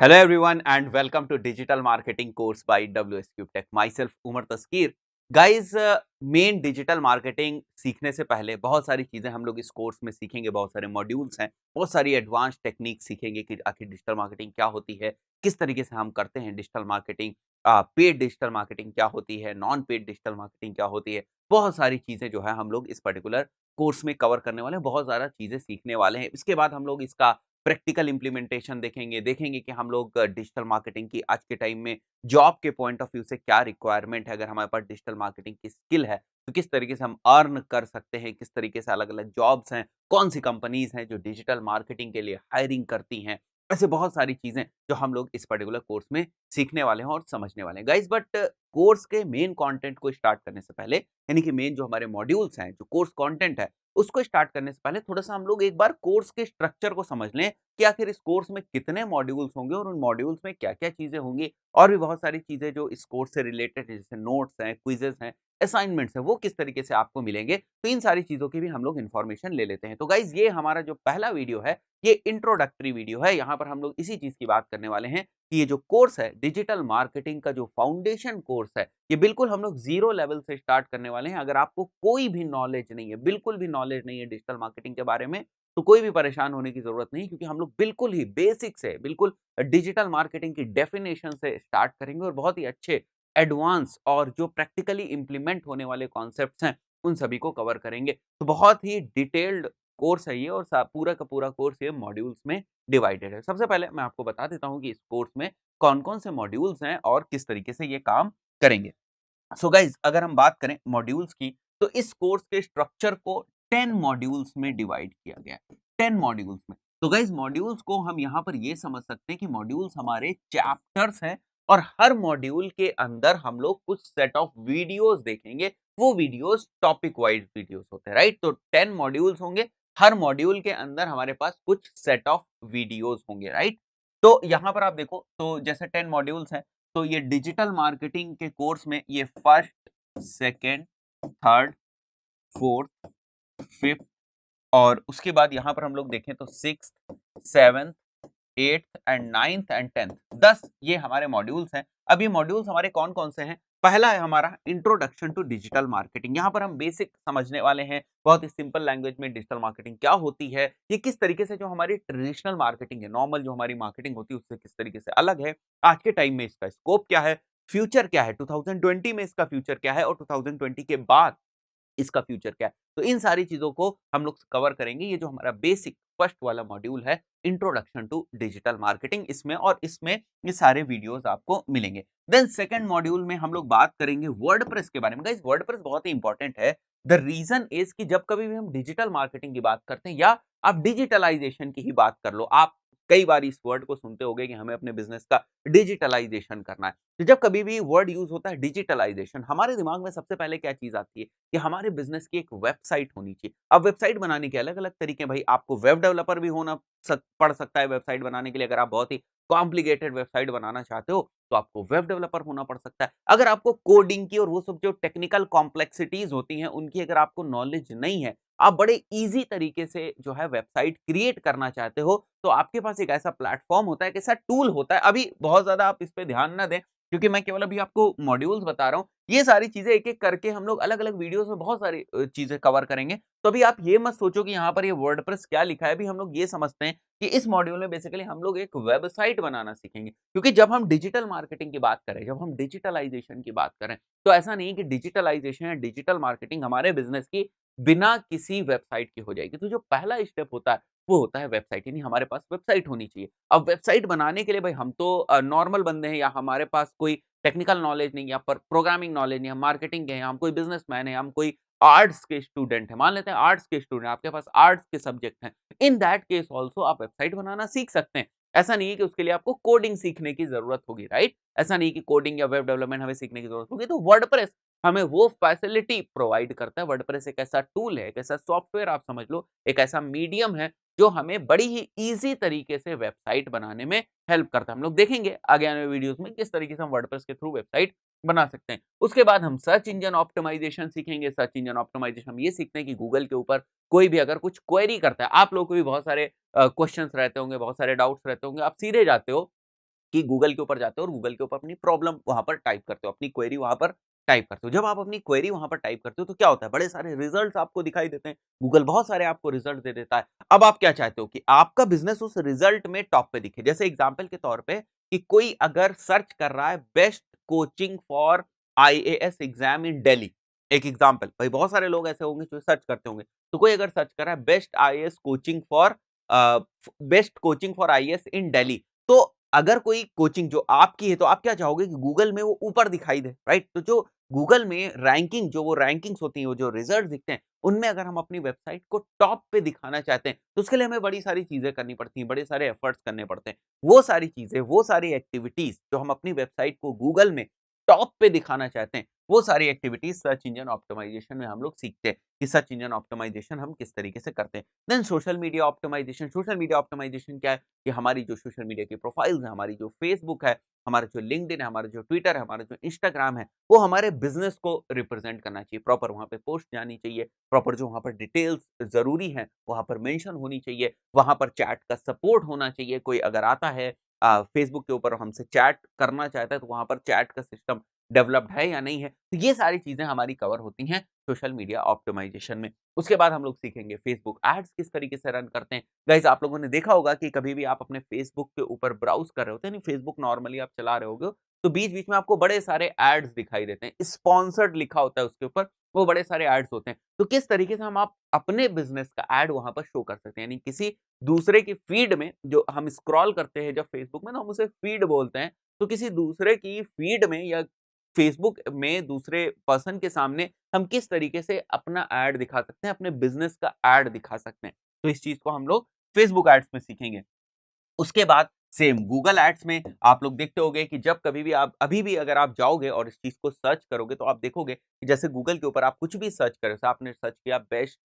Hello everyone and welcome to digital marketing course by WS tech myself Umar Taskeer guys मेन digital marketing सीखने से पहले बहुत सारी चीज़ें हम लोग इस कोर्स में सीखेंगे बहुत सारे मॉड्यूल्स हैं बहुत सारी एडवांस टेक्निक सीखेंगे कि आखिर डिजिटल मार्केटिंग क्या होती है किस तरीके से हम करते हैं digital marketing paid digital marketing क्या होती है नॉन पेड डिजिटल मार्केटिंग क्या होती है बहुत सारी चीज़ें जो है हम लोग इस पर्टिकुलर कोर्स में कवर करने वाले हैं बहुत सारा चीज़ें सीखने वाले हैं इसके बाद हम लोग इसका प्रैक्टिकल इम्प्लीमेंटेशन देखेंगे देखेंगे कि हम लोग डिजिटल मार्केटिंग की आज के टाइम में जॉब के पॉइंट ऑफ व्यू से क्या रिक्वायरमेंट है अगर हमारे पास डिजिटल मार्केटिंग की स्किल है तो किस तरीके से हम अर्न कर सकते हैं किस तरीके से अलग अलग जॉब्स हैं कौन सी कंपनीज हैं जो डिजिटल मार्केटिंग के लिए हायरिंग करती हैं ऐसे बहुत सारी चीज़ें जो हम लोग इस पर्टिकुलर कोर्स में सीखने वाले हैं और समझने वाले हैं गाइज बट कोर्स के मेन कंटेंट को स्टार्ट करने से पहले यानी कि मेन जो हमारे मॉड्यूल्स हैं जो कोर्स कंटेंट है उसको स्टार्ट करने से पहले थोड़ा सा हम लोग एक बार कोर्स के स्ट्रक्चर को समझ लें कि आखिर इस कोर्स में कितने मॉड्यूल्स होंगे और उन मॉड्यूल्स में क्या क्या चीज़ें होंगी और भी बहुत सारी चीज़ें जो इस कोर्स से रिलेटेड जैसे नोट्स हैं क्विजेज हैं असाइनमेंट्स है वो किस तरीके से आपको मिलेंगे तो इन सारी चीज़ों की भी हम लोग इन्फॉर्मेशन ले लेते हैं तो गाइज ये हमारा जो पहला वीडियो है ये इंट्रोडक्टरी वीडियो है यहाँ पर हम लोग इसी चीज़ की बात करने वाले हैं कि ये जो कोर्स है डिजिटल मार्केटिंग का जो फाउंडेशन कोर्स है ये बिल्कुल हम लोग जीरो लेवल से स्टार्ट करने वाले हैं अगर आपको कोई भी नॉलेज नहीं है बिल्कुल भी नॉलेज नहीं है डिजिटल मार्केटिंग के बारे में तो कोई भी परेशान होने की जरूरत नहीं क्योंकि हम लोग बिल्कुल ही बेसिक से बिल्कुल डिजिटल मार्केटिंग की डेफिनेशन से स्टार्ट करेंगे और बहुत ही अच्छे एडवांस और जो प्रैक्टिकली इम्प्लीमेंट होने वाले कॉन्सेप्ट हैं उन सभी को कवर करेंगे तो बहुत ही डिटेल्ड कोर्स है ये और पूरा का पूरा कोर्स ये मॉड्यूल्स में डिवाइडेड है सबसे पहले मैं आपको बता देता हूँ कि इस कोर्स में कौन कौन से मॉड्यूल्स हैं और किस तरीके से ये काम करेंगे सो so गाइज अगर हम बात करें मॉड्यूल्स की तो इस कोर्स के स्ट्रक्चर को टेन मॉड्यूल्स में डिवाइड किया गया है टेन मॉड्यूल्स में तो गाइज मॉड्यूल्स को हम यहाँ पर ये समझ सकते हैं कि मॉड्यूल्स हमारे चैप्टर्स हैं और हर मॉड्यूल के अंदर हम लोग कुछ सेट ऑफ वीडियोस देखेंगे वो वीडियोस टॉपिक वाइज वीडियोस होते हैं राइट तो टेन मॉड्यूल्स होंगे हर मॉड्यूल के अंदर हमारे पास कुछ सेट ऑफ वीडियोस होंगे राइट तो यहाँ पर आप देखो तो जैसे टेन मॉड्यूल्स हैं तो ये डिजिटल मार्केटिंग के कोर्स में ये first second third fourth fifth और उसके बाद यहाँ पर हम लोग देखें तो six seventh eighth and ninth and tenth दस ये हमारे मॉड्यूल्स हैं अब ये मॉड्यूल्स हमारे कौन कौन से हैं पहला है हमारा इंट्रोडक्शन टू डिजिटल मार्केटिंग यहाँ पर हम बेसिक समझने वाले हैं बहुत ही सिंपल लैंग्वेज में डिजिटल मार्केटिंग क्या होती है ये किस तरीके से जो हमारी ट्रेडिशनल मार्केटिंग है नॉर्मल जो हमारी मार्केटिंग होती है उससे किस तरीके से अलग है आज के टाइम में इसका स्कोप क्या है फ्यूचर क्या है 2020 में इसका फ्यूचर क्या है और 2020 के बाद इसका फ्यूचर क्या है तो इन सारी चीज़ों को हम लोग कवर करेंगे ये जो हमारा बेसिक फर्स्ट वाला मॉड्यूल है इंट्रोडक्शन टू डिजिटल मार्केटिंग इसमें और इसमें ये सारे वीडियोस आपको मिलेंगे देन सेकंड मॉड्यूल में हम लोग बात करेंगे वर्ड के बारे में गाइस वर्ड बहुत ही इंपॉर्टेंट है द रीजन इज कि जब कभी भी हम डिजिटल मार्केटिंग की बात करते हैं या आप डिजिटलाइजेशन की ही बात कर लो आप कई बार इस वर्ड को सुनते हो कि हमें अपने बिजनेस का डिजिटलाइजेशन करना है तो जब कभी भी वर्ड यूज होता है डिजिटलाइजेशन हमारे दिमाग में सबसे पहले क्या चीज आती है कि हमारे बिजनेस की एक वेबसाइट होनी चाहिए अब वेबसाइट बनाने के अलग अलग तरीके भाई आपको वेब डेवलपर भी होना सक, पड़ सकता है वेबसाइट बनाने के लिए अगर आप बहुत ही कॉम्प्लिकेटेड वेबसाइट बनाना चाहते हो तो आपको वेब डेवलपर होना पड़ सकता है अगर आपको कोडिंग की और वो सब जो टेक्निकल कॉम्प्लेक्सिटीज होती हैं उनकी अगर आपको नॉलेज नहीं है आप बड़े इजी तरीके से जो है वेबसाइट क्रिएट करना चाहते हो तो आपके पास एक ऐसा प्लेटफॉर्म होता है एक ऐसा टूल होता है अभी बहुत ज़्यादा आप इस पर ध्यान ना दें क्योंकि मैं केवल अभी आपको मॉड्यूल्स बता रहा हूँ ये सारी चीजें एक एक करके हम लोग अलग अलग वीडियोस में बहुत सारी चीजें कवर करेंगे तो अभी आप ये मत सोचो कि यहाँ पर ये वर्ड क्या लिखा है अभी हम लोग ये समझते हैं कि इस मॉड्यूल में बेसिकली हम लोग एक वेबसाइट बनाना सीखेंगे क्योंकि जब हम डिजिटल मार्केटिंग की बात करें जब हम डिजिटलाइजेशन की बात करें तो ऐसा नहीं कि डिजिटलाइजेशन या डिजिटल मार्केटिंग हमारे बिजनेस की बिना किसी वेबसाइट की हो जाएगी तो जो पहला स्टेप होता है वो होता है वेबसाइट यानी हमारे पास वेबसाइट होनी चाहिए अब वेबसाइट बनाने के लिए भाई हम तो नॉर्मल बंदे हैं या हमारे पास कोई टेक्निकल नॉलेज नहीं या पर प्रोग्रामिंग नॉलेज नहीं हम मार्केटिंग के हैं हम कोई बिजनेसमैन है हम कोई आर्ट्स के स्टूडेंट है मान लेते हैं आर्ट्स के स्टूडेंट आपके पास आर्ट्स के सब्जेक्ट हैं इन दैट केस ऑल्सो आप वेबसाइट बनाना सीख सकते हैं ऐसा नहीं है कि उसके लिए आपको कोडिंग सीखने की जरूरत होगी राइट ऐसा नहीं कि कोडिंग या वेब डेवलपमेंट हमें सीखने की जरूरत होगी तो वर्ड हमें वो फैसिलिटी प्रोवाइड करता है वर्डप्रेस एक ऐसा टूल है एक ऐसा सॉफ्टवेयर आप समझ लो एक ऐसा मीडियम है जो हमें बड़ी ही इजी तरीके से वेबसाइट बनाने में हेल्प करता है हम लोग देखेंगे आगे आने वाले वीडियोस में किस तरीके से हम वर्डप्रेस के थ्रू वेबसाइट बना सकते हैं उसके बाद हम सर्च इंजन ऑप्टिमाइजेशन सीखेंगे सर्च इंजन ऑप्टिमाइजेशन हम ये सीखते हैं कि गूगल के ऊपर कोई भी अगर कुछ क्वेरी करता है आप लोगों को भी बहुत सारे क्वेश्चन रहते होंगे बहुत सारे डाउट्स रहते होंगे आप सीधे जाते हो कि गूगल के ऊपर जाते हो और गूगल के ऊपर अपनी प्रॉब्लम वहां पर टाइप करते हो अपनी क्वेरी वहां पर टाइप करते हो जब आप अपनी क्वेरी वहां पर टाइप करते हो तो क्या होता है बड़े सारे रिजल्ट आपको दिखाई देते हैं गूगल बहुत सारे आपको रिजल्ट दे देता है अब आप क्या चाहते हो कि आपका बिजनेस उस रिजल्ट में टॉप पे दिखे जैसे एग्जाम्पल के तौर पर कि कोई अगर सर्च कर रहा है best coaching for I exam in Delhi एक एग्जाम्पल भाई बहुत सारे लोग ऐसे होंगे जो सर्च करते होंगे तो कोई अगर सर्च कर रहा है best I coaching for best coaching for I in Delhi तो अगर कोई कोचिंग जो आपकी है तो आप क्या चाहोगे कि गूगल में वो ऊपर दिखाई दे राइट तो जो गूगल में रैंकिंग जो वो रैंकिंग्स होती हैं वो जो रिजल्ट दिखते हैं उनमें अगर हम अपनी वेबसाइट को टॉप पे दिखाना चाहते हैं तो उसके लिए हमें बड़ी सारी चीज़ें करनी पड़ती हैं बड़े सारे एफर्ट्स करने पड़ते हैं वो सारी चीज़ें वो सारी एक्टिविटीज़ जो हम अपनी वेबसाइट को गूगल में टॉप पे दिखाना चाहते हैं वो सारी एक्टिविटीज सर्च इंजन ऑप्टिमाइजेशन में हम लोग सीखते हैं कि सर्च इंजन ऑप्टिमाइजेशन हम किस तरीके से करते हैं then social media optimisation social media optimisation क्या है कि हमारी जो सोशल मीडिया की प्रोफाइल्स है हमारी जो फेसबुक है हमारा जो लिंकड है हमारा जो ट्विटर है हमारा जो इंस्टाग्राम है वो हमारे बिजनेस को रिप्रेजेंट करना चाहिए प्रॉपर वहाँ पे पोस्ट जानी चाहिए प्रॉपर जो वहाँ पर डिटेल्स ज़रूरी हैं वहाँ पर मेंशन होनी चाहिए वहाँ पर चैट का सपोर्ट होना चाहिए कोई अगर आता है फेसबुक के ऊपर हमसे चैट करना चाहता है तो वहाँ पर चैट का सिस्टम डेवलप्ड है या नहीं है तो ये सारी चीज़ें हमारी कवर होती हैं सोशल मीडिया ऑप्टिमाइजेशन में उसके बाद हम लोग सीखेंगे फेसबुक एड्स किस तरीके से रन करते हैं गाइज आप लोगों ने देखा होगा कि कभी भी आप अपने फेसबुक के ऊपर ब्राउज कर रहे होते हैं नहीं फेसबुक नॉर्मली आप चला रहे हो तो बीच बीच में आपको बड़े सारे एड्स दिखाई देते हैं स्पॉन्सर्ड लिखा होता है उसके ऊपर वो बड़े सारे एड्स होते हैं तो किस तरीके से हम आप अपने बिजनेस का एड वहां पर शो कर सकते हैं यानी किसी दूसरे की फीड में जो हम स्क्रॉल करते हैं जब फेसबुक में ना हम उसे फीड बोलते हैं तो किसी दूसरे की फीड में या फेसबुक में दूसरे पर्सन के सामने हम किस तरीके से अपना एड दिखा सकते हैं अपने बिजनेस का एड दिखा सकते हैं तो इस चीज को हम लोग फेसबुक एड्स में सीखेंगे उसके बाद सेम गूगल एड्स में आप लोग देखते होंगे कि जब कभी भी आप अभी भी अगर आप जाओगे और इस चीज़ को सर्च करोगे तो आप देखोगे कि जैसे गूगल के ऊपर आप कुछ भी सर्च करो आपने सर्च किया best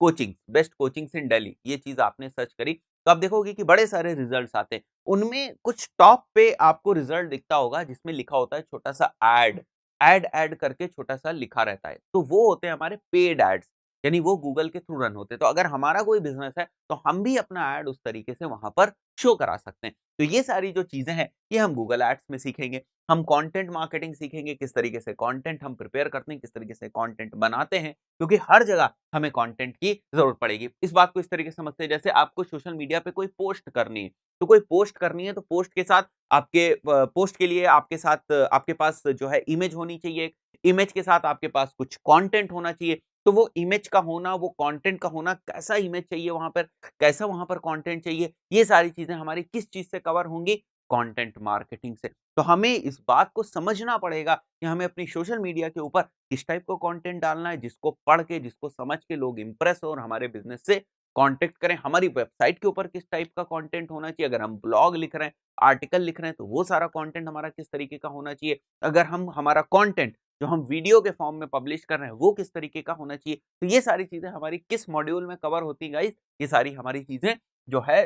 coaching best coachings in Delhi ये चीज़ आपने सर्च करी तो आप देखोगे कि बड़े सारे रिजल्ट्स आते हैं उनमें कुछ टॉप पे आपको रिजल्ट दिखता होगा जिसमें लिखा होता है छोटा सा एड एड एड करके छोटा सा लिखा रहता है तो वो होते हैं हमारे पेड एड्स यानी वो गूगल के थ्रू रन होते हैं तो अगर हमारा कोई बिजनेस है तो हम भी अपना एड उस तरीके से वहां पर शो करा सकते हैं तो ये सारी जो चीज़ें हैं ये हम गूगल एड्स में सीखेंगे हम कंटेंट मार्केटिंग सीखेंगे किस तरीके से कंटेंट हम प्रिपेयर करते हैं किस तरीके से कंटेंट बनाते हैं क्योंकि हर जगह हमें कंटेंट की जरूरत पड़ेगी इस बात को इस तरीके से समझते हैं जैसे आपको सोशल मीडिया पे कोई पोस्ट करनी है तो कोई पोस्ट करनी है तो पोस्ट के साथ आपके पोस्ट के लिए आपके साथ आपके पास जो है इमेज होनी चाहिए इमेज के साथ आपके पास कुछ कॉन्टेंट होना चाहिए तो वो इमेज का होना वो कंटेंट का होना कैसा इमेज चाहिए वहां पर कैसा वहां पर कंटेंट चाहिए ये सारी चीजें हमारी किस चीज से कवर होंगी कंटेंट मार्केटिंग से तो हमें इस बात को समझना पड़ेगा कि हमें अपनी सोशल मीडिया के ऊपर किस टाइप का कंटेंट डालना है जिसको पढ़ के जिसको समझ के लोग इंप्रेस हो और हमारे बिजनेस से कॉन्टेक्ट करें हमारी वेबसाइट के ऊपर किस टाइप का कॉन्टेंट होना चाहिए अगर हम ब्लॉग लिख रहे हैं आर्टिकल लिख रहे हैं तो वो सारा कंटेंट हमारा किस तरीके का होना चाहिए अगर हम हमारा कंटेंट जो हम वीडियो के फॉर्म में पब्लिश कर रहे हैं वो किस तरीके का होना चाहिए तो ये सारी चीज़ें हमारी किस मॉड्यूल में कवर होती हैं गाइज ये सारी हमारी चीज़ें जो है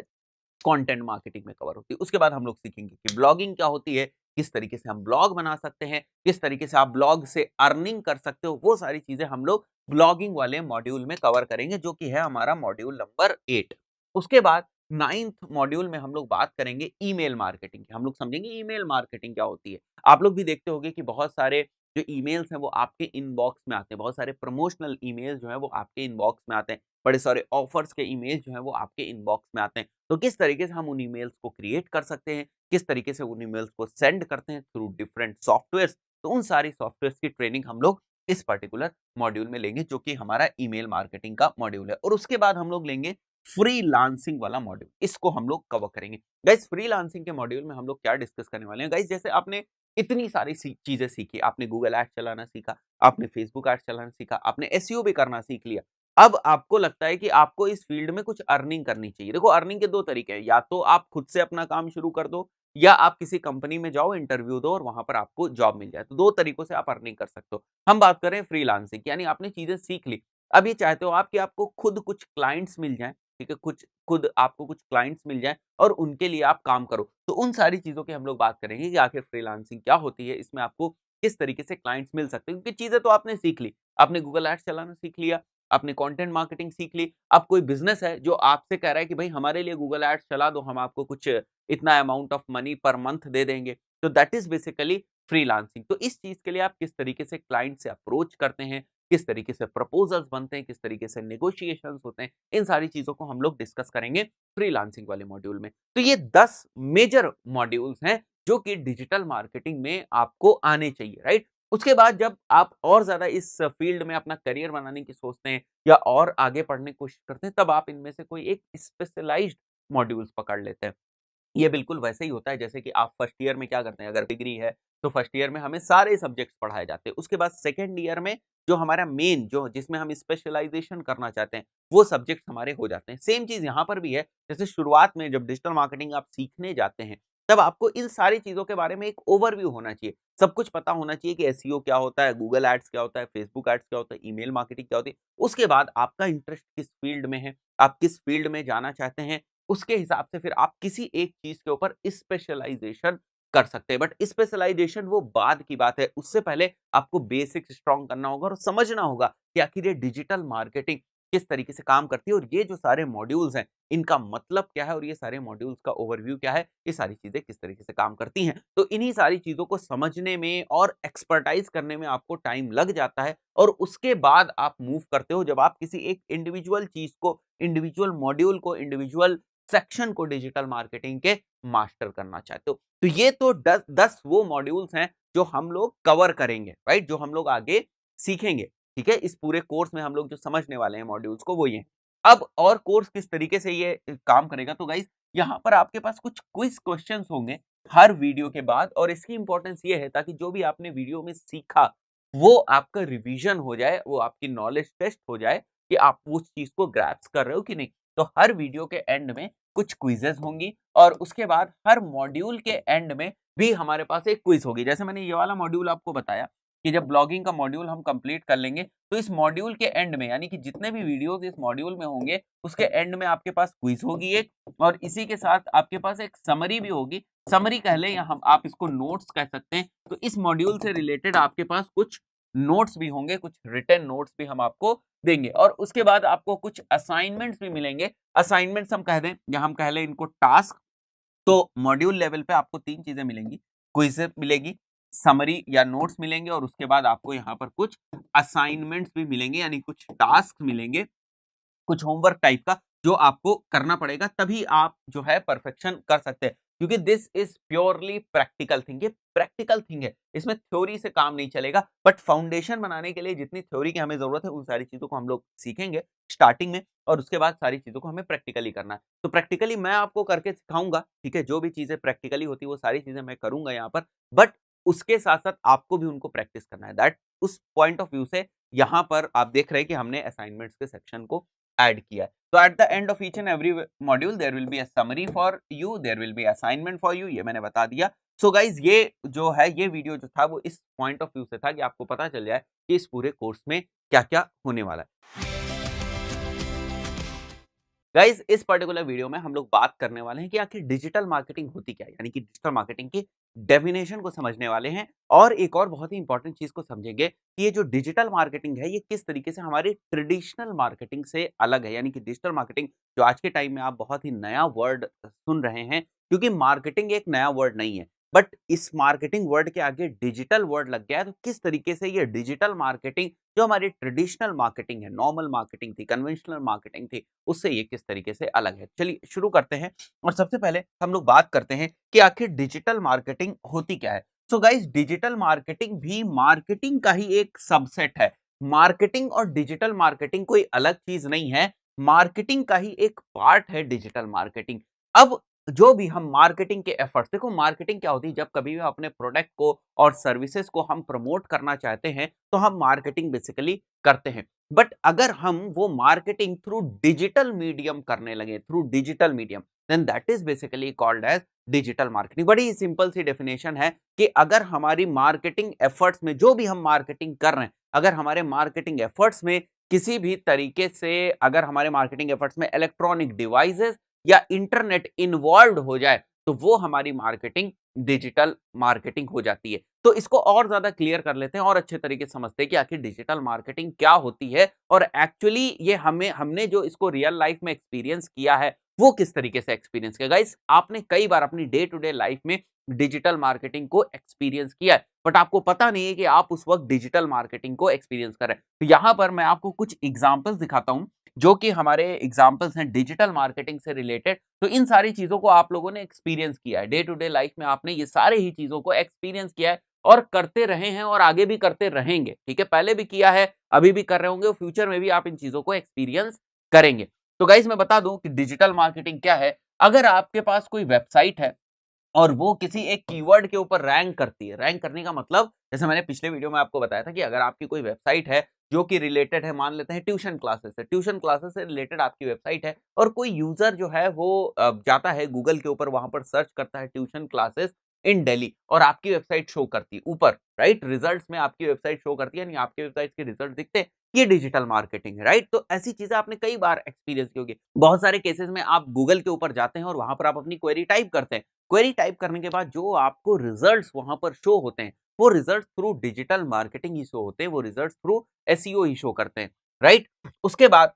कंटेंट मार्केटिंग में कवर होती है उसके बाद हम लोग सीखेंगे कि ब्लॉगिंग क्या होती है किस तरीके से हम ब्लॉग बना सकते हैं किस तरीके से आप ब्लॉग से अर्निंग कर सकते हो वो सारी चीज़ें हम लोग ब्लॉगिंग वाले मॉड्यूल में कवर करेंगे जो कि है हमारा मॉड्यूल नंबर एट उसके बाद नाइन्थ मॉड्यूल में हम लोग बात करेंगे ईमेल मार्केटिंग की हम लोग समझेंगे ईमेल मार्केटिंग क्या होती है आप लोग भी देखते होंगे कि बहुत सारे जो ईमेल्स हैं वो आपके इनबॉक्स में आते हैं बहुत सारे प्रमोशनल ईमेल जो है वो आपके इनबॉक्स में आते हैं बड़े सारे ऑफर्स के ईमेल जो है वो आपके इनबॉक्स में आते हैं तो किस तरीके से हम उन ईमेल्स को क्रिएट कर सकते हैं किस तरीके से उन ईमेल्स को सेंड करते हैं थ्रू डिफरेंट सॉफ्टवेयर तो उन सारी सॉफ्टवेयर की ट्रेनिंग हम लोग इस पर्टिकुलर मॉड्यूल में लेंगे जो कि हमारा ईमेल मार्केटिंग का मॉड्यूल है और उसके बाद हम लोग लेंगे फ्री लांसिंग वाला मॉड्यूल इसको हम लोग कवर करेंगे गाइज फ्री लांसिंग के मॉड्यूल में हम लोग क्या डिस्कस करने वाले हैं गाइज जैसे आपने इतनी सारी चीज़ें सीखी आपने गूगल ऐड चलाना सीखा आपने फेसबुक ऐड चलाना सीखा आपने एस e भी करना सीख लिया अब आपको लगता है कि आपको इस फील्ड में कुछ अर्निंग करनी चाहिए देखो अर्निंग के दो तरीके हैं या तो आप खुद से अपना काम शुरू कर दो या आप किसी कंपनी में जाओ इंटरव्यू दो और वहां पर आपको जॉब मिल जाए तो दो तरीकों से आप अर्निंग कर सकते हो हम बात करें फ्रीलांसिंग यानी आपने चीजें सीख ली अब ये चाहते हो आप कि आपको खुद कुछ क्लाइंट्स मिल जाएं ठीक है कुछ खुद आपको कुछ क्लाइंट्स मिल जाए और उनके लिए आप काम करो तो उन सारी चीज़ों की हम लोग बात करेंगे कि आखिर फ्रीलांसिंग क्या होती है इसमें आपको किस तरीके से क्लाइंट्स मिल सकते हैं क्योंकि चीज़ें तो आपने सीख ली आपने गूगल एड्स चलाना सीख लिया आपने कंटेंट मार्केटिंग सीख ली अब कोई बिजनेस है जो आपसे कह रहा है कि भाई हमारे लिए गूगल एड्स चला दो हम आपको कुछ इतना amount of money per month दे देंगे तो दैट इज बेसिकली फ्रीलांसिंग तो इस चीज के लिए आप किस तरीके से क्लाइंट से अप्रोच करते हैं किस तरीके से प्रपोजल्स बनते हैं किस तरीके से नेगोशिएशन होते हैं इन सारी चीज़ों को हम लोग डिस्कस करेंगे फ्री वाले मॉड्यूल में तो ये दस मेजर मॉड्यूल्स हैं जो कि डिजिटल मार्केटिंग में आपको आने चाहिए राइट उसके बाद जब आप और ज़्यादा इस फील्ड में अपना करियर बनाने की सोचते हैं या और आगे पढ़ने की कोशिश करते हैं तब आप इनमें से कोई एक स्पेशलाइज्ड मॉड्यूल्स पकड़ लेते हैं ये बिल्कुल वैसे ही होता है जैसे कि आप फर्स्ट ईयर में क्या करते हैं अगर डिग्री है तो फर्स्ट ईयर में हमें सारे सब्जेक्ट्स पढ़ाए जाते हैं उसके बाद सेकेंड ईयर में जो हमारा मेन जो जिसमें हम स्पेशलाइजेशन करना चाहते हैं वो सब्जेक्ट हमारे हो जाते हैं सेम चीज़ यहाँ पर भी है जैसे शुरुआत में जब डिजिटल मार्केटिंग आप सीखने जाते हैं तब आपको इन सारी चीज़ों के बारे में एक ओवरव्यू होना चाहिए सब कुछ पता होना चाहिए कि एस e क्या होता है गूगल एड्स क्या होता है फेसबुक एड्स क्या होता है ईमेल मार्केटिंग क्या होती है उसके बाद आपका इंटरेस्ट किस फील्ड में है आप किस फील्ड में जाना चाहते हैं उसके हिसाब से फिर आप किसी एक चीज़ के ऊपर स्पेशलाइजेशन कर सकते हैं बट स्पेशलाइजेशन वो बाद की बात है उससे पहले आपको बेसिक स्ट्रॉन्ग करना होगा और समझना होगा कि आखिर ये डिजिटल मार्केटिंग किस तरीके से काम करती है और ये जो सारे मॉड्यूल्स हैं इनका मतलब क्या है और ये सारे मॉड्यूल्स का ओवरव्यू क्या है ये सारी चीज़ें किस तरीके से काम करती हैं तो इन्हीं सारी चीज़ों को समझने में और एक्सपर्टाइज करने में आपको टाइम लग जाता है और उसके बाद आप मूव करते हो जब आप किसी एक इंडिविजुअल चीज़ को इंडिविजुअल मॉड्यूल को इंडिविजुअल सेक्शन को डिजिटल मार्केटिंग के मास्टर करना चाहते हो तो ये तो दस दस वो मॉड्यूल्स हैं जो हम लोग कवर करेंगे राइट जो हम लोग आगे सीखेंगे ठीक है इस पूरे कोर्स में हम लोग जो समझने वाले हैं मॉड्यूल्स को वो ये अब और कोर्स किस तरीके से ये काम करेगा तो गाइज यहाँ पर आपके पास कुछ क्विज क्वेश्चंस होंगे हर वीडियो के बाद और इसकी इंपॉर्टेंस ये है ताकि जो भी आपने वीडियो में सीखा वो आपका रिविजन हो जाए वो आपकी नॉलेज टेस्ट हो जाए कि आप उस चीज को ग्रैप्स कर रहे हो कि नहीं तो हर वीडियो के एंड में कुछ क्विजेज होंगी और उसके बाद हर मॉड्यूल के एंड में भी हमारे पास एक क्विज होगी जैसे मैंने ये वाला मॉड्यूल आपको बताया कि जब ब्लॉगिंग का मॉड्यूल हम कंप्लीट कर लेंगे तो इस मॉड्यूल के एंड में यानी कि जितने भी वीडियोस इस मॉड्यूल में होंगे उसके एंड में आपके पास क्विज होगी एक और इसी के साथ आपके पास एक समरी भी होगी समरी कह लें या हम आप इसको नोट्स कह सकते हैं तो इस मॉड्यूल से रिलेटेड आपके पास कुछ नोट्स भी होंगे कुछ रिटर्न नोट्स भी हम आपको देंगे और उसके बाद आपको कुछ असाइनमेंट्स भी मिलेंगे असाइनमेंट्स हम कह दें या हम कह लें इनको टास्क तो मॉड्यूल लेवल पे आपको तीन चीजें मिलेंगी क्विज मिलेगी समरी या नोट्स मिलेंगे और उसके बाद आपको यहाँ पर कुछ असाइनमेंट्स भी मिलेंगे यानी कुछ टास्क मिलेंगे कुछ होमवर्क टाइप का जो आपको करना पड़ेगा तभी आप जो है परफेक्शन कर सकते हैं क्योंकि this is purely practical thing ये प्रैक्टिकल थिंग है इसमें थ्योरी से काम नहीं चलेगा बट फाउंडेशन बनाने के लिए जितनी थ्योरी की हमें जरूरत है उन सारी चीजों को हम लोग सीखेंगे स्टार्टिंग में और उसके बाद सारी चीजों को हमें प्रैक्टिकली करना है तो प्रैक्टिकली मैं आपको करके सिखाऊंगा ठीक है जो भी चीजें प्रैक्टिकली होती है वो सारी चीजें मैं करूंगा यहाँ पर बट उसके साथ साथ आपको भी उनको प्रैक्टिस करना है दैट उस पॉइंट ऑफ व्यू से यहाँ पर आप देख रहे हैं कि हमने असाइनमेंट्स के सेक्शन को ऐड किया है तो at the end of each and every module there will be a summary for you there will be assignment for you ये मैंने बता दिया सो so गाइज ये जो है ये वीडियो जो था वो इस पॉइंट ऑफ व्यू से था कि आपको पता चल जाए कि इस पूरे कोर्स में क्या क्या होने वाला है गाइज इस पर्टिकुलर वीडियो में हम लोग बात करने वाले हैं कि आखिर डिजिटल मार्केटिंग होती क्या है यानी कि डिजिटल मार्केटिंग की डेफिनेशन को समझने वाले हैं और एक और बहुत ही इंपॉर्टेंट चीज को समझेंगे कि ये जो डिजिटल मार्केटिंग है ये किस तरीके से हमारी ट्रेडिशनल मार्केटिंग से अलग है यानी कि डिजिटल मार्केटिंग जो आज के टाइम में आप बहुत ही नया वर्ड सुन रहे हैं क्योंकि मार्केटिंग एक नया वर्ड नहीं है बट इस मार्केटिंग वर्ड के आगे डिजिटल वर्ड लग गया है तो किस तरीके से ये डिजिटल मार्केटिंग जो हमारी ट्रेडिशनल मार्केटिंग है नॉर्मल मार्केटिंग थी कन्वेंशनल मार्केटिंग थी उससे ये किस तरीके से अलग है चलिए शुरू करते हैं और सबसे पहले हम लोग बात करते हैं कि आखिर डिजिटल मार्केटिंग होती क्या है सो गाइज डिजिटल मार्केटिंग भी मार्केटिंग का ही एक सबसेट है मार्केटिंग और डिजिटल मार्केटिंग कोई अलग चीज नहीं है मार्केटिंग का ही एक पार्ट है डिजिटल मार्केटिंग अब जो भी हम मार्केटिंग के एफर्ट्स देखो मार्केटिंग क्या होती है जब कभी भी अपने प्रोडक्ट को और सर्विसेज को हम प्रमोट करना चाहते हैं तो हम मार्केटिंग बेसिकली करते हैं बट अगर हम वो मार्केटिंग थ्रू डिजिटल मीडियम करने लगे through digital medium then that is basically called as digital marketing बड़ी ही सिंपल सी डेफिनेशन है कि अगर हमारी मार्केटिंग एफर्ट्स में जो भी हम मार्केटिंग कर रहे हैं अगर हमारे मार्केटिंग एफर्ट्स में किसी भी तरीके से अगर हमारे मार्केटिंग एफर्ट्स में इलेक्ट्रॉनिक डिवाइसेस या इंटरनेट इन्वॉल्व हो जाए तो वो हमारी मार्केटिंग डिजिटल मार्केटिंग हो जाती है तो इसको और ज्यादा क्लियर कर लेते हैं और अच्छे तरीके से समझते हैं कि आखिर डिजिटल मार्केटिंग क्या होती है और एक्चुअली ये हमें हमने जो इसको रियल लाइफ में एक्सपीरियंस किया है वो किस तरीके से एक्सपीरियंस किया गाइस आपने कई बार अपनी डे टू डे लाइफ में डिजिटल मार्केटिंग को एक्सपीरियंस किया है बट आपको पता नहीं है कि आप उस वक्त डिजिटल मार्केटिंग को एक्सपीरियंस कर रहे हैं तो यहां पर मैं आपको कुछ एग्जाम्पल्स दिखाता हूं जो कि हमारे एग्जाम्पल्स हैं डिजिटल मार्केटिंग से रिलेटेड तो इन सारी चीज़ों को आप लोगों ने एक्सपीरियंस किया है डे टू डे लाइफ में आपने ये सारे ही चीज़ों को एक्सपीरियंस किया है और करते रहे हैं और आगे भी करते रहेंगे ठीक है पहले भी किया है अभी भी कर रहे होंगे फ्यूचर में भी आप इन चीज़ों को एक्सपीरियंस करेंगे तो गाइज मैं बता दूं कि डिजिटल मार्केटिंग क्या है अगर आपके पास कोई वेबसाइट है और वो किसी एक कीवर्ड के ऊपर रैंक करती है रैंक करने का मतलब जैसे मैंने पिछले वीडियो में आपको बताया था कि अगर आपकी कोई वेबसाइट है जो कि रिलेटेड है मान लेते हैं ट्यूशन क्लासेस से ट्यूशन क्लासेस से रिलेटेड आपकी वेबसाइट है और कोई यूजर जो है वो जाता है गूगल के ऊपर वहां पर सर्च करता है ट्यूशन क्लासेस इन डेली और आपकी वेबसाइट शो करती है ऊपर राइट रिजल्ट्स में आपकी वेबसाइट शो करती है यानी आपकी वेबसाइट के रिजल्ट दिखते हैं ये डिजिटल मार्केटिंग है राइट तो ऐसी चीजें आपने कई बार एक्सपीरियंस की होगी बहुत सारे केसेस में आप गूगल के ऊपर जाते हैं और वहां पर आप अपनी क्वेरी टाइप करते हैं क्वेरी टाइप करने के बाद जो आपको रिजल्ट्स वहां पर शो होते हैं वो रिजल्ट थ्रू डिजिटल मार्केटिंग ही शो होते हैं वो रिजल्ट थ्रू एस ही शो करते हैं राइट उसके बाद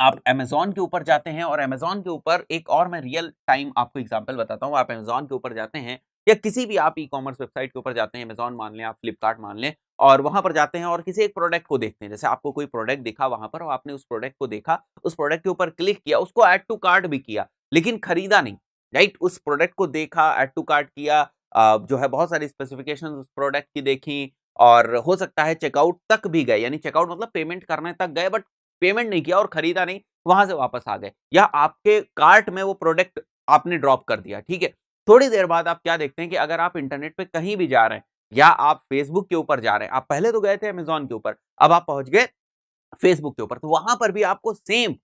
आप अमेजोन के ऊपर जाते हैं और अमेजोन के ऊपर एक और मैं रियल टाइम आपको एग्जाम्पल बताता हूँ आप अमेजोन के ऊपर जाते हैं या किसी भी आप ई कॉमर्स वेबसाइट के ऊपर जाते हैं अमेजोन मान लें आप फ्लिपकार्ट मान लें और वहां पर जाते हैं और किसी एक प्रोडक्ट को देखते हैं जैसे आपको कोई प्रोडक्ट दिखा वहां पर और आपने उस प्रोडक्ट को देखा उस प्रोडक्ट के ऊपर क्लिक किया उसको ऐड टू कार्ड भी किया लेकिन खरीदा नहीं राइट उस प्रोडक्ट को देखा एड टू कार्ड किया जो है बहुत सारी स्पेसिफिकेशन उस प्रोडक्ट की देखी और हो सकता है चेकआउट तक भी गए यानी चेकआउट मतलब पेमेंट करने तक गए बट पेमेंट नहीं किया और खरीदा नहीं वहां से वापस आ गए या आपके कार्ट में वो प्रोडक्ट आपने ड्रॉप कर दिया ठीक है थोड़ी देर बाद आप क्या देखते हैं कि अगर आप इंटरनेट पे कहीं भी जा रहे हैं या आप फेसबुक के ऊपर जा रहे हैं आप पहले तो गए थे अमेजोन के ऊपर अब आप पहुंच गए फेसबुक के ऊपर तो वहां पर भी आपको सेम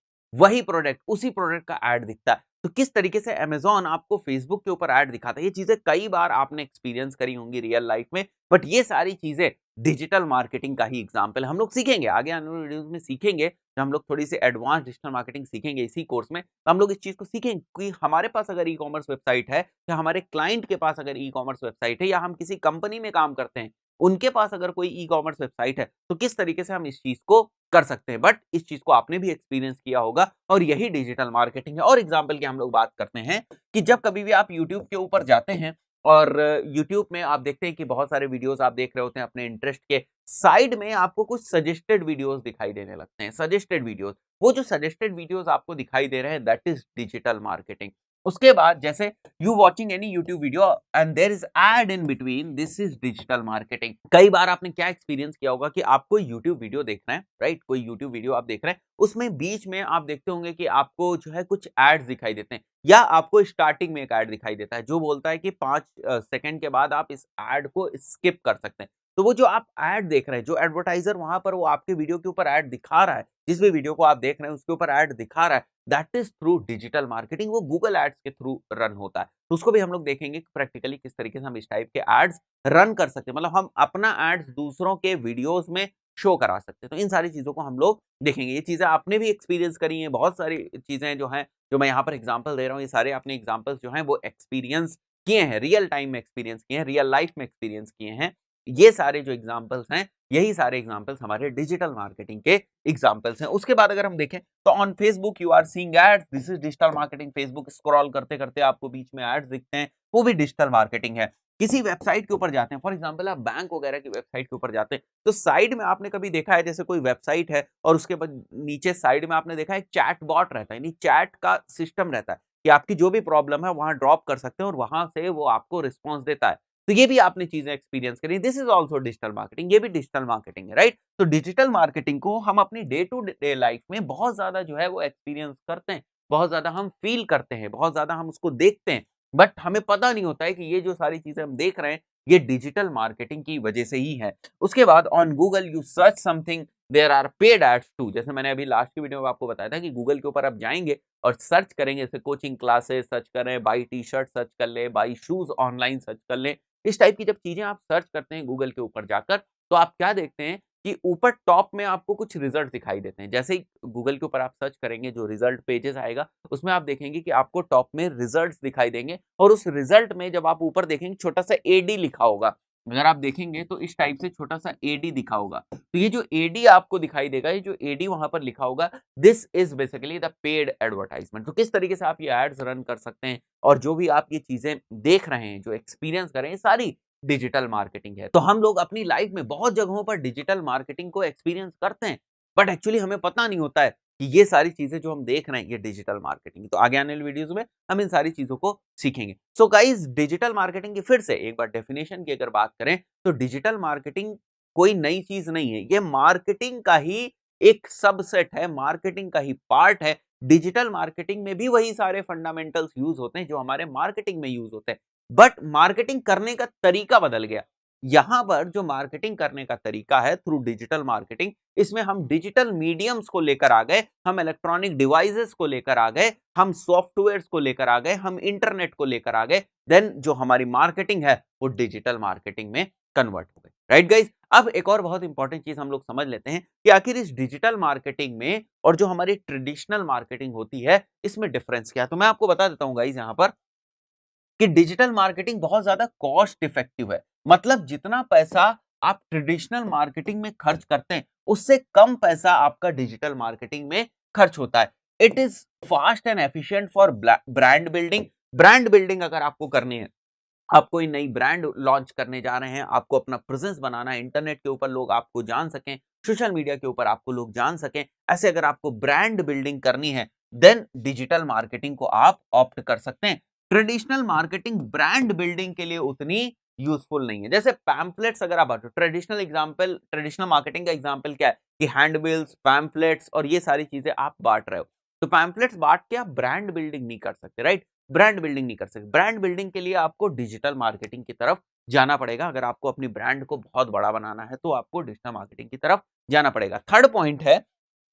वही प्रोडक्ट उसी प्रोडक्ट का एड दिखता है तो किस तरीके से अमेजोन आपको फेसबुक के ऊपर ऐड दिखाता है ये चीजें कई बार आपने एक्सपीरियंस करी होंगी रियल लाइफ में बट ये सारी चीजें डिजिटल मार्केटिंग का ही एग्जाम्पल हम लोग सीखेंगे आगे आने वाले वीडियोज में सीखेंगे जब हम लोग थोड़ी सी एडवांस डिजिटल मार्केटिंग सीखेंगे इसी कोर्स में तो हम लोग इस चीज़ को सीखेंगे कि हमारे पास अगर ई कॉमर्स वेबसाइट है या हमारे क्लाइंट के पास अगर ई कॉमर्स वेबसाइट है या हम किसी कंपनी में काम करते हैं उनके पास अगर कोई ई कॉमर्स वेबसाइट है तो किस तरीके से हम इस चीज को कर सकते हैं बट इस चीज को आपने भी एक्सपीरियंस किया होगा और यही डिजिटल मार्केटिंग है और एग्जाम्पल की हम लोग बात करते हैं कि जब कभी भी आप यूट्यूब के ऊपर जाते हैं और YouTube में आप देखते हैं कि बहुत सारे वीडियोस आप देख रहे होते हैं अपने इंटरेस्ट के साइड में आपको कुछ सजेस्टेड वीडियोस दिखाई देने लगते हैं सजेस्टेड वीडियोस वो जो सजेस्टेड वीडियोस आपको दिखाई दे रहे हैं दैट इज डिजिटल मार्केटिंग उसके बाद जैसे you watching any YouTube video and there is ad in between this is digital marketing कई बार आपने क्या एक्सपीरियंस किया होगा कि आपको यूट्यूब वीडियो देखना है राइट कोई यूट्यूब वीडियो आप देख रहे हैं उसमें बीच में आप देखते होंगे कि आपको जो है कुछ एड्स दिखाई देते हैं या आपको स्टार्टिंग में एक ऐड दिखाई देता है जो बोलता है कि पांच सेकेंड के बाद आप इस एड को स्किप कर सकते हैं तो वो जो आप एड देख रहे हैं जो एडवर्टाइजर वहां पर वो आपके वीडियो के ऊपर एड दिखा रहा है जिस भी वीडियो को आप देख रहे हैं उसके ऊपर ऐड दिखा रहा है that is through digital marketing वो गूगल एड्स के थ्रू रन होता है तो उसको भी हम लोग देखेंगे प्रैक्टिकली किस तरीके से हम इस टाइप के एड्स रन कर सकते हैं मतलब हम अपना एड्स दूसरों के वीडियोज में शो करा सकते हैं तो इन सारी चीज़ों को हम लोग देखेंगे ये चीज़ें आपने भी एक्सपीरियंस करी हैं बहुत सारी चीज़ें जो हैं जो मैं यहाँ पर एग्जाम्पल दे रहा हूँ ये सारे अपने एग्जाम्पल्स जो हैं वो एक्सपीरियंस किए हैं रियल टाइम में एक्सपीरियंस किए हैं रियल लाइफ में एक्सपीरियंस किए हैं ये सारे जो एग्जाम्पल्स हैं यही सारे एग्जाम्पल्स हमारे डिजिटल मार्केटिंग के एग्जाम्पल्स हैं उसके बाद अगर हम देखें तो on Facebook you are seeing ads this is digital marketing Facebook scroll करते करते आपको बीच में एड्स दिखते हैं वो भी डिजिटल मार्केटिंग है किसी वेबसाइट के ऊपर जाते हैं फॉर एग्जाम्पल आप बैंक वगैरह की वेबसाइट के ऊपर जाते हैं तो साइड में आपने कभी देखा है जैसे कोई वेबसाइट है और उसके बाद नीचे साइड में आपने देखा है चैट बॉट रहता है यानी चैट का सिस्टम रहता है कि आपकी जो भी प्रॉब्लम है वहाँ ड्रॉप कर सकते हैं और वहां से वो आपको रिस्पॉन्स देता है तो ये भी आपने चीजें एक्सपीरियंस करी this is also digital marketing ये भी डिजिटल मार्केटिंग है राइट तो डिजिटल मार्केटिंग को हम अपनी डे टू डे लाइफ में बहुत ज्यादा जो है वो एक्सपीरियंस करते हैं बहुत ज्यादा हम फील करते हैं बहुत ज्यादा हम उसको देखते हैं बट हमें पता नहीं होता है कि ये जो सारी चीजें हम देख रहे हैं ये डिजिटल मार्केटिंग की वजह से ही है उसके बाद on Google you search something there are paid ads too जैसे मैंने अभी लास्ट की वीडियो में आपको बताया था कि गूगल के ऊपर आप जाएंगे और सर्च करेंगे जैसे कोचिंग क्लासेस सर्च करें बाई टी शर्ट सर्च कर लें बाई शूज ऑनलाइन सर्च कर लें इस टाइप की जब चीज़ें आप सर्च करते हैं गूगल के ऊपर जाकर तो आप क्या देखते हैं कि ऊपर टॉप में आपको कुछ रिजल्ट दिखाई देते हैं जैसे ही गूगल के ऊपर आप सर्च करेंगे जो रिजल्ट पेजेस आएगा उसमें आप देखेंगे कि आपको टॉप में रिजल्ट्स दिखाई देंगे और उस रिजल्ट में जब आप ऊपर देखेंगे छोटा सा एडी लिखा होगा अगर आप देखेंगे तो इस टाइप से छोटा सा एडी दिखा होगा तो ये जो एडी आपको दिखाई देगा ये जो एडी वहां पर लिखा होगा this is basically the paid advertisement तो किस तरीके से आप ये एड्स रन कर सकते हैं और जो भी आप ये चीजें देख रहे हैं जो एक्सपीरियंस कर रहे हैं सारी डिजिटल मार्केटिंग है तो हम लोग अपनी लाइफ में बहुत जगहों पर डिजिटल मार्केटिंग को एक्सपीरियंस करते हैं बट एक्चुअली हमें पता नहीं होता है कि ये सारी चीज़ें जो हम देख रहे हैं ये डिजिटल मार्केटिंग तो आगे आने वाले वीडियोस में हम इन सारी चीज़ों को सीखेंगे सो गाइस डिजिटल मार्केटिंग की फिर से एक बार डेफिनेशन की अगर बात करें तो डिजिटल मार्केटिंग कोई नई चीज़ नहीं है ये मार्केटिंग का ही एक सबसेट है मार्केटिंग का ही पार्ट है डिजिटल मार्केटिंग में भी वही सारे फंडामेंटल्स यूज होते हैं जो हमारे मार्केटिंग में यूज होते हैं बट मार्केटिंग करने का तरीका बदल गया यहां पर जो मार्केटिंग करने का तरीका है थ्रू डिजिटल मार्केटिंग इसमें हम डिजिटल मीडियम्स को लेकर आ गए हम इलेक्ट्रॉनिक डिवाइसेस को लेकर आ गए हम सॉफ्टवेयर को लेकर आ गए हम इंटरनेट को लेकर आ गए देन जो हमारी मार्केटिंग है वो डिजिटल मार्केटिंग में कन्वर्ट हो गई राइट गाइज अब एक और बहुत इंपॉर्टेंट चीज हम लोग समझ लेते हैं कि आखिर इस डिजिटल मार्केटिंग में और जो हमारी ट्रेडिशनल मार्केटिंग होती है इसमें डिफरेंस क्या है तो मैं आपको बता देता हूँ गाइज यहाँ पर कि डिजिटल मार्केटिंग बहुत ज्यादा कॉस्ट इफेक्टिव है मतलब जितना पैसा आप ट्रेडिशनल मार्केटिंग में खर्च करते हैं उससे कम पैसा आपका डिजिटल मार्केटिंग में खर्च होता है it is fast and efficient for brand building brand building अगर आपको करनी है आप कोई नई ब्रांड लॉन्च करने जा रहे हैं आपको अपना प्रेजेंस बनाना है इंटरनेट के ऊपर लोग आपको जान सकें सोशल मीडिया के ऊपर आपको लोग जान सकें ऐसे अगर आपको ब्रांड बिल्डिंग करनी है देन डिजिटल मार्केटिंग को आप ऑप्ट कर सकते हैं ट्रेडिशनल मार्केटिंग ब्रांड बिल्डिंग के लिए उतनी यूजफुल नहीं है जैसे पैम्पलेट्स अगर आप बात ट्रेडिशनल एग्जाम्पल ट्रेडिशनल मार्केटिंग का एग्जाम्पल क्या है कि हैंडबिल्स पैम्पलेट्स और ये सारी चीजें आप बांट रहे हो तो पैम्पलेट्स बांट के आप ब्रांड बिल्डिंग नहीं कर सकते राइट ब्रांड बिल्डिंग नहीं कर सकते ब्रांड बिल्डिंग के लिए आपको डिजिटल मार्केटिंग की तरफ जाना पड़ेगा अगर आपको अपनी ब्रांड को बहुत बड़ा बनाना है तो आपको डिजिटल मार्केटिंग की तरफ जाना पड़ेगा थर्ड पॉइंट है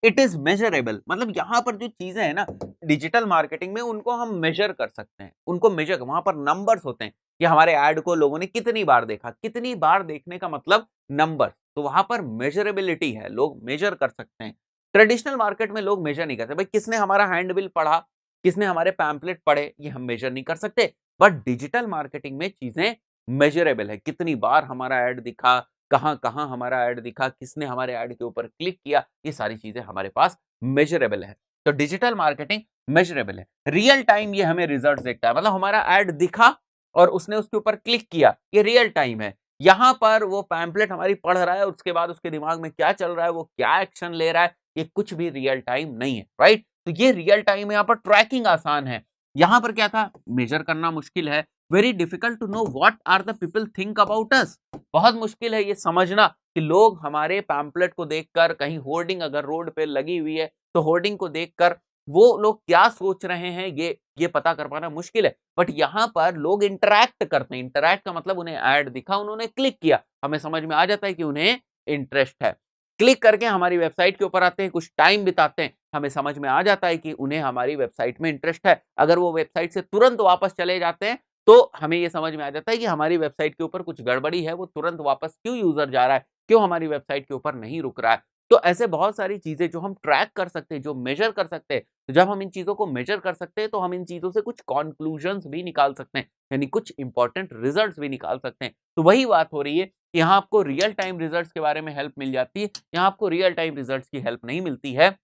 इट इज मेजरेबल मतलब यहाँ पर जो चीजें हैं ना डिजिटल मार्केटिंग में उनको हम मेजर कर सकते हैं उनको मेजर वहां पर नंबर्स होते हैं कि हमारे ऐड को लोगों ने कितनी बार देखा कितनी बार देखने का मतलब नंबर तो वहां पर मेजरेबिलिटी है लोग मेजर कर सकते हैं ट्रेडिशनल मार्केट में लोग मेजर नहीं करते भाई किसने हमारा हैंडबिल पढ़ा किसने हमारे पैम्पलेट पढ़े ये हम मेजर नहीं कर सकते बट डिजिटल मार्केटिंग में चीजें मेजरेबल है कितनी बार हमारा ऐड दिखा कहाँ कहाँ हमारा ऐड दिखा किसने हमारे ऐड के ऊपर क्लिक किया ये सारी चीजें हमारे पास मेजरेबल तो है तो डिजिटल मार्केटिंग मेजरेबल है रियल टाइम ये हमें रिजल्ट देखता है मतलब हमारा ऐड दिखा और उसने उसके ऊपर क्लिक किया ये रियल टाइम है यहाँ पर वो पैम्पलेट हमारी पढ़ रहा है उसके बाद उसके दिमाग में क्या चल रहा है वो क्या एक्शन ले रहा है ये कुछ भी रियल टाइम नहीं है राइट तो ये रियल टाइम यहाँ पर ट्रैकिंग आसान है यहाँ पर क्या था मेजर करना मुश्किल है very difficult to know what are the people think about us बहुत मुश्किल है ये समझना कि लोग हमारे पैम्पलेट को देखकर कहीं होर्डिंग अगर रोड पे लगी हुई है तो होर्डिंग को देखकर वो लोग क्या सोच रहे हैं ये ये पता कर पाना मुश्किल है बट यहाँ पर लोग इंटरैक्ट करते हैं इंटरैक्ट का मतलब उन्हें ऐड दिखा उन्होंने क्लिक किया हमें समझ में आ जाता है कि उन्हें इंटरेस्ट है क्लिक करके हमारी वेबसाइट के ऊपर आते हैं कुछ टाइम बिताते हैं हमें समझ में आ जाता है कि उन्हें हमारी वेबसाइट में इंटरेस्ट है अगर वो वेबसाइट से तुरंत वापस चले जाते हैं तो हमें ये समझ में आ जाता है कि हमारी वेबसाइट के ऊपर कुछ गड़बड़ी है वो तुरंत वापस क्यों यूजर जा रहा है क्यों हमारी वेबसाइट के ऊपर नहीं रुक रहा है तो ऐसे बहुत सारी चीज़ें जो हम ट्रैक कर सकते हैं जो मेजर कर सकते हैं तो जब हम इन चीज़ों को मेजर कर सकते हैं तो हम इन चीज़ों से कुछ कॉन्क्लूजन भी निकाल सकते हैं यानी कुछ इंपॉर्टेंट रिजल्ट भी निकाल सकते हैं तो वही बात हो रही है कि यहाँ आपको रियल टाइम रिजल्ट के बारे में हेल्प मिल जाती है यहाँ आपको रियल टाइम रिजल्ट की हेल्प नहीं मिलती है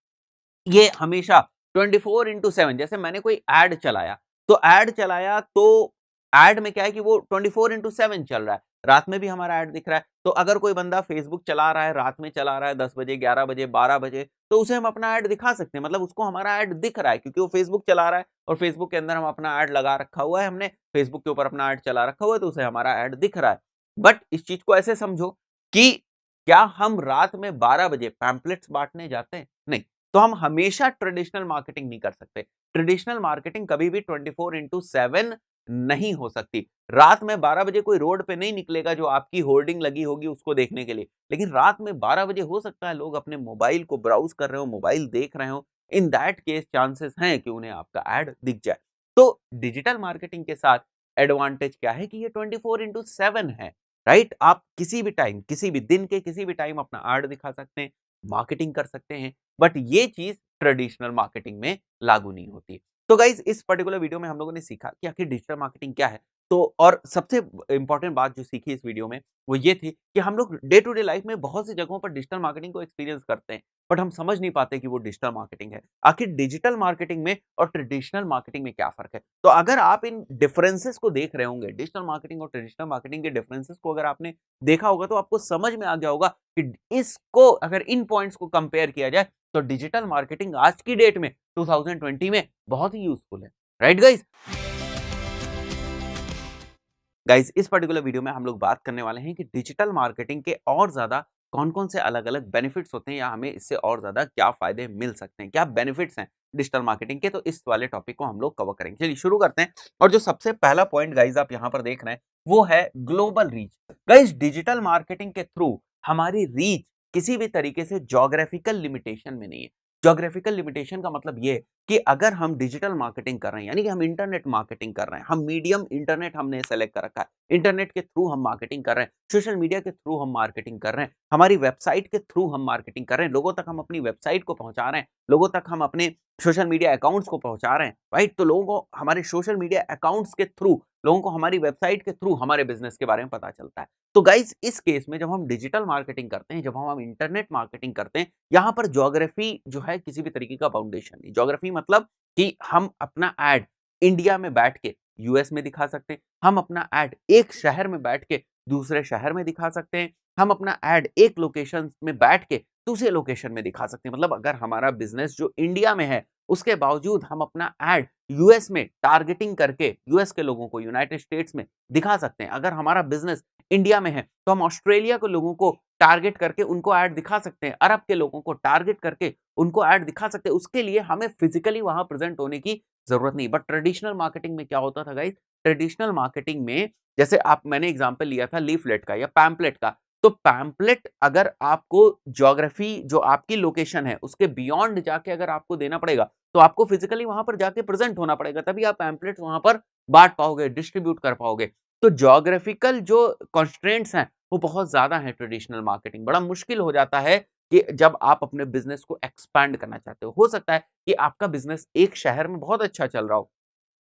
ये हमेशा ट्वेंटी फोर इंटू सेवन जैसे मैंने कोई एड चलाया तो एड चलाया तो एड में क्या है कि वो ट्वेंटी फोर इंटू सेवन चल रहा है रात में भी हमारा ऐड दिख रहा है तो अगर कोई बंदा फेसबुक चला रहा है रात में चला रहा है दस बजे ग्यारह बजे बारह बजे तो उसे हम अपना ऐड दिखा सकते हैं मतलब उसको हमारा ऐड दिख रहा है क्योंकि वो फेसबुक चला रहा है और फेसबुक के अंदर हम अपना ऐड लगा रखा हुआ है हमने फेसबुक के ऊपर अपना ऐड चला रखा हुआ है तो उसे हमारा ऐड दिख रहा है बट इस चीज को ऐसे समझो कि क्या हम रात में बारह बजे पैम्पलेट्स बांटने जाते हैं नहीं तो हम हमेशा ट्रेडिशनल मार्केटिंग नहीं कर सकते ट्रेडिशनल मार्केटिंग कभी भी 24 फोर इंटू सेवन नहीं हो सकती रात में 12 बजे कोई रोड पे नहीं निकलेगा जो आपकी होर्डिंग लगी होगी उसको देखने के लिए लेकिन रात में 12 बजे हो सकता है लोग अपने मोबाइल को ब्राउज कर रहे हो मोबाइल देख रहे हो इन दैट केस चांसेस हैं कि उन्हें आपका एड दिख जाए तो डिजिटल मार्केटिंग के साथ एडवांटेज क्या है कि ये ट्वेंटी फोर इंटू सेवन है राइट आप किसी भी टाइम किसी भी दिन के किसी भी टाइम अपना एड दिखा सकते हैं मार्केटिंग कर सकते हैं बट ये चीज ट्रेडिशनल मार्केटिंग में लागू नहीं होती तो गाइज इस पर्टिकुलर वीडियो में हम लोगों ने सीखा कि आखिर डिजिटल मार्केटिंग क्या है तो और सबसे इंपॉर्टेंट बात जो सीखी इस वीडियो में वो ये थी कि हम लोग डे टू डे लाइफ में बहुत सी जगहों पर डिजिटल मार्केटिंग को एक्सपीरियंस करते हैं बट हम समझ नहीं पाते कि वो डिजिटल मार्केटिंग है आखिर डिजिटल मार्केटिंग में और ट्रेडिशनल मार्केटिंग में क्या फर्क है तो अगर आप इन डिफरेंसेस को देख रहे होंगे डिजिटल मार्केटिंग और ट्रेडिशनल मार्केटिंग के डिफरेंसेस को अगर आपने देखा होगा तो आपको समझ में आ गया होगा कि इसको अगर इन पॉइंट्स को कंपेयर किया जाए तो डिजिटल मार्केटिंग आज की डेट में 2020 में बहुत ही यूजफुल है राइट गाइज गाइज इस पर्टिकुलर वीडियो में हम लोग बात करने वाले हैं कि डिजिटल मार्केटिंग के और ज़्यादा कौन कौन से अलग अलग बेनिफिट्स होते हैं या हमें इससे और ज़्यादा क्या फ़ायदे मिल सकते हैं क्या बेनिफिट्स हैं डिजिटल मार्केटिंग के तो इस वाले टॉपिक को हम लोग कवर करेंगे चलिए शुरू करते हैं और जो सबसे पहला पॉइंट गाइज आप यहाँ पर देख रहे हैं वो है global reach guys digital marketing के थ्रू हमारी रीच किसी भी तरीके से जोग्राफिकल लिमिटेशन में नहीं है जोग्राफिकल लिमिटेशन का मतलब ये कि अगर हम डिजिटल मार्केटिंग कर रहे हैं यानी कि हम इंटरनेट मार्केटिंग कर रहे हैं हम मीडियम इंटरनेट हमने सेलेक्ट कर रखा है इंटरनेट के थ्रू हम मार्केटिंग कर रहे हैं सोशल मीडिया के थ्रू हम मार्केटिंग कर रहे हैं हमारी वेबसाइट के थ्रू हम मार्केटिंग कर रहे हैं लोगों तक हम अपनी वेबसाइट को पहुंचा रहे हैं लोगों तक हम अपने सोशल मीडिया अकाउंट्स को पहुंचा रहे हैं राइट तो लोगों को हमारे सोशल मीडिया अकाउंट्स के थ्रू लोगों को हमारी वेबसाइट के थ्रू हमारे बिजनेस के बारे में पता चलता है तो गाइज इस केस में जब हम डिजिटल मार्केटिंग करते हैं जब हम इंटरनेट मार्केटिंग करते हैं यहाँ पर जोग्राफी जो है किसी भी तरीके का फाउंडेशन नहीं जोग्राफी मतलब कि हम अपना एड इंडिया में बैठ के यूएस में दिखा सकते हैं हम अपना एड एक शहर में बैठ के दूसरे शहर में दिखा सकते हैं हम अपना एड एक लोकेशन में बैठ के दूसरे लोकेशन में दिखा सकते हैं मतलब अगर हमारा बिजनेस जो इंडिया में है उसके बावजूद हम अपना एड यूएस में टारगेटिंग करके यूएस के लोगों को यूनाइटेड स्टेट्स में दिखा सकते हैं अगर हमारा बिजनेस इंडिया में है तो हम ऑस्ट्रेलिया के लोगों को टारगेट करके उनको ऐड दिखा सकते हैं अरब के लोगों को टारगेट करके उनको ऐड दिखा सकते हैं उसके लिए हमें फिजिकली वहां प्रेजेंट होने की जरूरत नहीं बट ट्रेडिशनल मार्केटिंग में क्या होता था गाइज ट्रेडिशनल मार्केटिंग में जैसे आप मैंने एग्जाम्पल लिया था लीफलेट का या पैम्पलेट का तो पैम्पलेट अगर आपको ज्योग्राफी जो आपकी लोकेशन है उसके बियॉन्ड जाके अगर आपको देना पड़ेगा तो आपको फिजिकली वहां पर जाके प्रेजेंट होना पड़ेगा तभी आप पैम्पलेट वहां पर बांट पाओगे डिस्ट्रीब्यूट कर पाओगे तो ज्योग्राफिकल जो कॉन्स्ट्रेंट्स हैं वो बहुत ज़्यादा है ट्रेडिशनल मार्केटिंग बड़ा मुश्किल हो जाता है कि जब आप अपने बिजनेस को एक्सपैंड करना चाहते हो हो सकता है कि आपका बिजनेस एक शहर में बहुत अच्छा चल रहा हो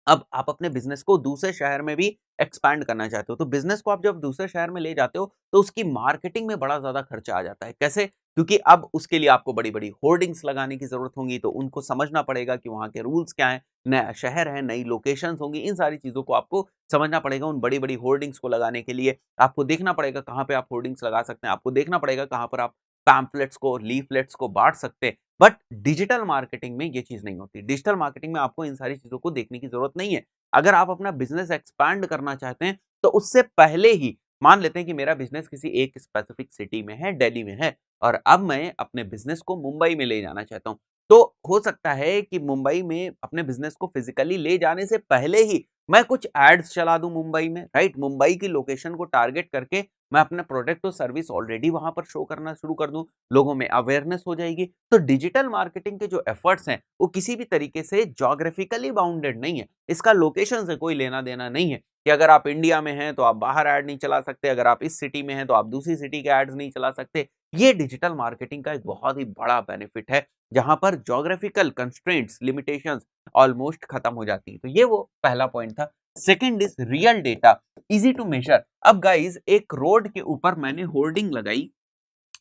अब आप अपने बिजनेस को दूसरे शहर में भी एक्सपैंड करना चाहते हो तो बिजनेस को आप जब दूसरे शहर में ले जाते हो तो उसकी मार्केटिंग में बड़ा ज्यादा खर्चा आ जाता है कैसे क्योंकि अब उसके लिए आपको बड़ी बड़ी होर्डिंग्स लगाने की जरूरत होगी तो उनको समझना पड़ेगा कि वहाँ के रूल्स क्या है नया शहर है नई लोकेशन होंगी इन सारी चीज़ों को आपको समझना पड़ेगा उन बड़ी बड़ी होर्डिंग्स को लगाने के लिए आपको देखना पड़ेगा कहाँ पे आप होर्डिंग्स लगा सकते हैं आपको देखना पड़ेगा कहाँ पर आप पैम्पलेट्स को लीफलेट्स को बांट सकते हैं बट डिजिटल मार्केटिंग में ये चीज़ नहीं होती डिजिटल मार्केटिंग में आपको इन सारी चीज़ों को देखने की ज़रूरत नहीं है अगर आप अपना बिजनेस एक्सपैंड करना चाहते हैं तो उससे पहले ही मान लेते हैं कि मेरा बिजनेस किसी एक स्पेसिफिक सिटी में है दिल्ली में है और अब मैं अपने बिजनेस को मुंबई में ले जाना चाहता हूँ तो हो सकता है कि मुंबई में अपने बिजनेस को फिजिकली ले जाने से पहले ही मैं कुछ एड्स चला दूं मुंबई में राइट मुंबई की लोकेशन को टारगेट करके मैं अपने प्रोडक्ट और सर्विस ऑलरेडी वहां पर शो करना शुरू कर दूं लोगों में अवेयरनेस हो जाएगी तो डिजिटल मार्केटिंग के जो एफर्ट्स हैं वो किसी भी तरीके से जोग्राफिकली बाउंडेड नहीं है इसका लोकेशन से कोई लेना देना नहीं है कि अगर आप इंडिया में हैं तो आप बाहर ऐड नहीं चला सकते अगर आप इस सिटी में हैं तो आप दूसरी सिटी के एड्स नहीं चला सकते ये डिजिटल मार्केटिंग का एक बहुत ही बड़ा बेनिफिट है जहां पर जोग्राफिकल कंस्ट्रेंट्स लिमिटेशन ऑलमोस्ट खत्म हो जाती है तो ये वो पहला पॉइंट था second is real data easy to measure अब गाइज एक रोड के ऊपर मैंने होर्डिंग लगाई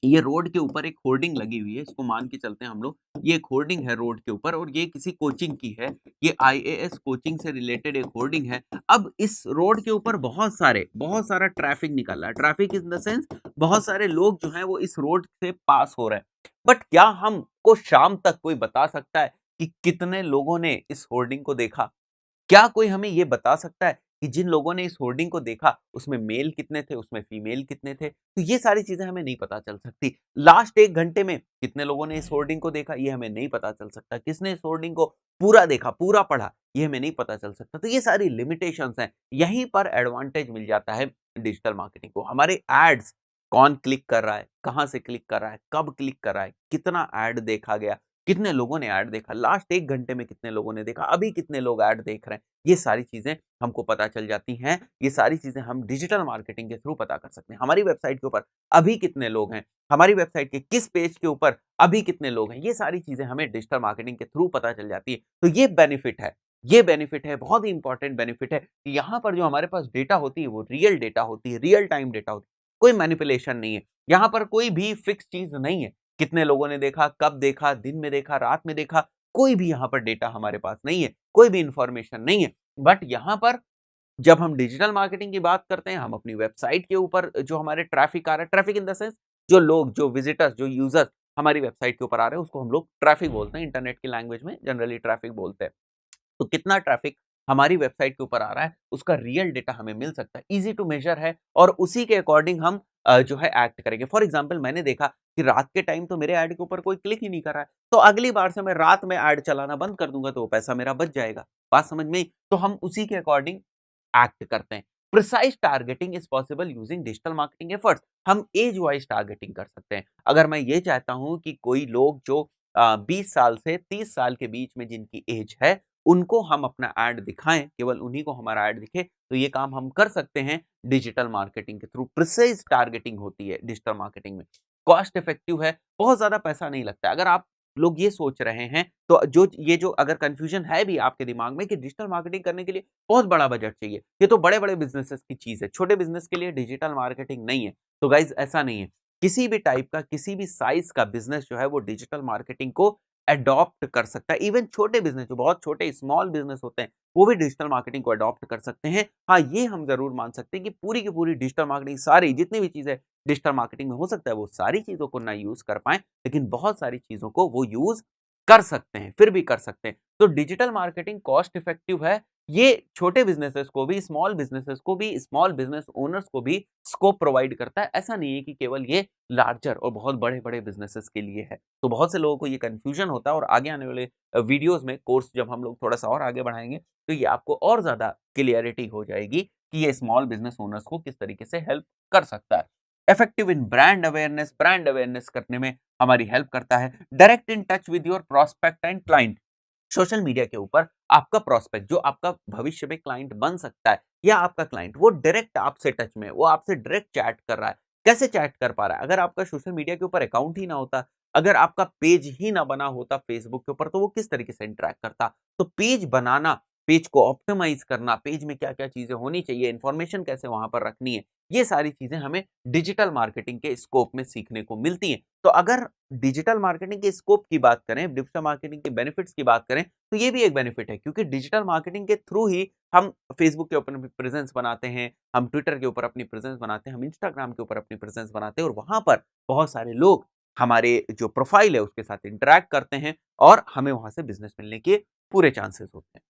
ये रोड के ऊपर एक होर्डिंग लगी हुई है इसको मान के चलते हैं हम लोग ये एक होर्डिंग है रोड के ऊपर और ये किसी कोचिंग की है ये आईएएस कोचिंग से रिलेटेड एक होर्डिंग है अब इस रोड के ऊपर बहुत सारे बहुत सारा ट्रैफिक निकल रहा है ट्रैफिक इन द सेंस बहुत सारे लोग जो हैं वो इस रोड से पास हो रहे हैं बट क्या हमको शाम तक कोई बता सकता है कि कितने लोगों ने इस होर्डिंग को देखा क्या कोई हमें ये बता सकता है कि जिन लोगों ने इस होर्डिंग को देखा उसमें मेल कितने थे उसमें फीमेल कितने थे तो ये सारी चीजें हमें नहीं पता चल सकती लास्ट एक घंटे में कितने लोगों ने इस होर्डिंग को देखा ये हमें नहीं पता चल सकता किसने इस होर्डिंग को पूरा देखा पूरा पढ़ा ये हमें नहीं पता चल सकता तो ये सारी लिमिटेशंस हैं यहीं पर एडवांटेज मिल जाता है डिजिटल मार्केटिंग को हमारे एड्स कौन क्लिक कर रहा है कहाँ से क्लिक कर रहा है कब क्लिक कर रहा है कितना एड देखा गया कितने लोगों ने ऐड देखा लास्ट एक घंटे में कितने लोगों ने देखा अभी कितने लोग ऐड देख रहे हैं ये सारी चीज़ें हमको पता चल जाती हैं ये सारी चीज़ें हम डिजिटल मार्केटिंग के थ्रू पता कर सकते हैं हमारी वेबसाइट के ऊपर अभी कितने लोग हैं हमारी वेबसाइट के किस पेज के ऊपर अभी कितने लोग हैं ये सारी चीज़ें हमें डिजिटल मार्केटिंग के थ्रू पता चल जाती है तो ये बेनिफिट है ये बेनिफिट है बहुत ही इंपॉर्टेंट बेनिफिट है कि यहाँ पर जो हमारे पास डेटा होती है वो रियल डेटा होती है रियल टाइम डेटा होती है कोई मैनिपुलेशन नहीं है यहाँ पर कोई भी फिक्स चीज़ नहीं है कितने लोगों ने देखा कब देखा दिन में देखा रात में देखा कोई भी यहाँ पर डेटा हमारे पास नहीं है कोई भी इंफॉर्मेशन नहीं है बट यहाँ पर जब हम डिजिटल मार्केटिंग की बात करते हैं हम अपनी वेबसाइट के ऊपर जो हमारे ट्रैफिक आ रहा है ट्रैफिक इन द सेंस जो लोग जो विजिटर्स जो यूजर्स हमारी वेबसाइट के ऊपर आ रहे हैं उसको हम लोग ट्रैफिक बोलते हैं इंटरनेट की लैंग्वेज में जनरली ट्रैफिक बोलते हैं तो कितना ट्रैफिक हमारी वेबसाइट के ऊपर आ रहा है उसका रियल डेटा हमें मिल सकता है इजी टू मेजर है और उसी के अकॉर्डिंग हम जो है एक्ट करेंगे फॉर एग्जाम्पल मैंने देखा कि रात के टाइम तो मेरे ऐड के ऊपर कोई क्लिक ही नहीं कर रहा है तो अगली बार से मैं रात में ऐड चलाना बंद कर दूंगा तो वो पैसा मेरा बच जाएगा बात समझ में तो हम उसी के अकॉर्डिंग एक्ट करते हैं precise targeting is possible using digital marketing efforts हम एज वाइज टारगेटिंग कर सकते हैं अगर मैं ये चाहता हूँ कि कोई लोग जो बीस साल से तीस साल के बीच में जिनकी एज है उनको हम अपना ऐड दिखाएं केवल उन्हीं को हमारा ऐड दिखे तो ये काम हम कर सकते हैं डिजिटल मार्केटिंग के थ्रू प्रिसाइज टारगेटिंग होती है डिजिटल मार्केटिंग में कॉस्ट इफेक्टिव है बहुत ज़्यादा पैसा नहीं लगता अगर आप लोग ये सोच रहे हैं तो जो ये जो अगर कंफ्यूजन है भी आपके दिमाग में कि डिजिटल मार्केटिंग करने के लिए बहुत बड़ा बजट चाहिए ये तो बड़े बड़े बिजनेसेस की चीज़ है छोटे बिजनेस के लिए डिजिटल मार्केटिंग नहीं है तो गाइज ऐसा नहीं है किसी भी टाइप का किसी भी साइज का बिजनेस जो है वो डिजिटल मार्केटिंग को एडॉप्ट कर सकता है इवन छोटे बिजनेस जो बहुत छोटे स्मॉल बिजनेस होते हैं वो भी डिजिटल मार्केटिंग को अडॉप्ट कर सकते हैं हाँ ये हम जरूर मान सकते हैं कि पूरी की पूरी डिजिटल मार्केटिंग सारी जितनी भी चीज़ें डिजिटल मार्केटिंग में हो सकता है वो सारी चीज़ों को ना यूज़ कर पाए लेकिन बहुत सारी चीज़ों को वो यूज़ कर सकते हैं फिर भी कर सकते हैं तो डिजिटल मार्केटिंग कॉस्ट इफेक्टिव है ये छोटे बिजनेसेस को भी स्मॉल बिजनेसेस को भी स्मॉल बिजनेस ओनर्स को भी स्कोप प्रोवाइड करता है ऐसा नहीं है कि केवल ये लार्जर और बहुत बड़े बड़े बिजनेसेस के लिए है तो बहुत से लोगों को ये कन्फ्यूजन होता है और आगे आने वाले वीडियोस में कोर्स जब हम लोग थोड़ा सा और आगे बढ़ाएंगे तो ये आपको और ज़्यादा क्लियरिटी हो जाएगी कि ये स्मॉल बिजनेस ओनर्स को किस तरीके से हेल्प कर सकता है effective in brand awareness brand awareness करने में हमारी हेल्प करता है direct in touch with your prospect and client social media के ऊपर आपका प्रोस्पेक्ट जो आपका भविष्य में क्लाइंट बन सकता है या आपका क्लाइंट वो डायरेक्ट आपसे टच में वो आपसे डायरेक्ट चैट कर रहा है कैसे चैट कर पा रहा है अगर आपका सोशल मीडिया के ऊपर अकाउंट ही ना होता अगर आपका पेज ही ना बना होता फेसबुक के ऊपर तो वो किस तरीके से इंटरेक्ट करता तो पेज बनाना पेज को ऑप्टिमाइज करना पेज में क्या क्या चीज़ें होनी चाहिए इन्फॉर्मेशन कैसे वहाँ पर रखनी है ये सारी चीज़ें हमें डिजिटल मार्केटिंग के स्कोप में सीखने को मिलती हैं तो अगर डिजिटल मार्केटिंग के स्कोप की बात करें डिजिटल मार्केटिंग के बेनिफिट्स की बात करें तो ये भी एक बेनिफिट है क्योंकि डिजिटल मार्केटिंग के थ्रू ही हम फेसबुक के ऊपर प्रेजेंस बनाते हैं हम ट्विटर के ऊपर अपनी प्रेजेंस बनाते हैं हम इंस्टाग्राम के ऊपर अपनी प्रेजेंस बनाते हैं और वहाँ पर बहुत सारे लोग हमारे जो प्रोफाइल है उसके साथ इंटरेक्ट करते हैं और हमें वहाँ से बिजनेस मिलने के पूरे चांसेस होते हैं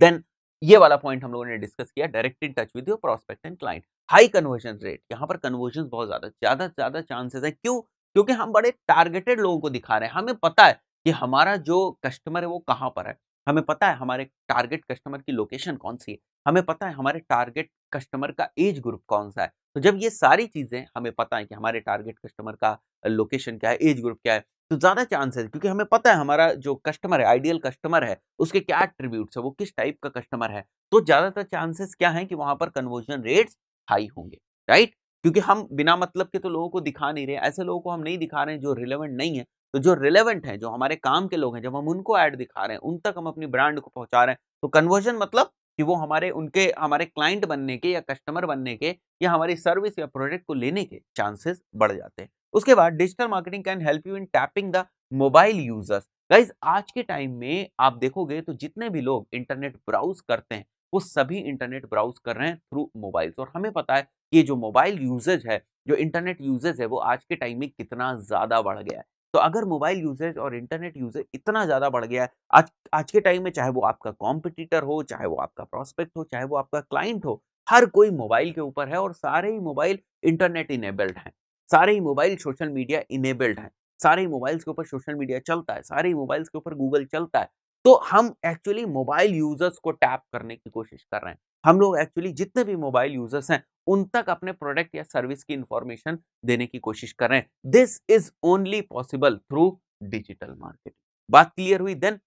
देन ये वाला पॉइंट हम लोगों ने डिस्कस किया direct in touch with your prospect and client high conversion rate यहाँ पर कन्वर्जन बहुत ज्यादा ज्यादा ज्यादा चांसेस है क्यों क्योंकि हम बड़े टारगेटेड लोगों को दिखा रहे हैं हमें पता है कि हमारा जो कस्टमर है वो कहाँ पर है हमें पता है हमारे टारगेट कस्टमर की लोकेशन कौन सी है हमें पता है हमारे टारगेट कस्टमर का एज ग्रुप कौन सा है तो जब ये सारी चीज़ें हमें पता है कि हमारे टारगेट कस्टमर का लोकेशन क्या है एज ग्रुप क्या है तो ज़्यादा चांस है क्योंकि हमें पता है हमारा जो कस्टमर है आइडियल कस्टमर है उसके क्या एट्रीब्यूट्स है वो किस टाइप का कस्टमर है तो ज़्यादातर चांसेस क्या है कि वहां पर कन्वर्जन रेट्स हाई होंगे राइट क्योंकि हम बिना मतलब के तो लोगों को दिखा नहीं रहे ऐसे लोगों को हम नहीं दिखा रहे हैं जो रिलेवेंट नहीं है तो जो रिलेवेंट है जो हमारे काम के लोग हैं जब हम उनको ऐड दिखा रहे हैं उन तक हम अपनी ब्रांड को पहुंचा रहे हैं तो कन्वर्जन मतलब कि वो हमारे उनके हमारे क्लाइंट बनने के या कस्टमर बनने के या हमारी सर्विस या प्रोडक्ट को लेने के चांसेस बढ़ जाते हैं उसके बाद digital marketing can help you in tapping the mobile users guys आज के टाइम में आप देखोगे तो जितने भी लोग इंटरनेट ब्राउज करते हैं वो सभी इंटरनेट ब्राउज कर रहे हैं थ्रू मोबाइल्स और हमें पता है कि जो मोबाइल यूजेज है जो इंटरनेट यूजेज है वो आज के टाइम में कितना ज़्यादा बढ़ गया है तो अगर मोबाइल यूजेज और इंटरनेट यूजेज इतना ज़्यादा बढ़ गया है आज आज के टाइम में चाहे वो आपका कॉम्पिटिटर हो चाहे वो आपका प्रोस्पेक्ट हो चाहे वो आपका क्लाइंट हो हर कोई मोबाइल के ऊपर है और सारे ही मोबाइल इंटरनेट इनेबल्ड हैं सारे ही मोबाइल सोशल मीडिया इनेबल्ड हैं सारे ही मोबाइल्स के ऊपर सोशल मीडिया चलता है सारे ही मोबाइल्स के ऊपर गूगल चलता है तो हम एक्चुअली मोबाइल यूजर्स को टैप करने की कोशिश कर रहे हैं हम लोग एक्चुअली जितने भी मोबाइल यूजर्स हैं उन तक अपने प्रोडक्ट या सर्विस की इंफॉर्मेशन देने की कोशिश कर रहे हैं this is only possible through digital marketing बात क्लियर हुई then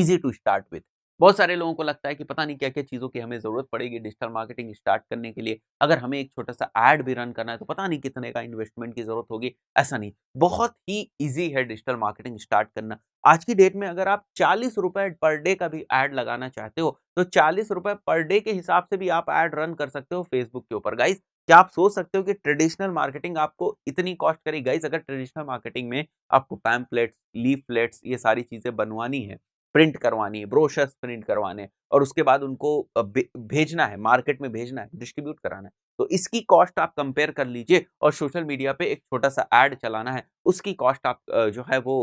easy to start with बहुत सारे लोगों को लगता है कि पता नहीं क्या क्या चीज़ों की हमें ज़रूरत पड़ेगी डिजिटल मार्केटिंग स्टार्ट करने के लिए अगर हमें एक छोटा सा ऐड भी रन करना है तो पता नहीं कितने का इन्वेस्टमेंट की ज़रूरत होगी ऐसा नहीं बहुत ही ईजी है डिजिटल मार्केटिंग स्टार्ट करना आज की डेट में अगर आप चालीस रुपए पर डे का भी ऐड लगाना चाहते हो तो चालीस रुपए पर डे के हिसाब से भी आप ऐड रन कर सकते हो फेसबुक के ऊपर गाइज क्या आप सोच सकते हो कि ट्रेडिशनल मार्केटिंग आपको इतनी कॉस्ट करी गाइज अगर ट्रेडिशनल मार्केटिंग में आपको पैम्पलेट्स लीफ ये सारी चीज़ें बनवानी है प्रिंट करवानी है ब्रोशर्स प्रिंट करवाने हैं और उसके बाद उनको भेजना है मार्केट में भेजना है डिस्ट्रीब्यूट कराना है तो इसकी कॉस्ट आप कंपेयर कर लीजिए और सोशल मीडिया पे एक छोटा सा एड चलाना है उसकी कॉस्ट आप जो है वो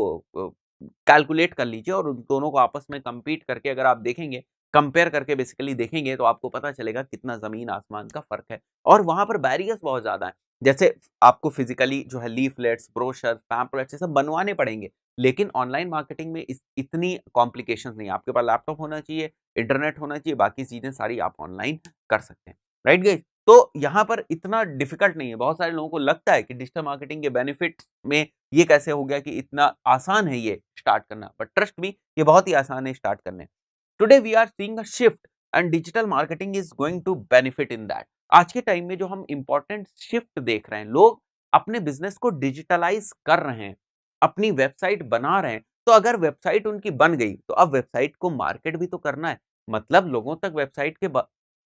कैलकुलेट कर लीजिए और उन दोनों को आपस में कम्पीट करके अगर आप देखेंगे कंपेयर करके बेसिकली देखेंगे तो आपको पता चलेगा कितना ज़मीन आसमान का फ़र्क है और वहाँ पर बैरियर्स बहुत ज़्यादा हैं जैसे आपको फिजिकली जो है लीफलेट्स ब्रोशर पैम्पलेट्स ये सब बनवाने पड़ेंगे लेकिन ऑनलाइन मार्केटिंग में इस इतनी कॉम्प्लिकेशन नहीं आपके पास लैपटॉप होना चाहिए इंटरनेट होना चाहिए बाकी चीज़ें सारी आप ऑनलाइन कर सकते हैं राइट गई तो यहाँ पर इतना डिफिकल्ट नहीं है बहुत सारे लोगों को लगता है कि डिजिटल मार्केटिंग के बेनिफिट में ये कैसे हो गया कि इतना आसान है ये स्टार्ट करना बट ट्रस्ट भी ये बहुत ही आसान है स्टार्ट करने today we are seeing a shift and digital marketing is going to benefit in that आज के टाइम में जो हम इंपॉर्टेंट शिफ्ट देख रहे हैं लोग अपने बिजनेस को डिजिटलाइज कर रहे हैं अपनी वेबसाइट बना रहे हैं तो अगर वेबसाइट उनकी बन गई तो अब वेबसाइट को मार्केट भी तो करना है मतलब लोगों तक वेबसाइट के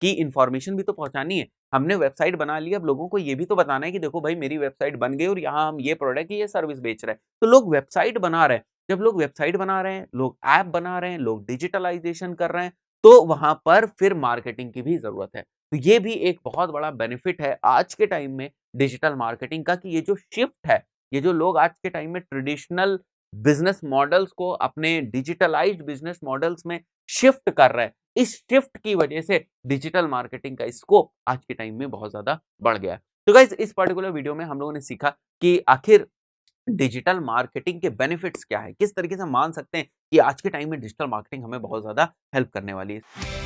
की इन्फॉर्मेशन भी तो पहुंचानी है हमने वेबसाइट बना ली अब लोगों को ये भी तो बताना है कि देखो भाई मेरी वेबसाइट बन गई और यहाँ हम ये प्रोडक्ट ये सर्विस बेच रहे हैं तो लोग वेबसाइट बना रहे हैं जब लोग वेबसाइट बना रहे हैं लोग ऐप बना रहे हैं लोग डिजिटलाइजेशन कर रहे हैं तो वहां पर फिर मार्केटिंग की भी जरूरत है तो ये भी एक बहुत बड़ा बेनिफिट है आज के टाइम में डिजिटल मार्केटिंग का कि ये जो शिफ्ट है ये जो लोग आज के टाइम में ट्रेडिशनल बिजनेस मॉडल्स को अपने डिजिटलाइज्ड बिजनेस मॉडल्स में शिफ्ट कर रहे हैं इस शिफ्ट की वजह से डिजिटल मार्केटिंग का स्कोप आज के टाइम में बहुत ज्यादा बढ़ गया है तो गाइज इस पर्टिकुलर वीडियो में हम लोगों ने सीखा कि आखिर डिजिटल मार्केटिंग के बेनिफिट्स क्या है किस तरीके से मान सकते हैं कि आज के टाइम में डिजिटल मार्केटिंग हमें बहुत ज्यादा हेल्प करने वाली है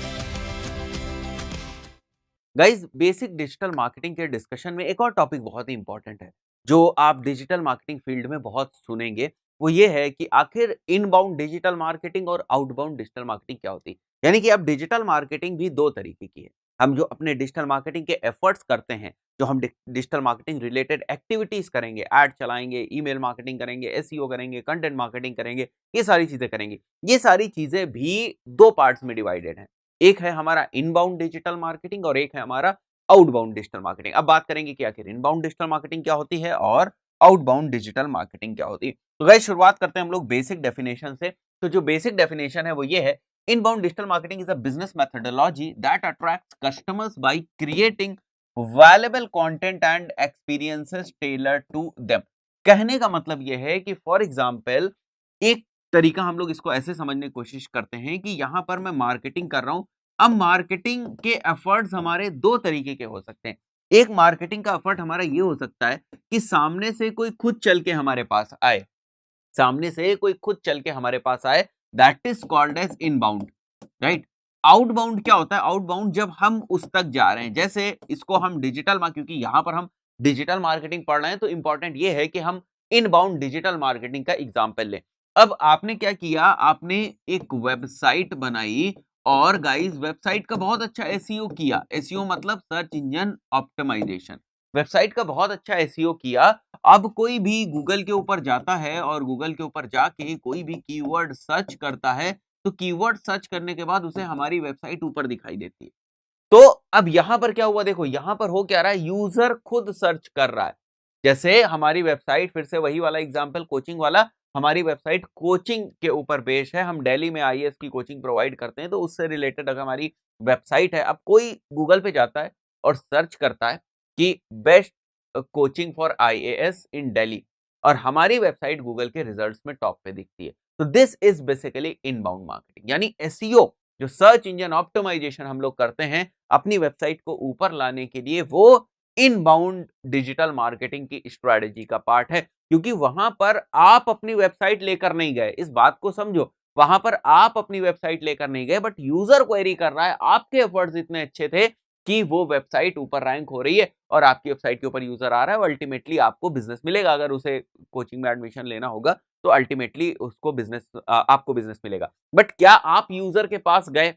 गाइज बेसिक डिजिटल मार्केटिंग के डिस्कशन में एक और टॉपिक बहुत ही इंपॉर्टेंट है जो आप डिजिटल मार्केटिंग फील्ड में बहुत सुनेंगे वो ये है कि आखिर इनबाउंड डिजिटल मार्केटिंग और आउटबाउंड डिजिटल मार्केटिंग क्या होती है यानी कि अब डिजिटल मार्केटिंग भी दो तरीके की है हम जो अपने डिजिटल मार्केटिंग के एफर्ट्स करते हैं जो हम डिजिटल मार्केटिंग रिलेटेड एक्टिविटीज़ करेंगे ऐड चलाएंगे ईमेल मार्केटिंग करेंगे एस e करेंगे कंटेंट मार्केटिंग करेंगे ये सारी चीज़ें करेंगे ये सारी चीज़ें भी दो पार्ट्स में डिवाइडेड हैं एक है हमारा इनबाउंड डिजिटल मार्केटिंग और एक है हमारा आउटबाउंड डिजिटल मार्केटिंग अब बात करेंगे कि आखिर इनबाउंड डिजिटल मार्केटिंग क्या होती है और आउटबाउंड डिजिटल मार्केटिंग क्या होती है तो गई शुरुआत करते हैं हम लोग बेसिक डेफिनेशन से तो जो बेसिक डेफिनेशन है वो ये है inbound digital marketing is a business methodology that attract customers by creating valuable content and experiences tailor to them कहने का मतलब यह है कि फॉर एग्जाम्पल एक तरीका हम लोग इसको ऐसे समझने की कोशिश करते हैं कि यहां पर मैं मार्केटिंग कर रहा हूं अब मार्केटिंग के एफर्ट्स हमारे दो तरीके के हो सकते हैं एक मार्केटिंग का एफर्ट हमारा ये हो सकता है कि सामने से कोई खुद चल के हमारे पास आए सामने से कोई खुद चल के हमारे पास आए that is called as inbound right outbound क्या होता है आउटबाउंड जब हम उस तक जा रहे हैं जैसे इसको हम डिजिटल क्योंकि यहां पर हम डिजिटल मार्केटिंग पढ़ रहे हैं तो इंपॉर्टेंट ये है कि हम इनबाउंड डिजिटल मार्केटिंग का एग्जाम्पल लें अब आपने क्या किया आपने एक वेबसाइट बनाई और गाइस वेबसाइट का बहुत अच्छा एस e किया एस e मतलब सर्च इंजन ऑप्टिमाइजेशन वेबसाइट का बहुत अच्छा एस e किया अब कोई भी गूगल के ऊपर जाता है और गूगल के ऊपर जाके कोई भी कीवर्ड सर्च करता है तो कीवर्ड सर्च करने के बाद उसे हमारी वेबसाइट ऊपर दिखाई देती है तो अब यहां पर क्या हुआ देखो यहां पर हो क्या रहा है यूजर खुद सर्च कर रहा है जैसे हमारी वेबसाइट फिर से वही वाला एग्जाम्पल कोचिंग वाला हमारी वेबसाइट कोचिंग के ऊपर बेस्ड है हम दिल्ली में आई की कोचिंग प्रोवाइड करते हैं तो उससे रिलेटेड अगर हमारी वेबसाइट है अब कोई गूगल पे जाता है और सर्च करता है कि best coaching for I in Delhi और हमारी वेबसाइट गूगल के रिजल्ट में टॉप पे दिखती है तो this is basically inbound marketing यानी एस e जो सर्च इंजन ऑप्टोमाइजेशन हम लोग करते हैं अपनी वेबसाइट को ऊपर लाने के लिए वो इनबाउंड डिजिटल मार्केटिंग की स्ट्रैटेजी का पार्ट है क्योंकि वहां पर आप अपनी वेबसाइट लेकर नहीं गए इस बात को समझो वहां पर आप अपनी वेबसाइट लेकर नहीं गए बट यूजर क्वेरी कर रहा है आपके एफर्ट्स इतने अच्छे थे कि वो वेबसाइट ऊपर रैंक हो रही है और आपकी वेबसाइट के ऊपर यूजर आ रहा है अल्टीमेटली आपको बिजनेस मिलेगा अगर उसे कोचिंग में एडमिशन लेना होगा तो अल्टीमेटली उसको बिजनेस आपको बिजनेस मिलेगा बट क्या आप यूजर के पास गए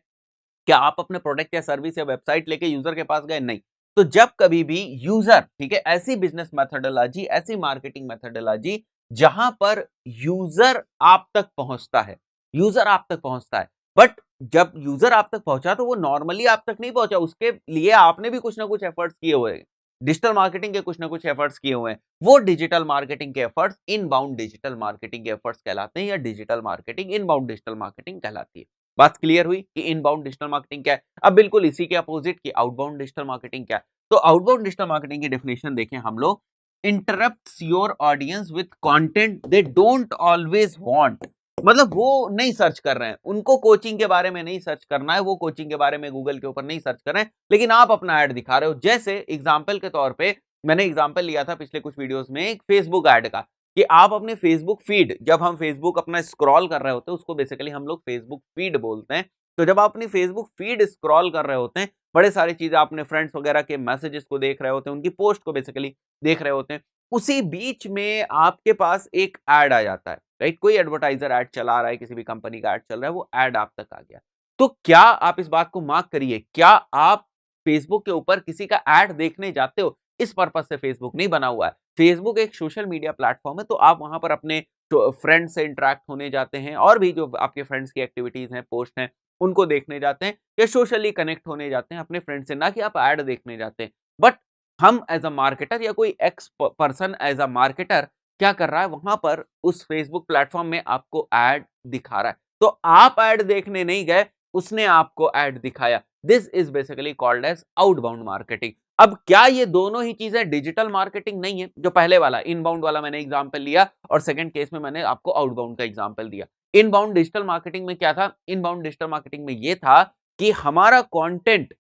क्या आप अपने प्रोडक्ट या सर्विस या वेबसाइट लेके यूजर के पास गए नहीं तो जब कभी भी यूजर ठीक है ऐसी बिजनेस मैथडोलॉजी ऐसी मार्केटिंग मैथडोलॉजी जहां पर यूजर आप तक पहुंचता है यूजर आप तक पहुंचता है बट जब यूजर आप तक पहुंचा तो वो नॉर्मली आप तक नहीं पहुंचा उसके लिए आपने भी कुछ ना कुछ एफर्ट्स किए हुए हैं डिजिटल मार्केटिंग के कुछ ना कुछ एफर्ट्स किए हुए हैं वो डिजिटल मार्केटिंग के एफर्ट्स इनबाउंड डिजिटल मार्केटिंग के एफर्ट्स कहलाते हैं या digital marketing inbound digital marketing कहलाती है बात क्लियर हुई कि इनबाउंड डिजिटल मार्केटिंग क्या है अब बिल्कुल इसी के अपोजिट की आउटबाउंड डिजिटल मार्केटिंग क्या है तो आउटबाउंड डिजिटल मार्केटिंग की डेफिनेशन देखें हम लोग interrupt your audience with content they don't always want मतलब वो नहीं सर्च कर रहे हैं उनको कोचिंग के बारे में नहीं सर्च करना है वो कोचिंग के बारे में गूगल के ऊपर नहीं सर्च कर रहे हैं लेकिन आप अपना ऐड दिखा रहे हो जैसे एग्जाम्पल के तौर पे मैंने एग्जाम्पल लिया था पिछले कुछ वीडियोस में एक फेसबुक ऐड का कि आप अपने फेसबुक फीड जब हम फेसबुक अपना स्क्रॉल कर रहे होते हैं उसको बेसिकली हम लोग फेसबुक फीड बोलते हैं तो जब आप अपनी फेसबुक फीड स्क्रॉल कर रहे होते हैं बड़े सारी चीज़ें अपने फ्रेंड्स वगैरह के मैसेजेस को देख रहे होते हैं उनकी पोस्ट को बेसिकली देख रहे होते हैं उसी बीच में आपके पास एक ऐड आ जाता है राइट कोई एडवर्टाइजर ऐड चला रहा है किसी भी कंपनी का ऐड चल रहा है वो ऐड आप तक आ गया तो क्या आप इस बात को मार्क करिए क्या आप फेसबुक के ऊपर किसी का ऐड देखने जाते हो इस पर्पज से फेसबुक नहीं बना हुआ है फेसबुक एक सोशल मीडिया प्लेटफॉर्म है तो आप वहाँ पर अपने फ्रेंड से इंटरेक्ट होने जाते हैं और भी जो आपके फ्रेंड्स की एक्टिविटीज़ हैं पोस्ट हैं उनको देखने जाते हैं या सोशली कनेक्ट होने जाते हैं अपने फ्रेंड से ना कि आप ऐड देखने जाते हैं बट हम एज अ मार्केटर या कोई X person as a marketer क्या कर रहा है वहां पर उस फेसबुक प्लेटफॉर्म में आपको एड दिखा रहा है तो आप एड देखने नहीं गए उसने आपको एड दिखाया this is basically called as outbound marketing अब क्या ये दोनों ही चीजें डिजिटल मार्केटिंग नहीं है जो पहले वाला इनबाउंड वाला मैंने एग्जाम्पल लिया और सेकंड केस में मैंने आपको आउटबाउंड का एग्जाम्पल दिया इनबाउंड डिजिटल मार्केटिंग में क्या था इनबाउंड डिजिटल मार्केटिंग में ये था कि हमारा कंटेंट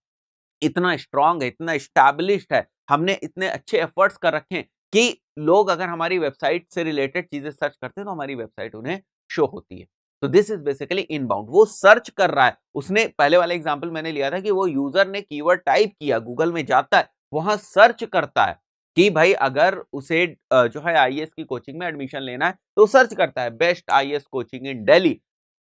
इतना स्ट्रांग है इतना स्टैब्लिश है हमने इतने अच्छे एफर्ट्स कर रखे हैं कि लोग अगर हमारी वेबसाइट से रिलेटेड चीजें सर्च करते हैं तो हमारी वेबसाइट उन्हें शो होती है तो दिस इज बेसिकली इनबाउंड वो सर्च कर रहा है उसने पहले वाला एग्जाम्पल मैंने लिया था कि वो यूजर ने कीवर्ड टाइप किया गूगल में जाता है वहां सर्च करता है कि भाई अगर उसे जो है आई की कोचिंग में एडमिशन लेना है तो सर्च करता है best I coaching in Delhi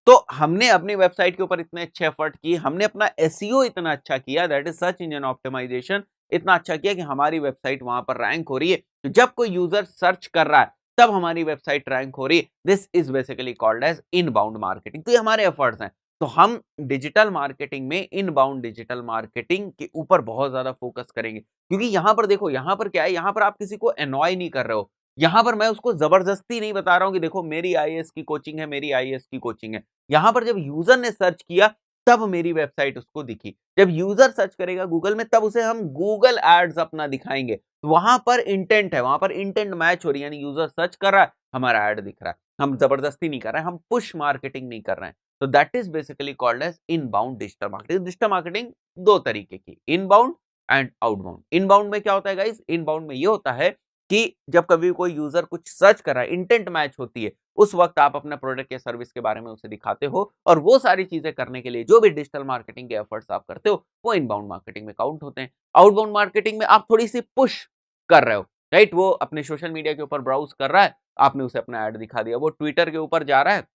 तो हमने अपनी वेबसाइट के ऊपर इतने अच्छे एफर्ट किए हमने अपना एस e इतना अच्छा किया that is search engine optimization इतना अच्छा किया कि हमारी वेबसाइट वहां पर रैंक हो रही है तो जब कोई यूजर सर्च कर रहा है तब हमारी वेबसाइट रैंक हो रही है this is basically called as inbound marketing तो ये हमारे एफर्ट्स हैं तो हम डिजिटल मार्केटिंग में इनबाउंड डिजिटल मार्केटिंग के ऊपर बहुत ज्यादा फोकस करेंगे क्योंकि यहां पर देखो यहां पर क्या है यहां पर आप किसी को एनॉय नहीं कर रहे हो यहां पर मैं उसको जबरदस्ती नहीं बता रहा हूं कि देखो मेरी आई की कोचिंग है मेरी आई की कोचिंग है यहां पर जब यूजर ने सर्च किया तब मेरी वेबसाइट उसको दिखी जब यूजर सर्च करेगा गूगल में तब उसे हम गूगल एड्स अपना दिखाएंगे वहां पर इंटेंट है वहां पर इंटेंट मैच हो रही है यानी यूजर सर्च कर रहा है हमारा एड दिख रहा है हम जबरदस्ती नहीं कर रहे हैं हम पुश मार्केटिंग नहीं कर रहे हैं तो that is basically called as inbound digital marketing तो डिजिटल मार्केटिंग दो तरीके की इनबाउंड एंड आउटबाउंड इनबाउंड में क्या होता है गाइस इनबाउंड में ये होता है कि जब कभी कोई यूजर कुछ सर्च कर रहा है इंटेंट मैच होती है उस वक्त आप अपने प्रोडक्ट या सर्विस के बारे में उसे दिखाते हो और वो सारी चीजें करने के लिए जो भी डिजिटल मार्केटिंग के एफर्ट्स आप करते हो वो इनबाउंड मार्केटिंग में काउंट होते हैं आउटबाउंड मार्केटिंग में आप थोड़ी सी पुश कर रहे हो राइट वो अपने सोशल मीडिया के ऊपर ब्राउज कर रहा है आपने उसे अपना ऐड दिखा दिया वो ट्विटर के ऊपर जा रहा है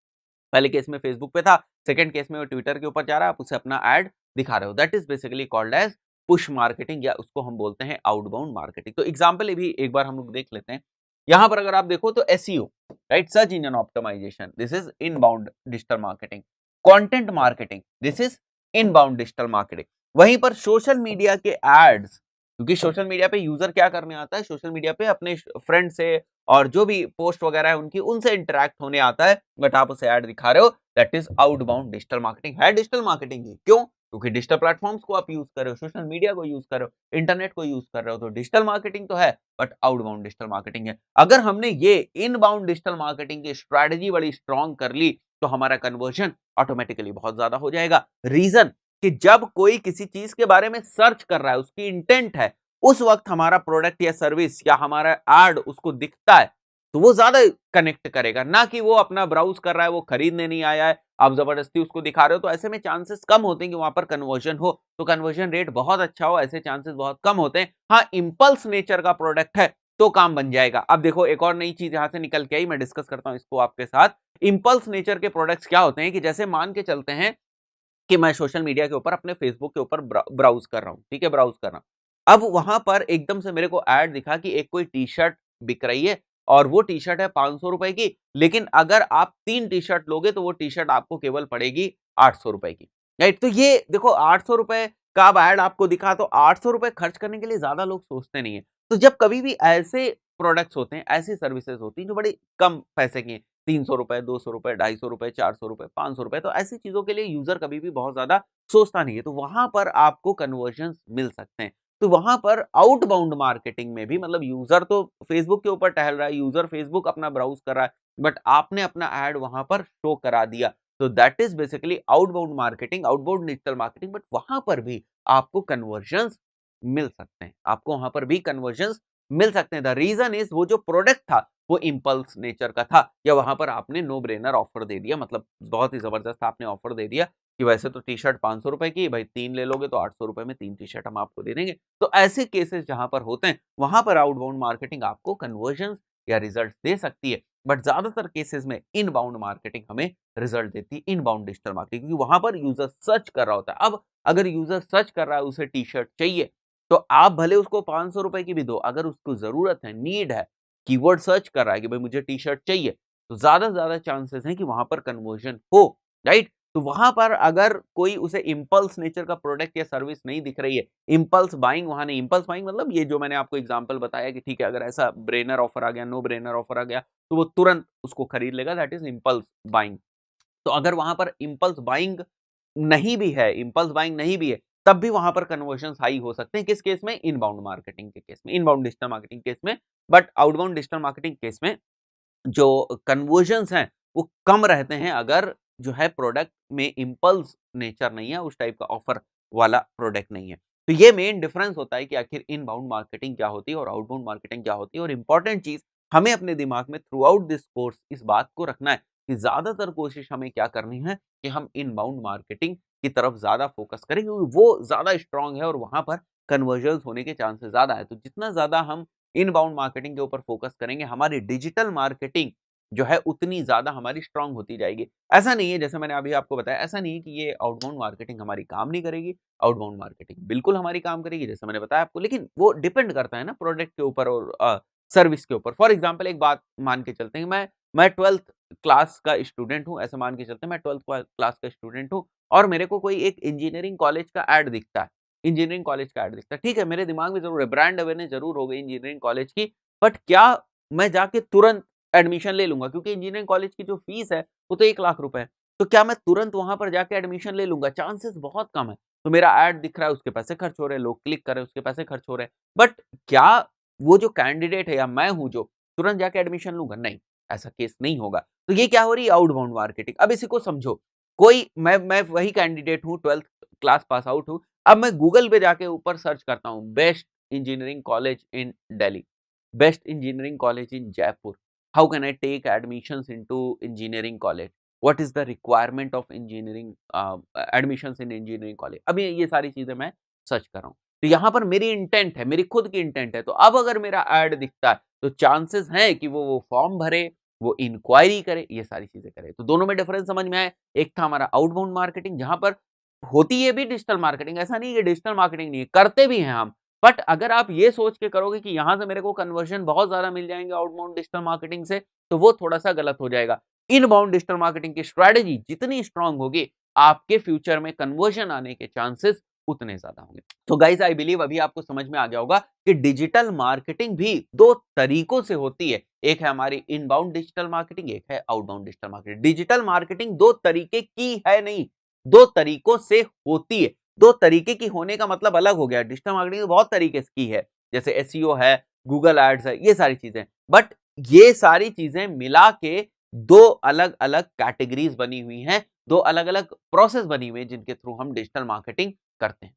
पहले केस में फेसबुक पे था सेकंड केस में वो ट्विटर के ऊपर जा रहा है आप उसे अपना ऐड दिखा रहे हो that is basically called as push marketing या उसको हम बोलते हैं आउटबाउंड मार्केटिंग तो एग्जाम्पल भी एक बार हम लोग देख लेते हैं यहां पर अगर आप देखो तो S right search engine optimization this is inbound digital marketing content marketing this is inbound digital marketing वहीं पर सोशल मीडिया के एड्स क्योंकि सोशल मीडिया पे यूजर क्या करने आता है सोशल मीडिया पे अपने फ्रेंड से और जो भी पोस्ट वगैरह है उनकी उनसे इंटरेक्ट होने आता है बट आप उसे ऐड दिखा रहे हो that is outbound digital marketing है डिजिटल मार्केटिंग ही क्यों क्योंकि डिजिटल प्लेटफॉर्म्स को आप यूज कर रहे हो सोशल मीडिया को यूज कर रहे हो इंटरनेट को यूज कर रहे हो तो डिजिटल मार्केटिंग तो है बट आउटबाउंड डिजिटल मार्केटिंग है अगर हमने ये इनबाउंड डिजिटल मार्केटिंग की स्ट्रैटेजी बड़ी स्ट्रांग कर ली तो हमारा कन्वर्जन ऑटोमेटिकली बहुत ज्यादा हो जाएगा रीजन कि जब कोई किसी चीज के बारे में सर्च कर रहा है उसकी इंटेंट है उस वक्त हमारा प्रोडक्ट या सर्विस या हमारा एड उसको दिखता है तो वो ज्यादा कनेक्ट करेगा ना कि वो अपना ब्राउज कर रहा है वो खरीदने नहीं आया है आप जबरदस्ती उसको दिखा रहे हो तो ऐसे में चांसेस कम होते हैं कि वहां पर कन्वर्जन हो तो कन्वर्जन रेट बहुत अच्छा हो ऐसे चांसेस बहुत कम होते हैं हाँ इम्पल्स नेचर का प्रोडक्ट है तो काम बन जाएगा अब देखो एक और नई चीज यहां से निकल के आई मैं डिस्कस करता हूं इसको आपके साथ इम्पल्स नेचर के प्रोडक्ट्स क्या होते हैं कि जैसे मान के चलते हैं कि मैं सोशल मीडिया के ऊपर अपने फेसबुक के ऊपर ब्राउज कर रहा हूँ ठीक है ब्राउज कर रहा हूँ अब वहां पर एकदम से मेरे को एड दिखा कि एक कोई टी शर्ट बिक रही है और वो टी शर्ट है पाँच सौ रुपए की लेकिन अगर आप तीन टी शर्ट लोगे तो वो टी शर्ट आपको केवल पड़ेगी आठ सौ रुपए की राइट तो ये देखो आठ सौ रुपए का अब एड आपको दिखा तो आठ सौ रुपए खर्च करने के लिए ज्यादा लोग सोचते नहीं है तो जब कभी भी ऐसे प्रोडक्ट्स होते हैं ऐसी सर्विसेज होती हैं जो बड़े कम पैसे की तीन सौ रुपए दो सौ रुपए ढाई सौ रुपए चार सौ रुपए पांच सौ रुपए तो ऐसी चीजों के लिए यूजर कभी भी बहुत ज्यादा सोचता नहीं है तो वहां पर आपको कन्वर्जन मिल सकते हैं तो वहां पर आउटबाउंड मार्केटिंग में भी मतलब यूजर तो फेसबुक के ऊपर टहल रहा है यूजर फेसबुक अपना ब्राउज कर रहा है बट आपने अपना एड वहां पर शो करा दिया तो that is basically outbound marketing outbound digital marketing but वहां पर भी आपको कन्वर्जन मिल सकते हैं आपको वहां पर भी कन्वर्जन मिल सकते हैं द रीजन इज वो जो प्रोडक्ट था वो इम्पल्स नेचर का था या वहां पर आपने नो ब्रेनर ऑफर दे दिया मतलब बहुत ही जबरदस्त आपने ऑफर दे दिया कि वैसे तो टी शर्ट पाँच सौ रुपए की भाई तीन ले लोगे तो आठ सौ रुपए में तीन टी शर्ट हम आपको दे देंगे तो ऐसे केसेस जहां पर होते हैं वहां पर आउटबाउंड मार्केटिंग आपको कन्वर्जन या रिजल्ट दे सकती है बट ज्यादातर केसेस में इनबाउंड मार्केटिंग हमें रिजल्ट देती है इनबाउंड डिजिटल मार्केटिंग क्योंकि वहां पर यूजर सर्च कर रहा होता है अब अगर यूजर सर्च कर रहा है उसे टी शर्ट चाहिए तो आप भले उसको पाँच सौ रुपए की भी दो अगर उसको जरूरत है नीड है कीवर्ड सर्च कर रहा है कि भाई मुझे टी शर्ट चाहिए तो ज्यादा से ज्यादा चांसेस हैं कि वहां पर कन्वर्जन हो राइट तो वहां पर अगर कोई उसे इम्पल्स नेचर का प्रोडक्ट या सर्विस नहीं दिख रही है इम्पल्स बाइंग वहां नहीं इम्पल्स बाइंग मतलब ये जो मैंने आपको एग्जाम्पल बताया कि ठीक है अगर ऐसा ब्रेनर ऑफर आ गया नो ब्रेनर ऑफर आ गया तो वो तुरंत उसको खरीद लेगा दैट इज इम्पल्स बाइंग तो अगर वहां पर इम्पल्स बाइंग नहीं भी है इम्पल्स बाइंग नहीं भी है तब भी वहां पर कन्वर्शन हाई हो सकते हैं किस केस में इनबाउंड मार्केटिंग के केस में इनबाउंड डिजिटल मार्केटिंग केस में but outbound digital marketing case में जो कन्वर्जन हैं वो कम रहते हैं अगर जो है प्रोडक्ट में इम्पल्स नेचर नहीं है उस टाइप का ऑफर वाला प्रोडक्ट नहीं है तो ये मेन डिफरेंस होता है कि आखिर इनबाउंड मार्केटिंग क्या होती है और आउटबाउंड मार्केटिंग क्या होती है और इम्पॉर्टेंट चीज हमें अपने दिमाग में थ्रू आउट दिस कोर्स इस बात को रखना है कि ज्यादातर कोशिश हमें क्या करनी है कि हम इनबाउंड मार्केटिंग की तरफ ज्यादा फोकस करें क्योंकि वो ज्यादा स्ट्रांग है और वहां पर कन्वर्जन होने के चांसेस ज्यादा है तो जितना ज्यादा हम इनबाउंड मार्केटिंग के ऊपर फोकस करेंगे हमारी डिजिटल मार्केटिंग जो है उतनी ज़्यादा हमारी स्ट्रांग होती जाएगी ऐसा नहीं है जैसे मैंने अभी आपको बताया ऐसा नहीं है कि ये आउटबाउंड मार्केटिंग हमारी काम नहीं करेगी आउटबाउंड मार्केटिंग बिल्कुल हमारी काम करेगी जैसे मैंने बताया आपको लेकिन वो डिपेंड करता है ना प्रोडक्ट के ऊपर और आ, सर्विस के ऊपर फॉर एग्जाम्पल एक बात मान के चलते हैं मैं मैं ट्वेल्थ क्लास का स्टूडेंट हूँ ऐसा मान के चलते हैं मैं ट्वेल्थ क्लास का स्टूडेंट हूँ और मेरे को कोई एक इंजीनियरिंग कॉलेज का एड दिखता है इंजीनियरिंग कॉलेज का एड दिखता है ठीक है मेरे दिमाग में जरूर है ब्रांड अवेयरनेस जरूर हो गई इंजीनियरिंग कॉलेज की बट क्या मैं जाके तुरंत एडमिशन ले लूंगा क्योंकि इंजीनियरिंग कॉलेज की जो फीस है वो तो एक लाख रुपए है तो क्या मैं तुरंत वहां पर जाके एडमिशन ले लूंगा चांसेस बहुत कम है तो मेरा एड दिख रहा है उसके पैसे खर्च हो रहे हैं लोग क्लिक कर रहे हैं उसके पैसे खर्च हो रहे हैं बट क्या वो जो कैंडिडेट है या मैं हूं जो तुरंत जाके एडमिशन लूंगा नहीं ऐसा केस नहीं होगा तो ये क्या हो रही है आउटबाउंड मार्केटिंग अब इसी को समझो कोई मैं मैं वही कैंडिडेट हूँ ट्वेल्थ क्लास पास आउट हूँ अब मैं गूगल पे जाके ऊपर सर्च करता हूँ best engineering college in Delhi best engineering college in Jaipur how can I take admission into engineering college what is the requirement of engineering admissions in engineering college? अभी ये सारी चीजें मैं सर्च कर रहा हूँ तो यहाँ पर मेरी इंटेंट है मेरी खुद की इंटेंट है तो अब अगर मेरा एड दिखता है तो चांसेस हैं कि वो वो फॉर्म भरे वो इंक्वायरी करे ये सारी चीजें करे तो दोनों में डिफरेंस समझ में आए एक था हमारा आउटबाउंड मार्केटिंग जहां पर होती है भी डिजिटल मार्केटिंग ऐसा नहीं है डिजिटल मार्केटिंग नहीं है करते भी हैं हम बट अगर आप ये सोच के करोगे कि यहां से मेरे को कन्वर्जन बहुत ज़्यादा मिल जाएंगे आउटबाउंड डिजिटल मार्केटिंग से तो वो थोड़ा सा गलत हो जाएगा इनबाउंड डिजिटल मार्केटिंग की स्ट्रैटेजी जितनी स्ट्रांग होगी आपके फ्यूचर में कन्वर्जन आने के चांसेस उतने ज्यादा होंगे तो गाइज आई बिलीव अभी आपको समझ में आ गया होगा कि डिजिटल मार्केटिंग भी दो तरीकों से होती है एक है हमारी इनबाउंड डिजिटल मार्केटिंग एक है outbound digital marketing digital marketing दो तरीके की है नहीं दो तरीकों से होती है दो तरीके की होने का मतलब अलग हो गया डिजिटल मार्केटिंग तो बहुत तरीके से की है जैसे एस है गूगल एड्स है ये सारी चीजें बट ये सारी चीजें मिला के दो अलग अलग कैटेगरीज बनी हुई हैं दो अलग अलग प्रोसेस बनी हुई है जिनके थ्रू हम डिजिटल मार्केटिंग करते हैं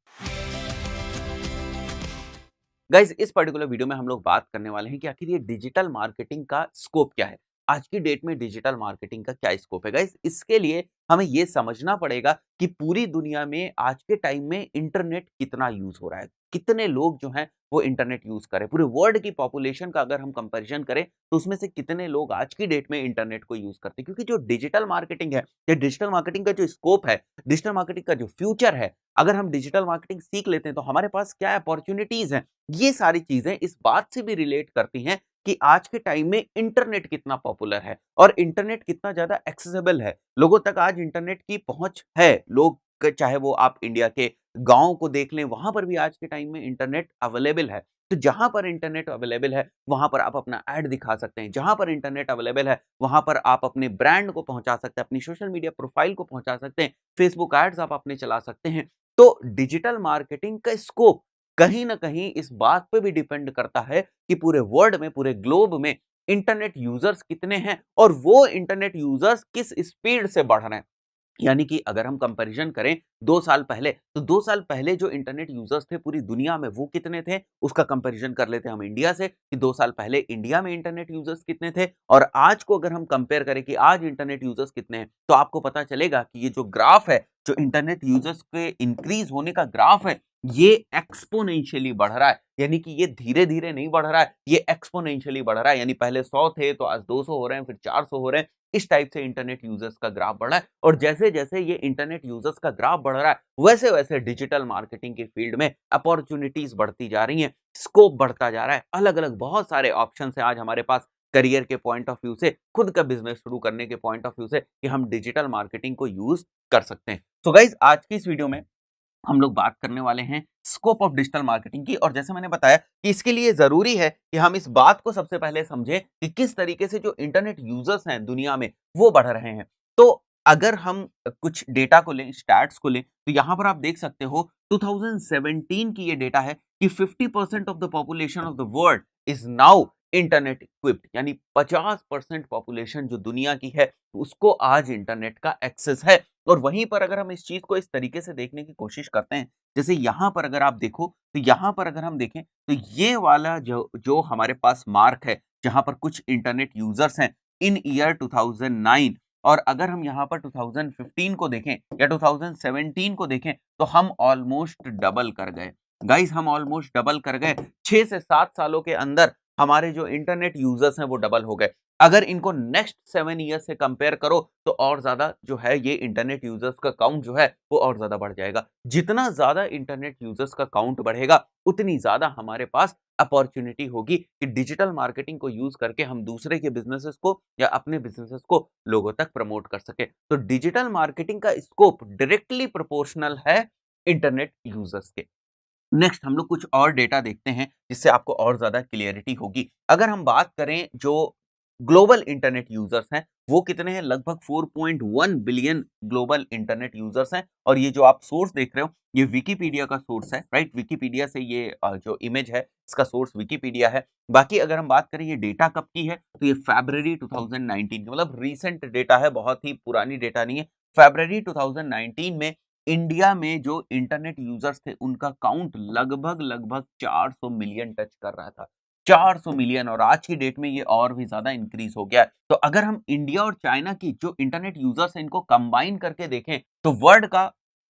गाइज इस पर्टिकुलर वीडियो में हम लोग बात करने वाले हैं कि आखिर ये डिजिटल मार्केटिंग का स्कोप क्या है आज की डेट में डिजिटल मार्केटिंग का क्या स्कोप है गाइस इसके लिए हमें यह समझना पड़ेगा कि पूरी दुनिया में आज के टाइम में इंटरनेट कितना यूज हो रहा है कितने लोग जो हैं वो इंटरनेट यूज करें पूरे वर्ल्ड की पॉपुलेशन का अगर हम कंपैरिजन करें तो उसमें से कितने लोग आज की डेट में इंटरनेट को यूज करते हैं क्योंकि जो डिजिटल मार्केटिंग है या डिजिटल मार्केटिंग का जो स्कोप है डिजिटल मार्केटिंग का जो फ्यूचर है अगर हम डिजिटल मार्केटिंग सीख लेते हैं तो हमारे पास क्या अपॉर्चुनिटीज हैं ये सारी चीजें इस बात से भी रिलेट करती हैं कि आज के टाइम में इंटरनेट कितना पॉपुलर है और इंटरनेट कितना ज़्यादा एक्सेसिबल है लोगों तक आज इंटरनेट की पहुंच है लोग चाहे वो आप इंडिया के गाँव को देख लें वहां पर भी आज के टाइम में इंटरनेट अवेलेबल है तो जहां पर इंटरनेट अवेलेबल है वहां पर आप अपना ऐड दिखा सकते हैं जहां पर इंटरनेट अवेलेबल है वहां पर आप अपने ब्रांड को पहुंचा सकते हैं अपनी सोशल मीडिया प्रोफाइल को पहुंचा सकते हैं फेसबुक एड्स आप अपने चला सकते हैं तो डिजिटल मार्केटिंग का स्कोप कहीं ना कहीं इस बात पे भी डिपेंड करता है कि पूरे वर्ल्ड में पूरे ग्लोब में इंटरनेट यूजर्स कितने हैं और वो इंटरनेट यूजर्स किस स्पीड से बढ़ रहे हैं यानी कि अगर हम कंपैरिजन करें दो साल पहले तो दो साल पहले जो इंटरनेट यूजर्स थे पूरी दुनिया में वो कितने थे उसका कंपैरिजन कर लेते हैं हम इंडिया से कि दो साल पहले इंडिया में इंटरनेट यूजर्स कितने थे और आज को अगर हम कंपेयर करें कि आज इंटरनेट यूजर्स कितने हैं तो आपको पता चलेगा कि ये जो ग्राफ है जो इंटरनेट यूजर्स के इंक्रीज होने का ग्राफ है ये एक्सपोनेंशियली बढ़ रहा है यानी कि ये धीरे धीरे नहीं बढ़ रहा है ये एक्सपोनेंशियली बढ़ रहा है यानी पहले सौ थे तो आज दो सौ हो रहे हैं फिर चार सौ हो रहे हैं इस टाइप से इंटरनेट यूजर्स का ग्राफ बढ़ रहा है और जैसे जैसे ये इंटरनेट यूजर्स का ग्राफ बढ़ रहा है वैसे वैसे डिजिटल मार्केटिंग के फील्ड में अपॉर्चुनिटीज बढ़ती जा रही है स्कोप बढ़ता जा रहा है अलग अलग बहुत सारे ऑप्शन है आज हमारे पास करियर के पॉइंट ऑफ व्यू से खुद का बिजनेस शुरू करने के पॉइंट ऑफ व्यू से कि हम डिजिटल मार्केटिंग को यूज कर सकते हैं सो तो so गाइज आज की इस वीडियो में हम लोग बात करने वाले हैं स्कोप ऑफ डिजिटल मार्केटिंग की और जैसे मैंने बताया कि इसके लिए ज़रूरी है कि हम इस बात को सबसे पहले समझें कि किस तरीके से जो इंटरनेट यूजर्स हैं दुनिया में वो बढ़ रहे हैं तो अगर हम कुछ डेटा को लें स्टैट्स को लें तो यहाँ पर आप देख सकते हो 2017 की ये डेटा है कि 50 percent of the population of the world is now internet equipped यानी 50 परसेंट पॉपुलेशन जो दुनिया की है उसको आज इंटरनेट का एक्सेस है और वहीं पर अगर हम इस चीज को इस तरीके से देखने की कोशिश करते हैं जैसे यहाँ पर अगर आप देखो तो यहाँ पर अगर हम देखें तो ये वाला जो जो हमारे पास मार्क है जहाँ पर कुछ इंटरनेट यूजर्स हैं इन ईयर 2009 और अगर हम यहाँ पर 2015 को देखें या 2017 को देखें तो हम ऑलमोस्ट डबल कर गए गाइस हम ऑलमोस्ट डबल कर गए छः से सात सालों के अंदर हमारे जो इंटरनेट यूजर्स हैं वो डबल हो गए अगर इनको नेक्स्ट सेवन ईयर से कंपेयर करो तो और ज़्यादा जो है ये इंटरनेट यूजर्स का काउंट जो है वो और ज़्यादा बढ़ जाएगा जितना ज़्यादा इंटरनेट यूजर्स का काउंट बढ़ेगा उतनी ज़्यादा हमारे पास अपॉर्चुनिटी होगी कि डिजिटल मार्केटिंग को यूज़ करके हम दूसरे के बिजनेसेस को या अपने बिजनेसेस को लोगों तक प्रमोट कर सके तो डिजिटल मार्केटिंग का स्कोप डायरेक्टली प्रोपोर्शनल है इंटरनेट यूजर्स के नेक्स्ट हम लोग कुछ और डेटा देखते हैं जिससे आपको और ज़्यादा क्लियरिटी होगी अगर हम बात करें जो ग्लोबल इंटरनेट यूजर्स हैं वो कितने हैं लगभग 4.1 बिलियन ग्लोबल इंटरनेट यूजर्स हैं और ये जो आप सोर्स देख रहे हो ये विकीपीडिया का सोर्स है राइट विकीपीडिया से ये जो इमेज है इसका सोर्स विकीपीडिया है बाकी अगर हम बात करें ये डेटा कब की है तो ये फेबररी 2019 की मतलब रिसेंट डेटा है बहुत ही पुरानी डेटा नहीं है फेबररी 2019 में इंडिया में जो इंटरनेट यूजर्स थे उनका काउंट लगभग लगभग 400 मिलियन टच कर रहा था 400 मिलियन और आज की डेट में ये और भी ज्यादा इंक्रीज हो गया तो अगर हम इंडिया और चाइना की जो इंटरनेट यूजर्स हैं इनको कंबाइन करके देखें तो वर्ल्ड का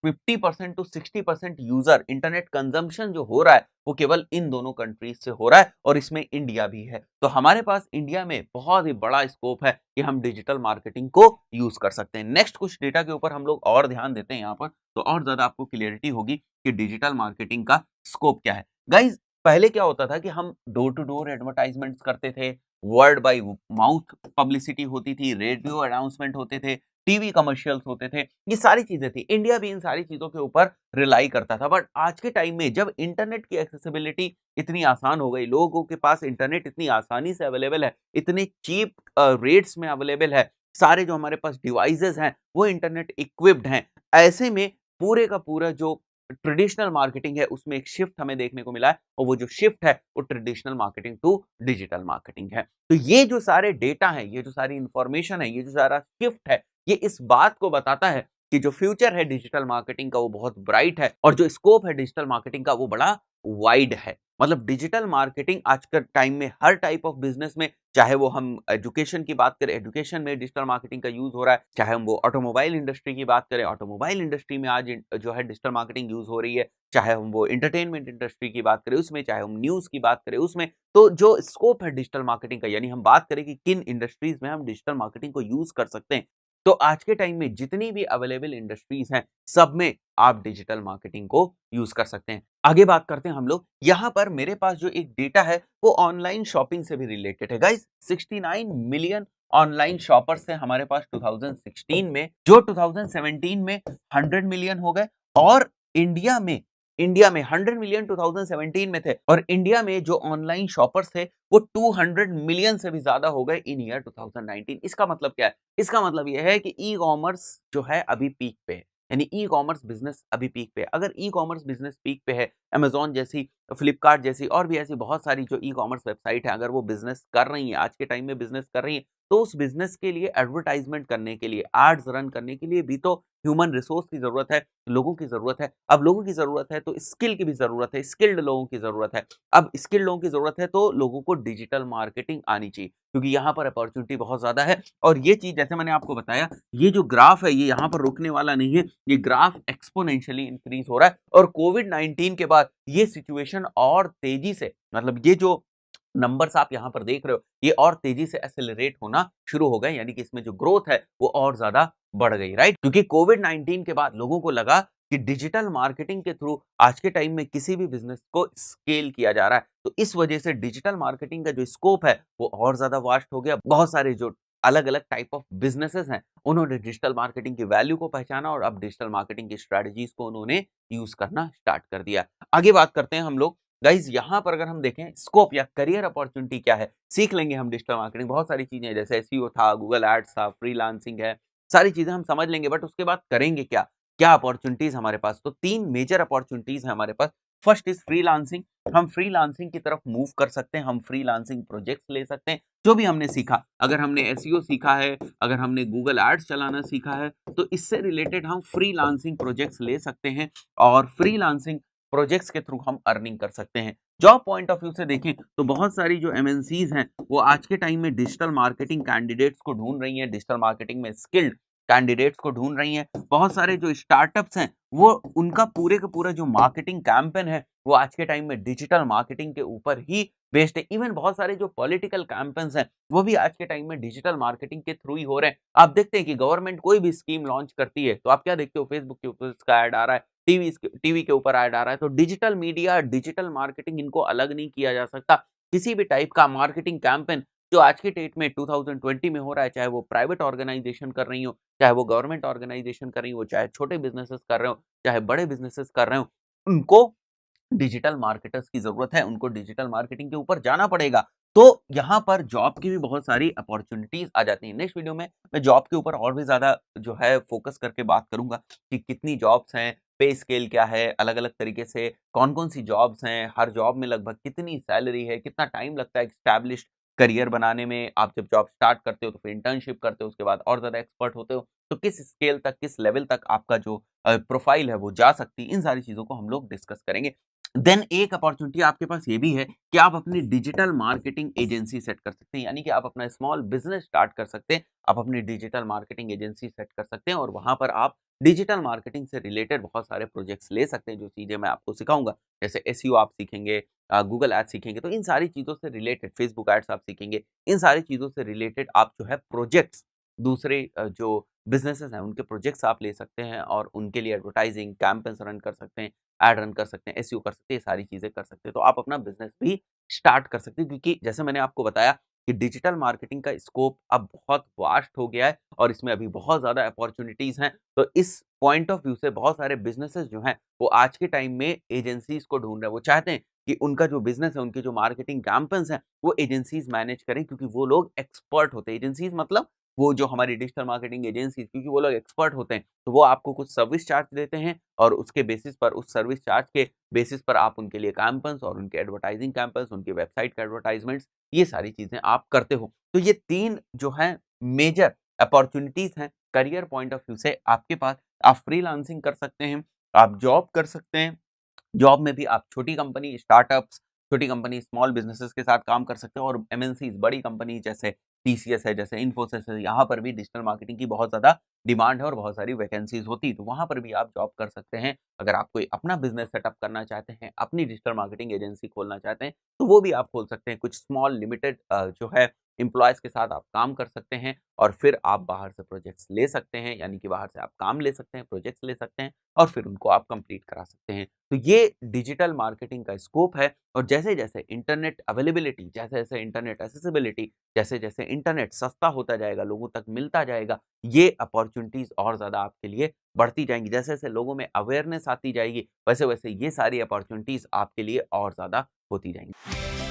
50 percent to 60 percent user internet consumption जो हो रहा है वो केवल इन दोनों कंट्रीज से हो रहा है और इसमें इंडिया भी है तो हमारे पास इंडिया में बहुत ही बड़ा स्कोप है कि हम डिजिटल मार्केटिंग को यूज कर सकते हैं नेक्स्ट कुछ डेटा के ऊपर हम लोग और ध्यान देते हैं यहाँ पर तो और ज्यादा आपको क्लियरिटी होगी कि डिजिटल मार्केटिंग का स्कोप क्या है गाइज पहले क्या होता था कि हम डोर टू डोर एडवर्टाइजमेंट करते थे वर्ड बाई माउथ पब्लिसिटी होती थी रेडियो अनाउंसमेंट होते थे टीवी कमर्शियल्स होते थे ये सारी चीज़ें थी इंडिया भी इन सारी चीज़ों के ऊपर रिलाई करता था बट आज के टाइम में जब इंटरनेट की एक्सेसिबिलिटी इतनी आसान हो गई लोगों के पास इंटरनेट इतनी आसानी से अवेलेबल है इतने चीप रेट्स में अवेलेबल है सारे जो हमारे पास डिवाइसेस हैं वो इंटरनेट इक्विप्ड हैं ऐसे में पूरे का पूरा जो ट्रेडिशनल मार्केटिंग है उसमें एक शिफ्ट हमें देखने को मिला है और वो जो शिफ्ट है वो traditional marketing to digital marketing है तो ये जो सारे डेटा है ये जो सारी इंफॉर्मेशन है ये जो सारा शिफ्ट है ये इस बात को बताता है कि जो फ्यूचर है डिजिटल मार्केटिंग का वो बहुत ब्राइट है और जो स्कोप है डिजिटल मार्केटिंग का वो बड़ा वाइड है मतलब डिजिटल मार्केटिंग आज के टाइम में हर टाइप ऑफ बिजनेस में चाहे वो हम एजुकेशन की बात करें एजुकेशन में डिजिटल मार्केटिंग का यूज हो रहा है चाहे हम वो ऑटोमोबाइल इंडस्ट्री की बात करें ऑटोमोबाइल इंडस्ट्री में आज जो है डिजिटल मार्केटिंग यूज हो रही है चाहे हम वो इंटरटेनमेंट इंडस्ट्री की बात करें उसमें चाहे हम न्यूज की बात करें उसमें तो जो स्कोप है डिजिटल मार्केटिंग का यानी हम बात करें कि किन इंडस्ट्रीज में हम डिजिटल मार्केटिंग को यूज कर सकते हैं तो आज के टाइम में जितनी भी अवेलेबल इंडस्ट्रीज हैं सब में आप डिजिटल मार्केटिंग को यूज कर सकते हैं आगे बात करते हैं हम लोग यहाँ पर मेरे पास जो एक डेटा है वो ऑनलाइन शॉपिंग से भी रिलेटेड है गाइज 69 मिलियन ऑनलाइन शॉपर्स थे हमारे पास 2016 में जो 2017 में 100 मिलियन हो गए और इंडिया में इंडिया में 100 मिलियन 2017 में थे और इंडिया में जो ऑनलाइन शॉपर्स थे वो 200 मिलियन से भी ज्यादा हो गए इन ईयर 2019 इसका मतलब क्या है इसका मतलब यह है कि ई कॉमर्स जो है अभी पीक पे है यानी ई कॉमर्स बिजनेस अभी पीक पे है अगर ई कॉमर्स बिजनेस पीक पे है अमेजोन जैसी फ्लिपकार्ट जैसी और भी ऐसी बहुत सारी जो ई कॉमर्स वेबसाइट है अगर वो बिजनेस कर रही है आज के टाइम में बिजनेस कर रही है तो उस बिजनेस के लिए एडवर्टाइजमेंट करने के लिए एड्स रन करने के लिए भी तो ह्यूमन रिसोर्स की ज़रूरत है लोगों की ज़रूरत है अब लोगों की ज़रूरत है तो स्किल की भी ज़रूरत है स्किल्ड लोगों की ज़रूरत है अब स्किल्ड लोगों की ज़रूरत है तो लोगों को डिजिटल मार्केटिंग आनी चाहिए क्योंकि यहाँ पर अपॉर्चुनिटी बहुत ज़्यादा है और ये चीज़ जैसे मैंने आपको बताया ये जो ग्राफ है ये यहाँ पर रुकने वाला नहीं है ये ग्राफ एक्सपोनेंशियली इंक्रीज हो रहा है और कोविड नाइन्टीन के बाद ये सिचुएशन और तेज़ी से मतलब ये जो नंबर्स आप यहाँ पर देख रहे हो ये और तेजी से एक्सेलरेट होना शुरू हो गए यानी कि इसमें जो ग्रोथ है वो और ज्यादा बढ़ गई राइट क्योंकि कोविड 19 के बाद लोगों को लगा कि डिजिटल मार्केटिंग के थ्रू आज के टाइम में किसी भी बिजनेस को स्केल किया जा रहा है तो इस वजह से डिजिटल मार्केटिंग का जो स्कोप है वो और ज्यादा वास्ट हो गया बहुत सारे जो अलग अलग टाइप ऑफ बिजनेसेस हैं उन्होंने डिजिटल मार्केटिंग की वैल्यू को पहचाना और अब डिजिटल मार्केटिंग की स्ट्रैटेजीज को उन्होंने यूज करना स्टार्ट कर दिया आगे बात करते हैं हम लोग गाइज यहाँ पर अगर हम देखें स्कोप या करियर अपॉर्चुनिटी क्या है सीख लेंगे हम डिजिटल मार्केटिंग बहुत सारी चीज़ें जैसे एस e था गूगल एड्स था फ्री है सारी चीज़ें हम समझ लेंगे बट उसके बाद करेंगे क्या क्या अपॉर्चुनिटीज़ हमारे पास तो तीन मेजर अपॉर्चुनिटीज़ हैं हमारे पास फर्स्ट इज फ्रीलांसिंग हम फ्रीलांसिंग की तरफ मूव कर सकते हैं हम फ्रीलांसिंग प्रोजेक्ट्स ले सकते हैं जो भी हमने सीखा अगर हमने एस e सीखा है अगर हमने गूगल एड्स चलाना सीखा है तो इससे रिलेटेड हम फ्रीलांसिंग प्रोजेक्ट्स ले सकते हैं और फ्रीलांसिंग प्रोजेक्ट्स के थ्रू हम अर्निंग कर सकते हैं जॉब पॉइंट ऑफ व्यू से देखें तो बहुत सारी जो एम हैं वो आज के टाइम में डिजिटल मार्केटिंग कैंडिडेट्स को ढूंढ रही हैं डिजिटल मार्केटिंग में स्किल्ड कैंडिडेट्स को ढूंढ रही हैं बहुत सारे जो स्टार्टअप्स हैं वो उनका पूरे का पूरा जो मार्केटिंग कैंपेन है वो आज के टाइम में डिजिटल मार्केटिंग के ऊपर ही बेस्ड है इवन बहुत सारे जो पॉलिटिकल कैंपेन्स हैं वो भी आज के टाइम में डिजिटल मार्केटिंग के थ्रू ही हो रहे हैं आप देखते हैं कि गवर्नमेंट कोई भी स्कीम लॉन्च करती है तो आप क्या देखते हो फेसबुक के ऊपर इसका ऐड आ रहा है टीवी टीवी के ऊपर ऐड आ रहा है तो डिजिटल मीडिया डिजिटल मार्केटिंग इनको अलग नहीं किया जा सकता किसी भी टाइप का मार्केटिंग कैंपेन जो आज के डेट में 2020 में हो रहा है चाहे वो प्राइवेट ऑर्गेनाइजेशन कर रही हो चाहे वो गवर्नमेंट ऑर्गेनाइजेशन कर रही हो चाहे छोटे बिजनेसेस कर रहे हो चाहे बड़े बिजनेसेस कर रहे हो उनको डिजिटल मार्केटर्स की जरूरत है उनको डिजिटल मार्केटिंग के ऊपर जाना पड़ेगा तो यहाँ पर जॉब की भी बहुत सारी अपॉर्चुनिटीज आ जाती हैं नेक्स्ट वीडियो में मैं जॉब के ऊपर और भी ज़्यादा जो है फोकस करके बात करूंगा कि कितनी जॉब्स हैं पे स्केल क्या है अलग अलग तरीके से कौन कौन सी जॉब्स हैं हर जॉब में लगभग कितनी सैलरी है कितना टाइम लगता है एक्स्टैब्लिश करियर बनाने में आप जब जॉब स्टार्ट करते हो तो फिर इंटर्नशिप करते हो उसके बाद और ज़्यादा एक्सपर्ट होते हो तो किस स्केल तक किस लेवल तक आपका जो प्रोफाइल है वो जा सकती है इन सारी चीज़ों को हम लोग डिस्कस करेंगे देन एक अपॉर्चुनिटी आपके पास ये भी है कि आप अपनी डिजिटल मार्केटिंग एजेंसी सेट कर सकते हैं यानी कि आप अपना स्मॉल बिजनेस स्टार्ट कर सकते हैं आप अपनी डिजिटल मार्केटिंग एजेंसी सेट कर सकते हैं और वहां पर आप डिजिटल मार्केटिंग से रिलेटेड बहुत सारे प्रोजेक्ट्स ले सकते हैं जो चीज़ें मैं आपको सिखाऊंगा जैसे एस आप सीखेंगे गूगल ऐप सीखेंगे तो इन सारी चीज़ों से रिलेटेड फेसबुक एड्स आप सीखेंगे इन सारी चीज़ों से रिलेटेड आप जो है प्रोजेक्ट्स दूसरे जो बिजनेसेस हैं उनके प्रोजेक्ट्स आप ले सकते हैं और उनके लिए एडवर्टाइजिंग कैंपेन्स रन कर सकते हैं एड रन कर सकते हैं एस कर सकते हैं सारी चीज़ें कर सकते हैं तो आप अपना बिजनेस भी स्टार्ट कर सकते हैं क्योंकि जैसे मैंने आपको बताया कि डिजिटल मार्केटिंग का स्कोप अब बहुत वास्ट हो गया है और इसमें अभी बहुत ज़्यादा अपॉर्चुनिटीज़ हैं तो इस पॉइंट ऑफ व्यू से बहुत सारे बिजनेसेस जो हैं वो आज के टाइम में एजेंसीज को ढूंढ रहे हैं वो चाहते हैं कि उनका जो बिजनेस है उनकी जो मार्केटिंग कैंपन्स हैं वो एजेंसीज मैनेज करें क्योंकि वो लोग एक्सपर्ट होते हैं एजेंसीज मतलब वो जो हमारी डिजिटल मार्केटिंग एजेंसी क्योंकि वो लोग एक्सपर्ट होते हैं तो वो आपको कुछ सर्विस चार्ज देते हैं और उसके बेसिस पर उस सर्विस चार्ज के बेसिस पर आप उनके लिए कैंपन्स और उनके एडवर्टाइजिंग कैंपन्स उनकी वेबसाइट का एडवर्टाइजमेंट्स ये सारी चीज़ें आप करते हो तो ये तीन जो है मेजर अपॉर्चुनिटीज़ हैं करियर पॉइंट ऑफ व्यू से आपके पास आप फ्री कर सकते हैं आप जॉब कर सकते हैं जॉब में भी आप छोटी कंपनी स्टार्टअप्स छोटी कंपनी स्मॉल बिजनेसेस के साथ काम कर सकते हैं और एमएनसीज बड़ी कंपनी जैसे टीसीएस है जैसे इन्फोसिस है यहाँ पर भी डिजिटल मार्केटिंग की बहुत ज़्यादा डिमांड है और बहुत सारी वैकेंसीज होती है तो वहाँ पर भी आप जॉब कर सकते हैं अगर आप कोई अपना बिजनेस सेटअप करना चाहते हैं अपनी डिजिटल मार्केटिंग एजेंसी खोलना चाहते हैं तो वो भी आप खोल सकते हैं कुछ स्मॉल लिमिटेड जो है एम्प्लॉयज़ के साथ आप काम कर सकते हैं और फिर आप बाहर से प्रोजेक्ट्स ले सकते हैं यानी कि बाहर से आप काम ले सकते हैं प्रोजेक्ट्स ले सकते हैं और फिर उनको आप कंप्लीट करा सकते हैं तो ये डिजिटल मार्केटिंग का स्कोप है और जैसे जैसे इंटरनेट अवेलेबिलिटी जैसे जैसे इंटरनेट एसेसिबिलिटी जैसे जैसे इंटरनेट सस्ता होता जाएगा लोगों तक मिलता जाएगा ये अपॉर्चुनिटीज़ और ज़्यादा आपके लिए बढ़ती जाएंगी जैसे जैसे लोगों में अवेयरनेस आती जाएगी वैसे वैसे ये सारी अपॉर्चुनिटीज़ आपके लिए और ज़्यादा होती जाएंगी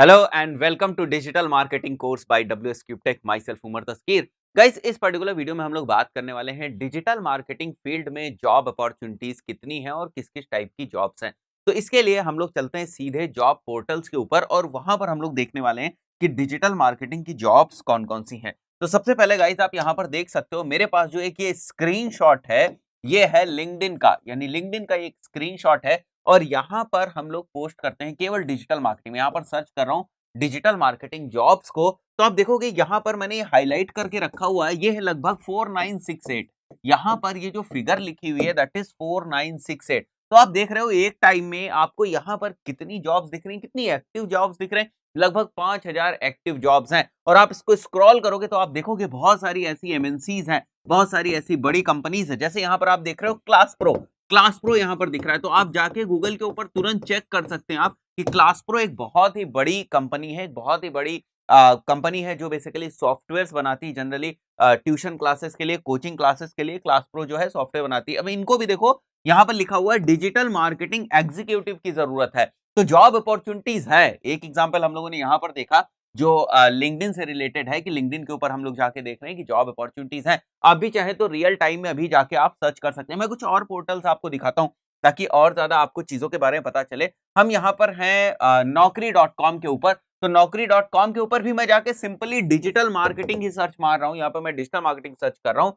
and welcome to digital marketing course by W S Cube myself Umar Taskeer guys इस पर्टिकुलर वीडियो में हम लोग बात करने वाले हैं डिजिटल मार्केटिंग फील्ड में जॉब अपॉर्चुनिटीज कितनी हैं और किस किस टाइप की जॉब्स हैं तो इसके लिए हम लोग चलते हैं सीधे जॉब पोर्टल्स के ऊपर और वहां पर हम लोग देखने वाले हैं कि डिजिटल मार्केटिंग की जॉब्स कौन कौन सी हैं तो सबसे पहले गाइज आप यहाँ पर देख सकते हो मेरे पास जो एक ये स्क्रीन है ये है लिंकड का यानी लिंकड का एक स्क्रीन है और यहाँ पर हम लोग पोस्ट करते हैं केवल डिजिटल मार्केटिंग यहाँ पर सर्च कर रहा हूँ डिजिटल मार्केटिंग जॉब्स को तो आप देखोगे यहाँ पर मैंने ये हाईलाइट करके रखा हुआ है ये है लगभग फोर नाइन सिक्स एट यहाँ पर ये जो फिगर लिखी हुई है that is four nine six eight तो आप देख रहे हो एक टाइम में आपको यहाँ पर कितनी जॉब्स दिख रही हैं कितनी एक्टिव जॉब्स दिख रहे हैं लगभग पांच हजार एक्टिव जॉब्स हैं और आप इसको स्क्रॉल करोगे तो आप देखोगे बहुत सारी ऐसी एमएनसीज हैं बहुत सारी ऐसी बड़ी कंपनीज है जैसे यहाँ पर आप देख रहे हो क्लास प्रो क्लास प्रो यहाँ पर दिख रहा है तो आप जाके गूगल के ऊपर तुरंत चेक कर सकते हैं आप कि क्लास प्रो एक बहुत ही बड़ी कंपनी है बहुत ही बड़ी कंपनी है जो बेसिकली सॉफ्टवेयर बनाती है जनरली ट्यूशन क्लासेस के लिए कोचिंग क्लासेस के लिए क्लास प्रो जो है सॉफ्टवेयर बनाती है अब इनको भी देखो यहाँ पर लिखा हुआ है डिजिटल मार्केटिंग एग्जीक्यूटिव की जरूरत है तो जॉब अपॉर्चुनिटीज है एक एग्जाम्पल हम लोगों ने यहाँ पर देखा जो लिंकडिन से रिलेटेड है कि लिंकडिन के ऊपर हम लोग जाके देख रहे हैं कि जॉब अपॉर्चुनिटीज हैं आप भी चाहे तो रियल टाइम में अभी जाके आप सर्च कर सकते हैं मैं कुछ और पोर्टल्स आपको दिखाता हूँ ताकि और ज़्यादा आपको चीज़ों के बारे में पता चले हम यहाँ पर हैं नौकरी डॉट कॉम के ऊपर तो नौकरी डॉट कॉम के ऊपर भी मैं जाके सिंपली डिजिटल मार्केटिंग ही सर्च मार रहा हूँ यहाँ पर मैं डिजिटल मार्केटिंग सर्च कर रहा हूँ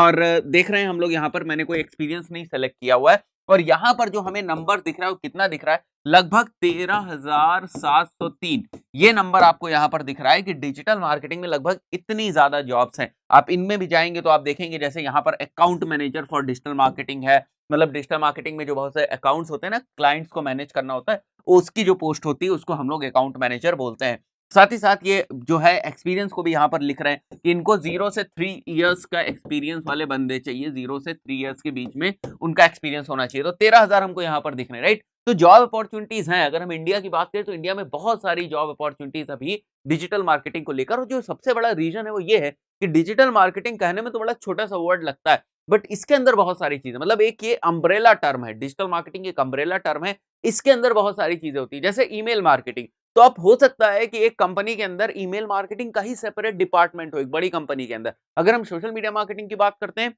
और देख रहे हैं हम लोग यहाँ पर मैंने कोई एक्सपीरियंस नहीं सेलेक्ट किया हुआ है और यहाँ पर जो हमें नंबर दिख रहा है वो कितना दिख रहा है लगभग तेरह हजार सात सौ तीन ये नंबर आपको यहाँ पर दिख रहा है कि डिजिटल मार्केटिंग में लगभग इतनी ज्यादा जॉब्स हैं आप इनमें भी जाएंगे तो आप देखेंगे जैसे यहाँ पर account manager for digital marketing है मतलब डिजिटल मार्केटिंग में जो बहुत से अकाउंट्स होते हैं ना क्लाइंट्स को मैनेज करना होता है उसकी जो पोस्ट होती है उसको हम लोग अकाउंट मैनेजर बोलते हैं साथ ही साथ ये जो है एक्सपीरियंस को भी यहाँ पर लिख रहे हैं कि इनको जीरो से थ्री इयर्स का एक्सपीरियंस वाले बंदे चाहिए जीरो से थ्री इयर्स के बीच में उनका एक्सपीरियंस होना चाहिए तो तेरह हजार हमको यहाँ पर दिख रहे हैं राइट तो जॉब अपॉर्चुनिटीज हैं अगर हम इंडिया की बात करें तो इंडिया में बहुत सारी जॉब अपॉर्चुनिटीज अभी डिजिटल मार्केटिंग को लेकर और जो सबसे बड़ा रीजन है वो ये है कि डिजिटल मार्केटिंग कहने में तो बड़ा छोटा सा वर्ड लगता है बट इसके अंदर बहुत सारी चीजें मतलब एक ये अम्ब्रेला टर्म है डिजिटल मार्केटिंग एक अम्ब्रेला टर्म है इसके अंदर बहुत सारी चीजें होती है जैसे ईमेल मार्केटिंग तो आप हो सकता है कि एक कंपनी के अंदर ईमेल मार्केटिंग का ही सेपरेट डिपार्टमेंट हो एक बड़ी कंपनी के अंदर अगर हम सोशल मीडिया मार्केटिंग की बात करते हैं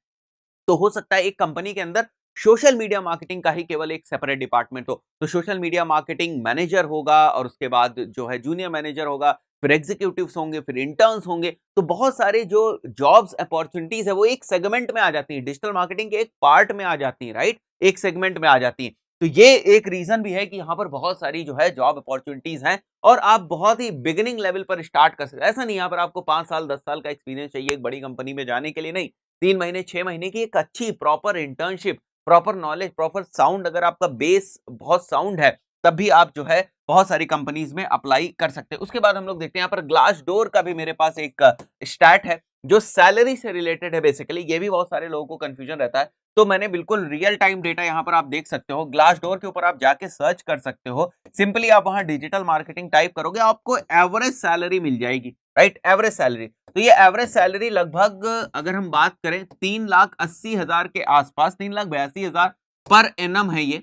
तो हो सकता है एक कंपनी के अंदर सोशल मीडिया मार्केटिंग का ही केवल एक सेपरेट डिपार्टमेंट हो तो सोशल मीडिया मार्केटिंग मैनेजर होगा और उसके बाद जो है जूनियर मैनेजर होगा फिर एग्जीक्यूटिव होंगे फिर इंटर्न्स होंगे तो बहुत सारे जो जॉब्स अपॉर्चुनिटीज है वो एक सेगमेंट में आ जाती है डिजिटल मार्केटिंग के एक पार्ट में आ जाती है राइट एक सेगमेंट में आ जाती है तो ये एक रीजन भी है कि यहाँ पर बहुत सारी जो है जॉब अपॉर्चुनिटीज हैं और आप बहुत ही बिगिनिंग लेवल पर स्टार्ट कर सकते हैं ऐसा नहीं यहाँ पर आपको पांच साल दस साल का एक्सपीरियंस चाहिए एक बड़ी कंपनी में जाने के लिए नहीं तीन महीने छह महीने की एक अच्छी proper internship proper knowledge proper sound अगर आपका बेस बहुत साउंड है तब भी आप जो है बहुत सारी कंपनीज में अप्लाई कर सकते हैं उसके बाद हम लोग देखते हैं यहाँ पर ग्लास डोर का भी मेरे पास एक स्टैट है जो सैलरी से रिलेटेड है बेसिकली ये भी बहुत सारे लोगों को कंफ्यूजन रहता है तो मैंने बिल्कुल रियल टाइम डेटा यहाँ पर आप देख सकते हो ग्लास डोर के ऊपर आप जाके सर्च कर सकते हो सिंपली आप वहाँ डिजिटल मार्केटिंग टाइप करोगे आपको एवरेज सैलरी मिल जाएगी राइट एवरेज सैलरी तो ये एवरेज सैलरी लगभग अगर हम बात करें तीन लाख अस्सी हजार के आसपास तीन लाख बयासी हजार पर एनम है ये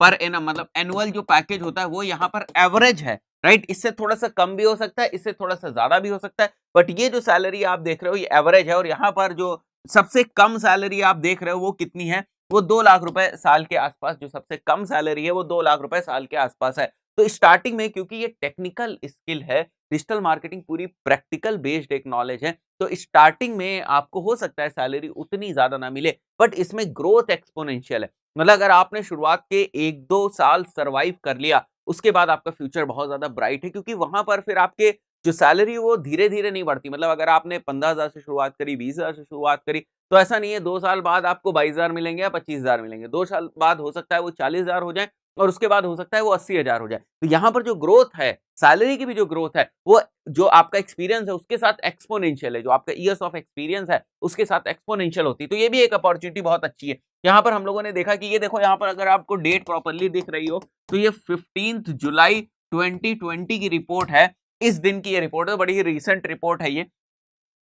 पर एनम मतलब एनुअल जो पैकेज होता है वो यहाँ पर एवरेज है राइट right? इससे थोड़ा सा कम भी हो सकता है इससे थोड़ा सा ज्यादा भी हो सकता है बट ये जो सैलरी आप देख रहे हो ये एवरेज है और यहाँ पर जो सबसे कम सैलरी आप देख रहे हो वो कितनी है वो दो लाख रुपए साल के आसपास जो सबसे कम सैलरी है वो दो लाख रुपए साल के आसपास है तो स्टार्टिंग में क्योंकि ये टेक्निकल स्किल है डिजिटल मार्केटिंग पूरी प्रैक्टिकल बेस्ड एक नॉलेज है तो स्टार्टिंग में आपको हो सकता है सैलरी उतनी ज़्यादा ना मिले बट इसमें ग्रोथ एक्सपोनेंशियल है मतलब अगर आपने शुरुआत के एक दो साल सर्वाइव कर लिया उसके बाद आपका फ्यूचर बहुत ज़्यादा ब्राइट है क्योंकि वहां पर फिर आपके जो सैलरी वो धीरे धीरे नहीं बढ़ती मतलब अगर आपने पंद्रह हज़ार से शुरुआत करी बीस हज़ार से शुरुआत करी तो ऐसा नहीं है दो साल बाद आपको बाईस हज़ार मिलेंगे या पच्चीस हज़ार मिलेंगे दो साल बाद हो सकता है वो चालीस हज़ार हो जाए और उसके बाद हो सकता है वो अस्सी हजार हो जाए तो यहाँ पर जो ग्रोथ है सैलरी की भी जो ग्रोथ है वो जो आपका एक्सपीरियंस है उसके साथ एक्सपोनेंशियल है जो आपका ईयर्स ऑफ एक्सपीरियंस है उसके साथ एक्सपोनेंशियल होती है तो ये भी एक अपॉर्चुनिटी बहुत अच्छी है यहाँ पर हम लोगों ने देखा कि ये देखो यहाँ पर अगर आपको डेट प्रॉपरली दिख रही हो तो ये फिफ्टीन जुलाई ट्वेंटी की रिपोर्ट है इस दिन की ये रिपोर्ट है बड़ी रिसेंट रिपोर्ट है ये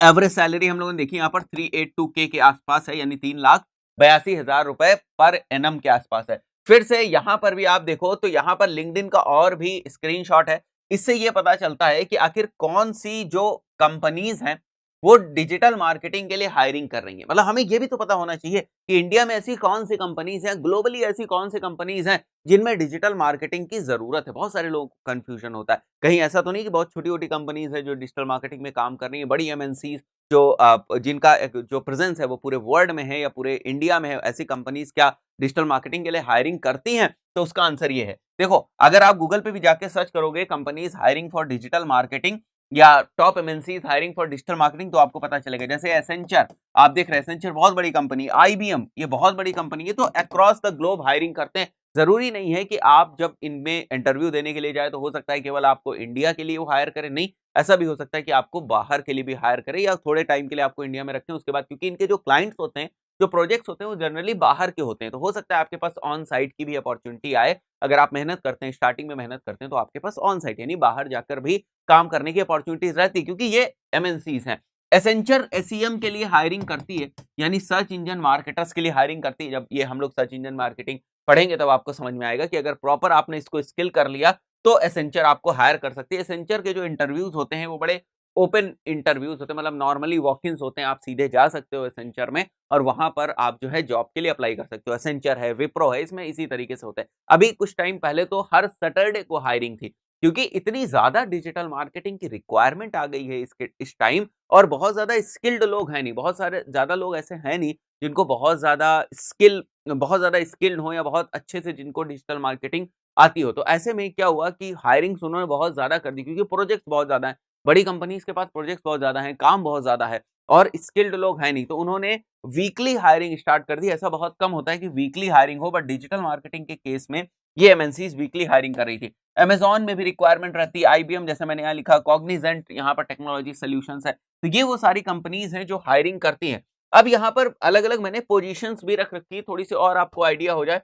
एवरेज सैलरी हम लोगों ने देखी यहाँ पर थ्री के आसपास है यानी तीन लाख बयासी हजार रुपए पर एनम के आसपास है फिर से यहां पर भी आप देखो तो यहां पर लिंकड का और भी स्क्रीन है इससे ये पता चलता है कि आखिर कौन सी जो कंपनीज हैं वो डिजिटल मार्केटिंग के लिए हायरिंग कर रही है मतलब हमें यह भी तो पता होना चाहिए कि इंडिया में ऐसी कौन सी कंपनीज हैं ग्लोबली ऐसी कौन सी कंपनीज हैं जिनमें डिजिटल मार्केटिंग की जरूरत है बहुत सारे लोगों को कंफ्यूजन होता है कहीं ऐसा तो नहीं कि बहुत छोटी छोटी कंपनीज है जो डिजिटल मार्केटिंग में काम कर रही है बड़ी एमएनसीज जो जिनका जो प्रेजेंस है वो पूरे वर्ल्ड में है या पूरे इंडिया में है ऐसी कंपनीज क्या डिजिटल मार्केटिंग के लिए हायरिंग करती हैं तो उसका आंसर ये है देखो अगर आप गूगल पे भी जाके सर्च करोगे companies hiring for digital marketing या top MNCs hiring for digital marketing तो आपको पता चलेगा जैसे एसेंचर आप देख रहे हैं एसेंचर बहुत बड़ी कंपनी आईबीएम ये बहुत बड़ी कंपनी है तो अक्रॉस द ग्लोब हायरिंग करते हैं ज़रूरी नहीं है कि आप जब इनमें इंटरव्यू देने के लिए जाए तो हो सकता है केवल आपको इंडिया के लिए वो हायर करें नहीं ऐसा भी हो सकता है कि आपको बाहर के लिए भी हायर करें या थोड़े टाइम के लिए आपको इंडिया में रखें उसके बाद क्योंकि इनके जो क्लाइंट्स होते हैं जो प्रोजेक्ट्स होते हैं वो जनरली बाहर के होते हैं तो हो सकता है आपके पास ऑन साइट की भी अपॉर्चुनिटी आए अगर आप मेहनत करते हैं स्टार्टिंग में मेहनत करते हैं तो आपके पास ऑन साइट यानी बाहर जाकर भी काम करने की अपॉर्चुनिटीज रहती है क्योंकि ये एम हैं एसेंचर एस के लिए हायरिंग करती है यानी सर्च इंजन मार्केटर्स के लिए हायरिंग करती है जब ये हम लोग सर्च इंजन मार्केटिंग पढ़ेंगे तब आपको समझ में आएगा कि अगर प्रॉपर आपने इसको स्किल कर लिया तो एसेंचर आपको हायर कर सकती है एसेंचर के जो इंटरव्यूज होते हैं वो बड़े ओपन इंटरव्यूज होते हैं मतलब नॉर्मली वॉक होते हैं आप सीधे जा सकते हो एसेंचर में और वहां पर आप जो है जॉब के लिए अप्लाई कर सकते हो एसेंचर है विप्रो है इसमें इसी तरीके से होता है अभी कुछ टाइम पहले तो हर सैटरडे को हायरिंग थी क्योंकि इतनी ज़्यादा डिजिटल मार्केटिंग की रिक्वायरमेंट आ गई है इसके इस टाइम और बहुत ज़्यादा स्किल्ड लोग हैं नहीं बहुत सारे ज़्यादा लोग ऐसे हैं नहीं जिनको बहुत ज़्यादा स्किल बहुत ज़्यादा स्किल्ड हो या बहुत अच्छे से जिनको डिजिटल मार्केटिंग आती हो तो ऐसे में क्या हुआ कि हायरिंग्स उन्होंने बहुत ज़्यादा कर दी क्योंकि प्रोजेक्ट्स बहुत ज़्यादा हैं बड़ी कंपनीज के पास प्रोजेक्ट्स बहुत ज़्यादा हैं काम बहुत ज़्यादा है और स्किल्ड लोग हैं नहीं तो उन्होंने वीकली हायरिंग स्टार्ट कर दी ऐसा बहुत कम होता है कि वीकली हायरिंग हो बट डिजिटल मार्केटिंग के केस में ये एमएनसीज वीकली हायरिंग कर रही थी अमेजोन में भी रिक्वायरमेंट रहती है आईबीएम जैसे मैंने यहाँ लिखा कॉग्निजेंट यहाँ पर टेक्नोलॉजी सोल्यूशन है तो ये वो सारी कंपनीज है जो हायरिंग करती है अब यहाँ पर अलग अलग मैंने पोजिशन भी रख रखी है थोड़ी सी और आपको आइडिया हो जाए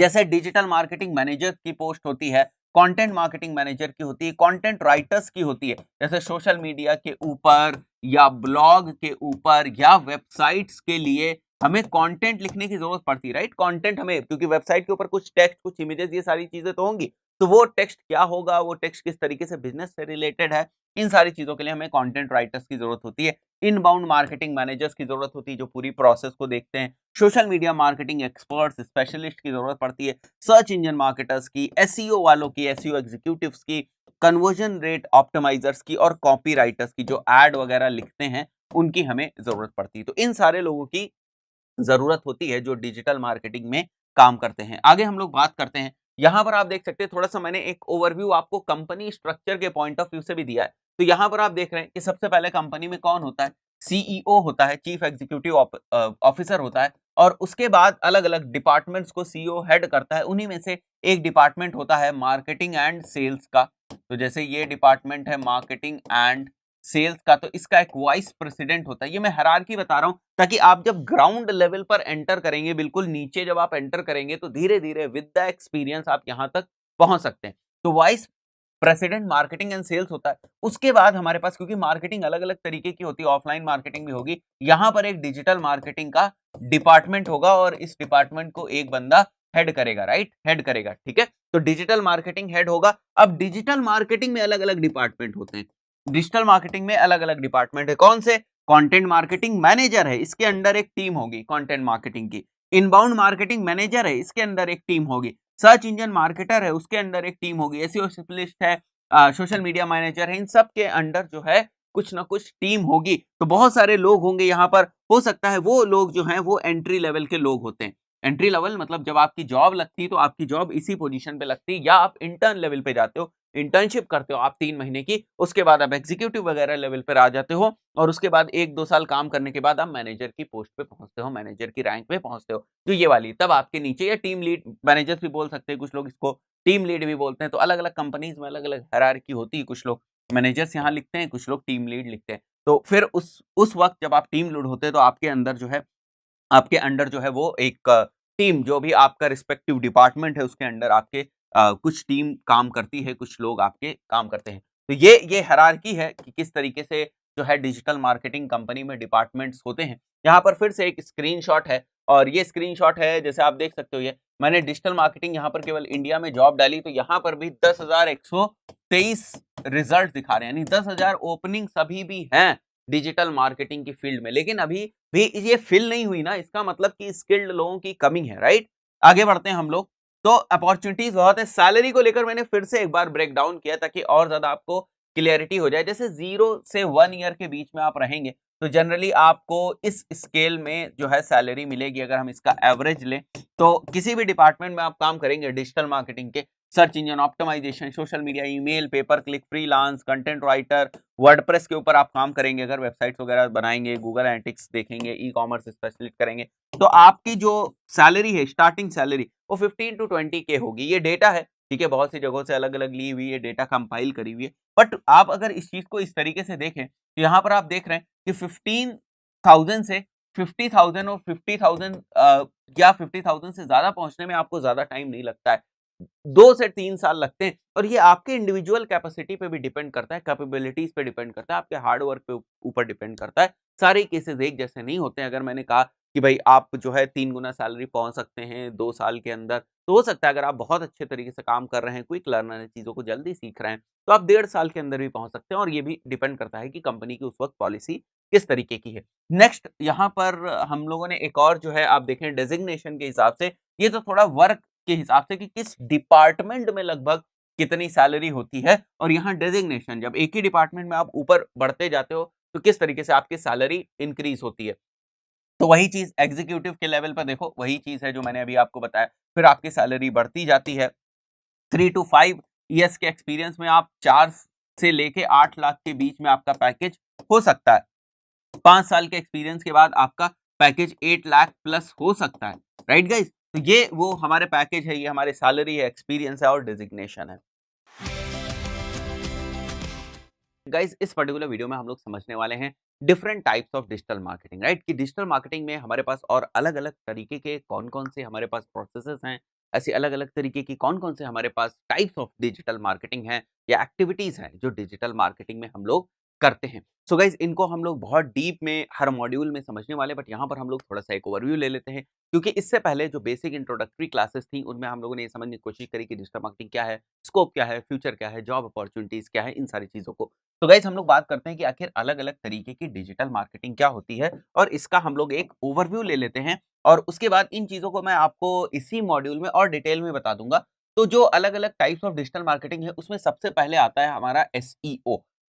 जैसे डिजिटल मार्केटिंग मैनेजर की पोस्ट होती है कंटेंट मार्केटिंग मैनेजर की होती है कंटेंट राइटर्स की होती है जैसे सोशल मीडिया के ऊपर या ब्लॉग के ऊपर या वेबसाइट्स के लिए हमें कंटेंट लिखने की जरूरत पड़ती है राइट कंटेंट हमें क्योंकि वेबसाइट के ऊपर कुछ टेक्स्ट कुछ इमेजेस ये सारी चीजें तो होंगी तो वो टेक्स्ट क्या होगा वो टेक्स्ट किस तरीके से बिजनेस से रिलेटेड है इन सारी चीज़ों के लिए हमें कंटेंट राइटर्स की जरूरत होती है इनबाउंड मार्केटिंग मैनेजर्स की जरूरत होती है जो पूरी प्रोसेस को देखते हैं social media marketing experts specialist की जरूरत पड़ती है सर्च इंजन मार्केटर्स की एस e वालों की एस सी e की कन्वर्जन रेट ऑप्टिमाइजर्स की और कॉपी राइटर्स की जो एड वगैरह लिखते हैं उनकी हमें जरूरत पड़ती है तो इन सारे लोगों की ज़रूरत होती है जो डिजिटल मार्केटिंग में काम करते हैं आगे हम लोग बात करते हैं यहाँ पर आप देख सकते हैं थोड़ा सा मैंने एक ओवरव्यू आपको कंपनी स्ट्रक्चर के पॉइंट ऑफ व्यू से भी दिया है तो यहाँ पर आप देख रहे हैं कि सबसे पहले कंपनी में कौन होता है सीईओ e होता है चीफ एग्जीक्यूटिव ऑफिसर होता है और उसके बाद अलग अलग डिपार्टमेंट्स को सीईओ हेड e करता है उन्हीं में से एक डिपार्टमेंट होता है मार्केटिंग एंड सेल्स का तो जैसे ये डिपार्टमेंट है मार्केटिंग एंड सेल्स का तो इसका एक वाइस प्रेसिडेंट होता है ये मैं हरार की बता रहा हूं ताकि आप जब ग्राउंड लेवल पर एंटर करेंगे बिल्कुल नीचे जब आप एंटर करेंगे तो धीरे धीरे विद द एक्सपीरियंस आप यहां तक पहुंच सकते हैं तो vice president marketing and sales होता है उसके बाद हमारे पास क्योंकि मार्केटिंग अलग अलग तरीके की होती है ऑफलाइन मार्केटिंग भी होगी यहां पर एक डिजिटल मार्केटिंग का डिपार्टमेंट होगा और इस डिपार्टमेंट को एक बंदा हेड करेगा राइट हेड करेगा ठीक है तो डिजिटल मार्केटिंग हेड होगा अब डिजिटल मार्केटिंग में अलग अलग डिपार्टमेंट होते हैं डिजिटल मार्केटिंग में अलग अलग डिपार्टमेंट है कौन से कंटेंट मार्केटिंग मैनेजर है इसके अंदर एक टीम होगी कंटेंट मार्केटिंग की इनबाउंड मार्केटिंग मैनेजर है इसके अंदर एक टीम होगी सर्च इंजन मार्केटर है उसके अंदर एक टीम होगी एस स्पेशलिस्ट है सोशल मीडिया मैनेजर है इन सब के अंडर जो है कुछ ना कुछ टीम होगी तो बहुत सारे लोग होंगे यहाँ पर हो सकता है वो लोग जो है वो एंट्री लेवल के लोग होते हैं एंट्री लेवल मतलब जब आपकी जॉब लगती है तो आपकी जॉब इसी पोजीशन पे लगती है या आप इंटर्न लेवल पे जाते हो इंटर्नशिप करते हो आप तीन महीने की उसके बाद आप एग्जीक्यूटिव वगैरह लेवल पर आ जाते हो और उसके बाद एक दो साल काम करने के बाद आप मैनेजर की पोस्ट पे पहुंचते हो मैनेजर की रैंक पे पहुंचते हो जो तो ये वाली तब आपके नीचे या टीम लीड मैनेजर भी बोल सकते हैं कुछ लोग इसको टीम लीड भी बोलते हैं तो अलग अलग कंपनीज में अलग अलग हरार की होती है कुछ लोग मैनेजर्स यहाँ लिखते हैं कुछ लोग टीम लीड लिखते हैं तो फिर उस उस वक्त जब आप टीम लीड होते हैं तो आपके अंदर जो है आपके अंडर जो है वो एक टीम जो भी आपका रिस्पेक्टिव डिपार्टमेंट है उसके अंडर आपके आ, कुछ टीम काम करती है कुछ लोग आपके काम करते हैं तो ये ये हरारकी है कि किस तरीके से जो है डिजिटल मार्केटिंग कंपनी में डिपार्टमेंट्स होते हैं यहाँ पर फिर से एक स्क्रीनशॉट है और ये स्क्रीनशॉट है जैसे आप देख सकते हो ये मैंने डिजिटल मार्केटिंग यहाँ पर केवल इंडिया में जॉब डाली तो यहाँ पर भी दस हजार एक सौ तेईस रिजल्ट दिखा रहे हैं यानी दस हजार ओपनिंग सभी भी हैं डिजिटल मार्केटिंग की फील्ड में लेकिन अभी भी ये फिल नहीं हुई ना इसका मतलब कि स्किल्ड लोगों की कमी है राइट आगे बढ़ते हैं हम लोग तो अपॉर्चुनिटीज बहुत है सैलरी को लेकर मैंने फिर से एक बार ब्रेक डाउन किया ताकि और ज्यादा आपको क्लियरिटी हो जाए जैसे जीरो से वन ईयर के बीच में आप रहेंगे तो जनरली आपको इस स्केल में जो है सैलरी मिलेगी अगर हम इसका एवरेज लें तो किसी भी डिपार्टमेंट में आप काम करेंगे डिजिटल मार्केटिंग के search engine optimisation social media email pay per click freelance content writer WordPress के ऊपर आप काम करेंगे अगर वेबसाइट्स वगैरह बनाएंगे गूगल एंटिक्स देखेंगे ई कॉमर्स स्पेशलिस्ट करेंगे तो आपकी जो सैलरी है स्टार्टिंग सैलरी वो फिफ्टीन टू ट्वेंटी के होगी ये डेटा है ठीक है बहुत सी जगहों से अलग अलग ली हुई है डेटा कंपाइल करी हुई है बट आप अगर इस चीज़ को इस तरीके से देखें तो यहाँ पर आप देख रहे हैं कि फिफ्टीन थाउजेंड से फिफ्टी थाउजेंड और फिफ्टी थाउजेंड या फिफ्टी थाउजेंड से ज़्यादा पहुँचने में आपको ज़्यादा टाइम नहीं लगता है दो से तीन साल लगते हैं और ये आपके इंडिविजुअल कैपेसिटी पे भी डिपेंड करता है कैपेबिलिटीज पे डिपेंड करता है आपके हार्डवर्क पे ऊपर डिपेंड करता है सारे केसेस एक जैसे नहीं होते हैं अगर मैंने कहा कि भाई आप जो है तीन गुना सैलरी पहुंच सकते हैं दो साल के अंदर तो हो सकता है अगर आप बहुत अच्छे तरीके से काम कर रहे हैं क्विक लर्नर है चीज़ों को जल्दी सीख रहे हैं तो आप डेढ़ साल के अंदर भी पहुंच सकते हैं और ये भी डिपेंड करता है कि कंपनी की उस वक्त पॉलिसी किस तरीके की है नेक्स्ट यहाँ पर हम लोगों ने एक और जो है आप देखें डेजिग्नेशन के हिसाब से ये तो थोड़ा वर्क के हिसाब से कि किस डिपार्टमेंट में लगभग कितनी सैलरी होती है और यहाँ डेजिग्नेशन जब एक ही डिपार्टमेंट में आप ऊपर बढ़ते जाते हो तो किस तरीके से आपकी सैलरी इंक्रीज होती है तो वही चीज एग्जीक्यूटिव के लेवल पर देखो वही चीज है जो मैंने अभी आपको बताया फिर आपकी सैलरी बढ़ती जाती है थ्री टू फाइव ईयर्स के एक्सपीरियंस में आप चार से लेके आठ लाख के बीच में आपका पैकेज हो सकता है पांच साल के एक्सपीरियंस के बाद आपका पैकेज एट लाख प्लस हो सकता है राइट गाइज तो ये वो हमारे पैकेज है ये हमारे सैलरी है एक्सपीरियंस है और डिजिग्नेशन है गाइज इस पर्टिकुलर वीडियो में हम लोग समझने वाले हैं different types of digital marketing right कि डिजिटल मार्केटिंग में हमारे पास और अलग अलग तरीके के कौन कौन से हमारे पास प्रोसेसेस हैं ऐसे अलग अलग तरीके की कौन कौन से हमारे पास टाइप्स ऑफ डिजिटल मार्केटिंग है या एक्टिविटीज़ हैं जो डिजिटल मार्केटिंग में हम लोग करते हैं सो so गाइज इनको हम लोग बहुत डीप में हर मॉड्यूल में समझने वाले बट यहाँ पर हम लोग थोड़ा सा एक ओवरव्यू ले लेते हैं क्योंकि इससे पहले जो बेसिक इंट्रोडक्टरी क्लासेस थी उनमें हम लोगों ने समझने की कोशिश करी कि डिजिटल मार्केटिंग क्या है स्कोप क्या है फ्यूचर क्या है जॉब अपॉर्चुनिटीज क्या है इन सारी चीज़ों को तो गाइज हम लोग बात करते हैं कि आखिर अलग अलग तरीके की डिजिटल मार्केटिंग क्या होती है और इसका हम लोग एक ओवरव्यू ले लेते हैं और उसके बाद इन चीज़ों को मैं आपको इसी मॉड्यूल में और डिटेल में बता दूंगा तो जो अलग अलग टाइप्स ऑफ डिजिटल मार्केटिंग है उसमें सबसे पहले आता है हमारा एस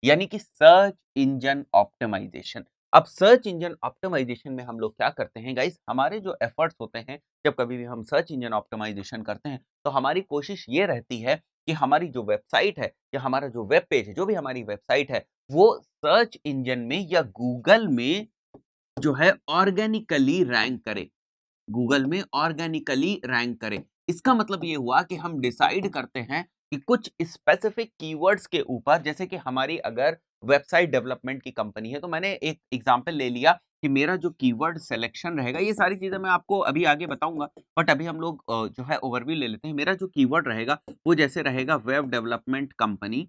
यानी कि सर्च इंजन ऑप्टिमाइजेशन अब सर्च इंजन ऑप्टिमाइजेशन में हम लोग क्या करते हैं गाइस हमारे जो एफर्ट्स होते हैं जब कभी भी हम सर्च इंजन ऑप्टिमाइजेशन करते हैं तो हमारी कोशिश ये रहती है कि हमारी जो वेबसाइट है या हमारा जो वेब पेज है जो भी हमारी वेबसाइट है वो सर्च इंजन में या गूगल में जो है ऑर्गेनिकली रैंक करे गूगल में ऑर्गेनिकली रैंक करे इसका मतलब ये हुआ कि हम डिसाइड करते हैं कि कुछ स्पेसिफिक कीवर्ड्स के ऊपर जैसे कि हमारी अगर वेबसाइट डेवलपमेंट की कंपनी है तो मैंने एक एग्जांपल ले लिया कि मेरा जो कीवर्ड सिलेक्शन रहेगा ये सारी चीज़ें मैं आपको अभी आगे बताऊंगा बट अभी हम लोग जो है ओवरव्यू ले लेते हैं मेरा जो कीवर्ड रहेगा वो जैसे रहेगा वेब डेवलपमेंट कंपनी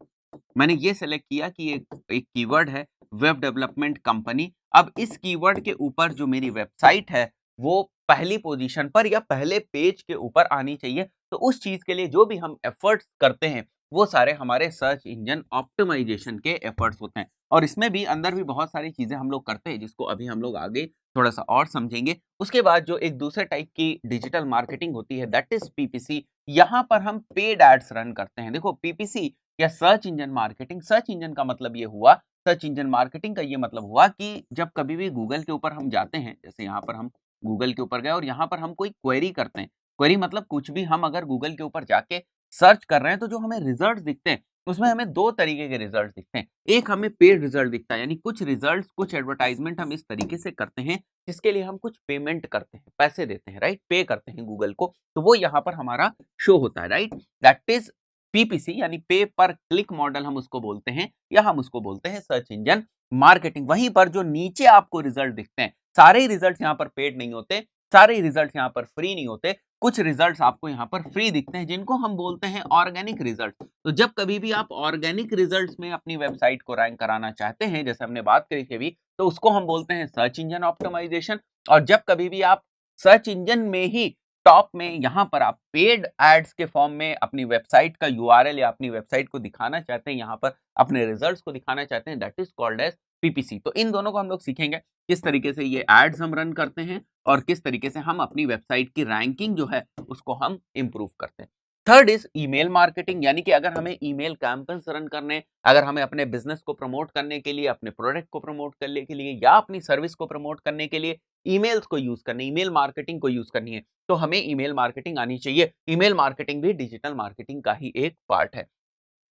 मैंने ये सेलेक्ट किया कि ये एक कीवर्ड है वेब डेवलपमेंट कंपनी अब इस कीवर्ड के ऊपर जो मेरी वेबसाइट है वो पहली पोजीशन पर या पहले पेज के ऊपर आनी चाहिए तो उस चीज़ के लिए जो भी हम एफर्ट्स करते हैं वो सारे हमारे सर्च इंजन ऑप्टिमाइजेशन के एफर्ट्स होते हैं और इसमें भी अंदर भी बहुत सारी चीज़ें हम लोग करते हैं जिसको अभी हम लोग आगे थोड़ा सा और समझेंगे उसके बाद जो एक दूसरे टाइप की डिजिटल मार्केटिंग होती है दैट इज पीपीसी यहाँ पर हम पेड एड्स रन करते हैं देखो पीपीसी या search engine marketing search engine का मतलब ये हुआ सर्च इंजन मार्केटिंग का ये मतलब हुआ कि जब कभी भी गूगल के ऊपर हम जाते हैं जैसे यहाँ पर हम गूगल के ऊपर गए और यहाँ पर हम कोई क्वेरी करते हैं क्वेरी मतलब कुछ भी हम अगर गूगल के ऊपर जाके सर्च कर रहे हैं तो जो हमें रिजल्ट दिखते हैं उसमें हमें दो तरीके के रिजल्ट दिखते हैं एक हमें पेड रिजल्ट दिखता है यानी कुछ रिजल्ट कुछ एडवर्टाइजमेंट हम इस तरीके से करते हैं जिसके लिए हम कुछ पेमेंट करते हैं पैसे देते हैं राइट पे करते हैं गूगल को तो वो यहाँ पर हमारा शो होता है राइट दैट इज पीपीसी यानी पे पर क्लिक मॉडल हम उसको बोलते हैं या हम उसको बोलते हैं सर्च इंजन मार्केटिंग वहीं पर जो नीचे आपको रिजल्ट दिखते हैं सारे रिजल्ट यहाँ पर पेड नहीं होते सारे रिजल्ट यहाँ पर फ्री नहीं होते कुछ रिजल्ट्स आपको यहाँ पर फ्री दिखते हैं जिनको हम बोलते हैं ऑर्गेनिक रिजल्ट तो जब कभी भी आप ऑर्गेनिक रिजल्ट्स में अपनी वेबसाइट को रैंक कराना चाहते हैं जैसे हमने बात करी थी अभी तो उसको हम बोलते हैं सर्च इंजन ऑप्टिमाइजेशन और जब कभी भी आप सर्च इंजन में ही टॉप में यहाँ पर आप पेड एड्स के फॉर्म में अपनी वेबसाइट का यू या अपनी वेबसाइट को दिखाना चाहते हैं यहाँ पर अपने रिजल्ट को दिखाना चाहते हैं that is called as PPC तो इन दोनों को हम लोग सीखेंगे किस तरीके से ये एड्स हम रन करते हैं और किस तरीके से हम अपनी वेबसाइट की रैंकिंग जो है उसको हम इम्प्रूव करते हैं थर्ड इज ईमेल मार्केटिंग यानी कि अगर हमें ईमेल कैंपेन्स रन करने अगर हमें अपने बिजनेस को प्रमोट करने के लिए अपने प्रोडक्ट को प्रमोट करने के लिए या अपनी सर्विस को प्रमोट करने के लिए ईमेल्स को यूज करने ईमेल मार्केटिंग को यूज करनी है तो हमें ईमेल मार्केटिंग आनी चाहिए ईमेल मार्केटिंग भी डिजिटल मार्केटिंग का ही एक पार्ट है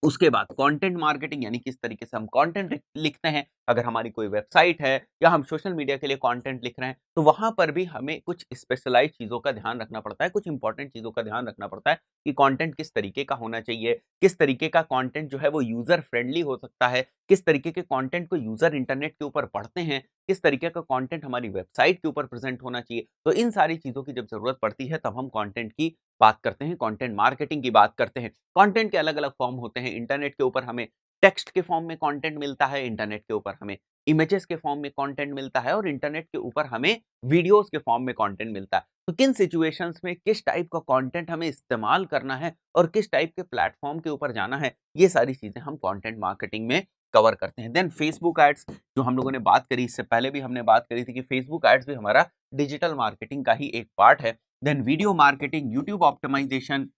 उसके बाद कंटेंट मार्केटिंग यानी किस तरीके से हम कंटेंट लिखते हैं अगर हमारी कोई वेबसाइट है या हम सोशल मीडिया के लिए कंटेंट लिख रहे हैं तो वहां पर भी हमें कुछ स्पेशलाइज चीज़ों का ध्यान रखना पड़ता है कुछ इंपॉर्टेंट चीज़ों का ध्यान रखना पड़ता है कि कंटेंट किस तरीके का होना चाहिए किस तरीके का कॉन्टेंट जो है वो यूज़र फ्रेंडली हो सकता है किस तरीके के कॉन्टेंट को यूज़र इंटरनेट के ऊपर पढ़ते हैं किस तरीके का कंटेंट हमारी वेबसाइट के ऊपर प्रेजेंट होना चाहिए तो इन सारी चीज़ों की जब ज़रूरत पड़ती है तब हम कंटेंट की बात करते हैं कंटेंट मार्केटिंग की बात करते हैं कंटेंट के अलग अलग फॉर्म होते हैं इंटरनेट के ऊपर हमें टेक्स्ट के फॉर्म में कंटेंट मिलता है इंटरनेट के ऊपर हमें इमेजेस के फॉर्म में कॉन्टेंट मिलता है और इंटरनेट के ऊपर हमें वीडियोज के फॉर्म में कॉन्टेंट मिलता है तो किन सिचुएशंस में किस टाइप का कॉन्टेंट हमें इस्तेमाल करना है और किस टाइप के प्लेटफॉर्म के ऊपर जाना है ये सारी चीज़ें हम कॉन्टेंट मार्केटिंग में कवर करते हैं देन फेसबुक एड्स जो हम लोगों ने बात करी इससे पहले भी हमने बात करी थी कि फेसबुक एड्स भी हमारा डिजिटल मार्केटिंग का ही एक पार्ट है then video marketing YouTube optimisation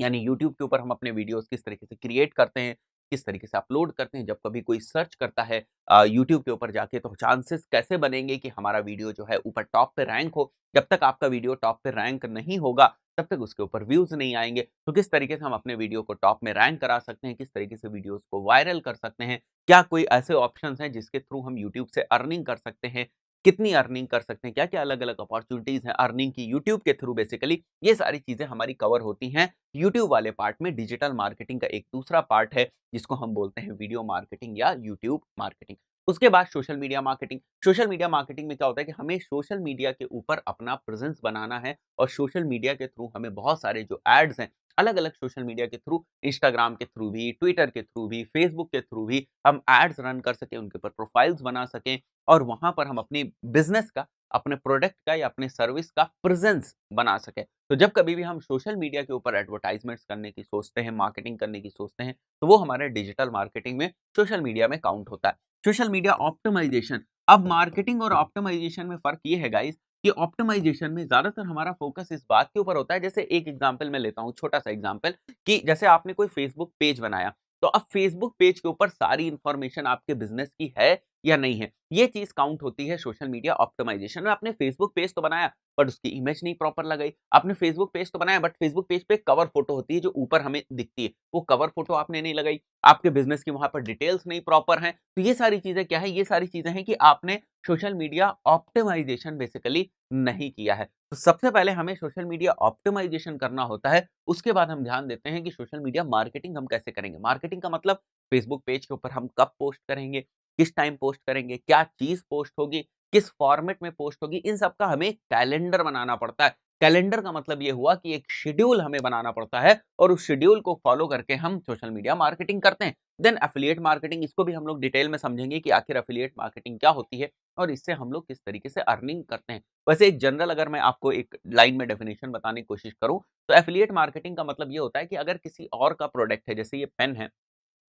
यानी यूट्यूब के ऊपर हम अपने वीडियोज किस तरीके से क्रिएट करते हैं किस तरीके से अपलोड करते हैं जब कभी कोई सर्च करता है यूट्यूब के ऊपर जाके तो चांसेस कैसे बनेंगे कि हमारा वीडियो जो है ऊपर टॉप पे रैंक हो जब तक आपका वीडियो टॉप पे रैंक नहीं होगा तब तक उसके ऊपर व्यूज नहीं आएंगे तो किस तरीके से हम अपने वीडियो को टॉप में रैंक करा सकते हैं किस तरीके से वीडियो को वायरल कर सकते हैं क्या कोई ऐसे ऑप्शन हैं जिसके थ्रू हम यूट्यूब से अर्निंग कर सकते हैं कितनी अर्निंग कर सकते हैं क्या क्या अलग अलग अपॉर्चुनिटीज हैं अर्निंग की यूट्यूब के थ्रू बेसिकली ये सारी चीज़ें हमारी कवर होती हैं यूट्यूब वाले पार्ट में डिजिटल मार्केटिंग का एक दूसरा पार्ट है जिसको हम बोलते हैं वीडियो मार्केटिंग या यूट्यूब मार्केटिंग उसके बाद social media marketing social media marketing में क्या होता है कि हमें सोशल मीडिया के ऊपर अपना प्रेजेंस बनाना है और सोशल मीडिया के थ्रू हमें बहुत सारे जो एड्स हैं अलग अलग सोशल मीडिया के थ्रू इंस्टाग्राम के थ्रू भी ट्विटर के थ्रू भी फेसबुक के थ्रू भी हम एड्स रन कर सकें उनके ऊपर प्रोफाइल्स बना सकें और वहाँ पर हम अपने बिजनेस का अपने प्रोडक्ट का या अपने सर्विस का प्रेजेंस बना सके तो जब कभी भी हम सोशल मीडिया के ऊपर एडवर्टाइजमेंट्स करने की सोचते हैं मार्केटिंग करने की सोचते हैं तो वो हमारे डिजिटल मार्केटिंग में सोशल मीडिया में काउंट होता है सोशल मीडिया ऑप्टिमाइजेशन अब मार्केटिंग और ऑप्टिमाइजेशन में फर्क ये है गाइस कि ऑप्टिमाइजेशन में ज़्यादातर हमारा फोकस इस बात के ऊपर होता है जैसे एक एग्जाम्पल मैं लेता हूँ छोटा सा एग्जाम्पल कि जैसे आपने कोई फेसबुक पेज बनाया तो अब फेसबुक पेज के ऊपर सारी इंफॉर्मेशन आपके बिजनेस की है या नहीं है ये चीज काउंट होती है सोशल मीडिया ऑप्टिमाइजेशन में आपने फेसबुक पेज तो बनाया बट उसकी इमेज नहीं प्रॉपर लगाई आपने फेसबुक पेज तो बनाया बट फेसबुक पेज पे कवर फोटो होती है जो ऊपर हमें दिखती है वो कवर फोटो आपने नहीं लगाई आपके बिजनेस की वहां पर डिटेल्स नहीं प्रॉपर है तो ये सारी चीजें क्या है ये सारी चीजें हैं कि आपने सोशल मीडिया ऑप्टिमाइजेशन बेसिकली नहीं किया है तो सबसे पहले हमें सोशल मीडिया ऑप्टिमाइजेशन करना होता है उसके बाद हम ध्यान देते हैं कि सोशल मीडिया मार्केटिंग हम कैसे करेंगे मार्केटिंग का मतलब फेसबुक पेज के ऊपर हम कब पोस्ट करेंगे किस टाइम पोस्ट करेंगे क्या चीज़ पोस्ट होगी किस फॉर्मेट में पोस्ट होगी इन सब का हमें कैलेंडर बनाना पड़ता है कैलेंडर का मतलब ये हुआ कि एक शेड्यूल हमें बनाना पड़ता है और उस शेड्यूल को फॉलो करके हम सोशल मीडिया मार्केटिंग करते हैं देन एफिलिएट मार्केटिंग इसको भी हम लोग डिटेल में समझेंगे कि आखिर एफिलिएट मार्केटिंग क्या होती है और इससे हम लोग किस तरीके से अर्निंग करते हैं वैसे एक जनरल अगर मैं आपको एक लाइन में डेफिनेशन बताने की कोशिश करूँ तो एफिलिएट मार्केटिंग का मतलब ये होता है कि अगर किसी और का प्रोडक्ट है जैसे ये पेन है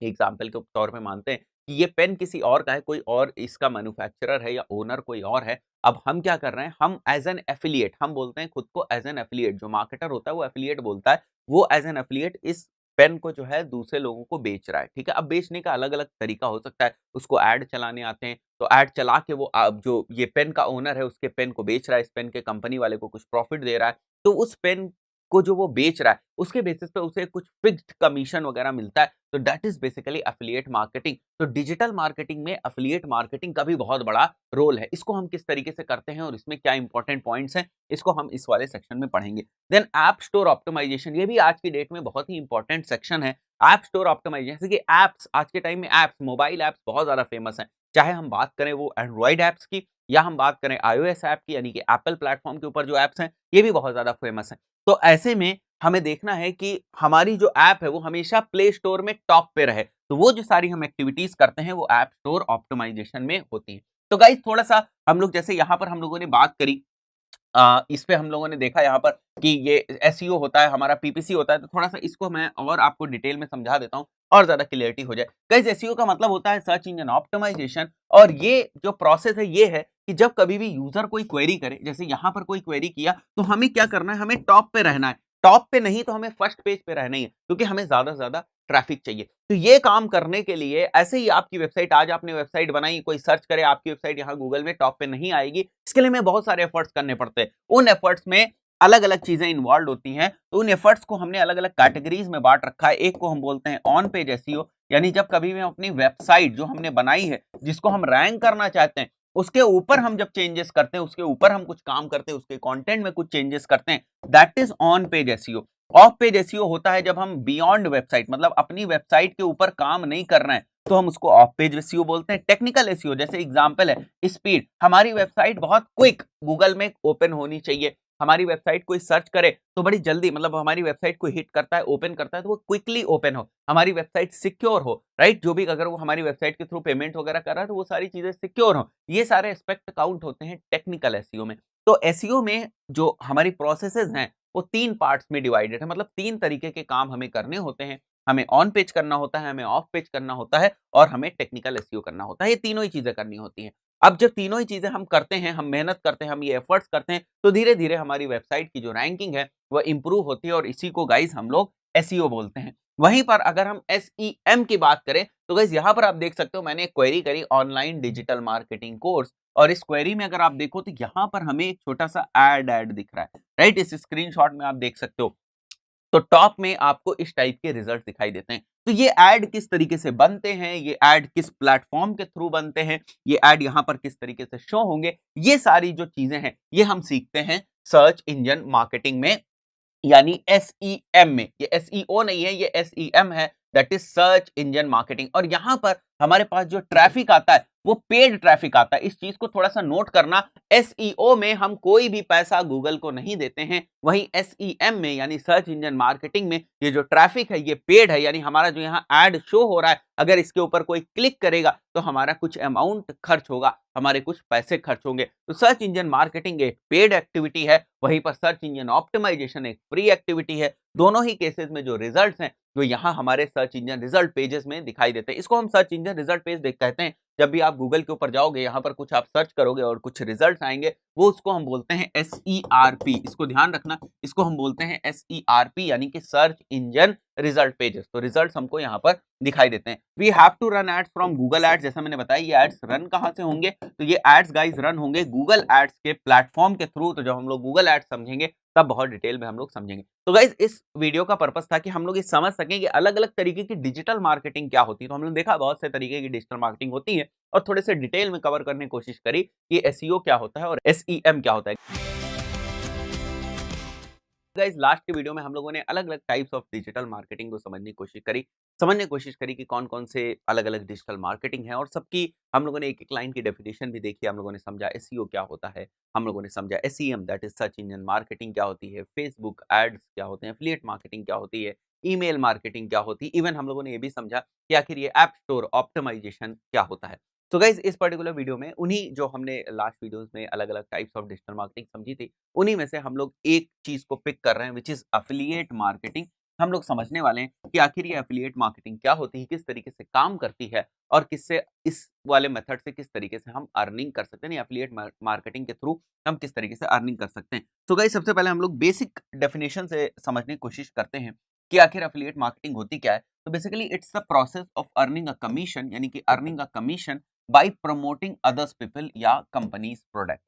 एग्जाम्पल के तौर पर मानते हैं कि ये पेन किसी और का है कोई और इसका मैन्युफैक्चरर है या ओनर कोई और है अब हम क्या कर रहे हैं हम एज एन एफिलिएट हम बोलते हैं खुद को एज एन एफिलिएट जो मार्केटर होता है वो एफिलिएट बोलता है वो एज एन एफिलिएट इस पेन को जो है दूसरे लोगों को बेच रहा है ठीक है अब बेचने का अलग अलग तरीका हो सकता है उसको ऐड चलाने आते हैं तो ऐड चला के वो अब जो ये पेन का ओनर है उसके पेन को बेच रहा है इस पेन के कंपनी वाले को कुछ प्रॉफिट दे रहा है तो उस पेन को जो वो बेच रहा है उसके बेसिस पे उसे कुछ फिक्स्ड कमीशन वगैरह मिलता है तो that is basically affiliate marketing तो डिजिटल मार्केटिंग में अफिलियट मार्केटिंग का भी बहुत बड़ा रोल है इसको हम किस तरीके से करते हैं और इसमें क्या इंपॉर्टेंट पॉइंट्स हैं इसको हम इस वाले सेक्शन में पढ़ेंगे देन ऐप स्टोर ऑप्टोमाइजेशन ये भी आज की डेट में बहुत ही इंपॉर्टेंट सेक्शन है ऐप स्टोर ऑप्टोमाइजेशन जैसे कि ऐप्स आज के टाइम में ऐप्स मोबाइल ऐप्स बहुत ज़्यादा फेमस हैं चाहे हम बात करें वो एंड्रॉयड ऐप्स की या हम बात करें एस ऐप की यानी कि एप्पल प्लेटफॉर्म के ऊपर जो ऐप्स हैं ये भी बहुत ज़्यादा फेमस हैं तो ऐसे में हमें देखना है कि हमारी जो ऐप है वो हमेशा प्ले स्टोर में टॉप पे रहे तो वो जो सारी हम एक्टिविटीज़ करते हैं वो ऐप स्टोर ऑप्टोमाइजेशन में होती है तो गाइज थोड़ा सा हम लोग जैसे यहाँ पर हम लोगों ने बात करी आ, इस पर हम लोगों ने देखा यहाँ पर कि ये एस e होता है हमारा पीपीसी होता है तो थोड़ा सा इसको मैं और आपको डिटेल में समझा देता हूँ और ज्यादा क्लियरिटी हो जाए कई एस e का मतलब होता है सर्च इंजन ऑप्टिमाइजेशन और ये जो प्रोसेस है ये है कि जब कभी भी यूजर कोई क्वेरी करे जैसे यहाँ पर कोई क्वेरी किया तो हमें क्या करना है हमें टॉप पे रहना है टॉप पे नहीं तो हमें फर्स्ट पेज पे रहना ही है क्योंकि हमें ज़्यादा से ज़्यादा ट्रैफिक चाहिए तो ये काम करने के लिए ऐसे ही आपकी वेबसाइट आज आपने वेबसाइट बनाई कोई सर्च करे आपकी वेबसाइट यहाँ गूगल में टॉप पे नहीं आएगी इसके लिए हमें बहुत सारे एफर्ट्स करने पड़ते हैं उन एफर्ट्स में अलग अलग चीज़ें इन्वॉल्व होती हैं तो उन एफर्ट्स को हमने अलग अलग कैटेगरीज में बांट रखा है एक को हम बोलते हैं ऑन पेज ऐसी यानी जब कभी भी हम अपनी वेबसाइट जो हमने बनाई है जिसको हम रैंक करना चाहते हैं उसके ऊपर हम जब चेंजेस करते हैं उसके ऊपर हम कुछ काम करते हैं उसके कंटेंट में कुछ चेंजेस करते हैं that is on page SEO off page SEO होता है जब हम बियॉन्ड वेबसाइट मतलब अपनी वेबसाइट के ऊपर काम नहीं कर रहे हैं तो हम उसको ऑफ पेज एसईओ बोलते हैं टेक्निकल एसईओ e जैसे एग्जांपल है स्पीड हमारी वेबसाइट बहुत क्विक गूगल में ओपन होनी चाहिए हमारी वेबसाइट कोई सर्च करे तो बड़ी जल्दी मतलब हमारी वेबसाइट कोई हिट करता है ओपन करता है तो वो क्विकली ओपन हो हमारी वेबसाइट सिक्योर हो राइट जो भी अगर वो हमारी वेबसाइट के थ्रू पेमेंट वगैरह कर रहा है तो वो सारी चीज़ें सिक्योर हो ये सारे एस्पेक्ट काउंट होते हैं टेक्निकल एस में तो एस में जो हमारी प्रोसेसेज हैं वो तीन पार्ट्स में डिवाइडेड है मतलब तीन तरीके के काम हमें करने होते हैं हमें ऑन पेज करना होता है हमें ऑफ पेज करना होता है और हमें टेक्निकल एस करना होता है ये तीनों ही चीज़ें करनी होती हैं अब जब तीनों ही चीज़ें हम करते हैं हम मेहनत करते हैं हम ये एफर्ट्स करते हैं तो धीरे धीरे हमारी वेबसाइट की जो रैंकिंग है वह इम्प्रूव होती है और इसी को गाइज हम लोग एस e बोलते हैं वहीं पर अगर हम एस e की बात करें तो गाइज यहाँ पर आप देख सकते हो मैंने एक क्वेरी करी ऑनलाइन डिजिटल मार्केटिंग कोर्स और इस क्वेरी में अगर आप देखो तो यहाँ पर हमें एक छोटा सा एड एड दिख रहा है राइट इस स्क्रीनशॉट में आप देख सकते हो तो टॉप में आपको इस टाइप के रिजल्ट दिखाई देते हैं तो ये एड किस तरीके से बनते हैं ये एड किस प्लेटफॉर्म के थ्रू बनते हैं ये एड यहाँ पर किस तरीके से शो होंगे ये सारी जो चीजें हैं ये हम सीखते हैं सर्च इंजन मार्केटिंग में यानी एस e में ये एस e नहीं है ये एस e है that is search engine marketing और यहाँ पर हमारे पास जो ट्रैफिक आता है वो पेड ट्रैफिक आता है इस चीज को थोड़ा सा नोट करना एसईओ e में हम कोई भी पैसा गूगल को नहीं देते हैं वहीं एसईएम e में यानी सर्च इंजन मार्केटिंग में ये जो ट्रैफिक है ये पेड है यानी हमारा जो यहाँ एड शो हो रहा है अगर इसके ऊपर कोई क्लिक करेगा तो हमारा कुछ अमाउंट खर्च होगा हमारे कुछ पैसे खर्च होंगे तो सर्च इंजन मार्केटिंग एक पेड एक्टिविटी है वहीं पर सर्च इंजन ऑप्टिमाइजेशन एक फ्री एक्टिविटी है दोनों ही केसेस में जो रिजल्ट हैं जो यहाँ हमारे सर्च इंजन रिजल्ट पेजेस में दिखाई देते हैं इसको हम सर्च इंजन सीधे रिजल्ट पेज देख कहते हैं जब भी आप गूगल के ऊपर जाओगे यहाँ पर कुछ आप सर्च करोगे और कुछ रिजल्ट आएंगे वो उसको हम बोलते हैं एस ई आर पी इसको ध्यान रखना इसको हम बोलते हैं एस ई आर पी यानी कि सर्च इंजन रिजल्ट पेजेस तो रिजल्ट हमको यहाँ पर दिखाई देते हैं we have to run ads from Google ads जैसा मैंने बताया ये एड्स रन कहाँ से होंगे तो ये एड्स गाइज रन होंगे गूगल एड्स के प्लेटफॉर्म के थ्रू तो जब हम लोग गूगल एड्स समझेंगे तब बहुत डिटेल में हम लोग समझेंगे तो गाइज इस वीडियो का पर्पज था कि हम लोग ये समझ सकें कि अलग अलग तरीके की डिजिटल मार्केटिंग क्या होती है तो लोग देखा बहुत से तरीके की डिजिटल मार्केटिंग होती है और थोड़े से डिटेल में कवर करने की कोशिश करी कि एस क्या होता है और एस क्या होता है गाइज लास्ट के वीडियो में हम लोगों ने अलग अलग टाइप्स ऑफ डिजिटल मार्केटिंग को समझने की कोशिश करी समझने की कोशिश करी कि कौन कौन से अलग अलग डिजिटल मार्केटिंग है और सबकी हम लोगों ने एक एक लाइन की डेफिनेशन भी देखी हम लोगों ने समझा एस e क्या होता है हम लोगों ने समझा S C that is search engine marketing क्या होती है फेसबुक एड्स क्या होते हैं फ्लिएट मार्केटिंग क्या होती है ईमेल मार्केटिंग क्या होती है इवन हम लोगों ने ये भी समझा कि आखिर ये ऐप स्टोर ऑप्टिमाइजेशन क्या होता है तो गाइज इस पर्टिकुलर वीडियो में उन्हीं जो हमने लास्ट वीडियोस में अलग अलग टाइप्स ऑफ डिजिटल मार्केटिंग समझी थी उन्हीं में से हम लोग एक चीज को पिक कर रहे हैं विच इज अफिलियट मार्केटिंग हम लोग समझने वाले हैं कि आखिर ये अफिलियट मार्केटिंग क्या होती है किस तरीके से काम करती है और किससे इस वाले मेथड से किस तरीके से हम अर्निंग कर सकते हैं अफिलियट मार्केटिंग के थ्रू हम किस तरीके से अर्निंग कर सकते हैं तो गाइज सबसे पहले हम लोग बेसिक डेफिनेशन से समझने की कोशिश करते हैं कि आखिर अफिलियट मार्केटिंग होती क्या है तो basically it's the process of earning a commission यानी कि earning a commission by promoting others people या कंपनीज प्रोडक्ट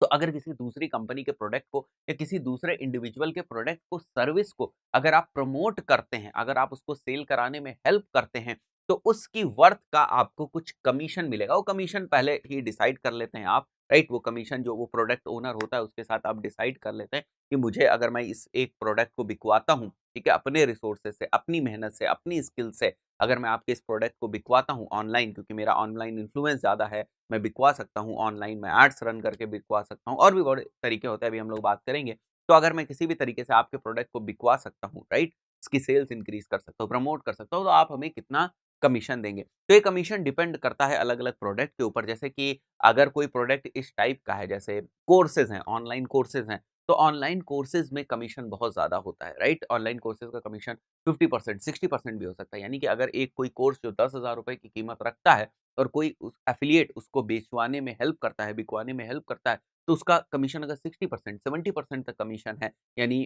तो अगर किसी दूसरी कंपनी के प्रोडक्ट को या किसी दूसरे इंडिविजुअल के प्रोडक्ट को सर्विस को अगर आप प्रमोट करते हैं अगर आप उसको सेल कराने में हेल्प करते हैं तो उसकी वर्थ का आपको कुछ कमीशन मिलेगा वो कमीशन पहले ही डिसाइड कर लेते हैं आप राइट वो कमीशन जो वो प्रोडक्ट ओनर होता है उसके साथ आप डिसाइड कर लेते हैं कि मुझे अगर मैं इस एक प्रोडक्ट को बिकवाता हूँ ठीक है अपने रिसोर्सेज से अपनी मेहनत से अपनी स्किल से अगर मैं आपके इस प्रोडक्ट को बिकवाता हूँ ऑनलाइन क्योंकि मेरा ऑनलाइन इन्फ्लुएंस ज़्यादा है मैं बिकवा सकता हूँ ऑनलाइन मैं एड्स रन करके बिकवा सकता हूँ और भी बड़े तरीके होते हैं अभी हम लोग बात करेंगे तो अगर मैं किसी भी तरीके से आपके प्रोडक्ट को बिकवा सकता हूँ राइट इसकी सेल्स इंक्रीज कर सकता हूँ प्रमोट कर सकता हूँ तो आप हमें कितना कमीशन देंगे तो ये कमीशन डिपेंड करता है अलग अलग प्रोडक्ट के ऊपर जैसे कि अगर कोई प्रोडक्ट इस टाइप का है जैसे कोर्सेज हैं ऑनलाइन कोर्सेज हैं तो ऑनलाइन कोर्सेज में कमीशन बहुत ज़्यादा होता है राइट ऑनलाइन कोर्सेज का कमीशन 50 परसेंट सिक्सटी परसेंट भी हो सकता है यानी कि अगर एक कोई कोर्स जो दस हज़ार रुपये की कीमत रखता है और कोई उस एफिलिएट उसको बेचवाने में हेल्प करता है बिकवाने में हेल्प करता है तो उसका कमीशन अगर सिक्सटी परसेंट सेवेंटी परसेंट तक कमीशन है यानी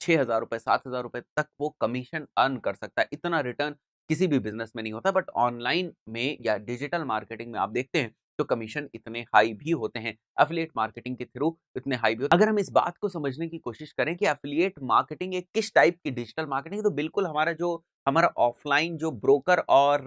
छः हज़ार रुपये सात हज़ार रुपये तक वो कमीशन अर्न कर सकता है इतना रिटर्न किसी भी बिजनेस में नहीं होता बट ऑनलाइन में या डिजिटल मार्केटिंग में आप देखते हैं तो कमीशन इतने हाई भी होते हैं अफिलियट मार्केटिंग के थ्रू इतने हाई भी होते हैं अगर हम इस बात को समझने की कोशिश करें कि अफिलियट मार्केटिंग एक किस टाइप की डिजिटल मार्केटिंग तो बिल्कुल हमारा जो हमारा ऑफलाइन जो ब्रोकर और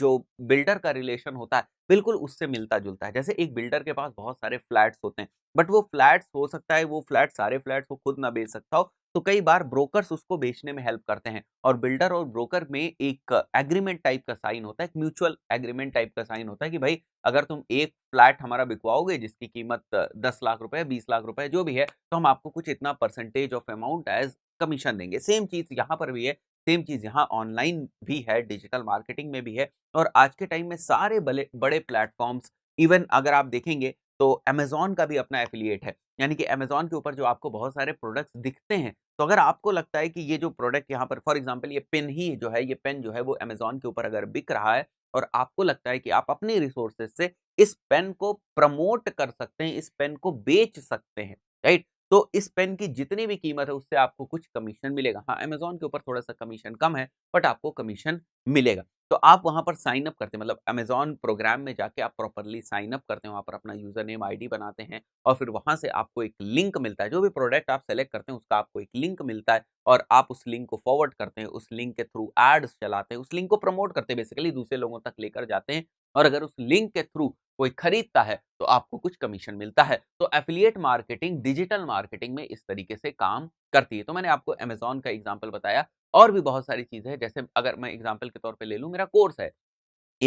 जो बिल्डर का रिलेशन होता है बिल्कुल उससे मिलता जुलता है जैसे एक बिल्डर के पास बहुत सारे फ्लैट्स होते हैं बट वो फ्लैट्स हो सकता है वो फ्लैट सारे फ्लैट्स वो खुद ना बेच सकता हो तो कई बार ब्रोकर्स उसको बेचने में हेल्प करते हैं और बिल्डर और ब्रोकर में एक एग्रीमेंट टाइप का साइन होता है एक म्यूचुअल एग्रीमेंट टाइप का साइन होता है कि भाई अगर तुम एक फ्लैट हमारा बिकवाओगे जिसकी कीमत दस लाख रुपए बीस लाख रुपए जो भी है तो हम आपको कुछ इतना percentage of amount as commission देंगे सेम चीज यहाँ पर भी है सेम चीज़ यहाँ ऑनलाइन भी है डिजिटल मार्केटिंग में भी है और आज के टाइम में सारे बड़े प्लेटफॉर्म्स इवन अगर आप देखेंगे तो अमेजोन का भी अपना एफिलिएट है यानी कि अमेजोन के ऊपर जो आपको बहुत सारे प्रोडक्ट्स दिखते हैं तो अगर आपको लगता है कि ये जो प्रोडक्ट यहाँ पर फॉर एग्जाम्पल ये पेन ही जो है ये पेन जो है वो अमेजोन के ऊपर अगर बिक रहा है और आपको लगता है कि आप अपने रिसोर्सेज से इस पेन को प्रमोट कर सकते हैं इस पेन को बेच सकते हैं राइट तो इस पेन की जितनी भी कीमत है उससे आपको कुछ कमीशन मिलेगा हाँ अमेजोन के ऊपर थोड़ा सा कमीशन कम है बट आपको कमीशन मिलेगा तो आप वहाँ पर साइन अप करते हैं मतलब अमेजोन प्रोग्राम में जाके आप प्रॉपरली साइन अप करते हैं वहाँ पर अपना यूज़र नेम आईडी बनाते हैं और फिर वहाँ से आपको एक लिंक मिलता है जो भी प्रोडक्ट आप सेलेक्ट करते हैं उसका आपको एक लिंक मिलता है और आप उस लिंक को फॉरवर्ड करते हैं उस लिंक के थ्रू एड्स चलाते हैं उस लिंक को प्रमोट करते हैं बेसिकली दूसरे लोगों तक लेकर जाते हैं और अगर उस लिंक के थ्रू कोई खरीदता है तो आपको कुछ कमीशन मिलता है तो एफिलिएट मार्केटिंग डिजिटल मार्केटिंग में इस तरीके से काम करती है तो मैंने आपको अमेजोन का एग्जाम्पल बताया और भी बहुत सारी चीज़ें हैं जैसे अगर मैं एग्जाम्पल के तौर पर ले लूँ मेरा कोर्स है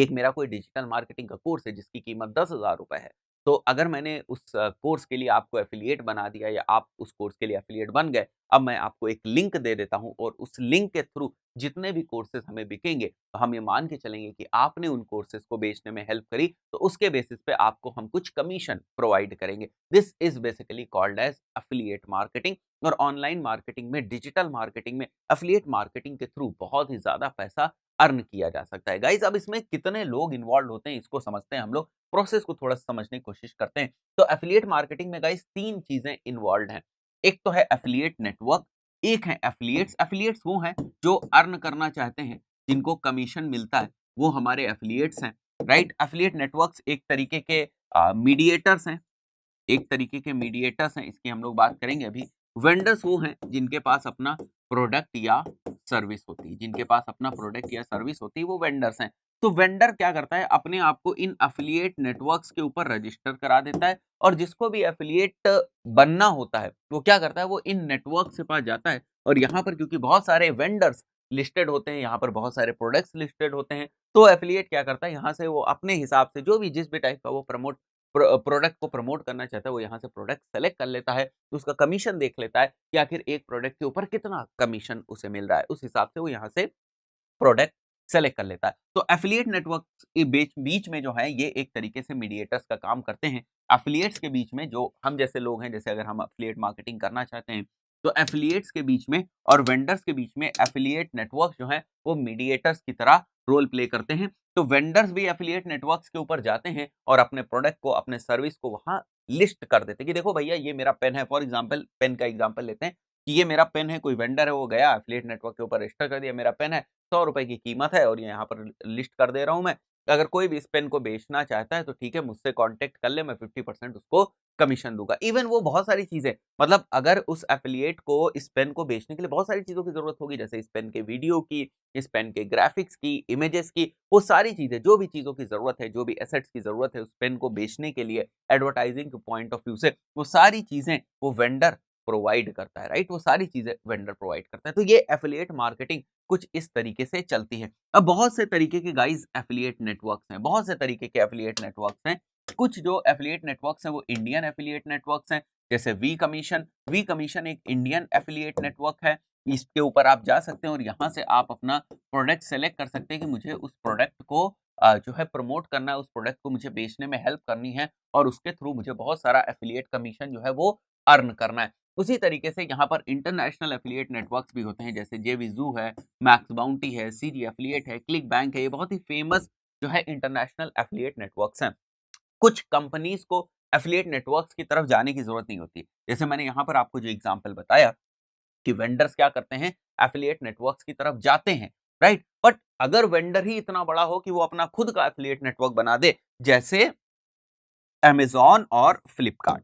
एक मेरा कोई डिजिटल मार्केटिंग का कोर्स है जिसकी कीमत दस हज़ार रुपये है तो अगर मैंने उस कोर्स के लिए आपको एफिलिएट बना दिया या आप उस कोर्स के लिए एफिलिएट बन गए अब मैं आपको एक लिंक दे देता हूं और उस लिंक के थ्रू जितने भी कोर्सेज हमें बिकेंगे तो हम ये मान के चलेंगे कि आपने उन कोर्सेज को बेचने में हेल्प करी तो उसके बेसिस पे आपको हम कुछ कमीशन प्रोवाइड करेंगे this is basically called as affiliate marketing और ऑनलाइन मार्केटिंग में डिजिटल मार्केटिंग में अफिलियट मार्केटिंग के थ्रू बहुत ही ज़्यादा पैसा अर्न किया जा सकता है गाइज अब इसमें कितने लोग इन्वॉल्व होते हैं इसको समझते हैं हम लोग प्रोसेस को थोड़ा समझने की कोशिश करते हैं तो एफिलियट मार्केटिंग में गाइज तीन चीजें इन्वॉल्व हैं एक तो है एफिलियट नेटवर्क एक है एफिलियट्स एफिलियट्स वो हैं जो अर्न करना चाहते हैं जिनको कमीशन मिलता है वो हमारे एफिलियट्स हैं राइट एफिलियट नेटवर्क एक तरीके के मीडिएटर्स हैं एक तरीके के मीडिएटर्स हैं इसकी हम लोग बात करेंगे अभी वेंडर्स वो हैं जिनके पास अपना प्रोडक्ट या सर्विस होती है जिनके पास अपना प्रोडक्ट या सर्विस होती है वो वेंडर्स हैं तो वेंडर क्या करता है अपने आप को इन अफिलियट नेटवर्क्स के ऊपर रजिस्टर करा देता है और जिसको भी अफिलियट बनना होता है वो क्या करता है वो इन नेटवर्क के पास जाता है और यहाँ पर क्योंकि बहुत सारे वेंडर्स लिस्टेड होते हैं यहाँ पर बहुत सारे प्रोडक्ट्स लिस्टेड होते हैं तो एफिलिएट क्या करता है यहाँ से वो अपने हिसाब से जो भी जिस भी टाइप का वो प्रमोट प्रोडक्ट को प्रमोट करना चाहता है वो यहाँ से प्रोडक्ट सेलेक्ट कर लेता है तो उसका कमीशन देख लेता है कि आखिर एक प्रोडक्ट के ऊपर कितना कमीशन उसे मिल रहा है उस हिसाब से वो यहाँ से प्रोडक्ट सेलेक्ट कर लेता है तो एफिलिएट नेटवर्क बीच में जो है ये एक तरीके से मीडिएटर्स का काम करते हैं एफिलिएट्स के बीच में जो हम जैसे लोग हैं जैसे अगर हम एफिलिएट मार्केटिंग करना चाहते हैं तो एफिलिएट्स के बीच में और वेंडर्स के बीच में एफिलिएट नेटवर्क जो है वो मीडिएटर्स की तरह रोल प्ले करते हैं तो वेंडर्स भी एफिलियट नेटवर्क्स के ऊपर जाते हैं और अपने प्रोडक्ट को अपने सर्विस को वहां लिस्ट कर देते हैं कि देखो भैया ये मेरा पेन है फॉर एग्जाम्पल पेन का एग्जाम्पल लेते हैं कि ये मेरा पेन है कोई वेंडर है वो गया एफिलियट नेटवर्क के ऊपर रजिस्टर कर दिया मेरा पेन है सौ रुपए की कीमत है और ये यहाँ पर लिस्ट कर दे रहा हूँ मैं अगर कोई भी इस पेन को बेचना चाहता है तो ठीक है मुझसे कांटेक्ट कर ले मैं 50 परसेंट उसको कमीशन दूंगा इवन वो बहुत सारी चीज़ें मतलब अगर उस एफिलिएट को इस पेन को बेचने के लिए बहुत सारी चीज़ों की ज़रूरत होगी जैसे इस पेन के वीडियो की इस पेन के ग्राफिक्स की इमेजेस की वो सारी चीज़ें जो भी चीज़ों की ज़रूरत है जो भी एसेट्स की ज़रूरत है उस पेन को बेचने के लिए एडवर्टाइजिंग के पॉइंट ऑफ व्यू से वो सारी चीज़ें वो वेंडर प्रोवाइड करता है राइट वो सारी चीज़ें वेंडर प्रोवाइड करता है तो ये एफिलिएट मार्केटिंग कुछ इस तरीके से चलती है अब बहुत से तरीके के गाइज एफिलिएट नेटवर्क्स हैं बहुत से तरीके के एफिलिएट नेटवर्क्स हैं कुछ जो एफिलिएट नेटवर्क्स हैं वो इंडियन एफिलिएट नेटवर्क्स हैं जैसे वी कमीशन वी कमीशन एक इंडियन एफिलिएट नेटवर्क है इसके ऊपर आप जा सकते हैं और यहाँ से आप अपना प्रोडक्ट सेलेक्ट कर सकते हैं कि मुझे उस प्रोडक्ट को जो है प्रमोट करना है उस प्रोडक्ट को मुझे बेचने में हेल्प करनी है और उसके थ्रू मुझे बहुत सारा एफिलिएट कमीशन जो है वो अर्न करना है उसी तरीके से यहाँ पर इंटरनेशनल एफिलिएट नेटवर्क्स भी होते हैं जैसे जेवी जू है मैक्स बाउंटी है सी जी एफिलियट है क्लिक बैंक है ये बहुत ही फेमस जो है इंटरनेशनल एफिलिएट नेटवर्क्स हैं कुछ कंपनीज को एफिलिएट नेटवर्क्स की तरफ जाने की जरूरत नहीं होती जैसे मैंने यहाँ पर आपको जो एग्जाम्पल बताया कि वेंडर्स क्या करते हैं एफिलिएट नेटवर्क की तरफ जाते हैं राइट बट अगर वेंडर ही इतना बड़ा हो कि वो अपना खुद का एफिलिएट नेटवर्क बना दे जैसे एमेजॉन और फ्लिपकार्ट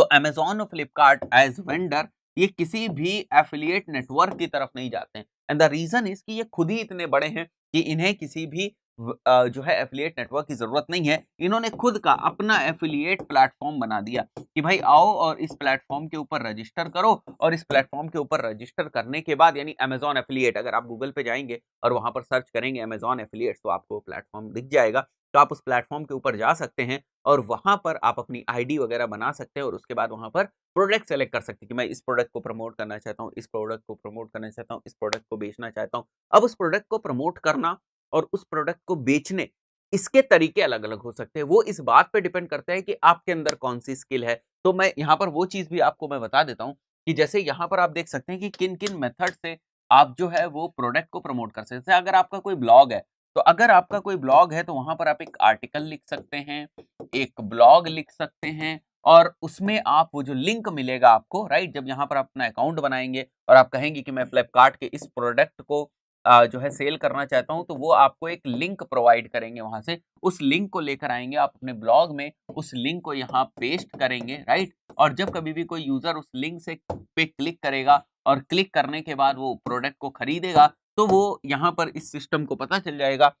तो अमेजोन और फ्लिपकार्ट एज वेंडर ये किसी भी एफिलियट नेटवर्क की तरफ नहीं जाते हैं एंड द रीजन इज कि ये खुद ही इतने बड़े हैं कि इन्हें किसी भी जो है एफिलिएट नेटवर्क की ज़रूरत नहीं है इन्होंने खुद का अपना एफिलिएट प्लेटफॉर्म बना दिया कि भाई आओ और इस प्लेटफॉर्म के ऊपर रजिस्टर करो और इस प्लेटफॉर्म के ऊपर रजिस्टर करने के बाद यानी अमेजॉन एफिलिएट अगर आप गूगल पे जाएंगे और वहां पर सर्च करेंगे अमेजॉन एफिलिएट तो आपको प्लेटफॉर्म दिख जाएगा तो आप उस प्लेटफॉर्म के ऊपर जा सकते हैं और वहां पर आप अपनी आईडी वगैरह बना सकते हैं और उसके बाद वहां पर प्रोडक्ट सेलेक्ट कर सकते हैं कि मैं इस प्रोडक्ट को प्रमोट करना चाहता हूँ इस प्रोडक्ट को प्रमोट करना चाहता हूँ इस प्रोडक्ट को बेचना चाहता हूँ अब उस प्रोडक्ट को प्रमोट करना और उस प्रोडक्ट को बेचने इसके तरीके अलग अलग हो सकते हैं वो इस बात पे डिपेंड करते हैं कि आपके अंदर कौन सी स्किल है तो मैं यहाँ पर वो चीज़ भी आपको मैं बता देता हूँ कि जैसे यहाँ पर आप देख सकते हैं कि किन किन मेथड से आप जो है वो प्रोडक्ट को प्रमोट कर सकते हैं अगर आपका कोई ब्लॉग है तो अगर आपका कोई ब्लॉग है तो वहां पर आप एक आर्टिकल लिख सकते हैं एक ब्लॉग लिख सकते हैं और उसमें आप वो जो लिंक मिलेगा आपको राइट जब यहाँ पर आप अपना अकाउंट बनाएंगे और आप कहेंगे कि मैं फ्लिपकार्ट के इस प्रोडक्ट को जो है सेल करना चाहता हूँ तो वो आपको एक लिंक प्रोवाइड करेंगे वहां से उस लिंक को लेकर आएंगे आप अपने ब्लॉग में उस लिंक को यहाँ पेस्ट करेंगे राइट और जब कभी भी कोई यूज़र उस लिंक से पे क्लिक करेगा और क्लिक करने के बाद वो प्रोडक्ट को खरीदेगा तो वो यहाँ पर इस सिस्टम को पता चल जाएगा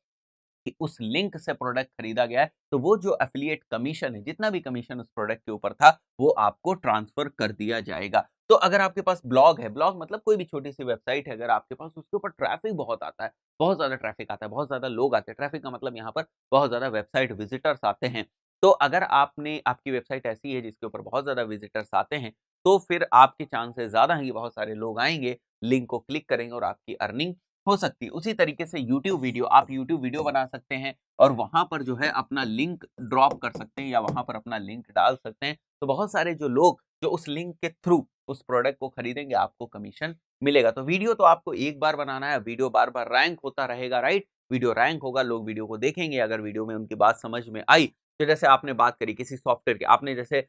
कि उस लिंक से प्रोडक्ट खरीदा गया है तो वो जो एफिलियट कमीशन है जितना भी कमीशन उस प्रोडक्ट के ऊपर था वो आपको ट्रांसफर कर दिया जाएगा तो अगर आपके पास ब्लॉग है ब्लॉग मतलब कोई भी छोटी सी वेबसाइट है अगर आपके पास उसके ऊपर ट्रैफिक बहुत आता है बहुत ज़्यादा ट्रैफिक आता है बहुत ज़्यादा लोग आते हैं ट्रैफिक का मतलब यहाँ पर बहुत ज़्यादा वेबसाइट विजिटर्स आते हैं तो अगर आपने आपकी वेबसाइट ऐसी है जिसके ऊपर बहुत ज़्यादा विजिटर्स आते हैं तो फिर आपके चांसेस ज़्यादा हैं कि बहुत सारे लोग आएंगे लिंक को क्लिक करेंगे और आपकी अर्निंग हो सकती है उसी तरीके से YouTube वीडियो आप YouTube वीडियो बना सकते हैं और वहां पर जो है अपना लिंक ड्रॉप कर सकते हैं या वहां पर अपना लिंक डाल सकते हैं तो बहुत सारे जो लोग जो उस लिंक के थ्रू उस प्रोडक्ट को खरीदेंगे आपको कमीशन मिलेगा तो वीडियो तो आपको एक बार बनाना है वीडियो बार बार रैंक होता रहेगा राइट वीडियो रैंक होगा लोग वीडियो को देखेंगे अगर वीडियो में उनकी बात समझ में आई तो जैसे आपने बात करी किसी सॉफ्टवेयर की आपने जैसे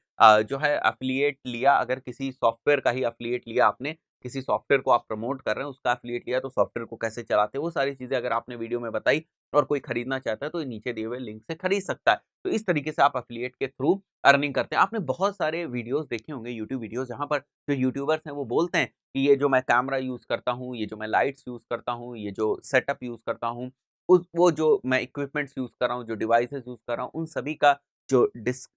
जो है अफिलियट लिया अगर किसी सॉफ्टवेयर का ही अफिलियट लिया आपने किसी सॉफ्टवेयर को आप प्रमोट कर रहे हैं उसका एफिलिएट लिया तो सॉफ्टवेयर को कैसे चलाते हैं वो सारी चीज़ें अगर आपने वीडियो में बताई और कोई खरीदना चाहता है तो नीचे दिए हुए लिंक से खरीद सकता है तो इस तरीके से आप एफिलिएट के थ्रू अर्निंग करते हैं आपने बहुत सारे वीडियोस देखे होंगे यूट्यूब वीडियोस जहाँ पर जो यूट्यूबर्स हैं वो बोलते हैं कि ये जो मैं कैमरा यूज़ करता हूँ ये जो मैं लाइट्स यूज़ करता हूँ ये जो सेटअप यूज़ करता हूँ उस वो जो मैं इक्विपमेंट्स यूज़ कर रहा हूँ जो डिवाइसेस यूज़ कर रहा हूँ उन सभी का जो डिस्क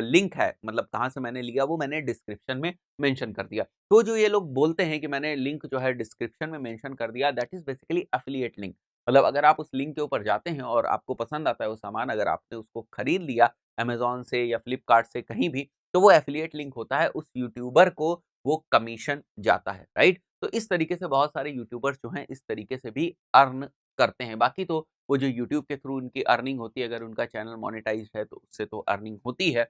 लिंक है मतलब कहाँ से मैंने लिया वो मैंने डिस्क्रिप्शन में मेंशन कर दिया तो जो ये लोग बोलते हैं कि मैंने लिंक जो है डिस्क्रिप्शन में मेंशन कर दिया that is basically affiliate link मतलब अगर आप उस लिंक के ऊपर जाते हैं और आपको पसंद आता है वो सामान अगर आपने उसको खरीद लिया अमेजोन से या फ्लिपकार्ट से कहीं भी तो वो एफिलिएट लिंक होता है उस यूट्यूबर को वो कमीशन जाता है राइट तो इस तरीके से बहुत सारे यूट्यूबर्स जो हैं इस तरीके से भी अर्न करते हैं बाकी तो वो जो यूट्यूब के थ्रू उनकी अर्निंग होती है अगर उनका चैनल मोनिटाइज है तो उससे तो अर्निंग होती है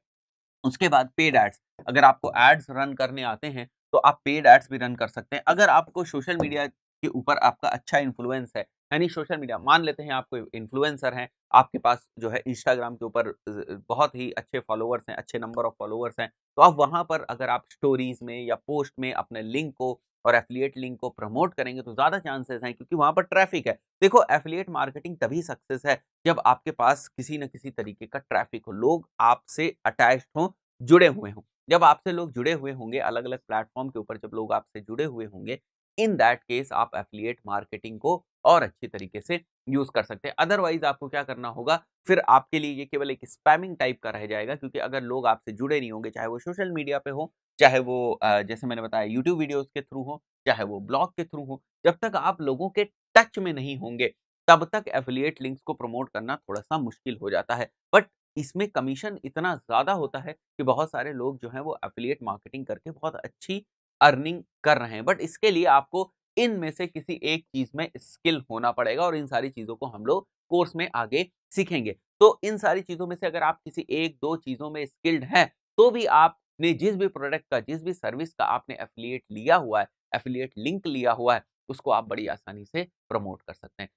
उसके बाद पेड एड्स अगर आपको एड्स रन करने आते हैं तो आप पेड एड्स भी रन कर सकते हैं अगर आपको सोशल मीडिया के ऊपर आपका अच्छा इन्फ्लुएंस है यानी सोशल मीडिया मान लेते हैं आपको इन्फ्लुएंसर हैं आपके पास जो है इंस्टाग्राम के ऊपर बहुत ही अच्छे फॉलोअर्स हैं अच्छे नंबर ऑफ फॉलोअर्स हैं तो आप वहाँ पर अगर आप स्टोरीज में या पोस्ट में अपने लिंक को और एफिलिएट लिंक को प्रमोट करेंगे तो ज़्यादा चांसेस हैं क्योंकि वहां पर ट्रैफिक है देखो एफिलिएट मार्केटिंग तभी सक्सेस है जब आपके पास किसी न किसी तरीके का ट्रैफिक हो लोग आपसे अटैच हों जुड़े हुए हों जब आपसे लोग जुड़े हुए होंगे अलग अलग प्लेटफॉर्म के ऊपर जब लोग आपसे जुड़े हुए होंगे इन दैट केस आप एफिलियट मार्केटिंग को और अच्छी तरीके से यूज कर सकते हैं अदरवाइज आपको क्या करना होगा फिर आपके लिए ये केवल एक स्पैमिंग टाइप का रह जाएगा क्योंकि अगर लोग आपसे जुड़े नहीं होंगे चाहे वो सोशल मीडिया पे हो चाहे वो जैसे मैंने बताया यूट्यूब वीडियोस के थ्रू हो चाहे वो ब्लॉग के थ्रू हो जब तक आप लोगों के टच में नहीं होंगे तब तक एफिलियट लिंक्स को प्रमोट करना थोड़ा सा मुश्किल हो जाता है बट इसमें कमीशन इतना ज़्यादा होता है कि बहुत सारे लोग जो है वो एफिलियट मार्केटिंग करके बहुत अच्छी अर्निंग कर रहे हैं बट इसके लिए आपको इनमें से किसी एक चीज में स्किल होना पड़ेगा और इन सारी चीजों को हम लोग कोर्स में आगे सीखेंगे तो इन सारी चीजों में से अगर आप किसी एक दो चीजों में स्किल्ड हैं तो भी आपने जिस भी प्रोडक्ट का जिस भी सर्विस का आपने एफिलिएट लिया हुआ है एफिलिएट लिंक लिया हुआ है उसको आप बड़ी आसानी से प्रमोट कर सकते हैं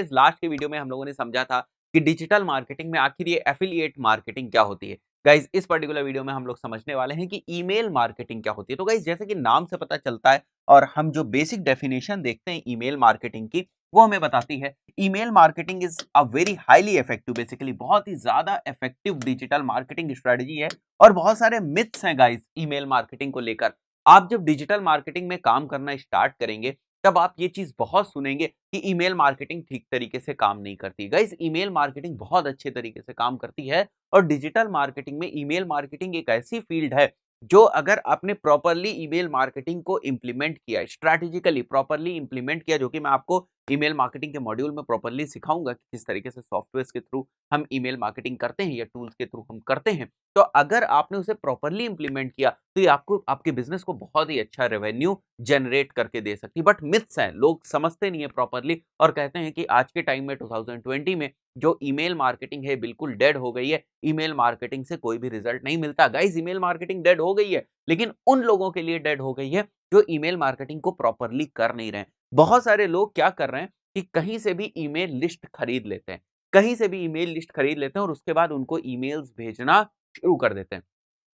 इस लास्ट के वीडियो में हम लोगों ने समझा था कि डिजिटल मार्केटिंग में आखिर ये एफिलिएट मार्केटिंग क्या होती है गाइज इस पर्टिकुलर वीडियो में हम लोग समझने वाले हैं कि ईमेल मार्केटिंग क्या होती है तो गाइज जैसे कि नाम से पता चलता है और हम जो बेसिक डेफिनेशन देखते हैं ईमेल मार्केटिंग की वो हमें बताती है email marketing is a very highly effective basically बहुत ही ज्यादा इफेक्टिव डिजिटल मार्केटिंग स्ट्रेटजी है और बहुत सारे मिथ्स हैं गाइज ईमेल मार्केटिंग को लेकर आप जब डिजिटल मार्केटिंग में काम करना स्टार्ट करेंगे तब आप ये चीज़ बहुत सुनेंगे कि ईमेल मार्केटिंग ठीक तरीके से काम नहीं करती गाइज ईमेल मार्केटिंग बहुत अच्छे तरीके से काम करती है और डिजिटल मार्केटिंग में ईमेल मार्केटिंग एक ऐसी फील्ड है जो अगर आपने प्रॉपरली ईमेल मार्केटिंग को इम्प्लीमेंट किया स्ट्रैटेजिकली प्रॉपरली इम्प्लीमेंट किया जो कि मैं आपको ईमेल मार्केटिंग के मॉड्यूल में प्रॉपरली सिखाऊंगा कि किस तरीके से सॉफ्टवेयर के थ्रू हम ईमेल मार्केटिंग करते हैं या टूल्स के थ्रू हम करते हैं तो अगर आपने उसे प्रॉपरली इंप्लीमेंट किया तो ये आपको आपके बिजनेस को बहुत ही अच्छा रेवेन्यू जनरेट करके दे सकती है बट मिथ्स हैं लोग समझते नहीं है प्रॉपरली और कहते हैं कि आज के टाइम में 2020 में जो ईमेल मार्केटिंग है बिल्कुल डेड हो गई है ईमेल मार्केटिंग से कोई भी रिजल्ट नहीं मिलता गाइज ईमेल मार्केटिंग डेड हो गई है लेकिन उन लोगों के लिए डेड हो गई है जो ईमेल मार्केटिंग को प्रॉपरली कर नहीं रहे बहुत सारे लोग क्या कर रहे हैं कि कहीं से भी ईमेल लिस्ट खरीद लेते हैं कहीं से भी ईमेल लिस्ट खरीद लेते हैं और उसके बाद उनको ईमेल्स भेजना शुरू कर देते हैं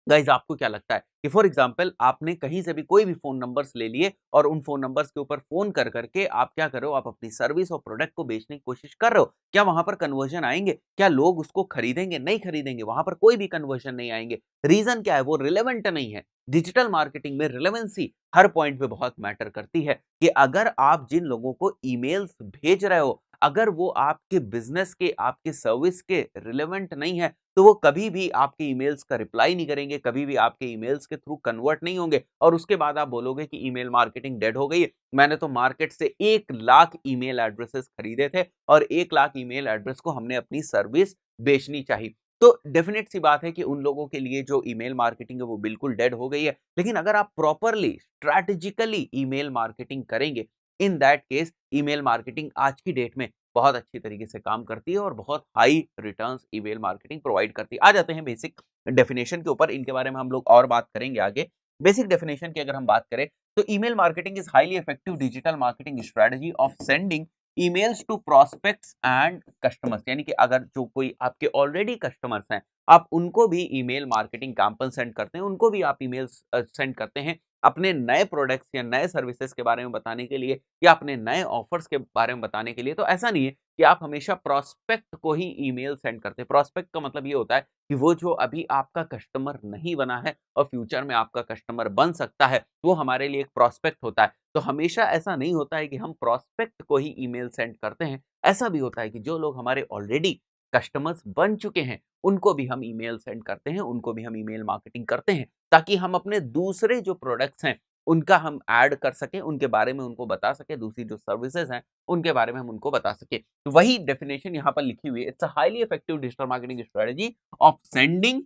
गाइज आपको क्या लगता है कि फॉर एग्जाम्पल आपने कहीं से भी कोई भी फोन नंबर्स ले लिए और उन फोन नंबर्स के ऊपर फोन कर करके आप क्या कर रहे हो आप अपनी सर्विस और प्रोडक्ट को बेचने की कोशिश कर रहे हो क्या वहां पर कन्वर्जन आएंगे क्या लोग उसको खरीदेंगे नहीं खरीदेंगे वहां पर कोई भी कन्वर्जन नहीं आएंगे रीजन क्या है वो रिलेवेंट नहीं है डिजिटल मार्केटिंग में रिलेवेंसी हर पॉइंट पे बहुत मैटर करती है कि अगर आप जिन लोगों को ईमेल्स भेज रहे हो अगर वो आपके बिजनेस के आपके सर्विस के रिलेवेंट नहीं है तो वो कभी भी आपके ईमेल्स का रिप्लाई नहीं करेंगे कभी भी आपके ईमेल्स के थ्रू कन्वर्ट नहीं होंगे और उसके बाद आप बोलोगे कि ईमेल मार्केटिंग डेड हो गई है मैंने तो मार्केट से एक लाख ईमेल एड्रेसेस खरीदे थे और एक लाख ईमेल एड्रेस को हमने अपनी सर्विस बेचनी चाहिए तो डेफिनेट सी बात है कि उन लोगों के लिए जो ईमेल मार्केटिंग है वो बिल्कुल डेड हो गई है लेकिन अगर आप प्रॉपरली स्ट्रैटेजिकली ईमेल मार्केटिंग करेंगे in that case email marketing आज की डेट में बहुत अच्छी तरीके से काम करती है और बहुत high returns email marketing provide करती है आ जाते हैं बेसिक डेफिनेशन के ऊपर इनके बारे में हम लोग और बात करेंगे आगे बेसिक डेफिनेशन की अगर हम बात करें तो email marketing is highly effective digital marketing strategy of sending emails to prospects and customers यानी कि अगर जो कोई आपके ऑलरेडी कस्टमर्स हैं आप उनको भी ईमेल मार्केटिंग कैंपन सेंड करते हैं उनको भी आप ईमेल्स सेंड करते हैं अपने नए प्रोडक्ट्स या नए सर्विसेज के बारे में बताने के लिए या अपने नए ऑफर्स के बारे में बताने के लिए तो ऐसा नहीं है कि आप हमेशा प्रोस्पेक्ट को ही ईमेल सेंड करते हैं प्रोस्पेक्ट का मतलब ये होता है कि वो जो अभी आपका कस्टमर नहीं बना है और फ्यूचर में आपका कस्टमर बन सकता है वो हमारे लिए एक प्रोस्पेक्ट होता है तो हमेशा ऐसा नहीं होता है कि हम प्रोस्पेक्ट को ही ईमेल सेंड करते हैं ऐसा भी होता है कि जो लोग हमारे ऑलरेडी कस्टमर्स बन चुके हैं उनको भी हम ईमेल सेंड करते हैं उनको भी हम ईमेल मार्केटिंग करते हैं ताकि हम अपने दूसरे जो प्रोडक्ट्स हैं उनका हम ऐड कर सकें उनके बारे में उनको बता सकें दूसरी जो सर्विसेज हैं उनके बारे में हम उनको बता सकें तो वही डेफिनेशन यहाँ पर लिखी हुई है it's a highly effective digital marketing strategy of sending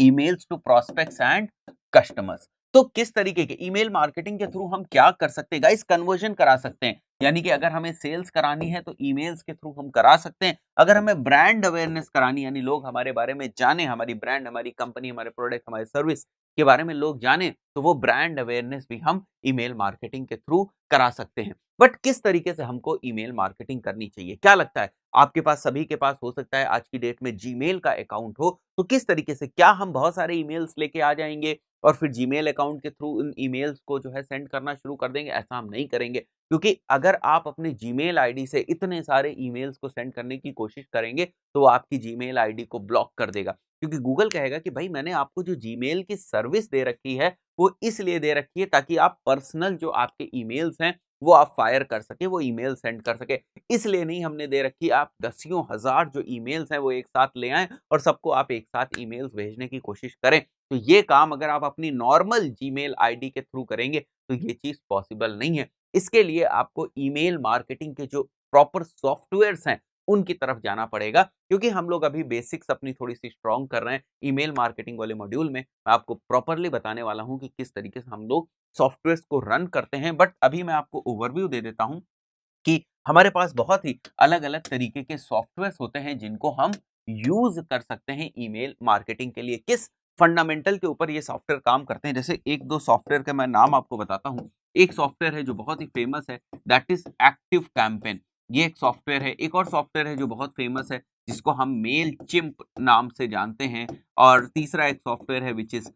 emails to prospects and customers तो किस तरीके के ईमेल मार्केटिंग के थ्रू हम क्या कर सकते हैं गाइस कन्वर्जन करा सकते हैं यानी कि अगर हमें सेल्स करानी है तो ईमेल्स के थ्रू हम करा सकते हैं अगर हमें ब्रांड अवेयरनेस करानी यानी लोग हमारे बारे में जाने हमारी ब्रांड हमारी कंपनी हमारे प्रोडक्ट हमारे सर्विस के बारे में लोग जाने तो वो ब्रांड अवेयरनेस भी हम ईमेल मार्केटिंग के थ्रू करा सकते हैं बट किस तरीके से हमको ईमेल मार्केटिंग करनी चाहिए क्या लगता है आपके पास सभी के पास हो सकता है आज की डेट में जीमेल का अकाउंट हो तो किस तरीके से क्या हम बहुत सारे ईमेल्स लेके आ जाएंगे और फिर जीमेल अकाउंट के थ्रू इन ईमेल्स को जो है सेंड करना शुरू कर देंगे ऐसा हम नहीं करेंगे क्योंकि अगर आप अपने जीमेल आईडी से इतने सारे ईमेल्स को सेंड करने की कोशिश करेंगे तो आपकी जीमेल आईडी को ब्लॉक कर देगा क्योंकि गूगल कहेगा कि भाई मैंने आपको जो जीमेल की सर्विस दे रखी है वो इसलिए दे रखी है ताकि आप पर्सनल जो आपके ईमेल्स हैं वो आप फायर कर सके वो ईमेल सेंड कर सके इसलिए नहीं हमने दे रखी आप दसियों हजार जो ईमेल्स हैं वो एक साथ ले आएं और सबको आप एक साथ ईमेल्स भेजने की कोशिश करें तो ये काम अगर आप अपनी नॉर्मल जीमेल आईडी के थ्रू करेंगे तो ये चीज़ पॉसिबल नहीं है इसके लिए आपको ईमेल मार्केटिंग के जो प्रॉपर सॉफ्टवेयर्स हैं उनकी तरफ जाना पड़ेगा क्योंकि हम लोग अभी बेसिक्स अपनी थोड़ी सी स्ट्रॉन्ग कर रहे हैं ईमेल मार्केटिंग वाले मॉड्यूल में मैं आपको प्रॉपरली बताने वाला हूं कि किस तरीके से हम लोग सॉफ्टवेयर को रन करते हैं बट अभी मैं आपको ओवरव्यू दे देता हूं कि हमारे पास बहुत ही अलग अलग तरीके के सॉफ्टवेयर होते हैं जिनको हम यूज कर सकते हैं ईमेल मार्केटिंग के लिए किस फंडामेंटल के ऊपर ये सॉफ्टवेयर काम करते हैं जैसे एक दो सॉफ्टवेयर का मैं नाम आपको बताता हूँ एक सॉफ्टवेयर है जो बहुत ही फेमस है दैट इज एक्टिव कैंपेन ये एक सॉफ्टवेयर है एक और सॉफ्टवेयर है जो बहुत फेमस है जिसको हम मेल चिम्प नाम से जानते हैं और तीसरा एक सॉफ्टवेयर है which is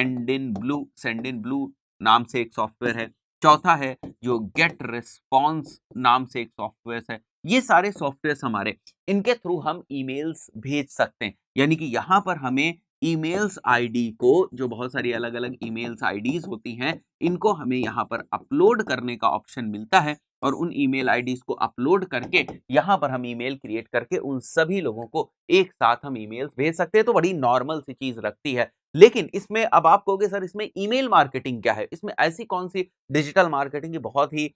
in blue in blue नाम से एक सॉफ्टवेयर है चौथा है जो गेट रिस्पॉन्स नाम से एक सॉफ्टवेयर है ये सारे सॉफ्टवेयर हमारे इनके थ्रू हम ईमेल्स भेज सकते हैं यानी कि यहाँ पर हमें ईमेल्स आईडी को जो बहुत सारी अलग अलग ईमेल्स आईडीज होती हैं इनको हमें यहाँ पर अपलोड करने का ऑप्शन मिलता है और उन ईमेल आईडीज को अपलोड करके यहाँ पर हम ईमेल क्रिएट करके उन सभी लोगों को एक साथ हम ईमेल्स भेज सकते हैं तो बड़ी नॉर्मल सी चीज रखती है लेकिन इसमें अब आप कहोगे सर इसमें ईमेल मार्केटिंग क्या है इसमें ऐसी कौन सी डिजिटल मार्केटिंग की बहुत ही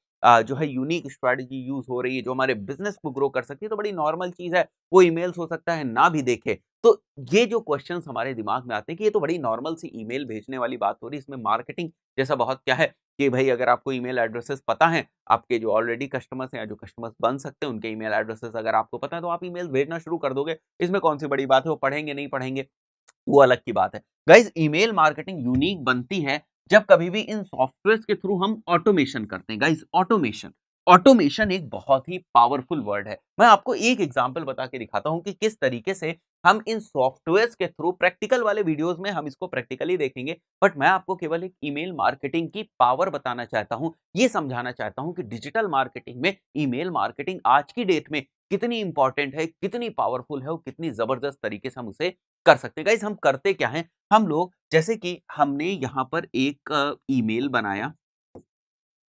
जो है यूनिक स्ट्रैटेजी यूज हो रही है जो हमारे बिजनेस को ग्रो कर सकती है तो बड़ी नॉर्मल चीज है वो ईमेल्स हो सकता है ना भी देखे तो ये जो क्वेश्चन हमारे दिमाग में आते हैं कि ये तो बड़ी नॉर्मल सी ईमेल भेजने वाली बात हो रही है इसमें मार्केटिंग जैसा बहुत क्या है कि भाई अगर आपको ईमेल एड्रेसेस पता है आपके जो ऑलरेडी कस्टमर्स हैं जो कस्टमर्स बन सकते हैं उनके ईमेल एड्रेसेस अगर आपको पता है तो आप ईमेल भेजना शुरू कर दोगे इसमें कौन सी बड़ी बात है वो पढ़ेंगे नहीं पढ़ेंगे वो अलग की बात है गाइज ईमेल मार्केटिंग यूनिक बनती है जब कभी भी इन सॉफ्टवेयर के थ्रू हम ऑटोमेशन करते हैं गाइज ऑटोमेशन ऑटोमेशन एक बहुत ही पावरफुल वर्ड है मैं आपको एक एग्जाम्पल बता के दिखाता हूँ कि किस तरीके से हम इन सॉफ्टवेयर्स के थ्रू प्रैक्टिकल वाले वीडियोस में हम इसको प्रैक्टिकली देखेंगे बट मैं आपको केवल एक ईमेल मार्केटिंग की पावर बताना चाहता हूँ ये समझाना चाहता हूँ कि डिजिटल मार्केटिंग में ईमेल मार्केटिंग आज की डेट में कितनी इंपॉर्टेंट है कितनी पावरफुल है और कितनी जबरदस्त तरीके से हम उसे कर सकते हैं गाइज हम करते क्या है हम लोग जैसे कि हमने यहाँ पर एक ईमेल बनाया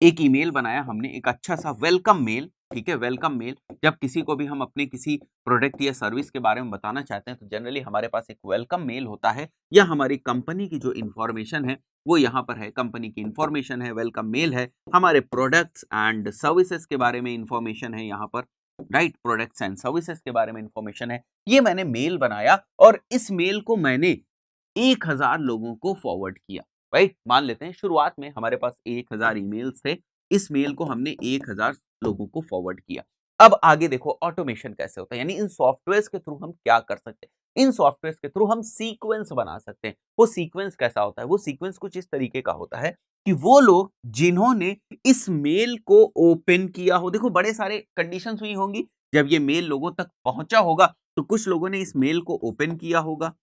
एक ईमेल बनाया हमने एक अच्छा सा वेलकम मेल ठीक है वेलकम मेल जब किसी को भी हम अपने किसी प्रोडक्ट या सर्विस के बारे में बताना चाहते हैं तो जनरली हमारे पास एक वेलकम मेल होता है या हमारी कंपनी की जो इन्फॉर्मेशन है वो यहाँ पर है कंपनी की इन्फॉर्मेशन है वेलकम मेल है हमारे प्रोडक्ट्स एंड सर्विसेज के बारे में इन्फॉर्मेशन है यहाँ पर राइट प्रोडक्ट्स एंड सर्विसेज के बारे में इंफॉर्मेशन है ये मैंने मेल बनाया और इस मेल को मैंने एक हजार लोगों को फॉरवर्ड किया राइट मान लेते हैं शुरुआत में हमारे पास एक हजार ईमेल्स थे इस मेल को हमने एक हजार लोगों को फॉरवर्ड किया अब आगे देखो ऑटोमेशन कैसे होता है यानी इन सॉफ्टवेयर के थ्रू हम क्या कर सकते हैं इन सॉफ्टवेयर के थ्रू हम सीक्वेंस बना सकते हैं वो सीक्वेंस कैसा होता है वो सीक्वेंस कुछ इस तरीके का होता है कि वो लोग जिन्होंने इस मेल को ओपन किया हो देखो बड़े सारे कंडीशन हुई होंगी जब ये मेल लोगों तक पहुंचा होगा तो कुछ लोगों ने इस मेल को ओपन किया होगा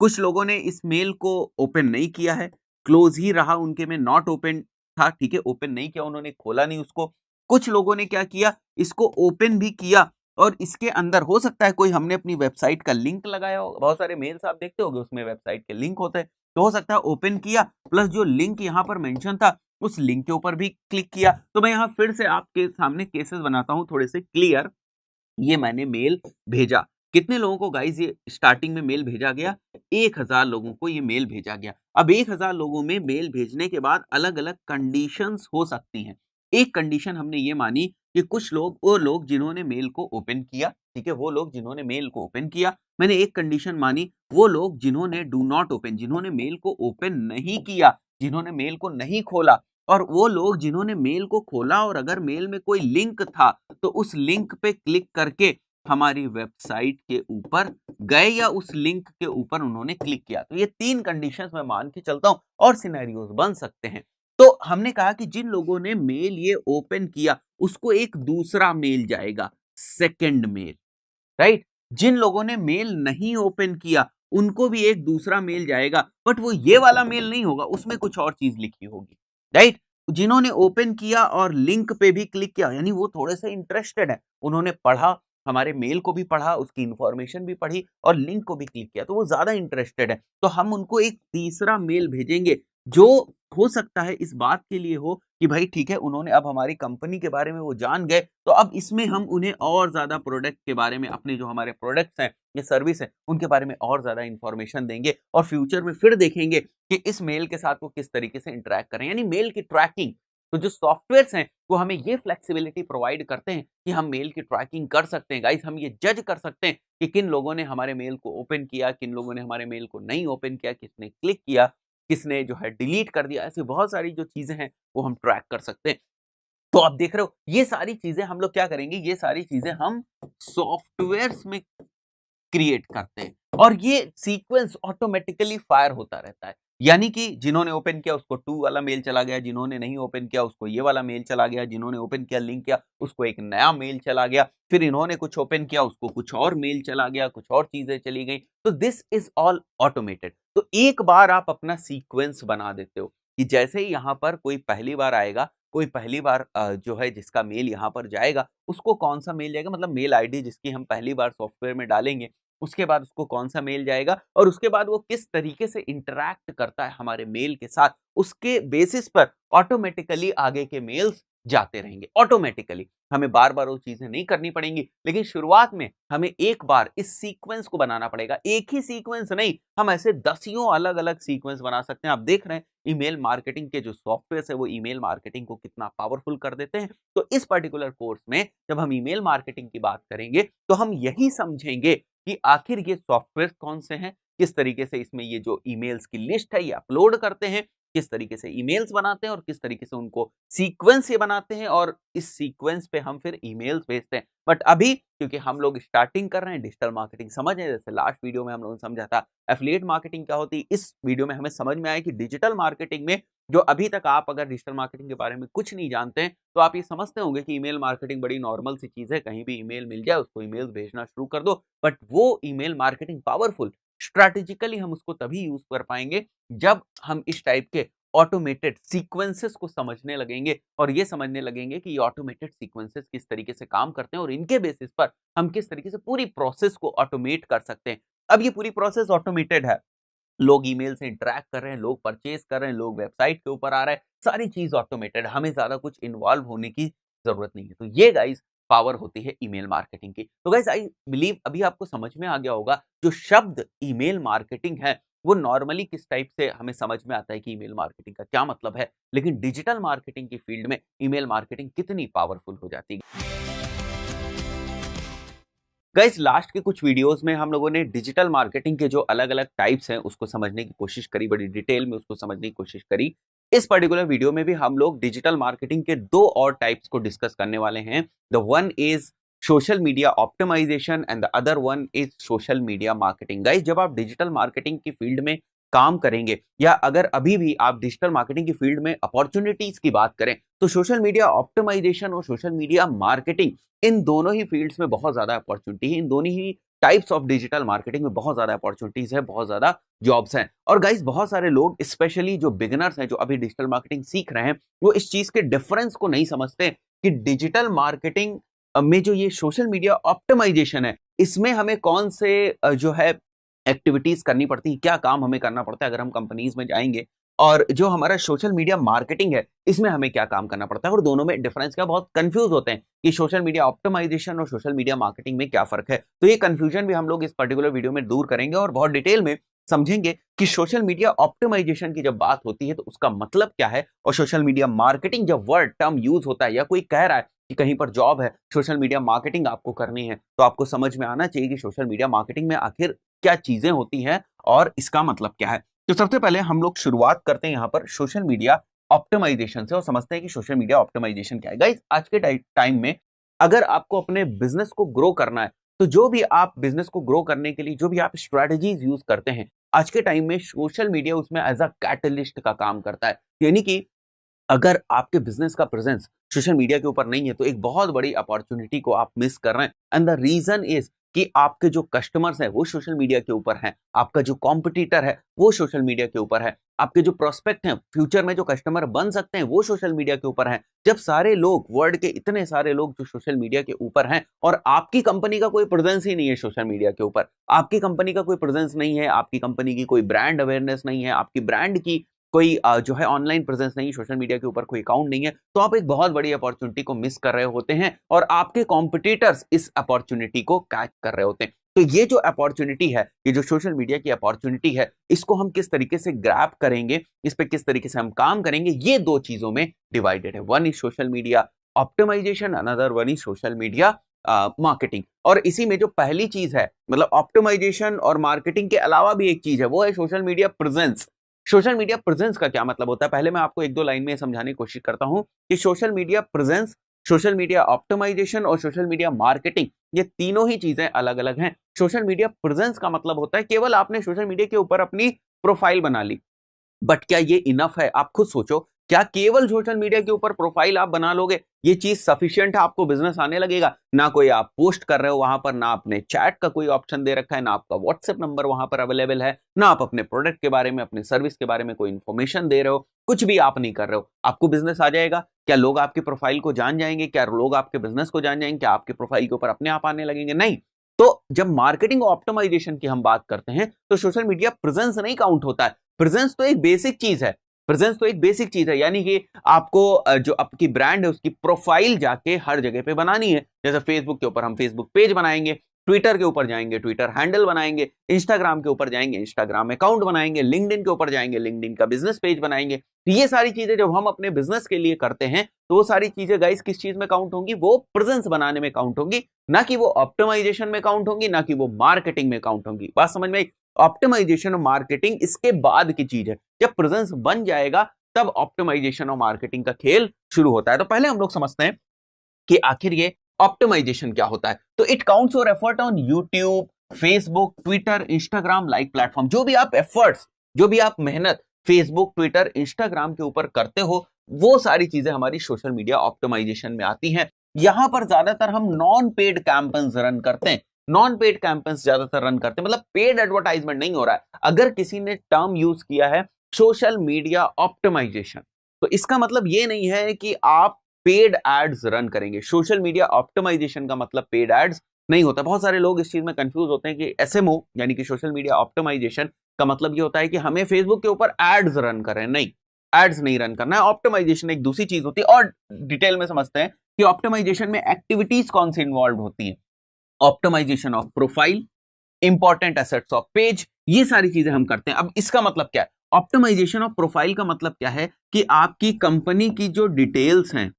कुछ लोगों ने इस मेल को ओपन नहीं किया है क्लोज ही रहा उनके में नॉट ओपन था ठीक है ओपन नहीं किया उन्होंने खोला नहीं उसको कुछ लोगों ने क्या किया इसको ओपन भी किया और इसके अंदर हो सकता है कोई हमने अपनी वेबसाइट का लिंक लगाया हो बहुत सारे मेल्स आप देखते होंगे उसमें वेबसाइट के लिंक होते हैं तो हो सकता है ओपन किया प्लस जो लिंक यहाँ पर मेंशन था उस लिंक के ऊपर भी क्लिक किया तो मैं यहाँ फिर से आपके सामने केसेस बनाता हूँ थोड़े से क्लियर ये मैंने मेल भेजा कितने लोगों को गाइज ये स्टार्टिंग में मेल भेजा गया एक हजार लोगों को ये मेल भेजा गया अब एक हजार लोगों में मेल भेजने के बाद अलग अलग कंडीशंस हो सकती हैं एक कंडीशन हमने ये मानी कि कुछ लोग वो लोग जिन्होंने मेल को ओपन किया ठीक है वो लोग जिन्होंने मेल को ओपन किया मैंने एक कंडीशन मानी वो लोग जिन्होंने डू नॉट ओपन जिन्होंने मेल को ओपन नहीं किया जिन्होंने मेल को नहीं खोला और वो लोग जिन्होंने मेल को खोला और अगर मेल में कोई लिंक था तो उस लिंक पे क्लिक करके हमारी वेबसाइट के ऊपर गए या उस लिंक के ऊपर उन्होंने क्लिक किया तो ये तीन कंडीशंस मैं मान के चलता हूँ और सिनेरियोज बन सकते हैं तो हमने कहा कि जिन लोगों ने मेल ये ओपन किया उसको एक दूसरा मेल जाएगा सेकेंड मेल राइट जिन लोगों ने मेल नहीं ओपन किया उनको भी एक दूसरा मेल जाएगा बट वो ये वाला मेल नहीं होगा उसमें कुछ और चीज लिखी होगी राइट जिन्होंने ओपन किया और लिंक पे भी क्लिक किया यानी वो थोड़े से इंटरेस्टेड है उन्होंने पढ़ा हमारे मेल को भी पढ़ा उसकी इंफॉर्मेशन भी पढ़ी और लिंक को भी क्लिक किया तो वो ज़्यादा इंटरेस्टेड है तो हम उनको एक तीसरा मेल भेजेंगे जो हो सकता है इस बात के लिए हो कि भाई ठीक है उन्होंने अब हमारी कंपनी के बारे में वो जान गए तो अब इसमें हम उन्हें और ज़्यादा प्रोडक्ट के बारे में अपने जो हमारे प्रोडक्ट्स हैं या सर्विस है उनके बारे में और ज़्यादा इन्फॉर्मेशन देंगे और फ्यूचर में फिर देखेंगे कि इस मेल के साथ वो किस तरीके से इंटरेक्ट करें यानी मेल की ट्रैकिंग तो जो सॉफ्टवेयर हैं वो हमें ये फ्लेक्सिबिलिटी प्रोवाइड करते हैं कि हम मेल की ट्रैकिंग कर सकते हैं गाइस हम ये जज कर सकते हैं कि किन लोगों ने हमारे मेल को ओपन किया किन लोगों ने हमारे मेल को नहीं ओपन किया किसने क्लिक किया किसने जो है डिलीट कर दिया ऐसी बहुत सारी जो चीज़ें हैं वो हम ट्रैक कर सकते हैं तो आप देख रहे हो ये सारी चीज़ें हम लोग क्या करेंगे ये सारी चीज़ें हम सॉफ्टवेयर में क्रिएट करते हैं और ये सीक्वेंस ऑटोमेटिकली फायर होता रहता है यानी कि जिन्होंने ओपन किया उसको टू वाला मेल चला गया जिन्होंने नहीं ओपन किया उसको ये वाला मेल चला गया जिन्होंने ओपन किया लिंक किया उसको एक नया मेल चला गया फिर इन्होंने कुछ ओपन किया उसको कुछ और मेल चला गया कुछ और चीजें चली गई तो दिस इज ऑल ऑटोमेटेड तो एक बार आप अपना सीक्वेंस बना देते हो कि जैसे ही यहाँ पर कोई पहली बार आएगा कोई पहली बार जो है जिसका मेल यहाँ पर जाएगा उसको कौन सा मेल जाएगा मतलब मेल आईडी जिसकी हम पहली बार सॉफ्टवेयर में डालेंगे उसके बाद उसको कौन सा मेल जाएगा और उसके बाद वो किस तरीके से इंटरैक्ट करता है हमारे मेल के साथ उसके बेसिस पर ऑटोमेटिकली आगे के मेल्स जाते रहेंगे ऑटोमेटिकली हमें बार बार वो चीज़ें नहीं करनी पड़ेंगी लेकिन शुरुआत में हमें एक बार इस सीक्वेंस को बनाना पड़ेगा एक ही सीक्वेंस नहीं हम ऐसे दसियों अलग अलग सीक्वेंस बना सकते हैं आप देख रहे हैं ईमेल मार्केटिंग के जो सॉफ्टवेयर है वो ईमेल मार्केटिंग को कितना पावरफुल कर देते हैं तो इस पर्टिकुलर कोर्स में जब हम ईमेल मार्केटिंग की बात करेंगे तो हम यही समझेंगे कि आखिर ये सॉफ्टवेयर कौन से हैं किस तरीके से इसमें ये जो ईमेल्स की लिस्ट है ये अपलोड करते हैं किस तरीके से ईमेल्स बनाते हैं और किस तरीके से उनको सीक्वेंस ये बनाते हैं और इस सीक्वेंस पे हम फिर ईमेल्स भेजते हैं बट अभी क्योंकि हम लोग स्टार्टिंग कर रहे हैं डिजिटल मार्केटिंग समझ रहे जैसे लास्ट वीडियो में हम लोगों ने समझा था एफिलिएट मार्केटिंग क्या होती है इस वीडियो में हमें समझ में आया कि डिजिटल मार्केटिंग में जो अभी तक आप अगर डिजिटल मार्केटिंग के बारे में कुछ नहीं जानते हैं तो आप ये समझते होंगे कि ईमेल मार्केटिंग बड़ी नॉर्मल सी चीज़ है कहीं भी ईमेल मिल जाए उसको ईमेल भेजना शुरू कर दो बट वो ईमेल मार्केटिंग पावरफुल स्ट्रैटेजिकली हम उसको तभी यूज कर पाएंगे जब हम इस टाइप के ऑटोमेटेड सीक्वेंसेस को समझने लगेंगे और ये समझने लगेंगे कि ये ऑटोमेटेड सीक्वेंसेस किस तरीके से काम करते हैं और इनके बेसिस पर हम किस तरीके से पूरी प्रोसेस को ऑटोमेट कर सकते हैं अब ये पूरी प्रोसेस ऑटोमेटेड है लोग ईमेल से इंटरेक्ट कर रहे हैं लोग परचेज कर रहे हैं लोग वेबसाइट के ऊपर आ रहे हैं सारी चीज ऑटोमेटेड हमें ज्यादा कुछ इन्वॉल्व होने की जरूरत नहीं है तो ये गाइज पावर होती है ईमेल मार्केटिंग की तो गाइज आई बिलीव अभी आपको समझ में आ गया होगा जो शब्द ईमेल मार्केटिंग है वो नॉर्मली किस टाइप से हमें समझ में आता है कि ईमेल मार्केटिंग का क्या मतलब है लेकिन डिजिटल मार्केटिंग की फील्ड में ईमेल मार्केटिंग कितनी पावरफुल हो जाती है गाइज लास्ट के कुछ वीडियोस में हम लोगों ने डिजिटल मार्केटिंग के जो अलग अलग टाइप्स हैं उसको समझने की कोशिश करी बड़ी डिटेल में उसको समझने की कोशिश करी इस पर्टिकुलर वीडियो में भी हम लोग डिजिटल मार्केटिंग के दो और टाइप्स को डिस्कस करने वाले हैं the one is social media optimization and the other one is social media marketing guys जब आप डिजिटल मार्केटिंग की फील्ड में काम करेंगे या अगर अभी भी आप डिजिटल मार्केटिंग की फील्ड में अपॉर्चुनिटीज की बात करें तो सोशल मीडिया ऑप्टिमाइजेशन और सोशल मीडिया मार्केटिंग इन दोनों ही फील्ड्स में बहुत ज़्यादा अपॉर्चुनिटी है इन दोनों ही टाइप्स ऑफ डिजिटल मार्केटिंग में बहुत ज़्यादा अपॉर्चुनिटीज़ है बहुत ज़्यादा जॉब्स हैं और गाइज बहुत सारे लोग स्पेशली जो बिगनर्स हैं जो अभी डिजिटल मार्केटिंग सीख रहे हैं वो इस चीज़ के डिफरेंस को नहीं समझते कि डिजिटल मार्केटिंग में जो ये सोशल मीडिया ऑप्टिमाइजेशन है इसमें हमें कौन से जो है एक्टिविटीज़ करनी पड़ती है क्या काम हमें करना पड़ता है अगर हम कंपनीज में जाएंगे और जो हमारा सोशल मीडिया मार्केटिंग है इसमें हमें क्या काम करना पड़ता है और दोनों में डिफरेंस क्या बहुत कंफ्यूज होते हैं कि सोशल मीडिया ऑप्टिमाइजेशन और सोशल मीडिया मार्केटिंग में क्या फर्क है तो ये कंफ्यूजन भी हम लोग इस पर्टिकुलर वीडियो में दूर करेंगे और बहुत डिटेल में समझेंगे कि सोशल मीडिया ऑप्टिमाइजेशन की जब बात होती है तो उसका मतलब क्या है और सोशल मीडिया मार्केटिंग जब वर्ड टर्म यूज होता है या कोई कह रहा है कि कहीं पर जॉब है सोशल मीडिया मार्केटिंग आपको करनी है तो आपको समझ में आना चाहिए कि सोशल मीडिया मार्केटिंग में आखिर क्या चीजें होती हैं और इसका मतलब क्या है तो सबसे पहले हम लोग शुरुआत करते हैं यहाँ पर सोशल मीडिया ऑप्टिमाइजेशन से और समझते हैं कि सोशल मीडिया ऑप्टिमाइजेशन क्या है गाइज आज के टाइम में अगर आपको अपने बिजनेस को ग्रो करना है तो जो भी आप बिजनेस को ग्रो करने के लिए जो भी आप स्ट्रैटेजीज यूज करते हैं आज के टाइम में सोशल मीडिया उसमें एज अ कैटलिस्ट का काम करता है यानी कि अगर आपके बिजनेस का प्रेजेंस सोशल मीडिया के ऊपर नहीं है तो एक बहुत बड़ी अपॉर्चुनिटी को आप मिस कर रहे हैं एंड द रीजन इज कि आपके जो कस्टमर्स हैं वो सोशल मीडिया के ऊपर हैं आपका जो कॉम्पिटिटर है वो सोशल मीडिया के ऊपर है आपके जो प्रोस्पेक्ट हैं फ्यूचर में जो कस्टमर बन सकते हैं वो सोशल मीडिया के ऊपर हैं जब सारे लोग वर्ल्ड के इतने सारे लोग जो सोशल मीडिया के ऊपर हैं और आपकी कंपनी का कोई प्रेजेंस ही नहीं है सोशल मीडिया के ऊपर आपकी कंपनी का कोई प्रेजेंस नहीं है आपकी कंपनी की कोई ब्रांड अवेयरनेस नहीं है आपकी ब्रांड की कोई जो है ऑनलाइन प्रेजेंस नहीं सोशल मीडिया के ऊपर कोई अकाउंट नहीं है तो आप एक बहुत बड़ी अपॉर्चुनिटी को मिस कर रहे होते हैं और आपके कॉम्पिटिटर्स इस अपॉर्चुनिटी को कैच कर रहे होते हैं तो ये जो अपॉर्चुनिटी है ये जो सोशल मीडिया की अपॉर्चुनिटी है इसको हम किस तरीके से ग्रैप करेंगे इस पर किस तरीके से हम काम करेंगे ये दो चीजों में डिवाइडेड है one is social media optimization another one is social media marketing uh, और इसी में जो पहली चीज है मतलब ऑप्टिमाइजेशन और मार्केटिंग के अलावा भी एक चीज है वो है social media presence social media presence का क्या मतलब होता है पहले मैं आपको एक दो लाइन में समझाने की कोशिश करता हूं कि social media presence social media optimization और सोशल मीडिया मार्केटिंग ये तीनों ही चीजें अलग अलग हैं सोशल मीडिया प्रेजेंस का मतलब होता है केवल आपने सोशल मीडिया के ऊपर अपनी प्रोफाइल बना ली बट क्या ये इनफ है आप खुद सोचो क्या केवल सोशल मीडिया के ऊपर प्रोफाइल आप बना लोगे ये चीज सफिशियंट है आपको बिजनेस आने लगेगा ना कोई आप पोस्ट कर रहे हो वहां पर ना आपने चैट का कोई ऑप्शन दे रखा है ना आपका व्हाट्सएप नंबर वहां पर अवेलेबल है ना आप अपने प्रोडक्ट के बारे में अपने सर्विस के बारे में कोई इन्फॉर्मेशन दे रहे हो कुछ भी आप नहीं कर रहे हो आपको बिजनेस आ जाएगा क्या लोग आपके प्रोफाइल को जान जाएंगे क्या लोग आपके बिजनेस को जान जाएंगे क्या आपके प्रोफाइल के ऊपर अपने आप आने लगेंगे नहीं तो जब मार्केटिंग ऑप्टिमाइजेशन की हम बात करते हैं तो सोशल मीडिया प्रेजेंस नहीं काउंट होता है प्रेजेंस तो एक बेसिक चीज है प्रेजेंस तो एक बेसिक चीज है यानी कि आपको जो आपकी ब्रांड है उसकी प्रोफाइल जाके हर जगह पे बनानी है जैसे फेसबुक के ऊपर हम फेसबुक पेज बनाएंगे ट्विटर के ऊपर जाएंगे ट्विटर हैंडल बनाएंगे इंस्टाग्राम के ऊपर जाएंगे इंस्टाग्राम अकाउंट बनाएंगे लिंकड के ऊपर जाएंगे लिंकड का बिजनेस पेज बनाएंगे तो ये सारी चीजें जब हम अपने बिजनेस के लिए करते हैं तो वो सारी चीजें गाइस किस चीज में काउंट होंगी वो प्रेजेंस बनाने में काउंट होंगी ना कि वो ऑप्टिमाइजेशन में काउंट होंगी ना कि वो मार्केटिंग में काउंट होंगी बात समझ में ऑप्टिमाइजेशन और मार्केटिंग इसके बाद की चीज है जब प्रेजेंस बन जाएगा तब ऑप्टिमाइजेशन और मार्केटिंग का खेल शुरू होता है तो पहले हम लोग समझते हैं कि आखिर ये ऑप्टिमाइजेशन क्या होता है तो it counts your effort on YouTube Facebook Twitter Instagram like platform जो भी आप एफर्ट्स जो भी आप मेहनत फेसबुक ट्विटर इंस्टाग्राम के ऊपर करते हो वो सारी चीजें हमारी सोशल मीडिया ऑप्टिमाइजेशन में आती हैं यहां पर ज्यादातर हम नॉन पेड कैंपेन्स रन करते हैं नॉन पेड कैंपेन्स ज्यादातर रन करते हैं मतलब पेड एडवर्टाइजमेंट नहीं हो रहा है अगर किसी ने टर्म यूज किया है सोशल मीडिया ऑप्टिमाइजेशन तो इसका मतलब ये नहीं है कि आप पेड एड्स रन करेंगे सोशल मीडिया ऑप्टिमाइजेशन का मतलब पेड एड्स नहीं होता बहुत सारे लोग इस चीज में कंफ्यूज होते हैं कि एस यानी कि सोशल मीडिया ऑप्टिमाइजेशन का मतलब ये होता है कि हमें फेसबुक के ऊपर एड्स रन करें नहीं एड्स नहीं रन करना है ऑप्टिमाइजेशन एक दूसरी चीज होती है और डिटेल में समझते हैं कि ऑप्टिमाइजेशन में एक्टिविटीज कौन सी इन्वॉल्व होती है optimization of profile important assets of page ये सारी चीजें हम करते हैं अब इसका मतलब क्या है ऑप्टिमाइजेशन ऑफ प्रोफाइल का मतलब क्या है कि आपकी कंपनी की जो डिटेल्स हैं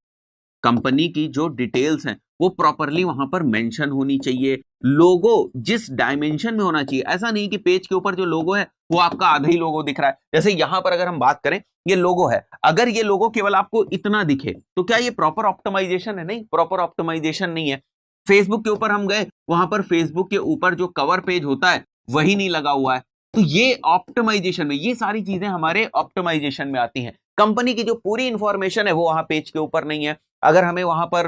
कंपनी की जो डिटेल्स हैं वो प्रॉपरली वहां पर मेंशन होनी चाहिए लोगो जिस डायमेंशन में होना चाहिए ऐसा नहीं कि पेज के ऊपर जो लोगो है वो आपका आधा ही लोगो दिख रहा है जैसे यहां पर अगर हम बात करें ये लोगो है अगर ये लोगो केवल आपको इतना दिखे तो क्या ये प्रॉपर ऑप्टोमाइजेशन है नहीं प्रॉपर ऑप्टोमाइजेशन नहीं है फेसबुक के ऊपर हम गए वहां पर फेसबुक के ऊपर जो कवर पेज होता है वही नहीं लगा हुआ है तो ये ऑप्टोमाइजेशन में ये सारी चीजें हमारे ऑप्टोमाइजेशन में आती हैं कंपनी की जो पूरी इंफॉर्मेशन है वो वहां पेज के ऊपर नहीं है अगर हमें वहां पर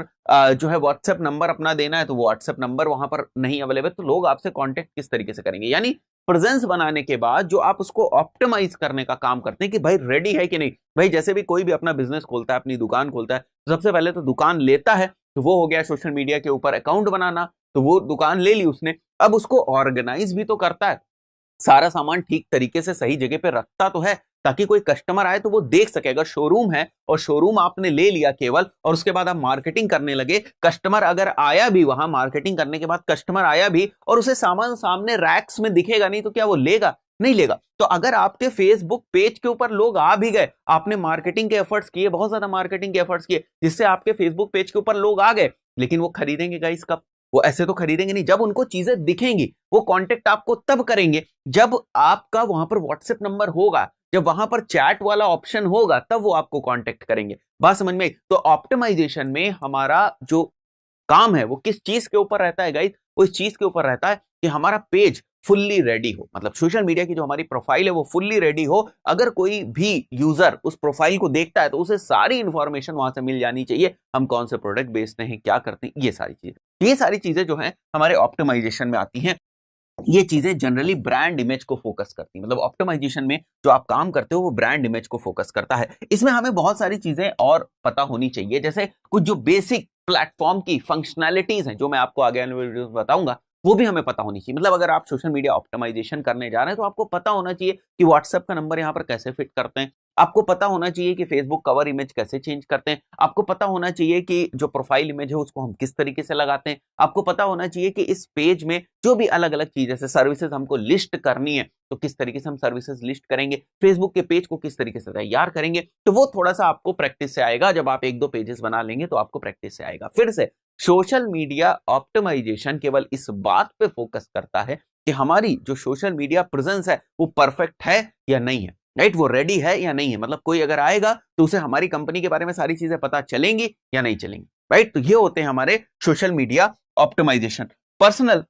जो है व्हाट्सएप नंबर अपना देना है तो व्हाट्सएप नंबर वहां पर नहीं अवेलेबल तो लोग आपसे कॉन्टेक्ट किस तरीके से करेंगे यानी प्रेजेंस बनाने के बाद जो आप उसको ऑप्टिमाइज करने का काम करते हैं कि भाई रेडी है कि नहीं भाई जैसे भी कोई भी अपना बिजनेस खोलता है अपनी दुकान खोलता है तो सबसे पहले तो दुकान लेता है तो वो हो गया सोशल मीडिया के ऊपर अकाउंट बनाना तो वो दुकान ले ली उसने अब उसको ऑर्गेनाइज भी तो करता है सारा सामान ठीक तरीके से सही जगह पे रखता तो है ताकि कोई कस्टमर आए तो वो देख सके अगर शोरूम है और शोरूम आपने ले लिया केवल और उसके बाद आप मार्केटिंग करने लगे कस्टमर अगर आया भी वहां मार्केटिंग करने के बाद कस्टमर आया भी और उसे सामान सामने रैक्स में दिखेगा नहीं तो क्या वो लेगा नहीं लेगा तो अगर आपके फेसबुक पेज के ऊपर लोग आ भी गए आपने मार्केटिंग के एफर्ट्स किए बहुत ज्यादा मार्केटिंग के एफर्ट्स किए जिससे आपके फेसबुक पेज के ऊपर लोग आ गए लेकिन वो खरीदेंगे गाइस कब वो ऐसे तो खरीदेंगे नहीं जब उनको चीजें दिखेंगी वो कॉन्टेक्ट आपको तब करेंगे जब आपका वहां पर व्हाट्सएप नंबर होगा जब वहां पर चैट वाला ऑप्शन होगा तब वो आपको कॉन्टेक्ट करेंगे बात समझ में तो ऑप्टिमाइजेशन में हमारा जो काम है वो किस चीज के ऊपर रहता है गाइज वो इस चीज के ऊपर रहता है कि हमारा पेज फुल्ली रेडी हो मतलब सोशल मीडिया की जो हमारी प्रोफाइल है वो फुल्ली रेडी हो अगर कोई भी यूजर उस प्रोफाइल को देखता है तो उसे सारी इंफॉर्मेशन वहां से मिल जानी चाहिए हम कौन से प्रोडक्ट बेचते हैं क्या करते हैं ये सारी चीजें ये सारी चीजें जो है हमारे ऑप्टिमाइजेशन में आती हैं ये चीजें जनरली ब्रांड इमेज को फोकस करती है मतलब ऑप्टिमाइजेशन में जो आप काम करते हो वो ब्रांड इमेज को फोकस करता है इसमें हमें बहुत सारी चीजें और पता होनी चाहिए जैसे कुछ जो बेसिक प्लेटफॉर्म की फंक्शनैलिटीज हैं जो मैं आपको आगे बताऊंगा वो भी हमें पता होनी चाहिए मतलब अगर आप सोशल मीडिया ऑप्टिमाइजेशन करने जा रहे हैं तो आपको पता होना चाहिए कि व्हाट्सएप का नंबर यहाँ पर कैसे फिट करते हैं आपको पता होना चाहिए कि फेसबुक कवर इमेज कैसे चेंज करते हैं आपको पता होना चाहिए कि जो प्रोफाइल इमेज है उसको हम किस तरीके से लगाते हैं आपको पता होना चाहिए कि इस पेज में जो भी अलग अलग चीज जैसे सर्विसेज हमको लिस्ट करनी है तो किस तरीके से हम सर्विसेज लिस्ट करेंगे फेसबुक के पेज को किस तरीके से तैयार करेंगे तो वो थोड़ा सा आपको प्रैक्टिस से आएगा जब आप एक दो पेजेस बना लेंगे तो आपको प्रैक्टिस से आएगा फिर से सोशल मीडिया ऑप्टिमाइजेशन केवल इस बात पे फोकस करता है कि हमारी जो सोशल मीडिया प्रेजेंस है वो परफेक्ट है या नहीं है राइट वो रेडी है या नहीं है मतलब कोई अगर आएगा तो उसे हमारी कंपनी के बारे में सारी चीजें पता चलेंगी या नहीं चलेंगी राइट तो ये होते हैं हमारे social media optimisation personal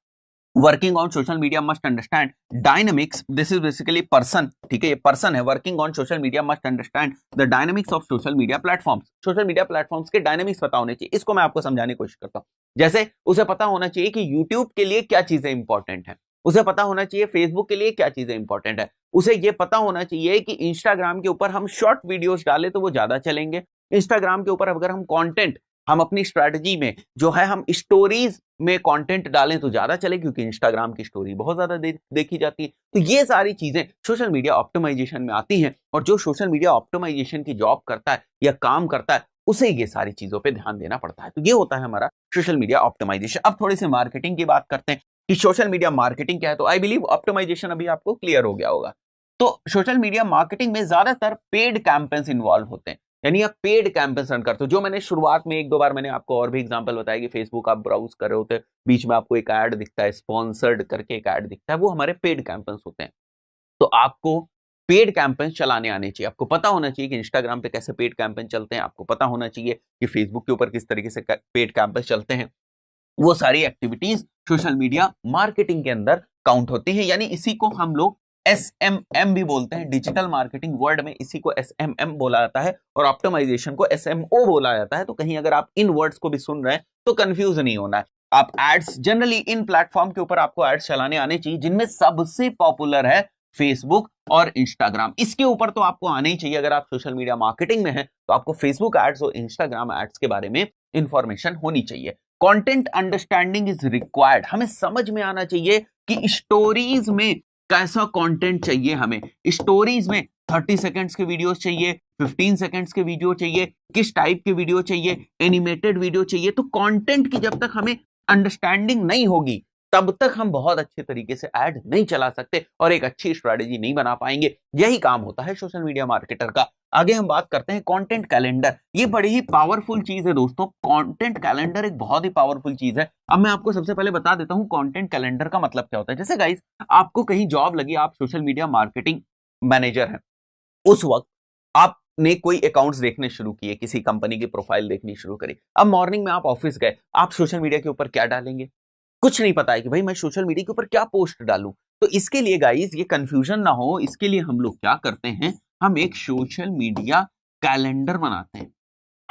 working on social media must understand dynamics this is basically person ठीक है ये पर्सन है working on social media must understand the dynamics of social media platform social media platforms के dynamics पता होने चाहिए इसको मैं आपको समझाने की कोशिश करता हूँ जैसे उसे पता होना चाहिए कि यूट्यूब के लिए क्या चीजें इंपॉर्टेंट है उसे पता होना चाहिए फेसबुक के लिए क्या चीजें इंपॉर्टेंट है उसे ये पता होना चाहिए कि इंस्टाग्राम के ऊपर हम शॉर्ट वीडियोज डालें तो वो ज्यादा चलेंगे इंस्टाग्राम के ऊपर अगर हम कंटेंट हम अपनी स्ट्रैटेजी में जो है हम स्टोरीज में कंटेंट डालें तो ज़्यादा चले क्योंकि इंस्टाग्राम की स्टोरी बहुत ज़्यादा दे, देखी जाती है तो ये सारी चीज़ें सोशल मीडिया ऑप्टिमाइजेशन में आती हैं और जो सोशल मीडिया ऑप्टिमाइजेशन की जॉब करता है या काम करता है उसे ये सारी चीज़ों पर ध्यान देना पड़ता है तो ये होता है हमारा सोशल मीडिया ऑप्टिमाइजेशन अब थोड़े से मार्केटिंग की बात करते हैं कि सोशल मीडिया मार्केटिंग क्या है तो आई बिलीव ऑप्टिमाइजेशन अभी आपको क्लियर हो गया होगा तो सोशल मीडिया मार्केटिंग में ज़्यादातर पेड कैंपेन्स इन्वॉल्व होते हैं यानी आप पेड कैंपेन रन करते हो जो मैंने शुरुआत में एक दो बार मैंने आपको और भी एग्जांपल बताया कि फेसबुक आप ब्राउज कर रहे होते हैं बीच में आपको एक ऐड दिखता है स्पॉन्सर्ड करके एक ऐड दिखता है वो हमारे पेड कैंपेन्स होते हैं तो आपको पेड कैंपेन्स चलाने आने चाहिए आपको पता होना चाहिए कि इंस्टाग्राम पे कैसे पेड कैंपेन चलते हैं आपको पता होना चाहिए कि फेसबुक के ऊपर किस तरीके से पेड कैंपेन चलते हैं वो सारी एक्टिविटीज सोशल मीडिया मार्केटिंग के अंदर काउंट होती है यानी इसी को हम लोग एस एम एम भी बोलते हैं डिजिटल मार्केटिंग वर्ड में इसी को एस एम एम बोला जाता है और ऑप्टिमाइजेशन को एस एम ओ बोला जाता है तो कहीं अगर आप इन वर्ड्स को भी सुन रहे हैं तो कंफ्यूज नहीं होना है आप एड्स जनरली इन प्लेटफॉर्म के ऊपर आपको एड्स चलाने आने चाहिए जिनमें सबसे पॉपुलर है फेसबुक और इंस्टाग्राम इसके ऊपर तो आपको आना ही चाहिए अगर आप सोशल मीडिया मार्केटिंग में हैं तो आपको फेसबुक एड्स और इंस्टाग्राम एड्स के बारे में इंफॉर्मेशन होनी चाहिए कंटेंट अंडरस्टैंडिंग इज रिक्वायर्ड हमें समझ में आना चाहिए कि स्टोरीज में कैसा कंटेंट चाहिए हमें स्टोरीज में थर्टी सेकेंड्स के वीडियोस चाहिए फिफ्टीन सेकेंड्स के वीडियो चाहिए किस टाइप के वीडियो चाहिए एनिमेटेड वीडियो चाहिए तो कंटेंट की जब तक हमें अंडरस्टैंडिंग नहीं होगी तब तक हम बहुत अच्छे तरीके से एड नहीं चला सकते और एक अच्छी स्ट्रैटेजी नहीं बना पाएंगे यही काम होता है सोशल मीडिया मार्केटर का आगे हम बात करते हैं कंटेंट कैलेंडर ये बड़ी ही पावरफुल चीज है दोस्तों कंटेंट कैलेंडर एक बहुत ही पावरफुल चीज है अब मैं आपको सबसे पहले बता देता हूँ कंटेंट कैलेंडर का मतलब क्या होता है जैसे गाइज आपको कहीं जॉब लगी आप सोशल मीडिया मार्केटिंग मैनेजर हैं उस वक्त आप ने कोई अकाउंट्स देखने शुरू किए किसी कंपनी की प्रोफाइल देखनी शुरू करी अब मॉर्निंग में आप ऑफिस गए आप सोशल मीडिया के ऊपर क्या डालेंगे कुछ नहीं पता है कि भाई मैं सोशल मीडिया के ऊपर क्या पोस्ट डालू तो इसके लिए गाइज ये कंफ्यूजन ना हो इसके लिए हम लोग क्या करते हैं हम एक सोशल मीडिया कैलेंडर बनाते हैं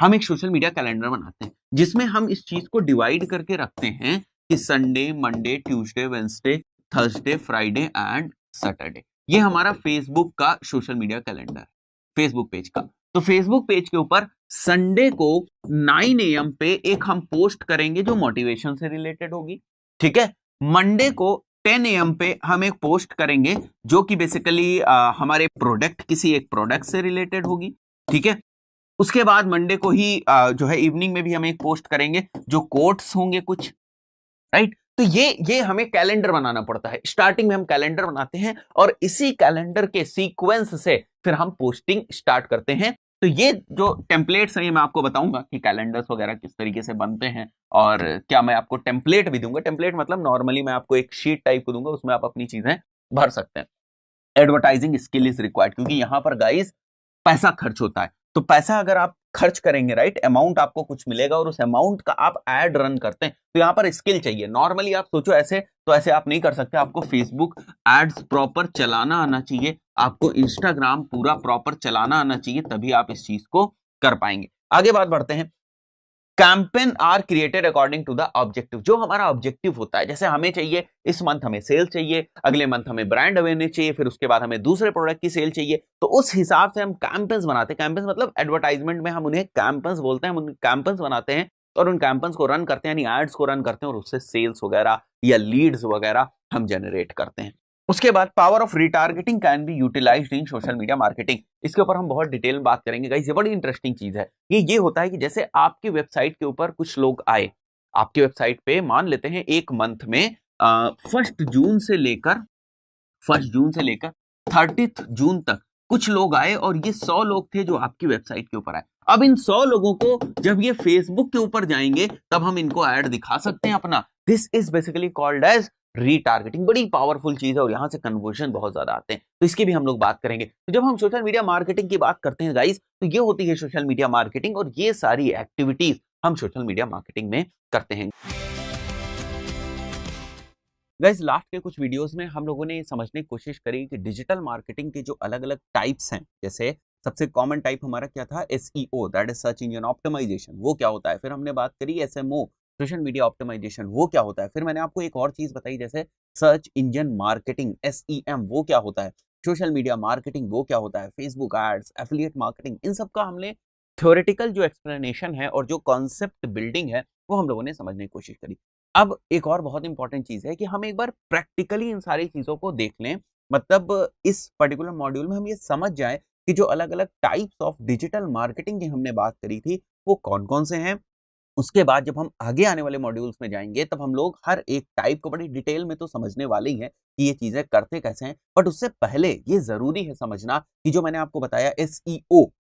हम एक सोशल मीडिया कैलेंडर बनाते हैं जिसमें हम इस चीज को डिवाइड करके रखते हैं कि Sunday Monday Tuesday Wednesday Thursday Friday and Saturday ये हमारा फेसबुक का social media calendar Facebook page का तो फेसबुक पेज के ऊपर संडे को 9 एम पे एक हम पोस्ट करेंगे जो मोटिवेशन से रिलेटेड होगी ठीक है मंडे हम्म। को 10 एम पे हम एक पोस्ट करेंगे जो कि बेसिकली हमारे प्रोडक्ट किसी एक प्रोडक्ट से रिलेटेड होगी ठीक है उसके बाद मंडे को ही आ, जो है इवनिंग में भी हम एक पोस्ट करेंगे जो कोट्स होंगे कुछ राइट तो ये ये हमें कैलेंडर बनाना पड़ता है स्टार्टिंग में हम कैलेंडर बनाते हैं और इसी कैलेंडर के सीक्वेंस से फिर हम पोस्टिंग स्टार्ट करते हैं तो ये जो टेम्पलेट्स हैं ये मैं आपको बताऊंगा कि कैलेंडर्स वगैरह किस तरीके से बनते हैं और क्या मैं आपको टेम्पलेट भी दूंगा टेम्पलेट मतलब नॉर्मली मैं आपको एक शीट टाइप को दूंगा उसमें आप अपनी चीजें भर सकते हैं एडवर्टाइजिंग स्किल इज रिक्वायर्ड क्योंकि यहाँ पर गाइज पैसा खर्च होता है तो पैसा अगर आप खर्च करेंगे राइट अमाउंट आपको कुछ मिलेगा और उस अमाउंट का आप एड रन करते हैं तो यहाँ पर स्किल चाहिए नॉर्मली आप सोचो ऐसे तो ऐसे आप नहीं कर सकते आपको फेसबुक एड्स प्रॉपर चलाना आना चाहिए आपको इंस्टाग्राम पूरा प्रॉपर चलाना आना चाहिए तभी आप इस चीज को कर पाएंगे आगे बात बढ़ते हैं campaign are created according to the objective जो हमारा ऑब्जेक्टिव होता है जैसे हमें चाहिए इस मंथ हमें सेल चाहिए अगले मंथ हमें ब्रांड अवेयरनेस चाहिए फिर उसके बाद हमें दूसरे प्रोडक्ट की सेल चाहिए तो उस हिसाब से हम कैंपेन्स बनाते हैं कैंपेन्स मतलब एडवर्टाइजमेंट में हम उन्हें कैंपेन्स बोलते हैं हम कैंपेन्स बनाते हैं और उन कैंपेन्स को रन करते हैं यानी एड्स को रन करते हैं और उससे सेल्स वगैरह या लीड्स वगैरह हम जनरेट करते हैं उसके बाद power of retargeting can be utilise in social media marketing इसके ऊपर हम बहुत डिटेल में बात करेंगे गाइज ये बड़ी इंटरेस्टिंग चीज है ये ये होता है कि जैसे आपके वेबसाइट के ऊपर कुछ लोग आए आपके वेबसाइट पे मान लेते हैं एक मंथ में फर्स्ट जून से लेकर फर्स्ट जून से लेकर थर्टीथ जून तक कुछ लोग आए और ये सौ लोग थे जो आपकी वेबसाइट के ऊपर आए अब इन सौ लोगों को जब ये फेसबुक के ऊपर जाएंगे तब हम इनको एड दिखा सकते हैं अपना this is basically called as retargeting बड़ी पावरफुल चीज है और यहाँ से कन्वर्जन बहुत ज्यादा आते हैं तो इसकी भी हम लोग बात करेंगे तो जब हम सोशल मीडिया मार्केटिंग की बात करते हैं गाइज तो ये होती है सोशल मीडिया मार्केटिंग और ये सारी एक्टिविटीज हम सोशल मीडिया मार्केटिंग में करते हैं गाइज लास्ट के कुछ वीडियोज में हम लोगों ने समझने की कोशिश करी कि डिजिटल मार्केटिंग के जो अलग अलग टाइप्स हैं जैसे सबसे कॉमन टाइप हमारा क्या था SEO that is search engine optimisation वो क्या होता है फिर हमने बात करी एस सोशल मीडिया ऑप्टिमाइजेशन वो क्या होता है फिर मैंने आपको एक और चीज़ बताई जैसे search engine marketing S e वो क्या होता है सोशल मीडिया मार्केटिंग वो क्या होता है फेसबुक एड्स एफिलियट मार्केटिंग इन सब का हमने थ्योरेटिकल जो एक्सप्लेनेशन है और जो कॉन्सेप्ट बिल्डिंग है वो हम लोगों ने समझने की कोशिश करी अब एक और बहुत इंपॉर्टेंट चीज़ है कि हम एक बार प्रैक्टिकली इन सारी चीज़ों को देख लें मतलब इस पर्टिकुलर मॉड्यूल में हम ये समझ जाएं कि जो अलग अलग टाइप्स ऑफ डिजिटल मार्केटिंग की हमने बात करी थी वो कौन कौन से हैं उसके बाद जब हम आगे आने वाले मॉड्यूल्स में जाएंगे तब हम लोग हर एक टाइप को बड़ी डिटेल में तो समझने वाले ही हैं कि ये चीज़ें करते कैसे हैं बट उससे पहले ये ज़रूरी है समझना कि जो मैंने आपको बताया S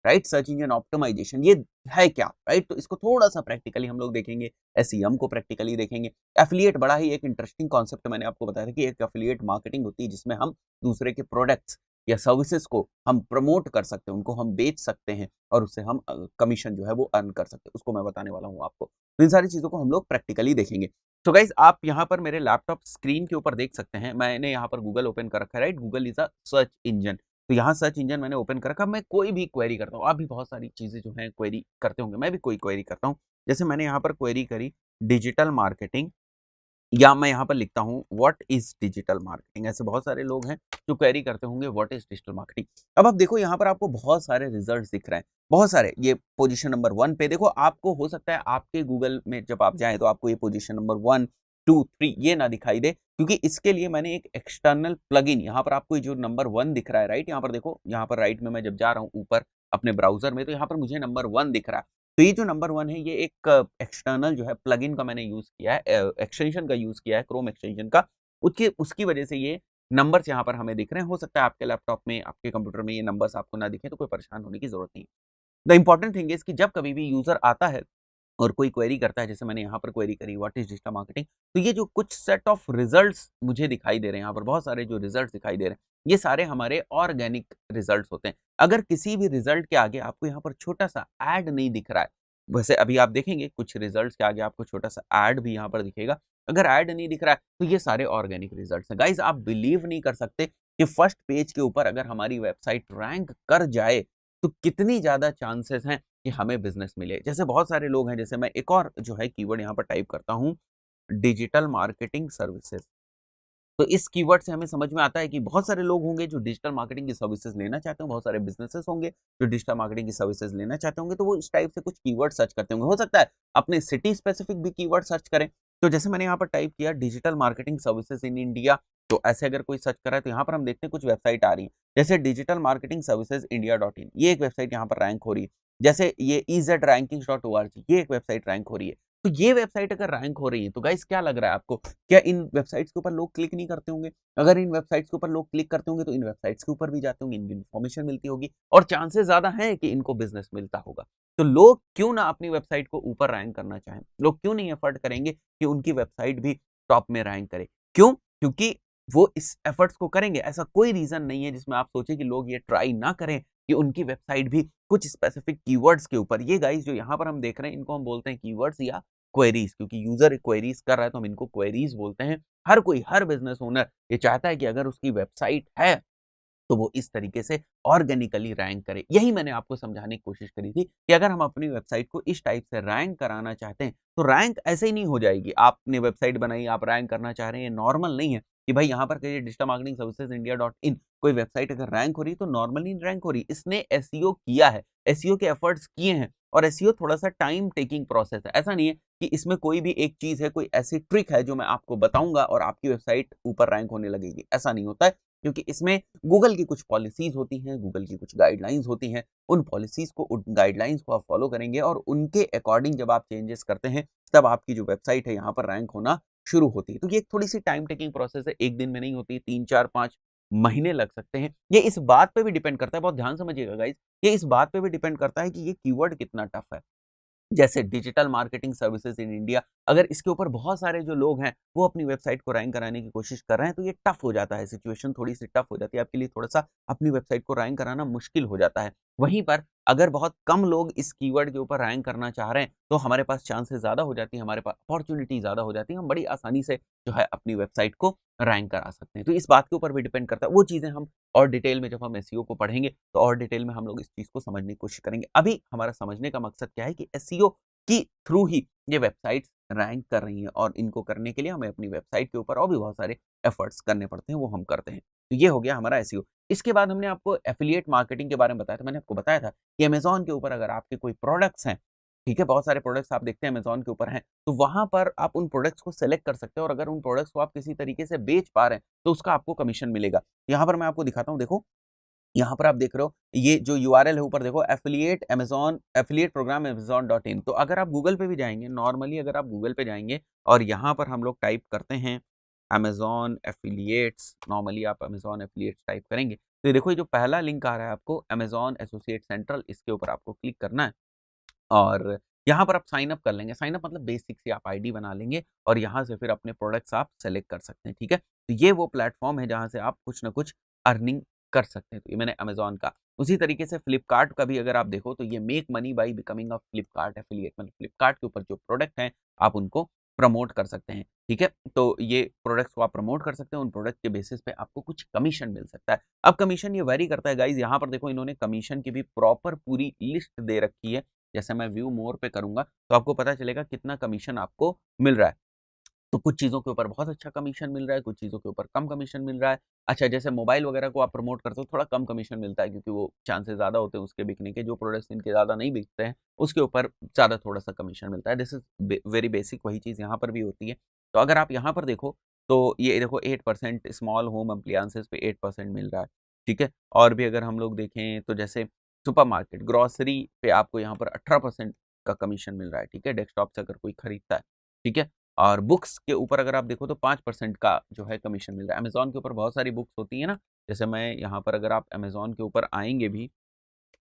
right search engine optimisation ये है क्या राइट right? तो इसको थोड़ा सा प्रैक्टिकली हम लोग देखेंगे एस e को प्रैक्टिकली देखेंगे एफिलियट बड़ा ही एक इंटरेस्टिंग कॉन्सेप्ट मैंने आपको बताया था कि एक एफिलियट मार्केटिंग होती है जिसमें हम दूसरे के प्रोडक्ट्स या सर्विसेज को हम प्रमोट कर सकते हैं उनको हम बेच सकते हैं और उससे हम कमीशन जो है वो अर्न कर सकते हैं उसको मैं बताने वाला हूँ आपको तो इन सारी चीज़ों को हम लोग प्रैक्टिकली देखेंगे तो गाइज आप यहाँ पर मेरे लैपटॉप स्क्रीन के ऊपर देख सकते हैं मैंने यहाँ पर गूगल ओपन कर रखा है right Google is a search engine तो यहाँ सर्च इंजन मैंने ओपन कर रखा मैं कोई भी क्वेरी करता हूँ आप भी बहुत सारी चीज़ें जो हैं क्वेरी करते होंगे मैं भी कोई क्वेरी करता हूँ जैसे मैंने यहाँ पर क्वेरी करी डिजिटल मार्केटिंग या मैं यहाँ पर लिखता हूँ व्हाट इज डिजिटल मार्केटिंग ऐसे बहुत सारे लोग हैं जो क्वेरी करते होंगे व्हाट इज डिजिटल मार्केटिंग अब आप देखो यहाँ पर आपको बहुत सारे रिजल्ट दिख रहे हैं बहुत सारे ये पोजीशन नंबर वन पे देखो आपको हो सकता है आपके गूगल में जब आप जाएं तो आपको ये position number one two three ये ना दिखाई दे क्योंकि इसके लिए मैंने एक एक्सटर्नल प्लग इन यहाँ पर आपको जो नंबर वन दिख रहा है राइट यहाँ पर देखो यहाँ पर राइट में मैं जब जा रहा हूँ ऊपर अपने ब्राउजर में तो यहाँ पर मुझे नंबर वन दिख रहा है तो ये जो नंबर वन है ये एक एक्सटर्नल जो है प्लग इन का मैंने यूज़ किया है एक्सटेंशन का यूज़ किया है क्रोम एक्सटेंशन का उसकी उसकी वजह से ये नंबर्स यहाँ पर हमें दिख रहे हैं हो सकता है आपके लैपटॉप में आपके कंप्यूटर में ये नंबर्स आपको ना दिखें तो कोई परेशान होने की जरूरत नहीं द इंपॉर्टेंट थिंग इज कि जब कभी भी यूज़र आता है और कोई क्वेरी करता है जैसे मैंने यहाँ पर क्वेरी करी व्हाट इज डिजिटल मार्केटिंग तो ये जो कुछ सेट ऑफ रिजल्ट्स मुझे दिखाई दे रहे हैं यहाँ पर बहुत सारे जो रिजल्ट्स दिखाई दे रहे हैं ये सारे हमारे ऑर्गेनिक रिजल्ट्स होते हैं अगर किसी भी रिजल्ट के आगे आपको यहाँ पर छोटा सा ऐड नहीं दिख रहा है वैसे अभी आप देखेंगे कुछ रिजल्ट के आगे आपको छोटा सा ऐड भी यहाँ पर दिखेगा अगर ऐड नहीं दिख रहा है तो ये सारे ऑर्गेनिक रिजल्ट हैं गाइज आप बिलीव नहीं कर सकते कि फर्स्ट पेज के ऊपर अगर हमारी वेबसाइट रैंक कर जाए तो कितनी ज़्यादा चांसेस हैं कि हमें बिजनेस मिले जैसे बहुत सारे लोग हैं जैसे मैं एक और जो है कीवर्ड यहाँ पर टाइप करता हूँ डिजिटल मार्केटिंग सर्विसेज तो इस कीवर्ड से हमें समझ में आता है कि बहुत सारे लोग होंगे जो डिजिटल मार्केटिंग की सर्विसेज लेना चाहते हैं बहुत सारे बिजनेसेस होंगे जो डिजिटल मार्केटिंग की सर्विसेज लेना चाहते होंगे तो वो इस टाइप से कुछ कीवर्ड सर्च करते होंगे हो सकता है अपने सिटी स्पेसिफिक भी कीवर्ड सर्च करें तो जैसे मैंने यहाँ पर टाइप किया digital marketing services in India तो ऐसे अगर कोई सर्च करा है तो यहाँ पर हम देखते हैं कुछ वेबसाइट आ रही है जैसे digital marketing services India dot in ये एक वेबसाइट यहाँ पर रैंक हो रही है जैसे ये E Z ranking dot O R ये एक वेबसाइट रैंक हो रही है तो ये वेबसाइट अगर रैंक हो रही है तो गाइस क्या लग रहा है आपको क्या इन वेबसाइट्स के ऊपर लोग क्लिक नहीं करते होंगे अगर इन वेबसाइट्स के ऊपर लोग क्लिक करते होंगे तो इन वेबसाइट्स के ऊपर भी जाते होंगे इनकी इन्फॉर्मेशन मिलती होगी और चांसेस ज़्यादा हैं कि इनको बिजनेस मिलता होगा तो लोग क्यों ना अपनी वेबसाइट को ऊपर रैंक करना चाहें लोग क्यों नहीं एफर्ट करेंगे कि उनकी वेबसाइट भी टॉप में रैंक करे क्यों क्योंकि वो इस एफर्ट्स को करेंगे ऐसा कोई रीज़न नहीं है जिसमें आप सोचें कि लोग ये ट्राई ना करें कि उनकी वेबसाइट भी कुछ स्पेसिफिक कीवर्ड्स के ऊपर ये गाइस जो यहाँ पर हम देख रहे हैं इनको हम बोलते हैं कीवर्ड्स या क्वेरीज क्योंकि यूज़र क्वेरीज कर रहा है तो हम इनको क्वेरीज बोलते हैं हर कोई हर बिजनेस ओनर ये चाहता है कि अगर उसकी वेबसाइट है तो वो इस तरीके से ऑर्गेनिकली रैंक करे यही मैंने आपको समझाने की कोशिश करी थी कि अगर हम अपनी वेबसाइट को इस टाइप से रैंक कराना चाहते हैं तो रैंक ऐसे ही नहीं हो जाएगी आपने वेबसाइट बनाई आप रैंक करना चाह रहे हैं नॉर्मल नहीं है कि भाई यहाँ पर कहिए digital marketing services India dot in कोई वेबसाइट अगर रैंक हो रही है तो नॉर्मली रैंक हो रही इसने एस e किया है एस e के एफर्ट्स किए हैं और एस e थोड़ा सा टाइम टेकिंग प्रोसेस है ऐसा नहीं है कि इसमें कोई भी एक चीज़ है कोई ऐसी ट्रिक है जो मैं आपको बताऊंगा और आपकी वेबसाइट ऊपर रैंक होने लगेगी ऐसा नहीं होता है क्योंकि इसमें गूगल की कुछ पॉलिसीज होती हैं गूगल की कुछ गाइडलाइंस होती हैं उन पॉलिसीज को उन गाइडलाइंस को आप फॉलो करेंगे और उनके अकॉर्डिंग जब आप चेंजेस करते हैं तब आपकी जो वेबसाइट है यहाँ पर रैंक होना शुरू होती है तो ये थोड़ी सी टाइम टेकिंग प्रोसेस है एक दिन में नहीं होती तीन चार पांच महीने लग सकते हैं ये इस बात पे भी डिपेंड करता है बहुत ध्यान समझिएगा गाइज ये इस बात पे भी डिपेंड करता है कि ये कीवर्ड कितना टफ है जैसे digital marketing services in India अगर इसके ऊपर बहुत सारे जो लोग हैं वो अपनी वेबसाइट को रैंक कराने की कोशिश कर रहे हैं तो ये टफ हो जाता है सिचुएशन थोड़ी सी टफ हो जाती है आपके लिए थोड़ा सा अपनी वेबसाइट को रैंक कराना मुश्किल हो जाता है वहीं पर अगर बहुत कम लोग इस कीवर्ड के ऊपर रैंक करना चाह रहे हैं तो हमारे पास चांसेस ज़्यादा हो जाती है हमारे पास अपॉर्चुनिटी ज़्यादा हो जाती है हम बड़ी आसानी से जो है अपनी वेबसाइट को रैंक करा सकते हैं तो इस बात के ऊपर भी डिपेंड करता है वो चीज़ें हम और डिटेल में जब हम एस e को पढ़ेंगे तो और डिटेल में हम लोग इस चीज़ को समझने की कोशिश करेंगे अभी हमारा समझने का मकसद क्या है कि एस e की थ्रू ही ये वेबसाइट्स रैंक कर रही हैं और इनको करने के लिए हमें अपनी वेबसाइट के ऊपर और भी बहुत सारे एफर्ट्स करने पड़ते हैं वो हम करते हैं तो ये हो गया हमारा एस e इसके बाद हमने आपको एफिलियट मार्केटिंग के बारे में बताया था मैंने आपको बताया था कि अमेजोन के ऊपर अगर आपके कोई प्रोडक्ट्स हैं ठीक है बहुत सारे प्रोडक्ट्स आप देखते हैं अमेजोन के ऊपर हैं तो वहां पर आप उन प्रोडक्ट्स को सेलेक्ट कर सकते हैं और अगर उन प्रोडक्ट्स को आप किसी तरीके से बेच पा रहे हैं तो उसका आपको कमीशन मिलेगा यहाँ पर मैं आपको दिखाता हूँ देखो यहाँ पर आप देख रहे हो ये जो यू है ऊपर देखो affiliate Amazon affiliate program Amazon dot in तो अगर आप गूगल पे भी जाएंगे नॉर्मली अगर आप गूगल पे जाएंगे और यहाँ पर हम लोग टाइप करते हैं अमेजोन एफिलियट्स नॉर्मली आप अमेजोन एफिलिएट्स टाइप करेंगे तो देखो ये जो पहला लिंक आ रहा है आपको अमेजोन एसोसिएट सेंट्रल इसके ऊपर आपको क्लिक करना है और यहाँ पर आप साइन अप कर लेंगे साइन अप मतलब बेसिक से आप आईडी बना लेंगे और यहाँ से फिर अपने प्रोडक्ट्स आप सेलेक्ट कर सकते हैं ठीक है तो ये वो प्लेटफॉर्म है जहाँ से आप कुछ ना कुछ अर्निंग कर सकते हैं तो ये मैंने अमेजोन का उसी तरीके से फ्लिपकार्ट का भी अगर आप देखो तो ये make money by becoming a Flipkart affiliate मतलब फ्लिपकार्ट के ऊपर जो प्रोडक्ट हैं आप उनको प्रमोट कर सकते हैं ठीक है तो ये प्रोडक्ट्स को आप प्रमोट कर सकते हैं उन प्रोडक्ट के बेसिस पे आपको कुछ कमीशन मिल सकता है अब कमीशन ये वेरी करता है गाइज यहाँ पर देखो इन्होंने कमीशन की भी प्रॉपर पूरी लिस्ट दे रखी है जैसे मैं व्यू मोर पे करूंगा तो आपको पता चलेगा कितना कमीशन आपको मिल रहा है तो कुछ चीज़ों के ऊपर बहुत अच्छा कमीशन मिल रहा है कुछ चीज़ों के ऊपर कम कमीशन मिल रहा है अच्छा जैसे मोबाइल वगैरह को आप प्रमोट करते हो थोड़ा कम कमीशन मिलता है क्योंकि वो चांसेस ज़्यादा होते हैं उसके बिकने के जो प्रोडक्ट्स इनके ज़्यादा नहीं बिकते हैं उसके ऊपर ज़्यादा थोड़ा सा कमीशन मिलता है दिस इज वेरी बेसिक वही चीज़ यहाँ पर भी होती है तो अगर आप यहाँ पर देखो तो ये देखो eight percent small home appliances पे एट परसेंट मिल रहा है ठीक है और भी अगर हम लोग देखें तो जैसे सुपर ग्रॉसरी पे आपको यहाँ पर अठारह परसेंट का कमीशन मिल रहा है ठीक है डेस्कटॉप से अगर कोई खरीदता है ठीक है और बुक्स के ऊपर अगर आप देखो तो पाँच परसेंट का जो है कमीशन मिल रहा है अमेजोन के ऊपर बहुत सारी बुक्स होती है ना जैसे मैं यहाँ पर अगर आप अमेज़ॉन के ऊपर आएंगे भी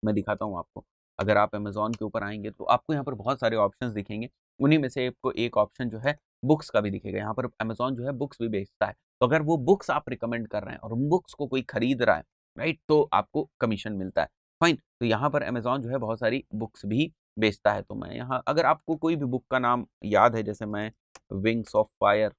मैं दिखाता हूँ आपको अगर आप अमेजोन के ऊपर आएंगे तो आपको यहाँ पर बहुत सारे ऑप्शन दिखेंगे उन्हीं में से आपको एक ऑप्शन जो है बुक्स का भी दिखेगा यहाँ पर अमेजोन जो है बुक्स भी बेचता है तो अगर वो बुक्स आप रिकमेंड कर रहे हैं और उन बुक्स को कोई खरीद रहा है राइट तो आपको कमीशन मिलता है फाइन तो यहाँ पर अमेजोन जो है बहुत सारी बुक्स भी बेचता है तो मैं यहाँ अगर आपको कोई भी बुक का नाम याद है जैसे मैं Wings of Fire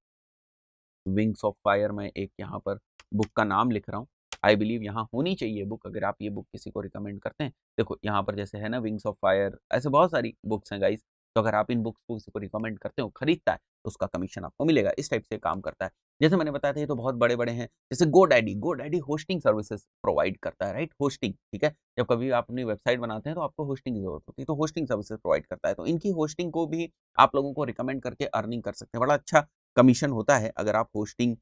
Wings of Fire मैं एक यहाँ पर बुक का नाम लिख रहा हूँ आई बिलीव यहाँ होनी चाहिए बुक अगर आप ये बुक किसी को रिकमेंड करते हैं देखो यहाँ पर जैसे है ना विंग्स ऑफ फायर ऐसे बहुत सारी बुक्स हैं गाइस तो अगर आप इन बुक्स को किसी को रिकमेंड करते हो खरीदता है तो उसका कमीशन आपको मिलेगा इस टाइप से काम करता है जैसे मैंने बताया था ये तो बहुत बड़े बड़े हैं जैसे GoDaddy GoDaddy hosting services provide करता है राइट होस्टिंग ठीक है जब कभी आप अपनी वेबसाइट बनाते हैं तो आपको होस्टिंग की जरूरत होती है तो होस्टिंग सर्विसेज प्रोवाइड करता है तो इनकी होस्टिंग को भी आप लोगों को रिकमेंड करके अर्निंग कर सकते हैं बड़ा अच्छा कमीशन होता है अगर आप होस्टिंग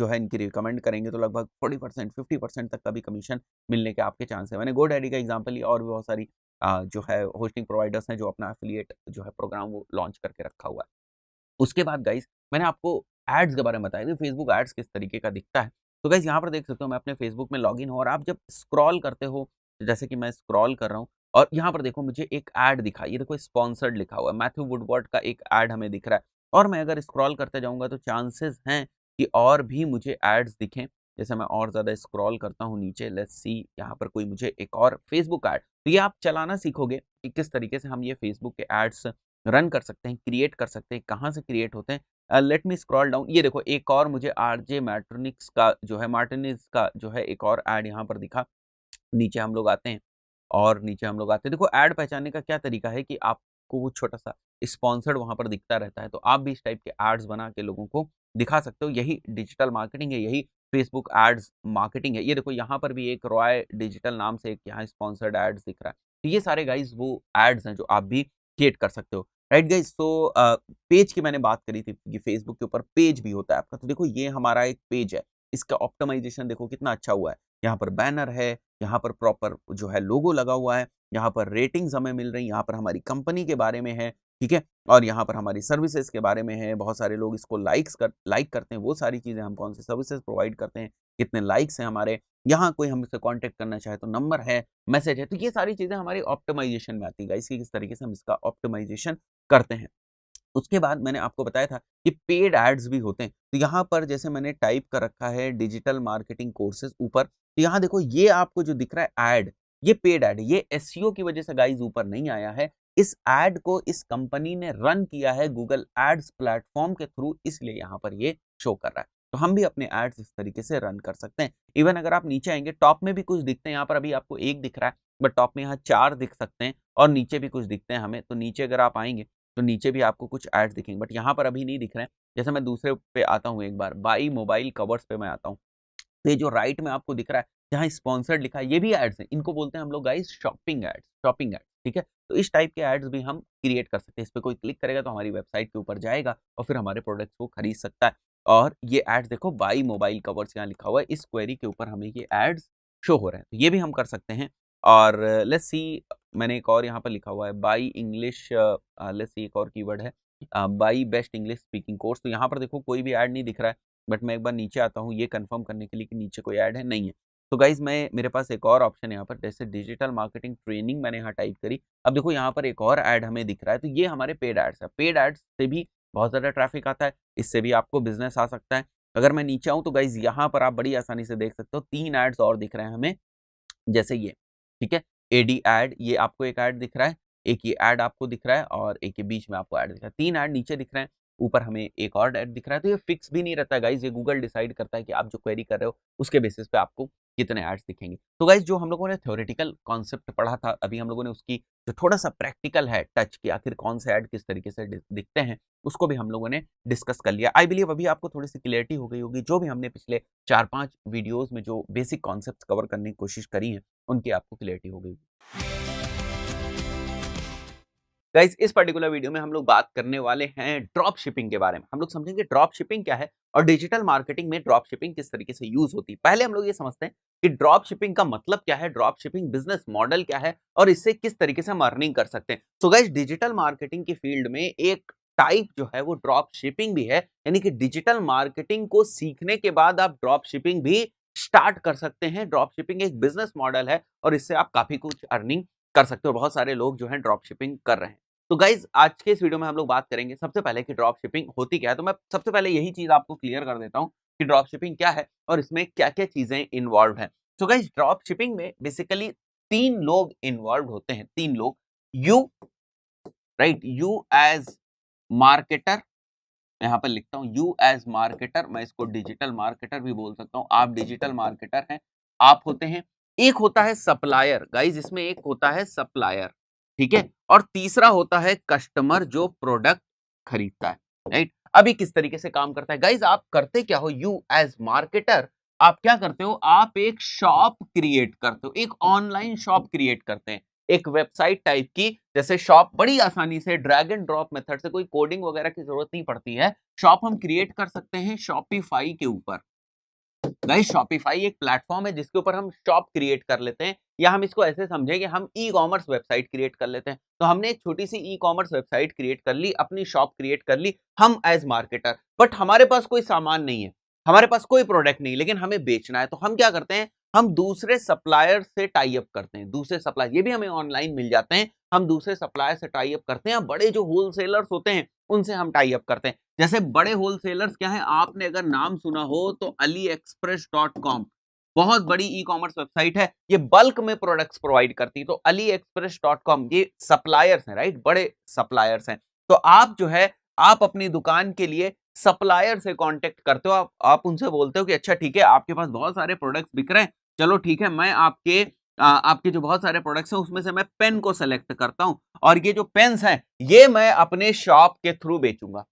जो है इनकी रिकमेंड करेंगे तो लगभग फोर्टी परसेंट फिफ्टी परसेंट तक का भी कमीशन मिलने के आपके चांस है मैंने गो डैडी का एग्जाम्पल लिया और भी बहुत सारी जो है होस्टिंग प्रोवाइडर्स हैं जो अपना एफिलिएट जो है प्रोग्राम वो लॉन्च करके रखा हुआ है उसके बाद गाइज मैंने आपको एड्स के बारे में बताया कि फेसबुक एड्स किस तरीके का दिखता है तो गाइज यहाँ पर देख सकते हो मैं अपने फेसबुक में इन हूँ और आप जब स्क्रॉल करते हो जैसे कि मैं स्क्रॉल कर रहा हूँ और यहाँ पर देखो मुझे एक ऐड दिखा ये देखो स्पॉन्सर्ड लिखा हुआ है मैथ्यू वुडवर्ड का एक ऐड हमें दिख रहा है और मैं अगर स्क्रॉल करते जाऊँगा तो चांसेस हैं कि और भी मुझे एड्स दिखें जैसे मैं और ज़्यादा स्क्रॉल करता हूँ नीचे लेट्स सी यहाँ पर कोई मुझे एक और फेसबुक ऐड तो ये आप चलाना सीखोगे कि किस तरीके से हम ये फेसबुक के एड्स रन कर सकते हैं क्रिएट कर सकते हैं कहाँ से क्रिएट होते हैं लेट मी स्क्रॉल डाउन ये देखो एक और मुझे आर जे मैट्रोनिक्स का जो है मार्टिनिक्स का जो है एक और ऐड यहाँ पर दिखा नीचे हम लोग आते हैं और नीचे हम लोग आते हैं देखो ऐड पहचानने का क्या तरीका है कि आपको कुछ छोटा सा स्पॉन्सर्ड वहाँ पर दिखता रहता है तो आप भी इस टाइप के एड्स बना के लोगों को दिखा सकते हो यही डिजिटल मार्केटिंग है यही फेसबुक एड्स मार्केटिंग है ये देखो यहाँ पर भी एक रॉय डिजिटल नाम से एक यहाँ स्पॉन्सर्ड एड्स दिख रहा है तो ये सारे गाइज वो एड्स हैं जो आप भी क्रिएट कर सकते हो राइट गाइज तो पेज की मैंने बात करी थी कि फेसबुक के ऊपर पेज भी होता है आपका तो देखो ये हमारा एक पेज है इसका ऑप्टमाइजेशन देखो कितना अच्छा हुआ है यहाँ पर बैनर है यहाँ पर प्रॉपर जो है लोगो लगा हुआ है यहाँ पर रेटिंग्स हमें मिल रही है यहाँ पर हमारी कंपनी के बारे में है ठीक है और यहाँ पर हमारी सर्विसेज के बारे में है बहुत सारे लोग इसको लाइक्स कर लाइक करते हैं वो सारी चीज़ें हम कौन सी सर्विसेज प्रोवाइड करते हैं कितने लाइक्स हैं हमारे यहाँ कोई हम इससे कॉन्टैक्ट करना चाहे तो नंबर है मैसेज है तो ये सारी चीज़ें हमारी ऑप्टिमाइजेशन में आती है इसकी किस तरीके से हम इसका ऑप्टिमाइजेशन करते हैं उसके बाद मैंने आपको बताया था कि पेड एड्स भी होते हैं तो यहाँ पर जैसे मैंने टाइप कर रखा है डिजिटल मार्केटिंग कोर्सेज ऊपर तो यहाँ देखो ये आपको जो दिख रहा है एड ये पेड एड ये एस e की वजह से गाइज ऊपर नहीं आया है इस एड को इस कंपनी ने रन किया है गूगल एड्स प्लेटफॉर्म के थ्रू इसलिए यहाँ पर ये शो कर रहा है तो हम भी अपने एड्स इस तरीके से रन कर सकते हैं इवन अगर आप नीचे आएंगे टॉप में भी कुछ दिखते हैं यहाँ पर अभी आपको एक दिख रहा है बट टॉप में यहाँ चार दिख सकते हैं और नीचे भी कुछ दिखते हैं हमें तो नीचे अगर आप आएंगे तो नीचे भी आपको कुछ एड्स दिखेंगे बट यहाँ पर अभी नहीं दिख रहे हैं जैसे मैं दूसरे पे आता हूँ एक बार बाई मोबाइल कवर्स पे मैं आता हूँ ये जो राइट में आपको दिख रहा है जहाँ स्पॉन्सर्ड लिखा है ये भी एड्स हैं इनको बोलते हैं हम लोग guys shopping ads shopping ads ठीक है तो इस टाइप के एड्स भी हम क्रिएट कर सकते हैं इस पर कोई क्लिक करेगा तो हमारी वेबसाइट के ऊपर जाएगा और फिर हमारे प्रोडक्ट्स को खरीद सकता है और ये एड्स देखो बाई मोबाइल कवर्स यहाँ लिखा हुआ है इस क्वेरी के ऊपर हमें ये एड्स शो हो रहे हैं तो ये भी हम कर सकते हैं और लेट्स सी मैंने एक और यहाँ पर लिखा हुआ है बाई इंग्लिश लेट्स सी एक और कीवर्ड है buy best English speaking course तो यहाँ पर देखो कोई भी ऐड नहीं दिख रहा है बट मैं एक बार नीचे आता हूँ ये कंफर्म करने के लिए कि नीचे कोई ऐड है नहीं है तो गाइज मैं मेरे पास एक और ऑप्शन यहाँ पर जैसे डिजिटल मार्केटिंग ट्रेनिंग मैंने यहाँ टाइप करी अब देखो यहाँ पर एक और ऐड हमें दिख रहा है तो ये हमारे पेड एड्स है पेड एड्स से भी बहुत ज़्यादा ट्रैफिक आता है इससे भी आपको बिजनेस आ सकता है अगर मैं नीचे आऊँ तो गाइज यहाँ पर आप बड़ी आसानी से देख सकते हो तीन एड्स और दिख रहे हैं हमें जैसे ये ठीक है एडी एड ये आपको एक ऐड दिख रहा है एक ये ऐड आपको दिख रहा है और एक ये बीच में आपको ऐड दिख रहा है तीन ऐड नीचे दिख रहे हैं ऊपर हमें एक और ऐड दिख रहा है तो ये फिक्स भी नहीं रहता है गाइज ये गूगल डिसाइड करता है कि आप जो क्वेरी कर रहे हो उसके बेसिस पे आपको कितने एड्स दिखेंगे तो गाइज जो हम लोगों ने थ्योरेटिकल कॉन्सेप्ट पढ़ा था अभी हम लोगों ने उसकी जो थोड़ा सा प्रैक्टिकल है टच की आखिर कौन से ऐड किस तरीके से दिखते हैं उसको भी हम लोगों ने डिस्कस कर लिया आई बिलीव अभी आपको थोड़ी सी क्लियरिटी हो गई होगी जो भी हमने पिछले चार पाँच वीडियोज़ में जो बेसिक कॉन्सेप्ट कवर करने की कोशिश करी है उनकी आपको क्लियरिटी हो गई होगी गाइज इस पर्टिकुलर वीडियो में हम लोग बात करने वाले हैं ड्रॉप शिपिंग के बारे में हम लोग समझेंगे ड्रॉप शिपिंग क्या है और डिजिटल मार्केटिंग में ड्रॉप शिपिंग किस तरीके से यूज होती है पहले हम लोग ये समझते हैं कि ड्रॉप शिपिंग का मतलब क्या है ड्रॉप शिपिंग बिजनेस मॉडल क्या है और इससे किस तरीके से हम अर्निंग कर सकते हैं सो तो गाइज डिजिटल मार्केटिंग की फील्ड में एक टाइप जो है वो ड्रॉप शिपिंग भी है यानी कि डिजिटल मार्केटिंग को सीखने के बाद आप ड्रॉप शिपिंग भी स्टार्ट कर सकते हैं ड्रॉप शिपिंग एक बिजनेस मॉडल है और इससे आप काफी कुछ अर्निंग कर सकते हो बहुत सारे लोग जो है ड्रॉप शिपिंग कर रहे हैं तो गाइज आज के इस वीडियो में हम लोग बात करेंगे सबसे पहले कि ड्रॉप शिपिंग होती क्या है तो मैं सबसे पहले यही चीज़ आपको क्लियर कर देता हूँ कि ड्रॉप शिपिंग क्या है और इसमें क्या क्या चीज़ें इन्वॉल्व है तो गाइज ड्रॉप शिपिंग में बेसिकली तीन लोग इन्वॉल्व होते हैं तीन लोग you right you as marketer यहां पर लिखता हूँ यू एज मार्केटर मैं इसको डिजिटल मार्केटर भी बोल सकता हूँ आप डिजिटल मार्केटर हैं आप होते हैं एक होता है सप्लायर गाइज इसमें एक होता है सप्लायर ठीक है और तीसरा होता है कस्टमर जो प्रोडक्ट खरीदता है राइट अभी किस तरीके से काम करता है गाइज आप करते क्या हो यू एज मार्केटर आप क्या करते हो आप एक शॉप क्रिएट करते हो एक ऑनलाइन शॉप क्रिएट करते हैं एक वेबसाइट टाइप की जैसे शॉप बड़ी आसानी से ड्रैग एंड ड्रॉप मेथड से कोई कोडिंग वगैरह की जरूरत नहीं पड़ती है शॉप हम क्रिएट कर सकते हैं शॉपिफाई के ऊपर भाई शॉपिफाई एक प्लेटफॉर्म है जिसके ऊपर हम शॉप क्रिएट कर लेते हैं या हम इसको ऐसे समझें कि हम ई कॉमर्स वेबसाइट क्रिएट कर लेते हैं तो हमने एक छोटी सी ई कॉमर्स वेबसाइट क्रिएट कर ली अपनी शॉप क्रिएट कर ली हम एज मार्केटर बट हमारे पास कोई सामान नहीं है हमारे पास कोई प्रोडक्ट नहीं लेकिन हमें बेचना है तो हम क्या करते हैं हम दूसरे सप्लायर से टाई अप करते हैं दूसरे सप्लायर ये भी हमें ऑनलाइन मिल जाते हैं हम दूसरे सप्लायर से टाई अप करते हैं बड़े जो होलसेलर्स होते हैं उनसे हम टाई अप करते हैं जैसे बड़े होलसेलर्स क्या है आपने अगर नाम सुना हो तो अली एक्सप्रेस डॉट कॉम बहुत बड़ी ई कॉमर्स वेबसाइट है ये बल्क में प्रोडक्ट्स प्रोवाइड करती तो अली एक्सप्रेस डॉट कॉम ये सप्लायर्स हैं राइट बड़े सप्लायर्स हैं तो आप जो है आप अपनी दुकान के लिए सप्लायर से कांटेक्ट करते हो आप आप उनसे बोलते हो कि अच्छा ठीक है आपके पास बहुत सारे प्रोडक्ट्स बिक रहे हैं चलो ठीक है मैं आपके आपके जो बहुत सारे प्रोडक्ट्स हैं उसमें से मैं पेन को सेलेक्ट करता हूँ और ये जो पेन्स हैं ये मैं अपने शॉप के थ्रू बेचूंगा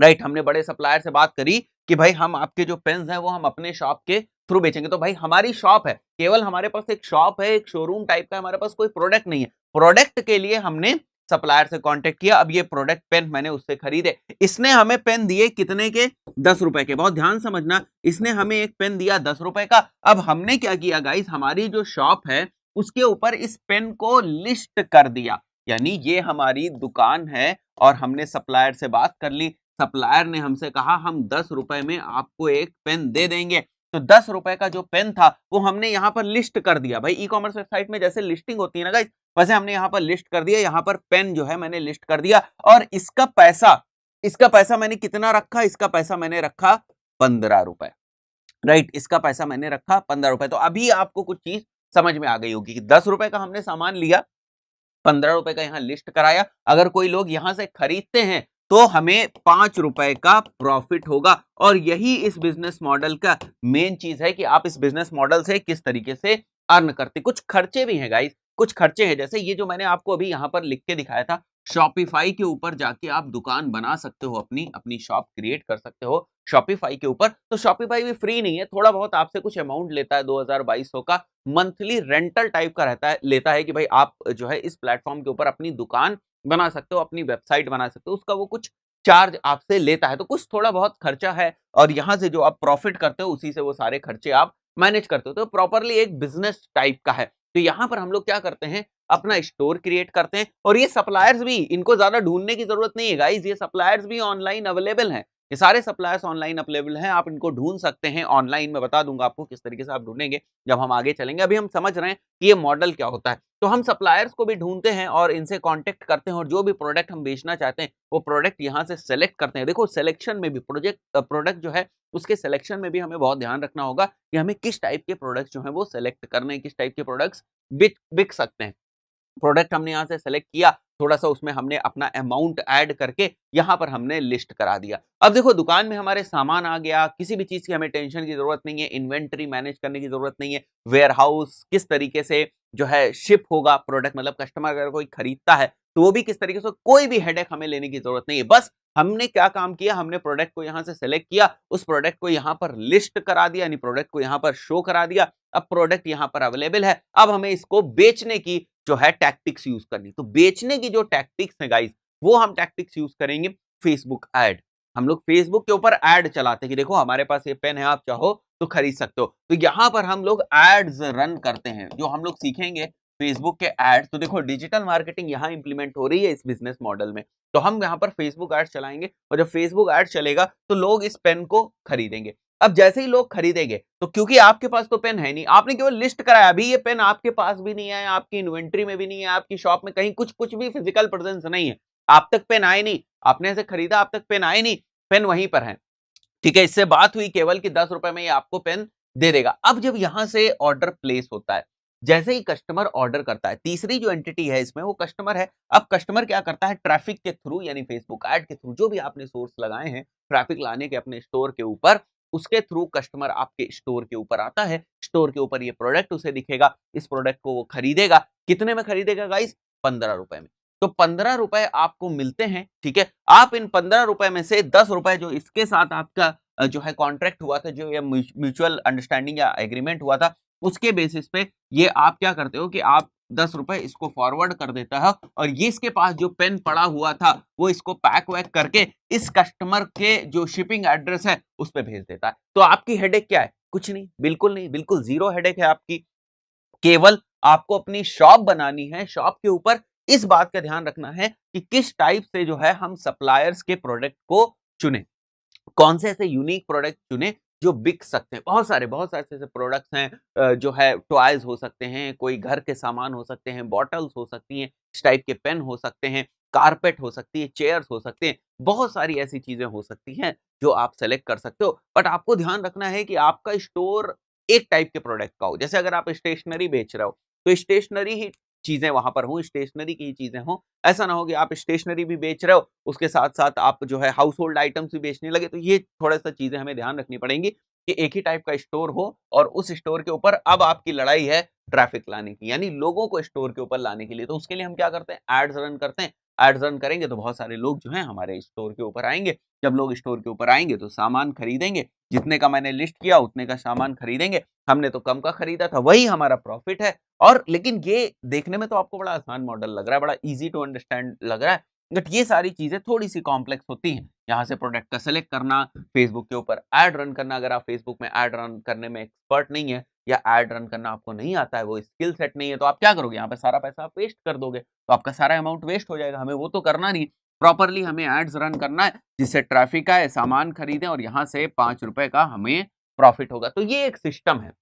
राइट हमने बड़े सप्लायर से बात करी कि भाई हम आपके जो पेन्स हैं वो हम अपने शॉप के थ्रू बेचेंगे तो भाई हमारी शॉप है केवल हमारे पास एक शॉप है एक शोरूम टाइप का हमारे पास कोई प्रोडक्ट नहीं है प्रोडक्ट के लिए हमने सप्लायर से कांटेक्ट किया अब ये प्रोडक्ट पेन मैंने उससे खरीदे इसने हमें पेन दिए कितने के दस रुपए के बहुत ध्यान समझना इसने हमें एक पेन दिया दस रुपए का अब हमने क्या किया गाइस हमारी जो शॉप है उसके ऊपर इस पेन को लिस्ट कर दिया यानी ये हमारी दुकान है और हमने सप्लायर से बात कर ली सप्लायर ने हमसे कहा हम दस रुपए में आपको एक पेन दे देंगे तो दस रुपए का जो पेन था वो हमने यहाँ पर लिस्ट कर दिया भाई ई कॉमर्स वेबसाइट में जैसे लिस्टिंग होती है ना गाइस वैसे हमने यहाँ पर लिस्ट कर दिया यहाँ पर पेन जो है मैंने लिस्ट कर दिया और इसका पैसा इसका पैसा मैंने कितना रखा इसका पैसा मैंने रखा पंद्रह रुपए राइट इसका पैसा मैंने रखा पंद्रह रुपए तो अभी आपको कुछ चीज समझ में आ गई होगी कि दस रुपए का हमने सामान लिया पंद्रह रुपए का यहाँ लिस्ट कराया अगर कोई लोग यहाँ से खरीदते हैं तो हमें पांच रुपए का प्रॉफिट होगा और यही इस बिजनेस मॉडल का मेन चीज है कि आप इस बिजनेस मॉडल से किस तरीके से अर्न करते कुछ खर्चे भी हैं गाइस कुछ खर्चे हैं जैसे ये जो मैंने आपको अभी यहाँ पर लिख के दिखाया था शॉपिफाई के ऊपर जाके आप दुकान बना सकते हो अपनी अपनी शॉप क्रिएट कर सकते हो शॉपिफाई के ऊपर तो शॉपिफाई भी फ्री नहीं है थोड़ा बहुत आपसे कुछ अमाउंट लेता है दो हजार बाईस सौ का मंथली रेंटल टाइप का रहता है लेता है कि भाई आप जो है इस प्लेटफॉर्म के ऊपर अपनी दुकान बना सकते हो अपनी वेबसाइट बना सकते हो उसका वो कुछ चार्ज आपसे लेता है तो कुछ थोड़ा बहुत खर्चा है और यहाँ से जो आप प्रॉफिट करते हो उसी से वो सारे खर्चे आप मैनेज करते हो तो प्रॉपरली एक बिजनेस टाइप का है तो यहाँ पर हम लोग क्या करते हैं अपना स्टोर क्रिएट करते हैं और ये सप्लायर्स भी इनको ज्यादा ढूंढने की जरूरत नहीं है गाइज ये सप्लायर्स भी ऑनलाइन अवेलेबल हैं ये सारे सप्लायर्स ऑनलाइन अवेलेबल हैं आप इनको ढूंढ सकते हैं ऑनलाइन में बता दूंगा आपको किस तरीके से आप ढूंढेंगे जब हम आगे चलेंगे अभी हम समझ रहे हैं कि ये मॉडल क्या होता है तो हम सप्लायर्स को भी ढूंढते हैं और इनसे कांटेक्ट करते हैं और जो भी प्रोडक्ट हम बेचना चाहते हैं वो प्रोडक्ट यहाँ से सेलेक्ट करते हैं देखो सेलेक्शन में भी प्रोजेक्ट प्रोडक्ट जो है उसके सेलेक्शन में भी हमें बहुत ध्यान रखना होगा कि हमें किस टाइप के प्रोडक्ट्स जो हैं वो सेलेक्ट करने किस टाइप के प्रोडक्ट्स बिक बिक सकते हैं प्रोडक्ट हमने यहाँ से सेलेक्ट किया थोड़ा सा उसमें हमने अपना अमाउंट ऐड करके यहाँ पर हमने लिस्ट करा दिया अब देखो दुकान में हमारे सामान आ गया किसी भी चीज़ की हमें टेंशन की ज़रूरत नहीं है इन्वेंट्री मैनेज करने की ज़रूरत नहीं है वेयर हाउस किस तरीके से जो है शिप होगा प्रोडक्ट मतलब कस्टमर अगर कोई खरीदता है तो वो भी किस तरीके से कोई भी हेडेक हमें लेने की जरूरत नहीं है बस हमने क्या काम किया हमने प्रोडक्ट को यहाँ से सेलेक्ट किया उस प्रोडक्ट को यहाँ पर लिस्ट करा दिया यानी प्रोडक्ट को यहाँ पर शो करा दिया अब प्रोडक्ट यहाँ पर अवेलेबल है अब हमें इसको बेचने की जो है टैक्टिक्स यूज करनी तो बेचने की जो टैक्टिक्स है गाइज वो हम टैक्टिक्स यूज करेंगे फेसबुक एड हम लोग फेसबुक के ऊपर एड चलाते हैं कि देखो हमारे पास ये पेन है आप चाहो तो खरीद सकते हो तो यहाँ पर हम लोग एड्स रन करते हैं जो हम लोग सीखेंगे फेसबुक के एड्स तो देखो डिजिटल मार्केटिंग यहाँ इंप्लीमेंट हो रही है इस बिजनेस मॉडल में तो हम यहाँ पर फेसबुक एड्स चलाएंगे और जब फेसबुक एड चलेगा तो लोग इस पेन को खरीदेंगे अब जैसे ही लोग खरीदेंगे तो क्योंकि आपके पास तो पेन है नहीं आपने केवल लिस्ट कराया अभी ये पेन आपके पास भी नहीं है आपकी इन्वेंट्री में भी नहीं है आपकी शॉप में कहीं कुछ कुछ भी फिजिकल प्रेजेंस नहीं है आप तक पेन आए नहीं आपने ऐसे खरीदा आप तक पेन आए नहीं पेन वहीं पर है ठीक है इससे बात हुई केवल कि दस रुपए में ये आपको पेन दे देगा अब जब यहां से ऑर्डर प्लेस होता है जैसे ही कस्टमर ऑर्डर करता है तीसरी जो एंटिटी है इसमें वो कस्टमर है अब कस्टमर क्या करता है ट्रैफिक के थ्रू यानी फेसबुक ऐड के थ्रू जो भी आपने सोर्स लगाए हैं ट्रैफिक लाने के अपने स्टोर के ऊपर उसके थ्रू कस्टमर आपके स्टोर के ऊपर आता है स्टोर के ऊपर ये प्रोडक्ट उसे दिखेगा इस प्रोडक्ट को वो खरीदेगा कितने में खरीदेगा गाइस पंद्रह रुपए में तो पंद्रह रुपए आपको मिलते हैं ठीक है आप इन पंद्रह रुपए में से दस रुपए जो इसके साथ आपका जो है कॉन्ट्रैक्ट हुआ था जो ये म्यूचुअल अंडरस्टैंडिंग या एग्रीमेंट हुआ था उसके बेसिस पे ये आप क्या करते हो कि आप दस रुपए इसको फॉरवर्ड कर देता है और ये इसके पास जो पेन पड़ा हुआ था वो इसको पैक वैक करके इस कस्टमर के जो शिपिंग एड्रेस है उस पर भेज देता है तो आपकी हेडेक क्या है कुछ नहीं बिल्कुल नहीं बिल्कुल जीरो हेडेक है आपकी केवल आपको अपनी शॉप बनानी है शॉप के ऊपर इस बात का ध्यान रखना है कि किस टाइप से जो है हम सप्लायर्स के प्रोडक्ट को चुने कौन से ऐसे यूनिक प्रोडक्ट चुने जो बिक सकते हैं बहुत सारे बहुत सारे ऐसे प्रोडक्ट्स हैं जो है टॉयज हो सकते हैं कोई घर के सामान हो सकते हैं बॉटल्स हो सकती हैं इस टाइप के पेन हो सकते हैं कारपेट हो सकती है चेयर्स हो सकते हैं बहुत सारी ऐसी चीज़ें हो सकती हैं जो आप सेलेक्ट कर सकते हो बट आपको ध्यान रखना है कि आपका स्टोर एक टाइप के प्रोडक्ट का हो जैसे अगर आप स्टेशनरी बेच रहे हो तो स्टेशनरी ही चीज़ें वहां पर हों स्टेशनरी की चीज़ें हों ऐसा ना हो कि आप स्टेशनरी भी बेच रहे हो उसके साथ साथ आप जो है हाउस होल्ड आइटम्स भी बेचने लगे तो ये थोड़ा सा चीज़ें हमें ध्यान रखनी पड़ेंगी कि एक ही टाइप का स्टोर हो और उस स्टोर के ऊपर अब आपकी लड़ाई है ट्रैफिक लाने की यानी लोगों को स्टोर के ऊपर लाने के लिए तो उसके लिए हम क्या करते हैं एड्स रन करते हैं एड्स रन करेंगे तो बहुत सारे लोग जो हैं हमारे स्टोर के ऊपर आएंगे जब लोग स्टोर के ऊपर आएंगे तो सामान खरीदेंगे जितने का मैंने लिस्ट किया उतने का सामान खरीदेंगे हमने तो कम का खरीदा था वही हमारा प्रॉफिट है और लेकिन ये देखने में तो आपको बड़ा आसान मॉडल लग रहा है बड़ा इजी टू अंडरस्टैंड लग रहा है बट ये सारी चीज़ें थोड़ी सी कॉम्प्लेक्स होती हैं यहाँ से प्रोडक्ट का सेलेक्ट करना फेसबुक के ऊपर एड रन करना अगर आप फेसबुक में एड रन करने में एक्सपर्ट नहीं है या एड रन करना आपको नहीं आता है वो स्किल सेट नहीं है तो आप क्या करोगे यहाँ पर सारा पैसा आप वेस्ट कर दोगे तो आपका सारा अमाउंट वेस्ट हो जाएगा हमें वो तो करना नहीं प्रॉपरली हमें एड्स रन करना है जिससे ट्रैफिक आए सामान खरीदें और यहाँ से पाँच रुपए का हमें प्रॉफिट होगा तो ये एक सिस्टम है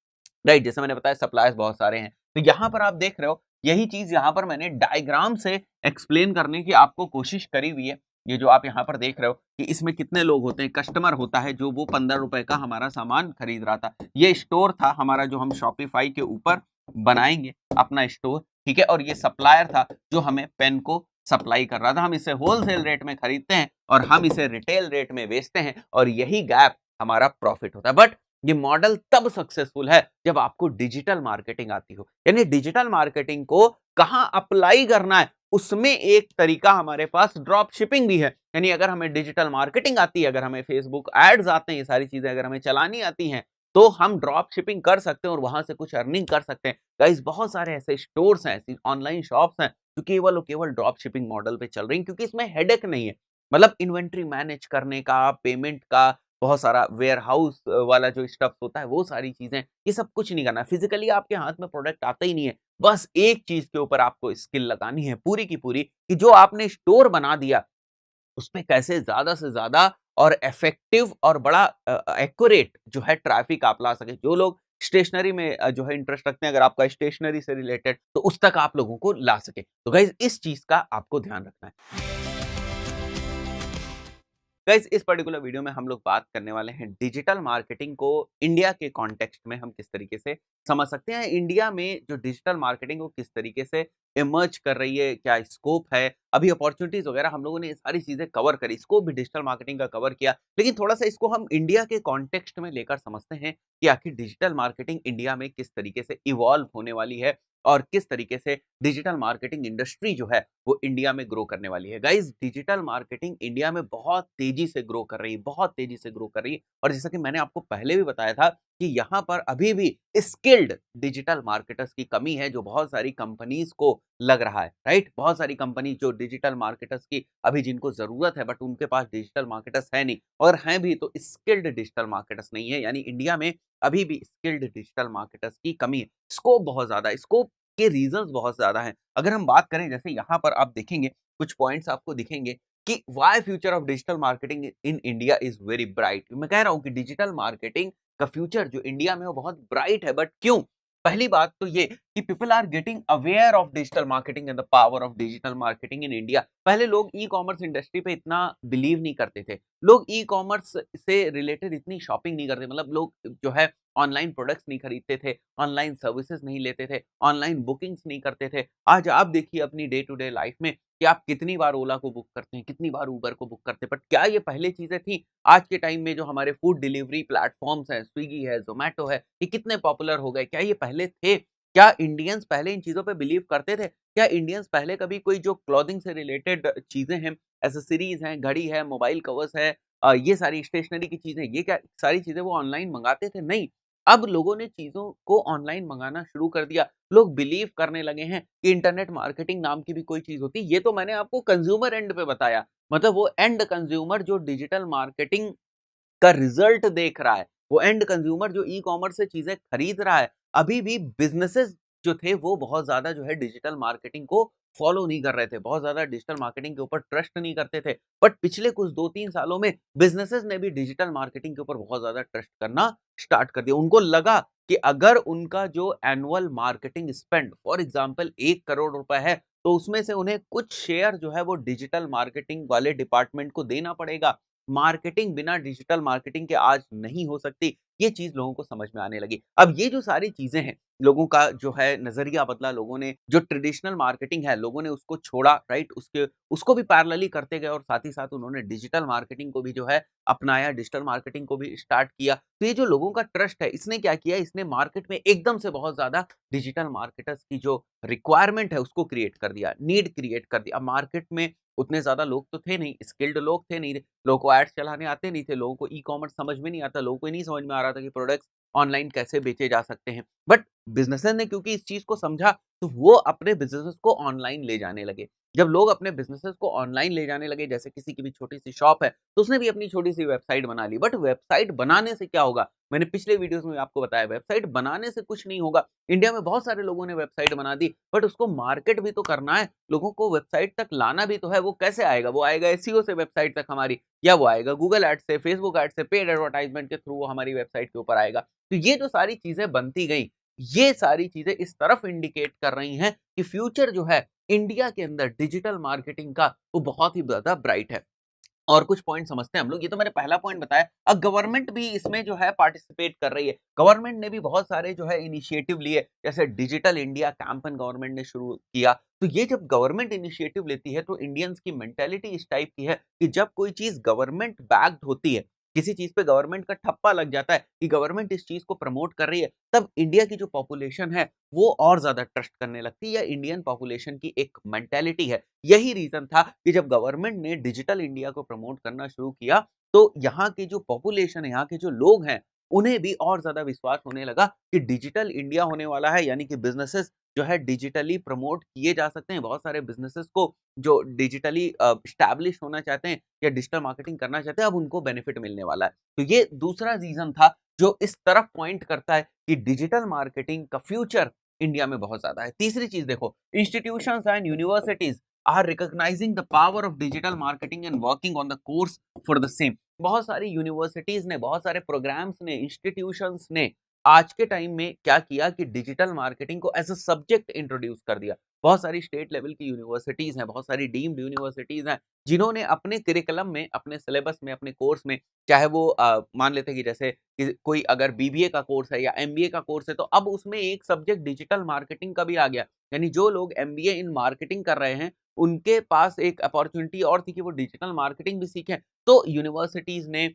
राइट जैसे मैंने बताया सप्लायर्स बहुत सारे हैं तो यहाँ पर आप देख रहे हो यही चीज यहाँ पर मैंने डायग्राम से एक्सप्लेन करने की आपको कोशिश करी हुई है ये जो आप यहाँ पर देख रहे हो कि इसमें कितने लोग होते हैं कस्टमर होता है जो वो पंद्रह रुपए का हमारा सामान खरीद रहा था ये स्टोर था हमारा जो हम शॉपिफाई के ऊपर बनाएंगे अपना स्टोर ठीक है और ये सप्लायर था जो हमें पेन को सप्लाई कर रहा था हम इसे होलसेल रेट में खरीदते हैं और हम इसे रिटेल रेट में बेचते हैं और यही गैप हमारा प्रॉफिट होता है बट ये मॉडल तब सक्सेसफुल है जब आपको डिजिटल मार्केटिंग आती हो यानी डिजिटल मार्केटिंग को कहाँ अप्लाई करना है उसमें एक तरीका हमारे पास ड्रॉप शिपिंग भी है यानी अगर हमें डिजिटल मार्केटिंग आती है अगर हमें फेसबुक एड्स आते हैं ये सारी चीजें अगर हमें चलानी आती हैं तो हम ड्रॉप शिपिंग कर सकते हैं और वहां से कुछ अर्निंग कर सकते हैं गाइज बहुत सारे ऐसे स्टोर्स हैं ऐसी ऑनलाइन शॉप्स हैं जो केवल और केवल ड्रॉप शिपिंग मॉडल पर चल रही है क्योंकि इसमें हेडेक नहीं है मतलब इन्वेंट्री मैनेज करने का पेमेंट का बहुत सारा वेयर हाउस वाला जो स्टफ होता है वो सारी चीज़ें ये सब कुछ नहीं करना फिजिकली आपके हाथ में प्रोडक्ट आता ही नहीं है बस एक चीज़ के ऊपर आपको स्किल लगानी है पूरी की पूरी कि जो आपने स्टोर बना दिया उसमें कैसे ज़्यादा से ज़्यादा और इफेक्टिव और बड़ा एक्यूरेट जो है ट्रैफिक आप ला सके जो लोग स्टेशनरी में जो है इंटरेस्ट रखते हैं अगर आपका स्टेशनरी से रिलेटेड तो उस तक आप लोगों को ला सके तो गाइज इस चीज का आपको ध्यान रखना है गाइज इस पर्टिकुलर वीडियो में हम लोग बात करने वाले हैं डिजिटल मार्केटिंग को इंडिया के कॉन्टेक्स्ट में हम किस तरीके से समझ सकते हैं इंडिया में जो डिजिटल मार्केटिंग वो किस तरीके से इमर्ज कर रही है क्या स्कोप है अभी अपॉर्चुनिटीज़ वगैरह हम लोगों ने ये सारी चीज़ें कवर करी इसको भी डिजिटल मार्केटिंग का कवर किया लेकिन थोड़ा सा इसको हम इंडिया के कॉन्टेक्स्ट में लेकर समझते हैं कि आखिर डिजिटल मार्केटिंग इंडिया में किस तरीके से इवॉल्व होने वाली है और किस तरीके से डिजिटल मार्केटिंग इंडस्ट्री जो है वो इंडिया में ग्रो करने वाली है गाइज डिजिटल मार्केटिंग इंडिया में बहुत तेजी से ग्रो कर रही है बहुत तेजी से ग्रो कर रही है और जैसा कि मैंने आपको पहले भी बताया था कि यहाँ पर अभी भी स्किल्ड डिजिटल मार्केटर्स की कमी है जो बहुत सारी कंपनीज को लग रहा है राइट बहुत सारी कंपनी जो डिजिटल मार्केटर्स की अभी जिनको ज़रूरत है बट उनके पास डिजिटल मार्केटर्स है नहीं और हैं भी तो स्किल्ड डिजिटल मार्केटर्स नहीं है यानी इंडिया में अभी भी स्किल्ड डिजिटल मार्केटर्स की कमी है स्कोप बहुत ज़्यादा स्कोप के रीजंस बहुत ज़्यादा है अगर हम बात करें जैसे यहाँ पर आप देखेंगे कुछ पॉइंट्स आपको दिखेंगे कि why future of digital marketing in India is very bright मैं कह रहा हूँ कि डिजिटल मार्केटिंग का फ्यूचर जो इंडिया में वो बहुत ब्राइट है बट क्यों पहली बात तो ये कि people are getting aware of digital marketing and the power of digital marketing in India पहले लोग ई कॉमर्स इंडस्ट्री पे इतना बिलीव नहीं करते थे लोग ई कॉमर्स से रिलेटेड इतनी शॉपिंग नहीं करते मतलब लोग जो है ऑनलाइन प्रोडक्ट्स नहीं खरीदते थे ऑनलाइन सर्विसेज नहीं लेते थे ऑनलाइन बुकिंग्स नहीं करते थे आज आप देखिए अपनी डे टू डे लाइफ में कि आप कितनी बार ओला को बुक करते हैं कितनी बार ऊबर को बुक करते हैं बट क्या ये पहले चीज़ें थी आज के टाइम में जो हमारे फूड डिलीवरी प्लेटफॉर्म्स हैं स्विगी है जोमेटो है ये कितने पॉपुलर हो गए क्या ये पहले थे क्या इंडियंस पहले इन चीज़ों पे बिलीव करते थे क्या इंडियंस पहले कभी कोई जो क्लॉथिंग से रिलेटेड चीज़ें हैं एसेसरीज हैं घड़ी है मोबाइल कवर्स है ये सारी स्टेशनरी की चीज़ें ये क्या सारी चीज़ें वो ऑनलाइन मंगाते थे नहीं अब लोगों ने चीज़ों को ऑनलाइन मंगाना शुरू कर दिया लोग बिलीव करने लगे हैं कि इंटरनेट मार्केटिंग नाम की भी कोई चीज़ होती है ये तो मैंने आपको कंज्यूमर एंड पे बताया मतलब वो एंड कंज्यूमर जो डिजिटल मार्केटिंग का रिजल्ट देख रहा है वो एंड कंज्यूमर जो ई कॉमर्स से चीज़ें खरीद रहा है अभी भी बिजनेसेस जो थे वो बहुत ज़्यादा जो है डिजिटल मार्केटिंग को फॉलो नहीं कर रहे थे बहुत ज़्यादा डिजिटल मार्केटिंग के ऊपर ट्रस्ट नहीं करते थे बट पिछले कुछ दो तीन सालों में बिजनेसेस ने भी डिजिटल मार्केटिंग के ऊपर बहुत ज़्यादा ट्रस्ट करना स्टार्ट कर दिया उनको लगा कि अगर उनका जो annual marketing spend for example एक करोड़ रुपए है तो उसमें से उन्हें कुछ शेयर जो है वो डिजिटल मार्केटिंग वाले डिपार्टमेंट को देना पड़ेगा मार्केटिंग बिना डिजिटल मार्केटिंग के आज नहीं हो सकती ये चीज लोगों को समझ में आने लगी अब ये जो सारी चीजें हैं लोगों का जो है नजरिया बदला लोगों ने जो ट्रेडिशनल मार्केटिंग है लोगों ने उसको छोड़ा राइट उसके उसको भी पैरलली करते गए और साथ ही साथ उन्होंने डिजिटल मार्केटिंग को भी जो है अपनाया डिजिटल मार्केटिंग को भी स्टार्ट किया तो ये जो लोगों का ट्रस्ट है इसने क्या किया इसने मार्केट में एकदम से बहुत ज्यादा डिजिटल मार्केटर्स की जो रिक्वायरमेंट है उसको क्रिएट कर दिया नीड क्रिएट कर दिया मार्केट में उतने ज़्यादा लोग तो थे नहीं स्किल्ड लोग थे नहीं लोगों को एड्स चलाने आते नहीं थे लोगों को ई कॉमर्स समझ में नहीं आता लोगों को नहीं समझ में आ रहा था कि प्रोडक्ट्स ऑनलाइन कैसे बेचे जा सकते हैं बट बिजनेसेस ने क्योंकि इस चीज को समझा तो वो अपने बिजनेसेस को ऑनलाइन ले जाने लगे जब लोग अपने बिजनेसेस को ऑनलाइन ले जाने लगे जैसे किसी की भी छोटी सी शॉप है तो उसने भी अपनी छोटी सी वेबसाइट बना ली बट वेबसाइट बनाने से क्या होगा मैंने पिछले वीडियोस में आपको बताया वेबसाइट बनाने से कुछ नहीं होगा इंडिया में बहुत सारे लोगों ने वेबसाइट बना दी बट उसको मार्केट भी तो करना है लोगों को वेबसाइट तक लाना भी तो है वो कैसे आएगा वो आएगा एस से वेबसाइट तक हमारी या वो आएगा गूगल एड से फेसबुक एड से पेड एडवर्टाइजमेंट के थ्रू वो हमारी वेबसाइट के ऊपर आएगा तो ये जो सारी चीजें बनती गई ये सारी चीजें इस तरफ इंडिकेट कर रही हैं कि फ्यूचर जो है इंडिया के अंदर डिजिटल मार्केटिंग का वो बहुत ही ज्यादा ब्राइट है और कुछ पॉइंट समझते हैं हम लोग ये तो मैंने पहला पॉइंट बताया अब गवर्नमेंट भी इसमें जो है पार्टिसिपेट कर रही है गवर्नमेंट ने भी बहुत सारे जो है इनिशिएटिव लिए जैसे डिजिटल इंडिया कैंपन गवर्नमेंट ने शुरू किया तो ये जब गवर्नमेंट इनिशिएटिव लेती है तो इंडियंस की मेंटेलिटी इस टाइप की है कि जब कोई चीज गवर्नमेंट बैक्ड होती है किसी चीज पे गवर्नमेंट का ठप्पा लग जाता है कि गवर्नमेंट इस चीज को प्रमोट कर रही है तब इंडिया की जो पॉपुलेशन है वो और ज्यादा ट्रस्ट करने लगती है या इंडियन पॉपुलेशन की एक मेंटेलिटी है यही रीजन था कि जब गवर्नमेंट ने डिजिटल इंडिया को प्रमोट करना शुरू किया तो यहाँ की जो पॉपुलेशन यहाँ के जो लोग हैं उन्हें भी और ज्यादा विश्वास होने लगा कि डिजिटल इंडिया होने वाला है यानी कि बिजनेसेस जो है डिजिटली प्रमोट किए जा सकते हैं बहुत सारे बिजनेसेस को जो डिजिटली स्टैब्लिश होना चाहते हैं या डिजिटल मार्केटिंग करना चाहते हैं अब उनको बेनिफिट मिलने वाला है तो ये दूसरा रीजन था जो इस तरफ पॉइंट करता है कि डिजिटल मार्केटिंग का फ्यूचर इंडिया में बहुत ज्यादा है तीसरी चीज देखो institution and universities are recognising the power of digital marketing and working on the course for the same बहुत सारी यूनिवर्सिटीज़ ने बहुत सारे प्रोग्राम्स ने इंस्टीट्यूशन ने आज के टाइम में क्या किया कि डिजिटल मार्केटिंग को एज अ सब्जेक्ट इंट्रोड्यूस कर दिया बहुत सारी स्टेट लेवल की यूनिवर्सिटीज़ हैं बहुत सारी डीम्ड यूनिवर्सिटीज़ हैं जिन्होंने अपने करिकुलम में अपने सिलेबस में अपने कोर्स में चाहे वो आ, मान लेते हैं कि जैसे कि कोई अगर बीबीए का कोर्स है या एमबीए का कोर्स है तो अब उसमें एक सब्जेक्ट डिजिटल मार्केटिंग का भी आ गया यानी जो लोग एमबीए इन मार्केटिंग कर रहे हैं उनके पास एक अपॉर्चुनिटी और थी कि वो डिजिटल मार्केटिंग भी सीखें तो यूनिवर्सिटीज़ ने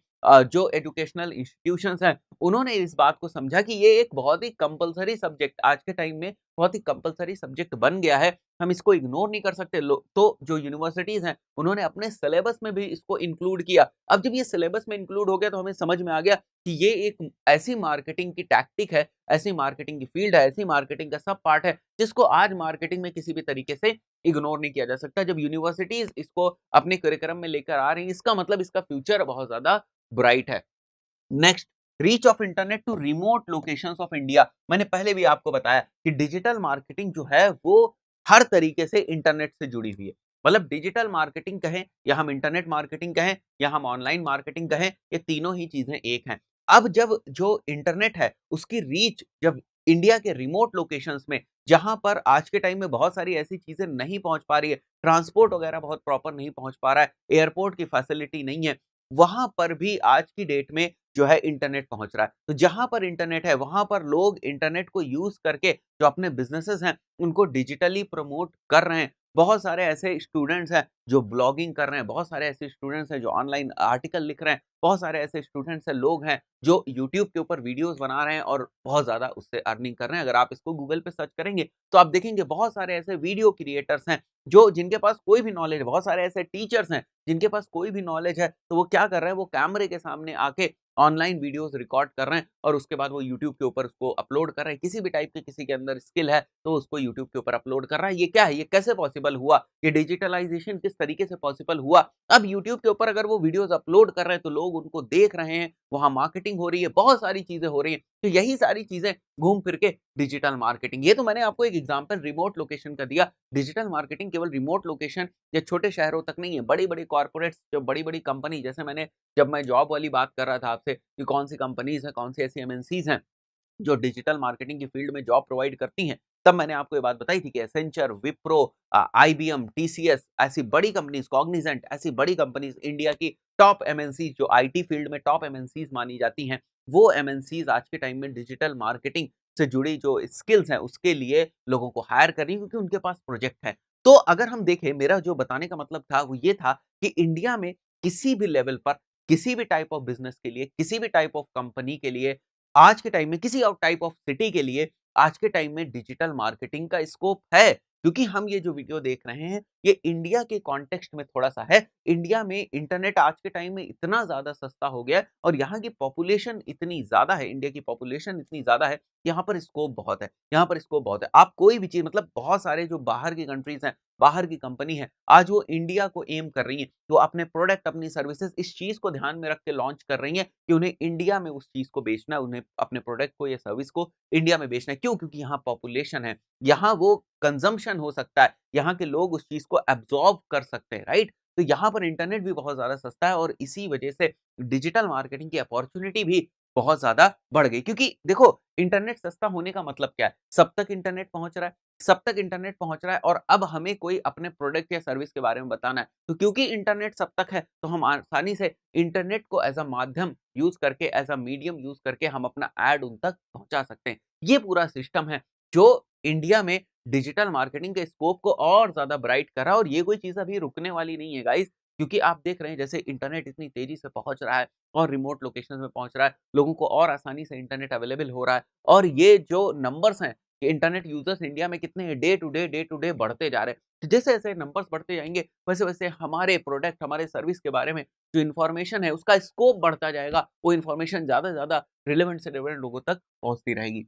जो एजुकेशनल इंस्टीट्यूशन हैं उन्होंने इस बात को समझा कि ये एक बहुत ही कंपलसरी सब्जेक्ट आज के टाइम में बहुत ही कंपलसरी सब्जेक्ट बन गया है हम इसको इग्नोर नहीं कर सकते तो जो यूनिवर्सिटीज़ हैं उन्होंने अपने सिलेबस में भी इसको इंक्लूड किया अब जब ये सिलेबस में इंक्लूड हो गया तो हमें समझ में आ गया कि ये एक ऐसी मार्केटिंग की टैक्टिक है ऐसी मार्केटिंग की फील्ड है ऐसी मार्केटिंग का सब पार्ट है जिसको आज मार्केटिंग में किसी भी तरीके से इग्नोर नहीं किया जा सकता जब यूनिवर्सिटीज इसको अपने करिक्रम में लेकर आ रही इसका मतलब इसका फ्यूचर बहुत ज्यादा ब्राइट है next reach of internet to remote location of India मैंने पहले भी आपको बताया कि डिजिटल मार्केटिंग जो है वो हर तरीके से इंटरनेट से जुड़ी हुई है मतलब डिजिटल मार्केटिंग कहें या हम इंटरनेट मार्केटिंग कहें या हम ऑनलाइन मार्केटिंग कहें ये तीनों ही चीजें एक हैं अब जब जो इंटरनेट है उसकी रीच जब इंडिया के रिमोट लोकेशंस में जहां पर आज के टाइम में बहुत सारी ऐसी चीज़ें नहीं पहुंच पा रही है ट्रांसपोर्ट वगैरह बहुत प्रॉपर नहीं पहुंच पा रहा है एयरपोर्ट की फैसिलिटी नहीं है वहां पर भी आज की डेट में जो है इंटरनेट पहुंच रहा है तो जहां पर इंटरनेट है वहां पर लोग इंटरनेट को यूज करके जो अपने बिजनेसेस हैं उनको डिजिटली प्रमोट कर रहे हैं बहुत सारे ऐसे स्टूडेंट्स हैं जो ब्लॉगिंग कर रहे हैं बहुत सारे ऐसे स्टूडेंट्स हैं जो ऑनलाइन आर्टिकल लिख रहे हैं बहुत सारे ऐसे स्टूडेंट्स हैं लोग हैं जो यूट्यूब के ऊपर वीडियोस बना रहे हैं और बहुत ज़्यादा उससे अर्निंग कर रहे हैं अगर आप इसको गूगल पे सर्च करेंगे तो आप देखेंगे बहुत सारे ऐसे वीडियो क्रिएटर्स हैं जो जिनके पास कोई भी नॉलेज बहुत सारे ऐसे टीचर्स हैं जिनके पास कोई भी नॉलेज है तो वो क्या कर रहे हैं वो कैमरे के सामने आके ऑनलाइन वीडियोस रिकॉर्ड कर रहे हैं और उसके बाद वो यूट्यूब के ऊपर उसको अपलोड कर रहे हैं किसी भी टाइप के किसी के अंदर स्किल है तो उसको यूट्यूब के ऊपर अपलोड कर रहा है ये क्या है ये कैसे पॉसिबल हुआ ये डिजिटलाइजेशन किस तरीके से पॉसिबल हुआ अब यूट्यूब के ऊपर अगर वो वीडियोज अपलोड कर रहे हैं तो लोग लोग उनको देख रहे हैं वहां मार्केटिंग हो रही है बहुत सारी चीज़ें हो रही हैं तो यही सारी चीज़ें घूम फिर के डिजिटल मार्केटिंग ये तो मैंने आपको एक एग्जाम्पल रिमोट लोकेशन का दिया डिजिटल मार्केटिंग केवल रिमोट लोकेशन या छोटे शहरों तक नहीं है बड़ी बड़ी कॉरपोरेट्स जो बड़ी बड़ी कंपनी जैसे मैंने जब मैं जॉब वाली बात कर रहा था आपसे कि कौन सी कंपनीज हैं कौन सी ऐसी एमएनसीज हैं जो डिजिटल मार्केटिंग की फील्ड में जॉब प्रोवाइड करती हैं तब मैंने आपको ये बात बताई थी कि एसेंचर विप्रो आईबीएम टीसीएस ऐसी बड़ी कंपनीज कॉग्निजेंट ऐसी बड़ी कंपनीज इंडिया की टॉप एमएनसीज जो आईटी फील्ड में टॉप एमएनसीज मानी जाती हैं वो एमएनसीज आज के टाइम में डिजिटल मार्केटिंग से जुड़ी जो स्किल्स हैं उसके लिए लोगों को हायर कर रही क्योंकि उनके पास प्रोजेक्ट है तो अगर हम देखें मेरा जो बताने का मतलब था वो ये था कि इंडिया में किसी भी लेवल पर किसी भी टाइप ऑफ बिजनेस के लिए किसी भी टाइप ऑफ कंपनी के लिए आज के टाइम में किसी और टाइप ऑफ सिटी के लिए आज के टाइम में डिजिटल मार्केटिंग का स्कोप है क्योंकि हम ये जो वीडियो देख रहे हैं ये इंडिया के कॉन्टेक्स्ट में थोड़ा सा है इंडिया में इंटरनेट आज के टाइम में इतना ज़्यादा सस्ता हो गया है और यहाँ की पॉपुलेशन इतनी ज़्यादा है इंडिया की पॉपुलेशन इतनी ज़्यादा है यहाँ पर स्कोप बहुत है यहाँ पर स्कोप बहुत है आप कोई भी चीज़ मतलब बहुत सारे जो बाहर की कंट्रीज हैं बाहर की कंपनी है आज वो इंडिया को एम कर रही है तो अपने प्रोडक्ट अपनी सर्विसेज इस चीज को ध्यान में रख के लॉन्च कर रही है कि उन्हें इंडिया में उस चीज को बेचना है उन्हें अपने प्रोडक्ट को या सर्विस को इंडिया में बेचना है क्यों क्योंकि यहाँ पॉपुलेशन है यहाँ वो कंजम्पशन हो सकता है यहाँ के लोग उस चीज को एब्जॉर्व कर सकते हैं राइट तो यहाँ पर इंटरनेट भी बहुत ज़्यादा सस्ता है और इसी वजह से डिजिटल मार्केटिंग की अपॉर्चुनिटी भी बहुत ज़्यादा बढ़ गई क्योंकि देखो इंटरनेट सस्ता होने का मतलब क्या है सब तक इंटरनेट पहुंच रहा है सब तक इंटरनेट पहुंच रहा है और अब हमें कोई अपने प्रोडक्ट या सर्विस के बारे में बताना है तो क्योंकि इंटरनेट सब तक है तो हम आसानी से इंटरनेट को एज अ माध्यम यूज करके एज अ मीडियम यूज करके हम अपना एड उन तक पहुंचा सकते हैं ये पूरा सिस्टम है जो इंडिया में डिजिटल मार्केटिंग के स्कोप को और ज्यादा ब्राइट करा और ये कोई चीज अभी रुकने वाली नहीं है गाइस क्योंकि आप देख रहे हैं जैसे इंटरनेट इतनी तेजी से पहुंच रहा है और रिमोट लोकेशन में पहुंच रहा है लोगों को और आसानी से इंटरनेट अवेलेबल हो रहा है और ये जो नंबर्स हैं कि इंटरनेट यूजर्स इंडिया में कितने day to day day to day बढ़ते जा रहे हैं तो जैसे जैसे नंबर्स बढ़ते जाएंगे वैसे वैसे हमारे प्रोडक्ट हमारे सर्विस के बारे में जो इन्फॉर्मेशन है उसका स्कोप बढ़ता जाएगा वो इन्फॉर्मेशन ज़्यादा से ज़्यादा रिलेवेंट से रिलेवेंट लोगों तक पहुँचती रहेगी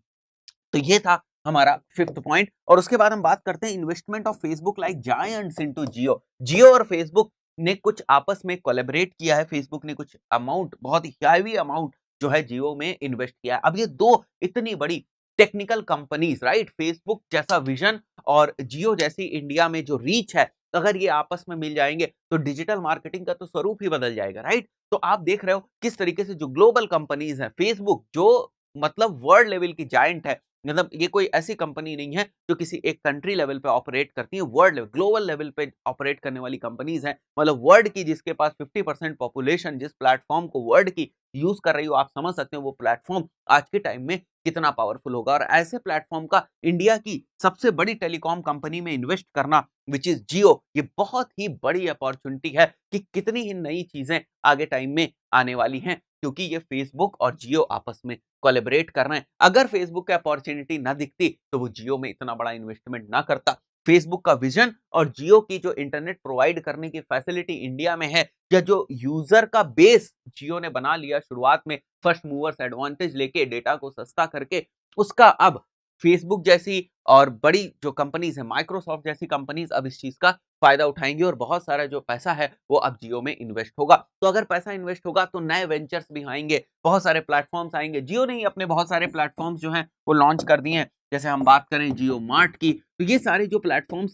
तो ये था हमारा फिफ्थ पॉइंट और उसके बाद हम बात करते हैं investment of Facebook like giants into Jio Jio और फेसबुक ने कुछ आपस में कोलेबरेट किया है फेसबुक ने कुछ अमाउंट बहुत ही हैवी अमाउंट जो है जियो में इन्वेस्ट किया है अब ये दो इतनी बड़ी टेक्निकल कंपनीज राइट फेसबुक जैसा विजन और जियो जैसी इंडिया में जो रीच है तो अगर ये आपस में मिल जाएंगे तो डिजिटल मार्केटिंग का तो स्वरूप ही बदल जाएगा राइट तो आप देख रहे हो किस तरीके से जो ग्लोबल कंपनीज हैं फेसबुक जो मतलब वर्ल्ड लेवल की जाइंट है मतलब ये कोई ऐसी कंपनी नहीं है जो किसी एक कंट्री लेवल पे ऑपरेट करती है वर्ल्ड लेवल ग्लोबल लेवल पे ऑपरेट करने वाली कंपनीज हैं मतलब वर्ल्ड की जिसके पास 50 परसेंट पॉपुलेशन जिस प्लेटफॉर्म को वर्ल्ड की यूज कर रही हो आप समझ सकते हो वो प्लेटफॉर्म आज के टाइम में कितना पावरफुल होगा और ऐसे प्लेटफॉर्म का इंडिया की सबसे बड़ी टेलीकॉम कंपनी में इन्वेस्ट करना विच इज जियो ये बहुत ही बड़ी अपॉर्चुनिटी है कि कितनी ही नई चीजें आगे टाइम में आने वाली हैं क्योंकि ये फेसबुक और जियो आपस में कोलेबरेट कर रहे हैं अगर फेसबुक की अपॉर्चुनिटी ना दिखती तो वो जियो में इतना बड़ा इन्वेस्टमेंट ना करता फेसबुक का विजन और जियो की जो इंटरनेट प्रोवाइड करने की फैसिलिटी इंडिया में है या जो यूजर का बेस जियो ने बना लिया शुरुआत में फर्स्ट मूवर्स एडवांटेज लेके डेटा को सस्ता करके उसका अब फेसबुक जैसी और बड़ी जो कंपनीज है माइक्रोसॉफ्ट जैसी कंपनीज अब इस चीज़ का फायदा उठाएंगी और बहुत सारा जो पैसा है वो अब जियो में इन्वेस्ट होगा तो अगर पैसा इन्वेस्ट होगा तो नए वेंचर्स भी आएंगे बहुत सारे प्लेटफॉर्म्स आएंगे जियो ने ही अपने बहुत सारे प्लेटफॉर्म्स जो हैं वो लॉन्च कर दिए हैं जैसे हम बात करें जियो मार्ट की तो ये सारे जो प्लेटफॉर्म्स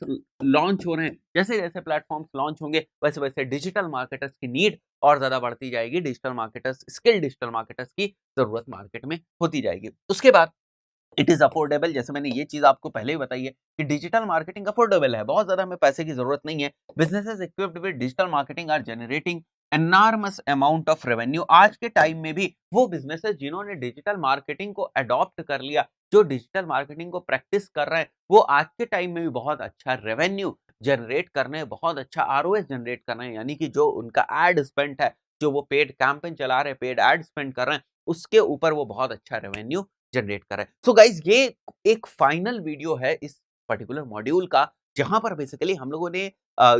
लॉन्च हो रहे हैं जैसे जैसे प्लेटफॉर्म्स लॉन्च होंगे वैसे वैसे डिजिटल मार्केटर्स की नीड और ज़्यादा बढ़ती जाएगी digital marketers skill digital marketers की ज़रूरत मार्केट में होती जाएगी उसके बाद इट इज़ अफोर्डेबल जैसे मैंने ये चीज़ आपको पहले ही बताई है कि डिजिटल मार्केटिंग अफोर्डेबल है बहुत ज़्यादा हमें पैसे की ज़रूरत नहीं है businesses equipped with digital marketing are generating enormous amount of revenue आज के टाइम में भी वो बिजनेसेस जिन्होंने डिजिटल मार्केटिंग को अडॉप्ट कर लिया जो डिजिटल मार्केटिंग को प्रैक्टिस कर रहे हैं वो आज के टाइम में भी बहुत अच्छा रेवेन्यू जनरेट कर रहे हैं बहुत अच्छा आर जनरेट कर रहे हैं यानी कि जो उनका एड स्पेंड है जो वो पेड कैंपेन चला रहे हैं पेड एड स्पेंड कर रहे हैं उसके ऊपर वो बहुत अच्छा रेवेन्यू जनरेट कर रहा है सो so गाइज ये एक फाइनल वीडियो है इस पर्टिकुलर मॉड्यूल का जहां पर बेसिकली हम लोगों ने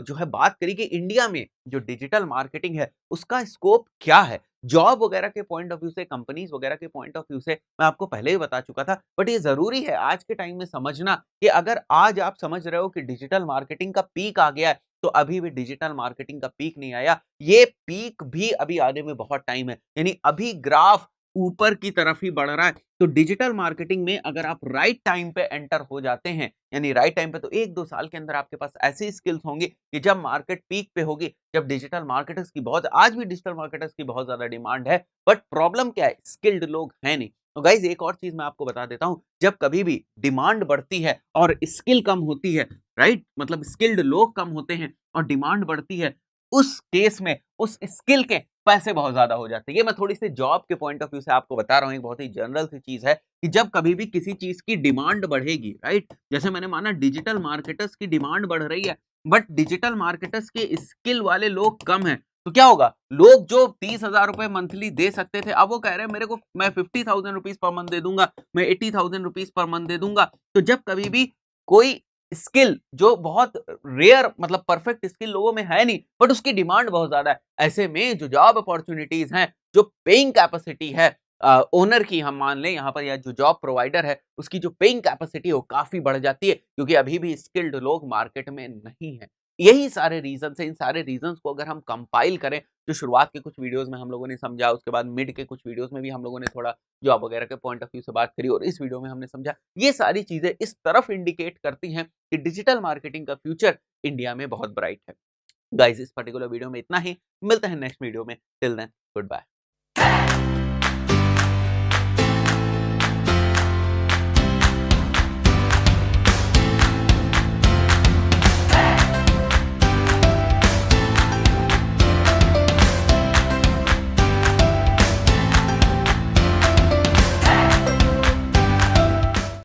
जो है बात करी कि इंडिया में जो डिजिटल मार्केटिंग है उसका स्कोप क्या है जॉब वगैरह के पॉइंट ऑफ व्यू से कंपनीज वगैरह के पॉइंट ऑफ व्यू से मैं आपको पहले ही बता चुका था बट ये जरूरी है आज के टाइम में समझना कि अगर आज आप समझ रहे हो कि डिजिटल मार्केटिंग का पीक आ गया है तो अभी भी डिजिटल मार्केटिंग का पीक नहीं आया ये पीक भी अभी आने में बहुत टाइम है यानी अभी ग्राफ ऊपर की तरफ ही बढ़ रहा है तो डिजिटल मार्केटिंग में अगर आप राइट टाइम पे एंटर हो जाते हैं यानी राइट टाइम पे तो एक दो साल के अंदर आपके पास ऐसी स्किल्स होंगी कि जब मार्केट पीक पे होगी जब डिजिटल मार्केटर्स की बहुत आज भी डिजिटल मार्केटर्स की बहुत ज्यादा डिमांड है बट प्रॉब्लम क्या है स्किल्ड लोग हैं नहीं तो गाइज एक और चीज मैं आपको बता देता हूँ जब कभी भी डिमांड बढ़ती है और स्किल कम होती है राइट मतलब स्किल्ड लोग कम होते हैं और डिमांड बढ़ती है उस केस में उस स्किल के पैसे बहुत ज्यादा हो जाते हैं ये मैं थोड़ी सी जॉब के पॉइंट ऑफ व्यू से आपको बता रहा हूँ एक बहुत ही जनरल सी चीज है कि जब कभी भी किसी चीज की डिमांड बढ़ेगी राइट जैसे मैंने माना डिजिटल मार्केटर्स की डिमांड बढ़ रही है बट डिजिटल मार्केटर्स के स्किल वाले लोग कम है तो क्या होगा लोग जो तीस हजार रुपए मंथली दे सकते थे अब वो कह रहे हैं मेरे को मैं fifty thousand rupees per month दे दूंगा मैं eighty thousand rupees per month दे दूंगा तो जब कभी भी कोई स्किल जो बहुत रेयर मतलब परफेक्ट स्किल लोगों में है नहीं बट उसकी डिमांड बहुत ज़्यादा है ऐसे में जो जॉब अपॉर्चुनिटीज़ हैं जो पेइंग कैपेसिटी है ओनर की हम मान लें यहाँ पर या जो जॉब प्रोवाइडर है उसकी जो पेइंग कैपेसिटी है वो काफ़ी बढ़ जाती है क्योंकि अभी भी स्किल्ड लोग मार्केट में नहीं है यही सारे रीजन है इन सारे रीजन को अगर हम कंपाइल करें जो तो शुरुआत के कुछ वीडियोस में हम लोगों ने समझा उसके बाद मिड के कुछ वीडियोस में भी हम लोगों ने थोड़ा जॉब वगैरह के पॉइंट ऑफ व्यू से बात करी और इस वीडियो में हमने समझा ये सारी चीजें इस तरफ इंडिकेट करती हैं कि डिजिटल मार्केटिंग का फ्यूचर इंडिया में बहुत ब्राइट है गाइज इस पर्टिकुलर वीडियो में इतना ही मिलते हैं नेक्स्ट वीडियो में टिल देन गुड बाय